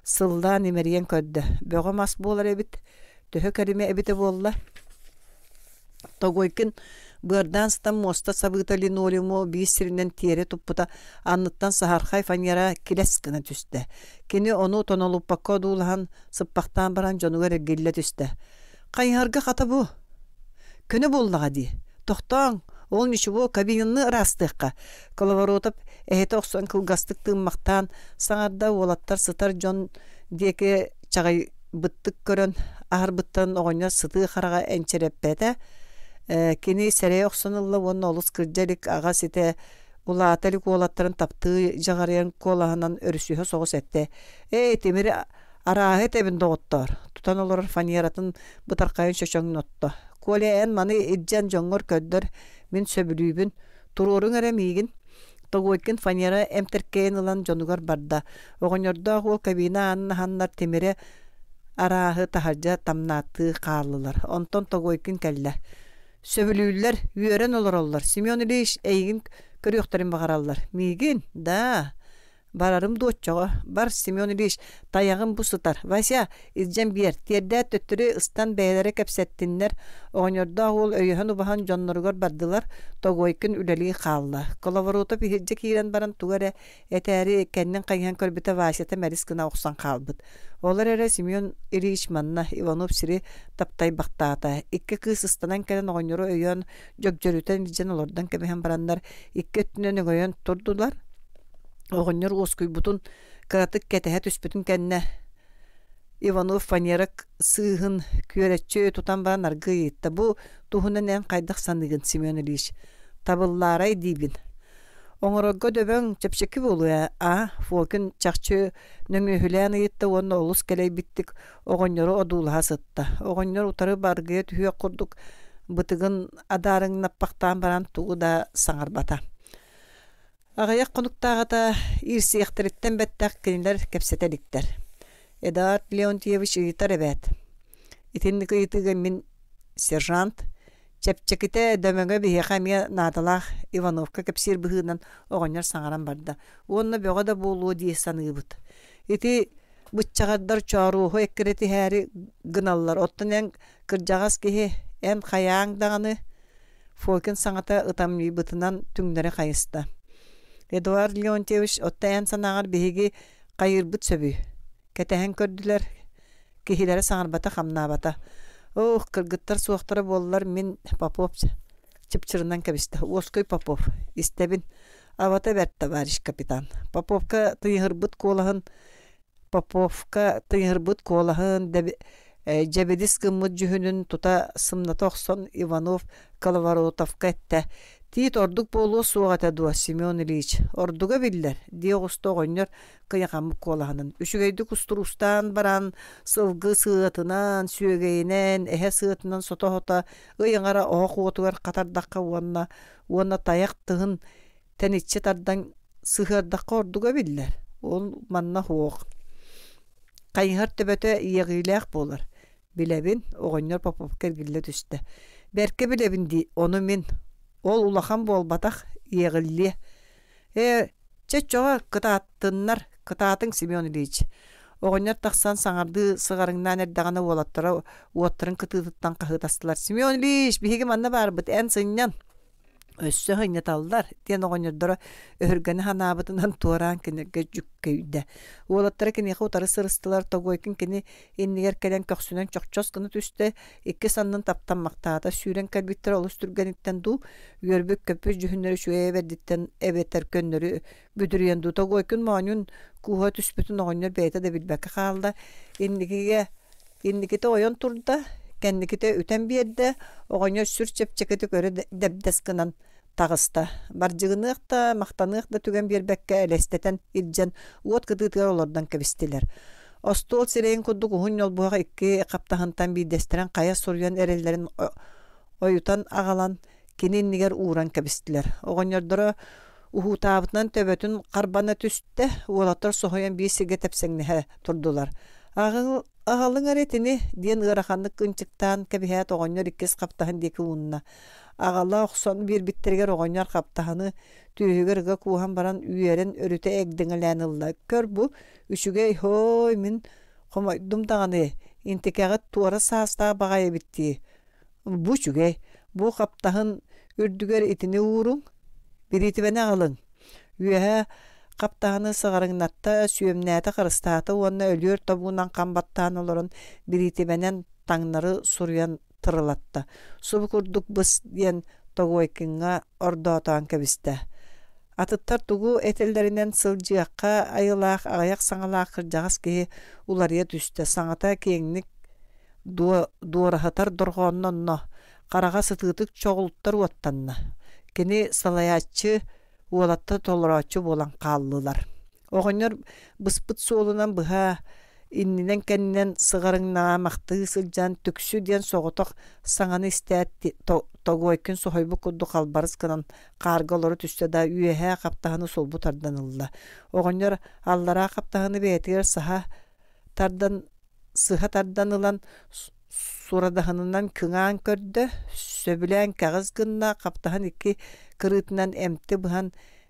сыллаан имерген көрдө бөго мас буолар эбит төһө кериме эбите буолла тогойкин быардан стам моста сабыта линолеумо биисиринен тиэре туппута анныттан сахархай фанера килес гына түстэ кини ону тонолуппакка одуулахан сыппахтаан баран дьонугар гилле түстэ кайыарга хата бу күнү буллага дии токтоң Ол ничего кабинны растыққа. Коловоротып, әйті оксон кылгастык тыммақтан, саңарда олаттар сытар жон деке чағай быттык көрін, ахар бұттан оғынер сыты қараға әнчереппеді. Э, Кені сәрей оқсанылы он олыс кірджелік аға сете улааталик уолаттарын тапты жағарыян колаанан өрүсүһө соғыс этте эй темир арааһы тебин доҕоттор тутан олорор фанератын бытаркайын чочоҥнотто коле эн маны иджан жоңор көддөр мен сөбүлүүбүн туруорун эрэ миигин тогуойкин фанера эмтеркейн ылан дьонугар барда оҕоньордоох уол кабина аанын ханнар темире арааһы таһардьа тамнаатыы хааллылар онтон тогуойкин кэллэ сөбүлүүллэр үөрэн олороллор семен ильич эйигин көрүөхтөрүн багараллар миигин да барарым дуотчоҕо бар Семен Ильич таяғым бусытар Вася изжен биер тиэрдэ төттүрү ыстан бэйэлэрэ кепсеттиннер ооньордоох ол өйөһөн убахан дьонноргор бардылар тогойкун үлэлии қалды. коловоруто пиһирдьэ киирэн баран тугэрэ этээри кэннин кайыһан көрбүте Васята мерис гына уксан хаалбыт Олар эре Семен Ильич манна Иванов сири таптай бактаата икки кыыс ыстанан кэлэн ооньоро өйөн жөкжөрүтэн ижен олордан кэбэһэн бараннар икки өттүнөн өйөн турдулар оғоннор оскуйбутун кыратык кэтэһэ түспүтүн кэннэ Иванов фанерак сыыһын күөрэтчө тутан бара наргы бу туһунан эн кайдах саныгын Семен Ильич табыллаарай дибин оңорогго дөбөң чепчеки болуя э, а фокин чахчы нөңөһүлээн ыйытта уонна олус келей кэлэйбиттик огонньоро одуулаа сытта огонньор утары баргыя түһүөк курдук бытыгын адаарыңнаппахтаан баран тугу да бата. Ағаяқ қонықтағыта ирсиқтіріттен бәттәқ кенілер кәпсетәдіктер. Эдуард Леонтьевич ұйтар әбәт. Итінді ұйтығы мен сержант, чәпчекіте дөмөңі біхеқа ме надалақ Ивановка кәпсер бұғынан оғанер саңаран барды. Оны бөға да болуы дей саны бұд. Ити бұтчағардар чуару хой әккіреті әрі гыналлар. Оттын ән кіржағас кеге ән қаяңдағаны Фокин саңата ұтамни бұтынан түңдері қайысты. Эдуард Леонтьевич оттаян санаағар биһиги кайырбыт сөбү. Кәтәһен көрдүләр, киһиләре саңарбата хамнаабата. Ох, кыргыттар суақтары боллар, мен Попов чыпчырынан кәбісті. Оской Попов, истебин Авата бәр товарищ капитан. Поповка тыйырбыт колаһын, Поповка тыйырбыт колаһын э, Джабедис кыммыт тота тута сымна тоқсон Иванов Коловоротовка этте. Тит ордук болуо суағата дуа Семен Ильич. Ордуга биллер, дие густо гоннер кыякамы колаһынан. Үшүгейди кустурустан баран, сылгы сыытынан, сүйөгейнен, эхе сыытынан сотохота, ыйыңара оға куотугар катардакка уанна, уанна таяк тыгын тенитче тардан сыхырдакка ордуга биллер. Ол манна хуок. Кайыңар төбөтө иегилээх болар. Билебин оғоннер попов түсті. Берке билебин ди, оны мен Ол улахан болбатах егілле. Э, чет жоға кытааттыннар, кытаатың Семен Ильич. Оғынер тақсан саңарды сығарыңнан әрдағана олаттыра, уаттырын кытыдыттан қағытастылар. Семен Ильич, бігім анна бар бұт, ән өссө хыйнаталлар диэн оҕоньордоро өһүргэни ханаабытынан туораан кинигэ жүккөйдэ уолаттара киниэхэ утары сырыстылар тогуойкин кини иннигер келен көксүнөн чохчос гына түстэ икки саннын таптанмактаада сүүрэн кэлбиттер олус түргэниттен дуу үөрбүк көпүс жүһүннөрү сүэ эбетер көннөрү бүдүрүен дуу тогуойкин мооньун кууһа түспүтүн огонер бэйэтэ да билбэкке хаалда иннигиге иннигите ойон турда кэнниките үтэн биэрдэ оҕоньо сүр чепчекити көрө дэбдэскынан тагыста Баржығынық та, мақтанық да түген бербәкке әлестетен илжен уот кытытыгар олордан кебистилер. Остол сирейін кудук ухун йол икки каптахантан бейдестерен қая сурьян эрелерін оютан ағалан кенен ууран кебистилер. Оғоньордоро уху табытынан төбөтүн қарбана түстті, уолатор сохоен бейсиге тепсеңнеһе турдулар. Ағыл Ағалың әретіні ден ғырақандық күнчіктан кәбіхәт оғаннар иккес қаптағын декі ұнна. Ағала оқсан бір біттергер оғаннар қаптағыны түйігер ға куған баран үйерін өріте әгдіңі Көр бұ, үшіге хой мін қомайдым дағаны, интекәғі туары саста бағай бітті. Бұ жүге, бұ қаптаһын үрдігер итіні ұрың, бір итібәне ағалың. Қаптағыны сығарыңнатта сүйемнәті қырыстаты оны өлер табуынан қамбаттан оларын таңнары сұрыян тұрылатты. Сұбы күрдік бұс ден тоғойкыңға орда отан кәбісті. Атыттар тугу әтелдерінен сылжыякка айылаах агаяк саңалаах кыржагас кии улария түстө саңата кеңник дуорахатар қараға карага сытыытык чогулуттар уаттанна кини салаячы уолатта толорочу болан қаллылар. Оғыныр быспыт суолынан бұға иннинен кэннен сыгарыңнаа мактыы сылжан түксү диэн соҕотох саҥаны истээт тогуойкүн сухойбу курду халбарыс кынан каарга олору түстэ да үөһэ хаптаһыны сулбу тарданылла оҕонньор аллара хаптаһыны саха тардан сыха тарданылан сурадаһынынан кыңаан көрдө сөбүлээн қағыз гынна хаптаһын икки кырытынан эмти быһан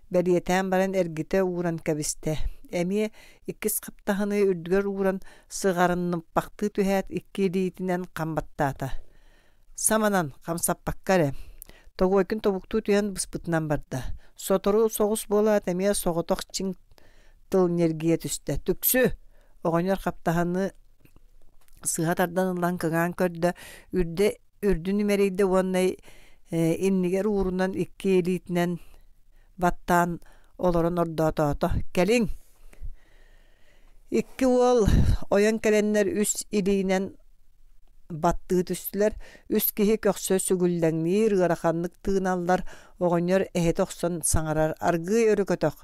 бэриэтээн баран эргите ууран кэбистэ эмиэ иккис кыптаһыны үрдүгэр ууран сыгарыннымпахтыы түһээт иккириитинэн хамбаттаата саманан камсаппаккаре тогуокун тобуктуу түһэн быспытынан барда сотору соҕус буолаат эмиэ соҕотох чиң тыл нергия түстэ түксү оҕоньор каптаһаны сыһа тардан ылан кыгаан көрдө үрдүн үрдүнүмерейде уоннай иннигер уурунан икки элитинен баттан олорон ордоотоото келиң икки уол оян келеннер үс илиинен баттыы түстүлэр үс кихи көксө сүгүлдеңниир ыараханнык тыыналлар оҕоньор эһет охсон саңарар өрі өрөкөтөх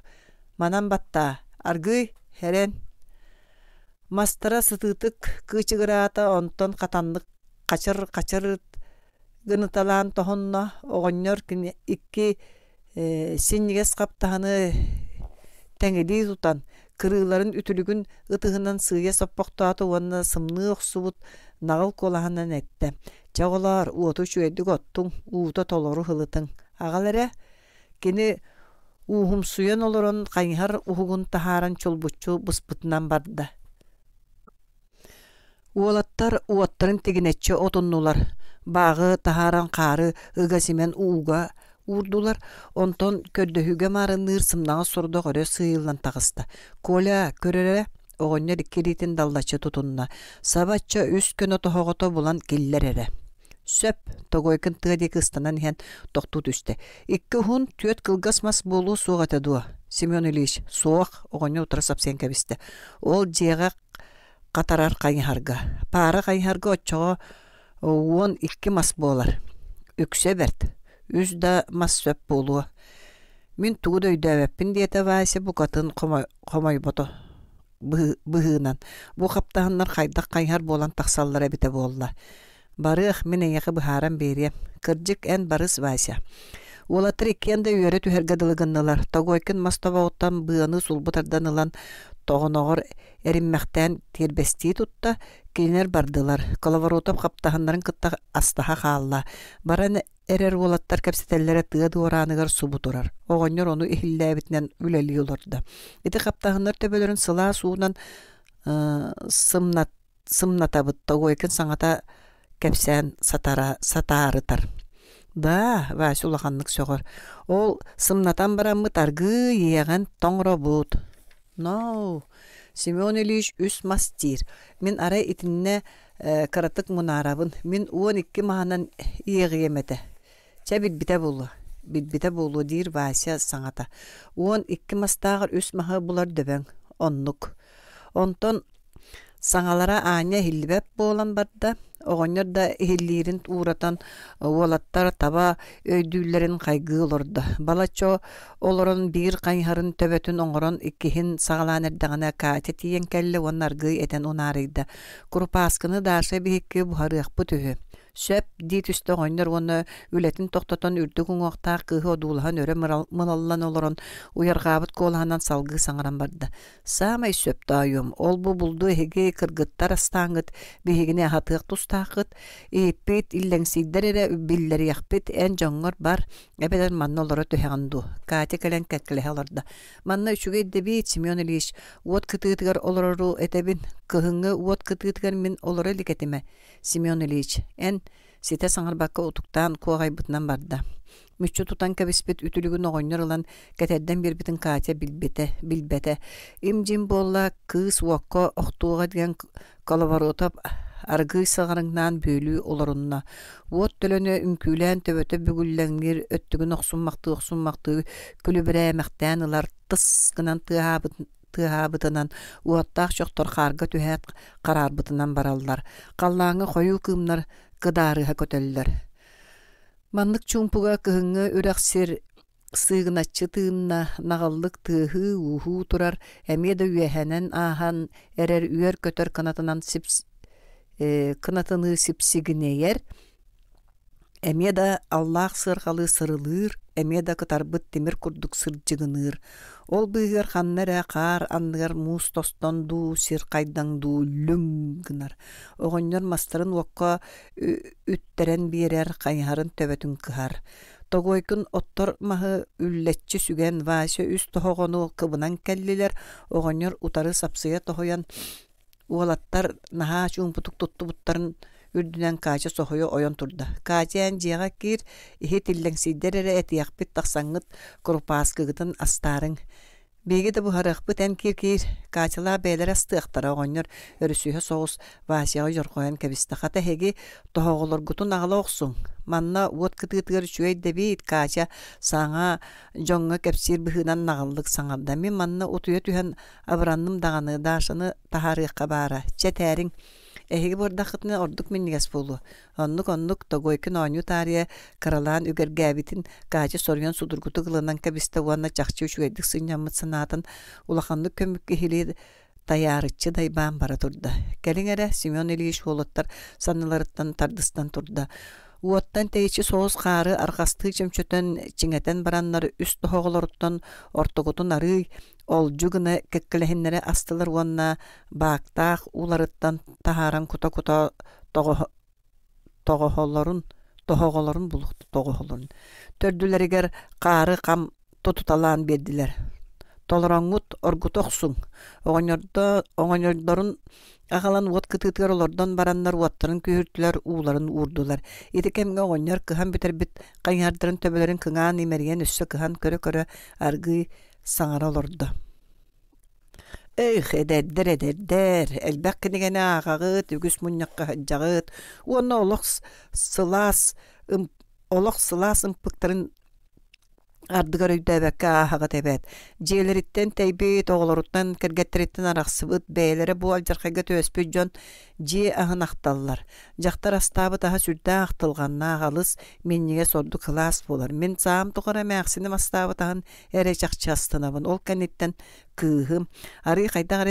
манан батта аргый херен мастара сытыытык кыычыгыраата онтон катаннык качыр качыр гыныталаан тохонно оҕонньор икки э, синнигес хаптаһаны тәңелии тутан кырыыларын үтүлүгүн ытыһынан сыйя соппохтоаты уонна сымныы охсубут нагыл куолаһынан этте чоголоор уоту чүэдик оттуң уута толору хылытың агал эрэ кини уухумсуйан олорон хайыһар уһугун таһааран чулбуччу быспытынан барда уолаттар уоттарын тигинэччи отуннулар бағы таһаран қары ыгасимен ууга урдулар онтон көрдөһүгэ маары ныр сымнаға сордо өрө сыйыллан тагысты коля көрөрө огонне киритин даллачы тутунна сабачча үс көнө тоһоғото булан киллер эре сөп тогойкын тыади кыстанан иһэн тохтут үстэ икки хун түөт кылгас мас буолуу суоҕата дуо семен ильич суох оҕонньо утура сапсен кэбистэ ол жиэҕэ катарар қайыңарға пары қайыңарға чо он икки мас болар. Үксе берт. Үз да мас сөп болуы. Мин туғыд өйдәвәппін деді вася бу катын қомай бұты. бу Бұ қаптағынлар қайдақ кайхар болан тақсаллара біте болла. Барық мен еғі быхаарам берем. Кырджик эн барыс Вася. Олатыр иккен де үйәрі түхергадылығыннылар. Тогойкін мастова быаны бұғаны сулбытарданылан тоғыногор эриммэхтэн тербестии тутта кинер бардылар. Коловоротоп хаптаһыннарын кытта астаха хаалла. Бараны эрер олаттар капсетеллере тыа дуораныгар субу турар. Оғоннер оны ихилләбитнен үләли юларда. Ити хаптаһыннар төбөлөрүн сыла суунан э, сымнат саңата кәпсән сатара сатарытар. Да, Вася улаханнык сөгөр. Ол сымнатан барамы таргы иеген тоңро бут. No, Семен Ильич үс мастир. Мин арай итинне э, каратык мунарабын. Мин уон икки мағанан иегиемете. Ча битбите болу. Битбите болу дейір Вася саңата. Уон икки мастағыр үс мағы булар дөбен. Оннук. Онтон саңалара аня хилбеп болан барды оғоннер да иһиллиирин ууратын уолаттар таба өйдүүллерин э, хайгыыл орда балачо олорун биир кайһарын төбөтүн оҥорон иккиһин саҕалаан эрдэҕинэ каатя келле кэлли уоннаргыы этэн унаарыйда курупааскыны дааша биһикки буһарыахпыт сөп дит үстө ойнер оны үлетин тоқтотон үрдүгүн оқтақ кыы одуулахан өрө мылаллан олорон уяргаабыт колаанан салгы саңаран барды. Самай сөп дайым ол бу булду эге кыргыттар астаңыт, бихигине хатык тустаакыт, иппит иллеңсийдер эре биллер яхпит эн жоңор бар, эбедер манна олоро төһәнду. кати келен кәккеле аларда. Манна үчүгө деби семен Ильич, уот кытыгыр олорору этебин, кыһыңы уот кытыгыр мен олоро ликетиме. семен Ильич, эн сите саңарбакка утуктан куоҕай бытынан барда мүччү тутан кэбиспит үтүлүгүн оҕонньор ылан кетерден бирбитин катя билбете билбете им жим буолла кыыс уокко охтууга диэн коловоротоп аргы сагарыңнан бөлүү олорунна уот төлөнө үңкүүлэн төбөтө бүгүллэңнир өттүгүн оксунмакты оксунмактыы күлүбирээмэхтэн ылар тыскынан гынан тыаабытынан уоттаах чохтор хаарга түһээт караарбытынан бараллар қаллааңы хою кыымнар кыдаарыха көтөллөр маннык чумпуга кыһыҥҥа үрәхсер сыыгыначчы тыынна наҕаллык тыыһыы уухуу турар эмиэ да үөһэнэн эрер эрэр үөр көтөр кынатынан сипс э, кынатыны сипсигинэйэр ер да аллах сырылыыр эмеда кытарбыт темир курдук жыгыныр ол быыгар ханнара каар анныгар муус тостон дуу сир кайдаң дуу лүм гынар огоннор мастарын уокко э, үттерен биэрэр кайһарын төбөтүн кыһар тогойкун оттор маһы үллетчи сүген вася үс тохогону кыбынан келлилер огоннор утары сапсыя уалаттар уолаттар наһаа чуумпутук туттубуттарын үрдүнен кача сохойо ойон турда. Качаян жега кир ихи тиллеңсиддер эре этияхпит тахсаңыт курупааскыгытын астарың. Беги да бухарахпыт эн кир кир качала бейлер астыахтара оғоннор өрүсүйө соғус васияга жоргоен кебистахата хеги гуту агыла оксуң. Манна уот кытыгытыгар чуэй дебит кача саңа жоңга кепсир быхынан саңа саңардами манна утуе түһен абранным дағаны дашыны тахарыхка бара. Четәрин эһиги бардахытына ордук миннигес булу. Оннук оннук тогойкун оню тария каралаан үгергәбитин качы сорьон судургуту кылынан кабисте уанна чахчы үчүгэдик сыньяммыт санаатын улаханлык көмүк кихили таярычы дайбаан бара турда. Кәлиңәрә Семен Ильич Волоттар санныларыттан тардыстан турда. Уоттан тейчи соз қары арғасты чөмчөтөн чиңәтен бараннар үс тоғолоруттан ортогутун ары ол жүгіні кеккіліхіннері астылыр уанна баактаах уларыттан таһааран кута-кута тоғоһолорун тоһоголорун булукту тоғоһолорун егер қары қам тутуталаан бердилер толороңут оргутохсуң оңоньордорун Ағалан вот кытытыр олордан бараннар уаттарын көйүртүләр, ууларын урдулар. Иди кемге оңнар кыһан битер бит, кайнардырын төбөлөрүн кыңаан имерген өссө кыһан көрө-көрө аргы саңара олорду Эйх, әдәддер-әдәддер, әлбәк ағағыт, үгіс мұннаққа жағыт, Оны олық сылас, олық сылас ардыгар үйдәбәккә ахага тәбәт. Җиелериттән тәйбит, тоголоруттан кергәттериттән арахсыбыт бәйлері бу алҗархага төспүт жон җи ахынакталлар. Жактар астабы таһа сүрдә ақтылған нағалыс миннигә сорду класс болар. Мен саам тугара мәхсине астабы эре Ол кәниттән кыһым. Ары кайда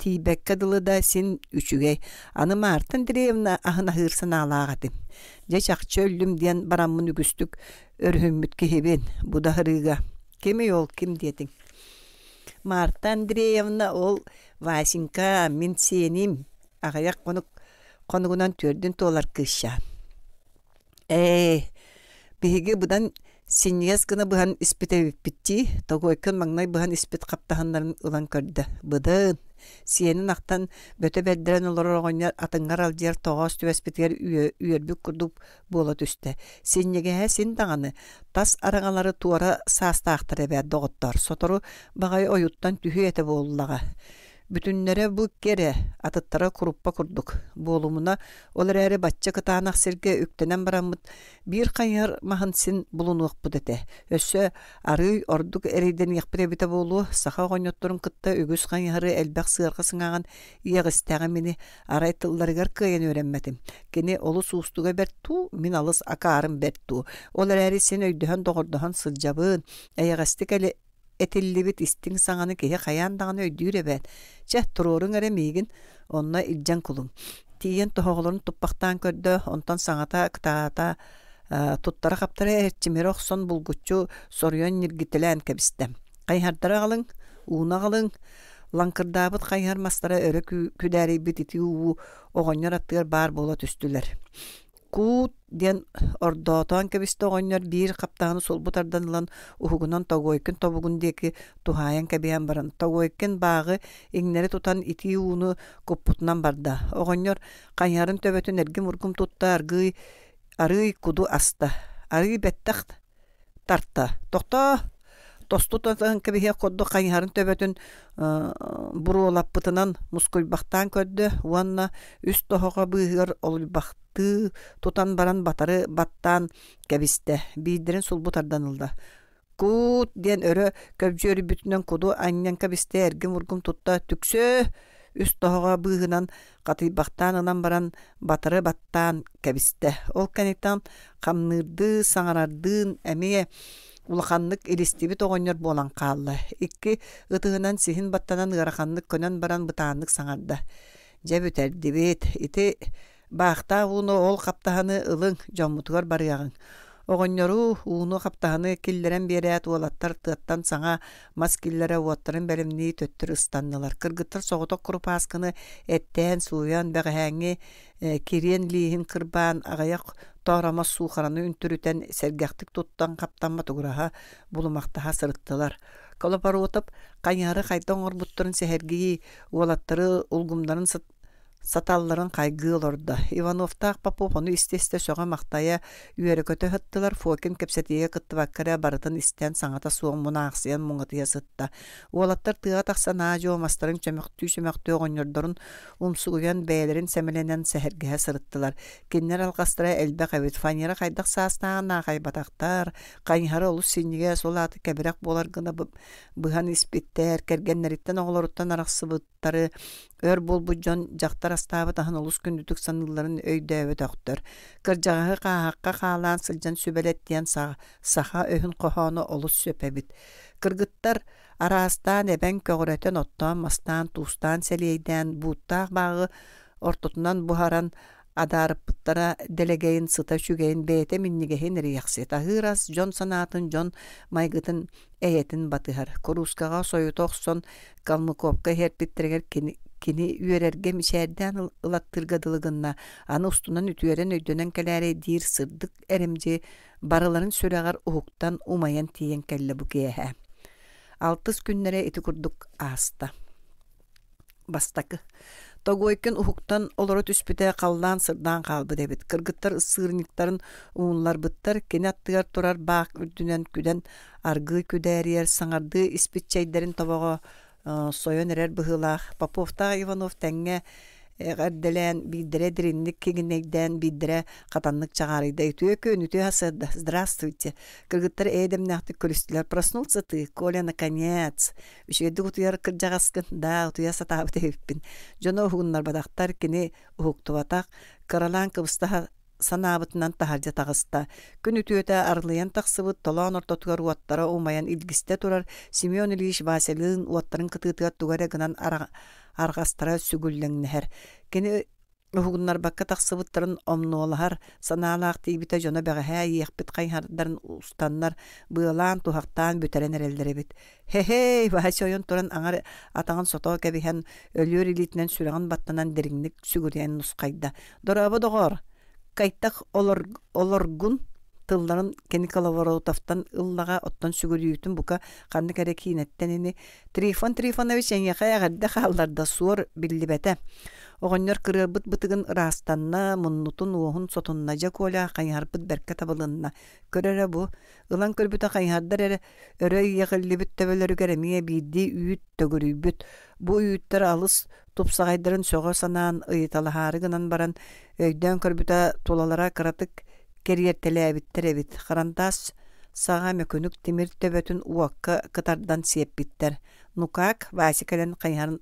тиибекке дылы да син үчүгей. Аны Мартын Дреевна ахына хырсын алаагадым. Жачакчы өллүм диен бараммын үгүстүк өрһүммүт кехебен буда хырыга. Кеме ол ким дедиң? Марта Андреевна ол Васинка, мен сеним. Ағаяқ қонық қонығынан толар кыша. Э, биһиги будан синьяс гына быһан испитебиппитти, тогойкын маңнай быһан испит қаптаһаннарын ылан көрді. Быдын Сиенин ақтан бөтө бәддірен оларығынер атыңар алдияр тоғас түвәспетігер үйербік күрдіп бола түсті. Сеннегеге сен дағаны тас араңалары туара ақтыры бәдді ғыттар. Сотору бағай ойуттан түхі әті болылаға бүтүннәре бу кере атыттара куруппа курдук. Болумуна олар әрі батча кытанақ серге үктенен барамыт бир қайыр махынсин булунуқ бұдете. Өсі ары ордук әрейден еқпіде біте болу, саха ғонетторын кытта үгіз қайыры әлбәқ сығырға сыңаған иеғістәғі мені арайтылларығар кыйын өренметім. Кені олы суыстуға ту мин алыс акарым бәртту. Олар әрі сен өйдіхан доғырдыхан сылжабын, әлі этиллибит истиң саңаны кеһе хаян даганы өйдүүр эбэт. Чэ турорун онна илжан кулум. Тиен тоһоголорун туппактан көрдө, онтан саңата ктаата туттара каптара эрчимер охсон булгучу сорьон ниргителен кебистем. Кайхардара алың, уна алың, лаңкырдаабыт кайхармастара өрө күдәрибит ити уу оғоньор бар бола түстүлөр куут диэн ордоотоон кэбистэ бир биир сол бутардан ылан уһугунан тогойкин тобугун диэки тухаян кебиян баран тогойкин багы эңнери тутан ити ууну куппутунан барда оҕонньор ханьарын төбөтүн эрги ургум тутта аргый арый куду аста арый бэттах тарта тохто тостутан кэбиһэ коддо ханьарын төбөтүн э, буруулаппытынан мускульбахтан көддө уанна үс тоһоҕо быыһыгар олуйбах ты тутан баран батары баттан кәбісті Бейдерін сол бұтарданылды. Кут ден өрі көбжөрі бүтінен куду аннен кәбисте әргім ұргым тутта түксө. Үс тоға бұғынан қатыйбақтан ынан баран батары баттан кәбісті. Ол кәнеттан қамнырды, саңарардын, әме улаханнык элестиби тоғоннор болан қаллы. Икки ытыгынан сихин баттанан ыраханнык көнөн баран бытааннык саңарда. Жәбүтәрдибет, ити баахта ууну ол каптаханы ылың жоммутугар барыагың оҕонньору ууну хаптаһаны киллерен биэрэät уолаттар тыаттан саңа мас киллэрэ уоттарын бэлимнии төттөр ыстаннылар кыргыттар соготок курупааскыны эттээн сууян бэҕэһээҥҥи э, кириэн лиин кырбаан агаяк тоорама суухараны үнтүрүтен сэргэхтик туттан хаптамма тугураһа булумактаха сырыттылар колопаруутап каньары хайта оҥорбуттарын сехергии уолаттары улгумдарын саталларын кайгы олорда. Ивановтақ Попов оны истесте соға мақтая үйәрікөті хыттылар Фокин кепсетеге кыттываккара барытын истен саңата суың мұна ақсиян мұңыты ясытта. Уолаттар тыға тақсан ажо мастарын чөмөктү чөмөктү оңырдырын умсу уян бәйлерін сәмеленен сәхәрге сырыттылар. Кеннер алқастыра әлбә қавит фанера қайдақ саастана қайбатақтар, қайнары олу синеге солаты кәбірек болар гына бұған испеттер, кәргеннериттен оғылырыттан арақсыбыттары, өр бұл бұджон жақтар сарастаабыт аһаналус күндүтүк санылларын өйдөөбө тохтор кырдьаҕаһы каалаан сылжан сүбелет диян саха өһүн олы олус сөпөбүт кыргыттар араастаан эбэн көгүрөтөн оттоон мастаан туустаан бутақ бағы баагы ортутунан бухаран адаарыппыттара дэлэгейин сыта чүгейин бээте миннигехин ирийахсы таһыырас жон санаатын жон майгытын эйэтин батыһар курускаҕа соютохсон калмыковка херпиттэригэр кини үөрэргэм içээрдээн ылаттыргадылыгынна аны устунан үтүөрэн өйдөнөн кэлээри диир сырдык эремжи барыларын сүрэҕэр ухуктан умайан тиийэн келле бу киэһэ алтыс күннэре ити курдук ааста бастакы тогойкин ухуктан олоро түспүтэ халлаан сырдаан калбы дебит кыргыттар ыссыырниктарын уунларбыттар кини аттыгар турар баак үрдүнөн күден аргы күдээриер саңарды испит чэйдерин тобого Э, Соен эрер быһылаах поповта иванов тәңге эрделен бидре диринник кигинейден бидре катаннык чагарыйда үтүө көн үтүө асыда здравствуйте кыргыттар эдемнахты көлүстүлөр проснулся ты коля наконец үшеди утуяр кыржагаскын да утуя сатаабытебиппин жоно угуннар бадактар кини ухуктубатак кыралаан санаабытынан таһардьа таҕыста күн үтүөтэ арлыйан тақсыбыт толоон ортотугар уоттара умаян илгисте турар Семён Ильич Василын уаттарын кытыытыгар тугара гынан аргастара сүгүллэҥнэһэр кини Ухугуннар бакка тахсыбыттарын омнуолаһар, санаалаах тиибитэ дьоно бэҕэһэ иэхпит хайһардарын устаннар, быалаан тухахтаан бүтэрэн эрэллэрибит. Хе-хей, баһачы ойон туран аңар атаҕын сотоо кэбиһэн, өлүөр илиитинэн сүрэҕин баттанан дириңник сүгүриэн нускайда. Дорабы кайтах олоргун тылларын кеникаловоротовтан ыллага оттон сүгүрүүтүн бука канны керек кинеттен ини трифон трифонович эңе каягадда халдарда суор биллибете Оғоннер кыры быт бытыгын растанна, муннутун уохун сотунна жа коля хайхарбыт берке табылынна. Көрәрі бу ылан көрбүтө хайхардар әрі, өрі еғілібіт төбелері кәрімие бейді үйіт төгірүйбіт. бу үйіттер алыс тупсагайдырын сого санаан, ыйталахары гынан баран, өйден көрбіті тулалара кыратык кериертелі эбит әбіт. Харантас, саға мөкүнік төбөтүн төбөтін уаққа кытардан сиеппиттер. Нукак, Васикален қайхарын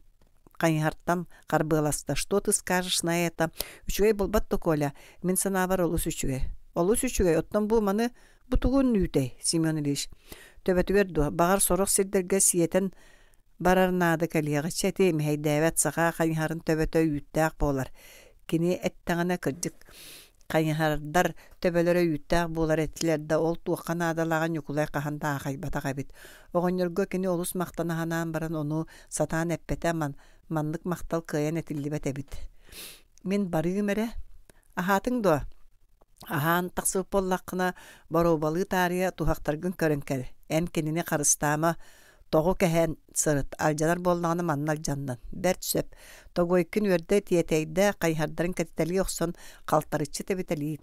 Канихартам қарбыласты Что ты скажешь на это? Үчуэй болбатты Коля. Мен сана бар олус Олус үчуэй. Оттан бұл маны бұтығын үйтэй, Семен Бағар сорық сілдерге сиетін барарнады кәлеғі чәте мәй дәвәт саға қайынхарын төбәті үйттәқ болар. кини әттәңіне кірдік. Қайынхардар төбәлері үйттәқ болар әттілер да ол туаққан адалаған юкулай қаханда ақай бит бет. кини олус мактанаханаан олыс мақтанағанан баран оны сатан маннык мақтал кыйан этиллибет эбит. Мен барыым эре, ахатың дуа, ахан тақсып боллаққына барубалы тария тухақтаргын көрінкер, ән кеніне қарыстама, тоғы кәһән сырыт, алжанар боллағына манын алжандан. Бәрт сөп, тоғой күн өрді тиетейді қайхардарын кәтетелі оқсын қалтарычы тебетелі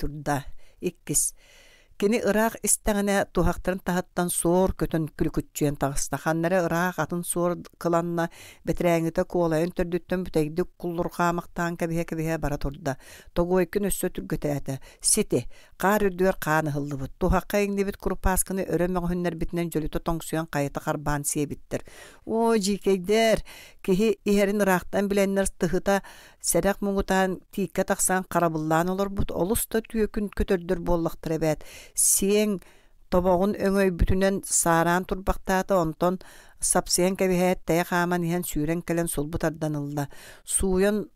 Кини ыраах истәңенә тухақтарын тахаттан сор көтөн күлкүтчүен тағыстаханнары ыраах атын сор кыланна бетерәңгіті куолайын төрдүттөн бүтәйдік куллурхамақтан кәбіхе кәбіхе бара турда. Тогой күн өссө түргөтәте. Сити, қар үрдүөр қаны хыллыбыт. Тухаққа еңдебіт курупаскыны өрөмө хүннер битинен жөлүтө тоңсуян кайыты карбаан себиттер. О, жикейдер, кихи иһерин ырақтан биленнер тыхыта Сәрәк мұңытан тикке тақсан қарабылдан олар бұт олыста түйекін көтірдір боллықтыр әбәт. Сен тобоғын өңөй бүтүнен саран турбактаата онтон сапсиен кэбиһээт тая хааман иһэн сүүрэн кэлэн сулбутарданылла сууян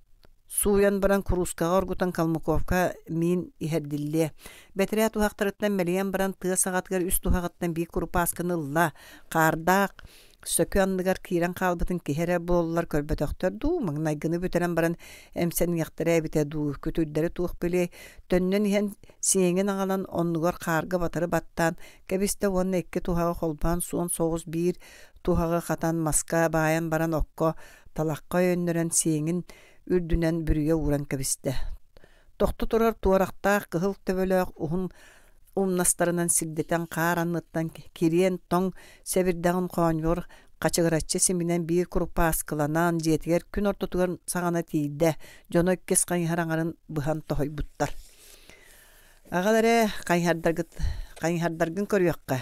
сууян баран Курускага оргутан калмыковка мин ихердилле. бэтериа тухактарыттан мэлиэн баран тыа саҕатыгар үс тухағаттан бии курупааскынылла сөкөннігар киирен каалбытын кихере буоллар көрбөтөхтөр дуу маңнайгыны бүтэрэн баран эмсен яхтыра бите дуу күтүддери туух биле төннөн иһэн сиэңин аҕалан оннугар хаарга батары баттаан кэбистэ уонна икки тухага холбаан суон соҕус биир туһаҕа хатан маска баайан баран окко талакка өйөннөрөн сиэңин үрдүнэн бүрүгө ууран кэбистэ токто турар туарахтаах кыхыл төбөлөөх уһун умнастарынан сигдетен қаранныттан кирен тоң сәбирдәгын қоаньор качыгыраччы семинен бии аскыланан жетігер күн ортотугар сагана тийде жоно кес кайхараңарын быхан буттар агаларе кайхардаргыт кайхардаргын көрүякка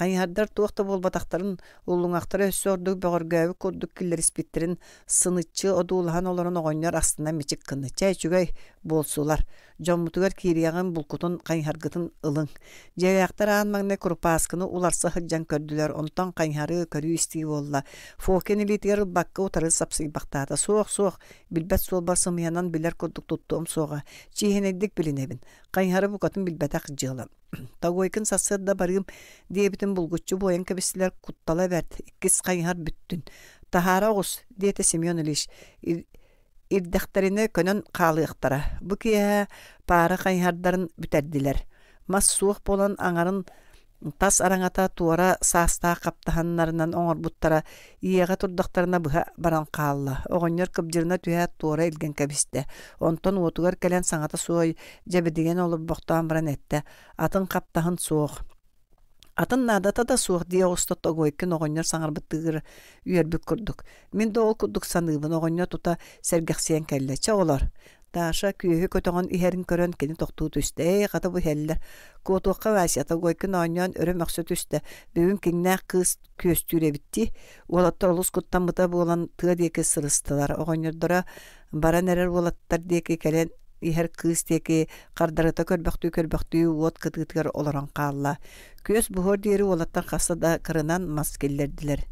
Қайырдар туақта бол батақтарын улуңақтары өссөрдік бөғіргәві көрдік кілдер іспеттерін сынычы одуулахан оларын оғонлар астына мечек кынны чай чүгай болсулар. бұл кирияғын бұлкутын қайыргытын ылың. Жаяқтар аан маңны күрпаскыны уларсы хыджан көрділер, онтан қайыры көрі болла. Фокен илетігер баққа отары сапсый бақтата. Соқ-соқ, билбәт сол бар сымыянан білер көрдік тұттуым соға. Чейхенеддік білінебін. Қайыры бұқатын билбәтақ жылым. <clears throat> Тагойкын сассырда барым дебитин булгучу боен кебислер куттала берт. Иккис кайгар бүттүн. Тахара огус дете Семён Ильич. Ирдахтарыны көнөн калыктара. Бу кия бары кайгардарын бүтердилер. Мас суук болан аңарын тас араңата туора сааста каптаһаннарынан оңорбуттара ийэҕэ турдахтарына быһа баранкаалла оҕонньор кыбдьырына түһэ туора илген кэбистэ онтон уотугар кэлэн саҥата суой дьэбидиген олорбохтоон баран этте атын каптаһын суох Атын наадата да суох дии оҕустот огуойкин оҕонньор саҥарбыттыгыр үөрбүк курдук. Мен да ол курдук саныыбын оғоннор тута сергексиен келлече олар. Таша күйе көтөңөн иһерин көрөн кини токтуу түстэ, гата бу хеллер. Котуққа васията гойкын оньон өрө мәксөт үстэ. Бүгүн кинне кыз көз түребитти. Олатта олус куттан мыта болан тыа деке сырыстылар. Огоньордора баран эрер олаттар деке келен иһер кыз деке кардарыта көрбөктүү көрбөктүү уот кытыгытыгар олорон каалла. Көз буһор диэри олаттан хасса да кырынан мас келлердилер.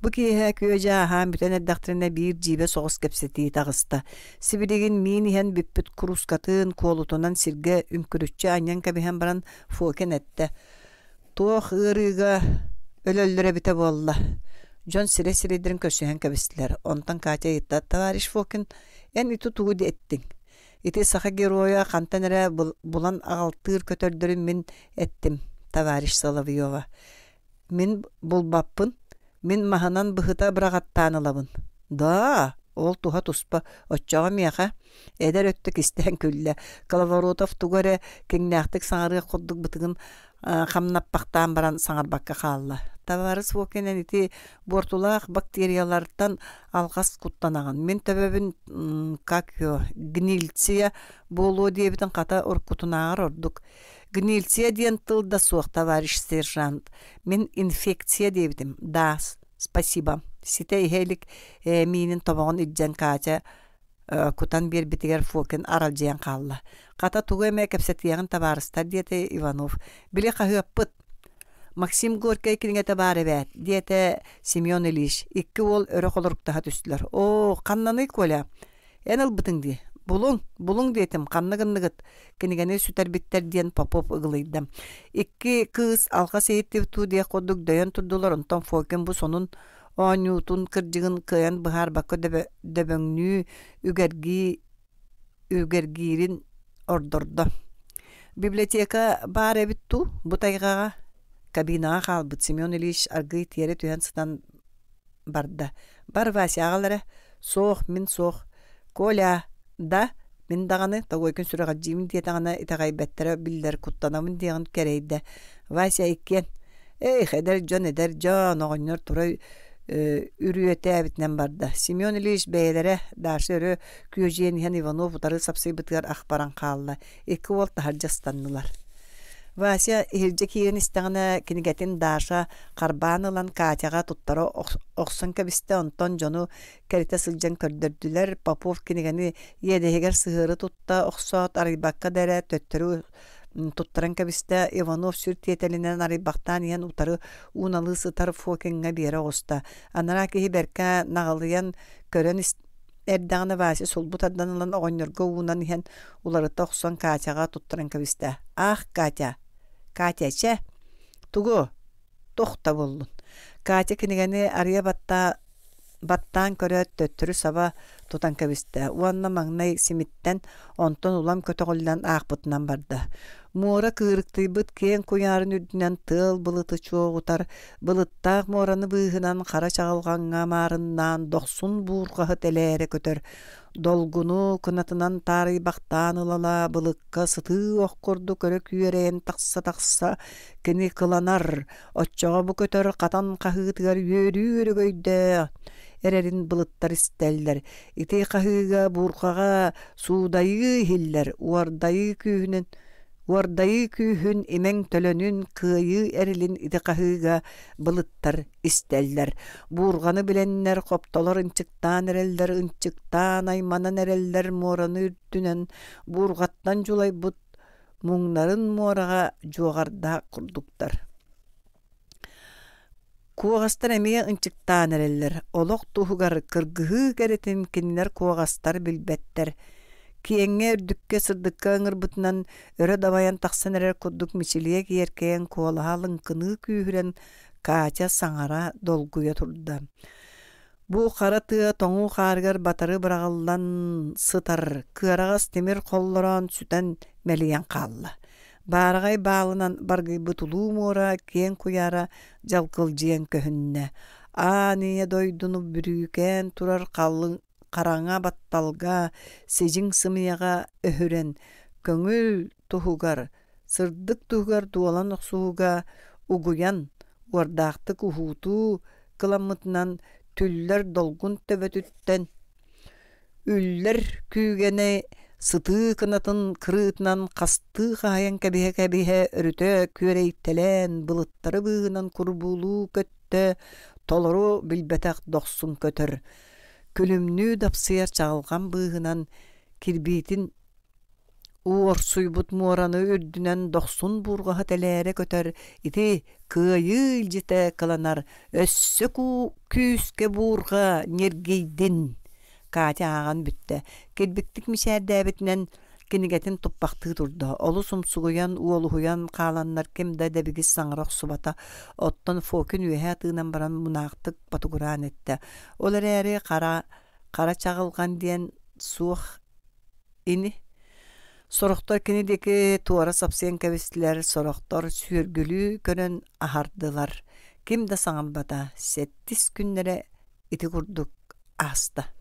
Бу киһэ күөжэ аһаам бүтэнэддахтырына биир дьиибэ соҕус кэпсэтии таҕыста. Сибиригин миин иһэн курускатыын курускатын куолутунан сирге үмкүрүччү аньян кэбиһэн баран фуокен этте. Туох ыырыыга бите буолла. Жон сире сиридирин көсүһэн кэбистилэр. Онтан Катя ыйытта товарищ Фокин, эн үтү тугуди эттиң. Ити саха героя хантанера булан агалтыыр көтөрдөрүн мин эттим, товарищ Соловьева. Мин бул баппын, Мин маһынан быһыта бырағаттаанылабын. Да, ол туха туспа отчаға мияха. Эдер өттік істен күллі. Калаворотов кең кеңнәқтік саңарығы құддық бітігім. Э, Хамнаппақтан баран саңарбакка хаалла табарыс вокенен ити бортулақ бактериялардан алгас құттанаған. мен төбөбүн как ее гнильция болуу қата ката оркутунаар ордук гнильция диэн тылда суох товарищ сержант мен инфекция диэбитим Да, спасибо сите ихелик э, менің тобогон иджен катя кутан бербитигер фокин арал диэн калла. Ката тугу эме кепсетиягын табарыстар диэте Иванов. Биле пыт. Максим Горький киниңе табары бәт, диэте Семен Ильич. Икки ол өрі қолырықтаға түстілер. О, қаннаны көля. Ән ылбытың ди. Булуң, булуң дейтім, қаннығыннығыт. Кенігені сүтер биттер ден попоп ұғылайдым. Икки кыз алға сейіттіп ту дия қодық дөйін тұрдылар, ұнтан фокин бұ сонун ооньуутун кырдьыгын кыан быһаарбакка дөбөңнүү үгергиирин ордордо библиотека баар эбит ту бутайгага кабинага хаалбыт семен ильич аргый тиэре түһэн сытан барда бар васягалара соох мин соох коля да мин даганы тогойкүн сүрэҕэ жимин итагай беттере билдер куттанамын диэҕин керейде вася икен. эй хедер жон эдер дьон оҕонньор турай үрүөте әбітнен барда. Семен Ильич бәйлері дашыры күйежен ен Иванов ұтары сапсый ахбаран ақпаран қалылы. Екі ол Вася ирже киен истагына кинигетин даша карбанылан катяга туттары оксон кабисте онтон жону керите сылжан көрдөрдүлер Попов кинигени едегер сыгыры тутта оксот арыбакка дере төттөрү туттаран кэбистэ Иванов сүр тиэтэлинэн арыйбахтан иэн утары уналыы сытар фокенге биэрэ оста. Анара киһи бэркэ нагалыйан көрөн васи Вася сулбут адданылан оҕонньорго уунан иен уларыта охсон Катяға туттаран кэбистэ. Ах, Катя! Катя, че? Тугу! Тохта боллун. Катя кинигени арыя баттан көрө төттүрү саба тутан Уанна маңнай симиттен онтон улам аак аақпытынан барды. Мора кыырыктыйбыт кен куярын үдүнөн тыл былыты чоогутар былыттақ мораны быыхынан қара чагылганга маарыннан доксун бууркаһы телээре көтөр. Долгуну кынатынан тары бақтан ылала, былыкка сытыы оққұрды көрік үйерен тақса-тақса, кіні кыланар, отчоға бұ көтөр қатан қағытығар үйері үйері эрерин былыттар истеллер. Ите қахыға, бурқаға, судайы хиллер, уардайы күйінен, уардайы күйін имен төлөнүн кыйы эрилин ити қахыға былыттар истеллер. Бурғаны биленнер қоптолар үнчіктан эрелдер, үнчіктан айманан эрелдер, мораны үрттінен, буургаттан жулай бұт, мұңнарын мораға жоғарда құрдықтар. Куағастар әме ұнчықтан әрелер. Олық туғығар кыргығы кәретін кеннер куағастар білбәттер. Киеңе үрдікке сырдыққа ыңыр бұтынан өрі даваян тақсын әрер құддық мичилие киеркейін куалағалың кыны күйірен Катя саңара долгуя тұрды. Бу қараты тыа тоңу қарғар батары бұрағылдан сытар, кыарағас темір қолларан сүтен мәлиян қаллы баарыгай баалынан баргый бутулуу муора жалқыл куяра көңіне. А, ааныя дойдуну бүрүүкен турар қалың қараңа батталга сежиң сымыяга өхүрен көңүл туһугар сырдык туһугар туалан уксууга угуян уардаахты ухуутуу кыламмытынан түллер долгун төбөтүттен үллер күүгене Сыты кынатын кырыытынан касты хаян кәбиһе кәбиһе өрүтө күөрейттелен былыттары быынан курбулуу көттө толору билбетах доксун көтөр күлүмнүү дапсыяр чагылган быыһынан кирбиитин уор суйбут үрдүнөн үрдінен доқсын бургаха телээре көтөр ити кыйыл жите кыланар өссө күүске буурга нергейдин Катя ағаған бүтті. Келбіктік мишәрдәбітінен кинигетин туппахты тұрды. Олу сумсугуян, уолугуян кааланнар қаланнар кем бигис саңрак субата. Оттон фокин үһә баран мунактык патугуран этте. Олар әрі кара қара чагылган диен сух ини Сорохтор кинидеки туара сапсен кәбестиләр сорохтор сүргүлү көнөн ахардылар. Ким да бата, сеттис күннәре ити курдук аста.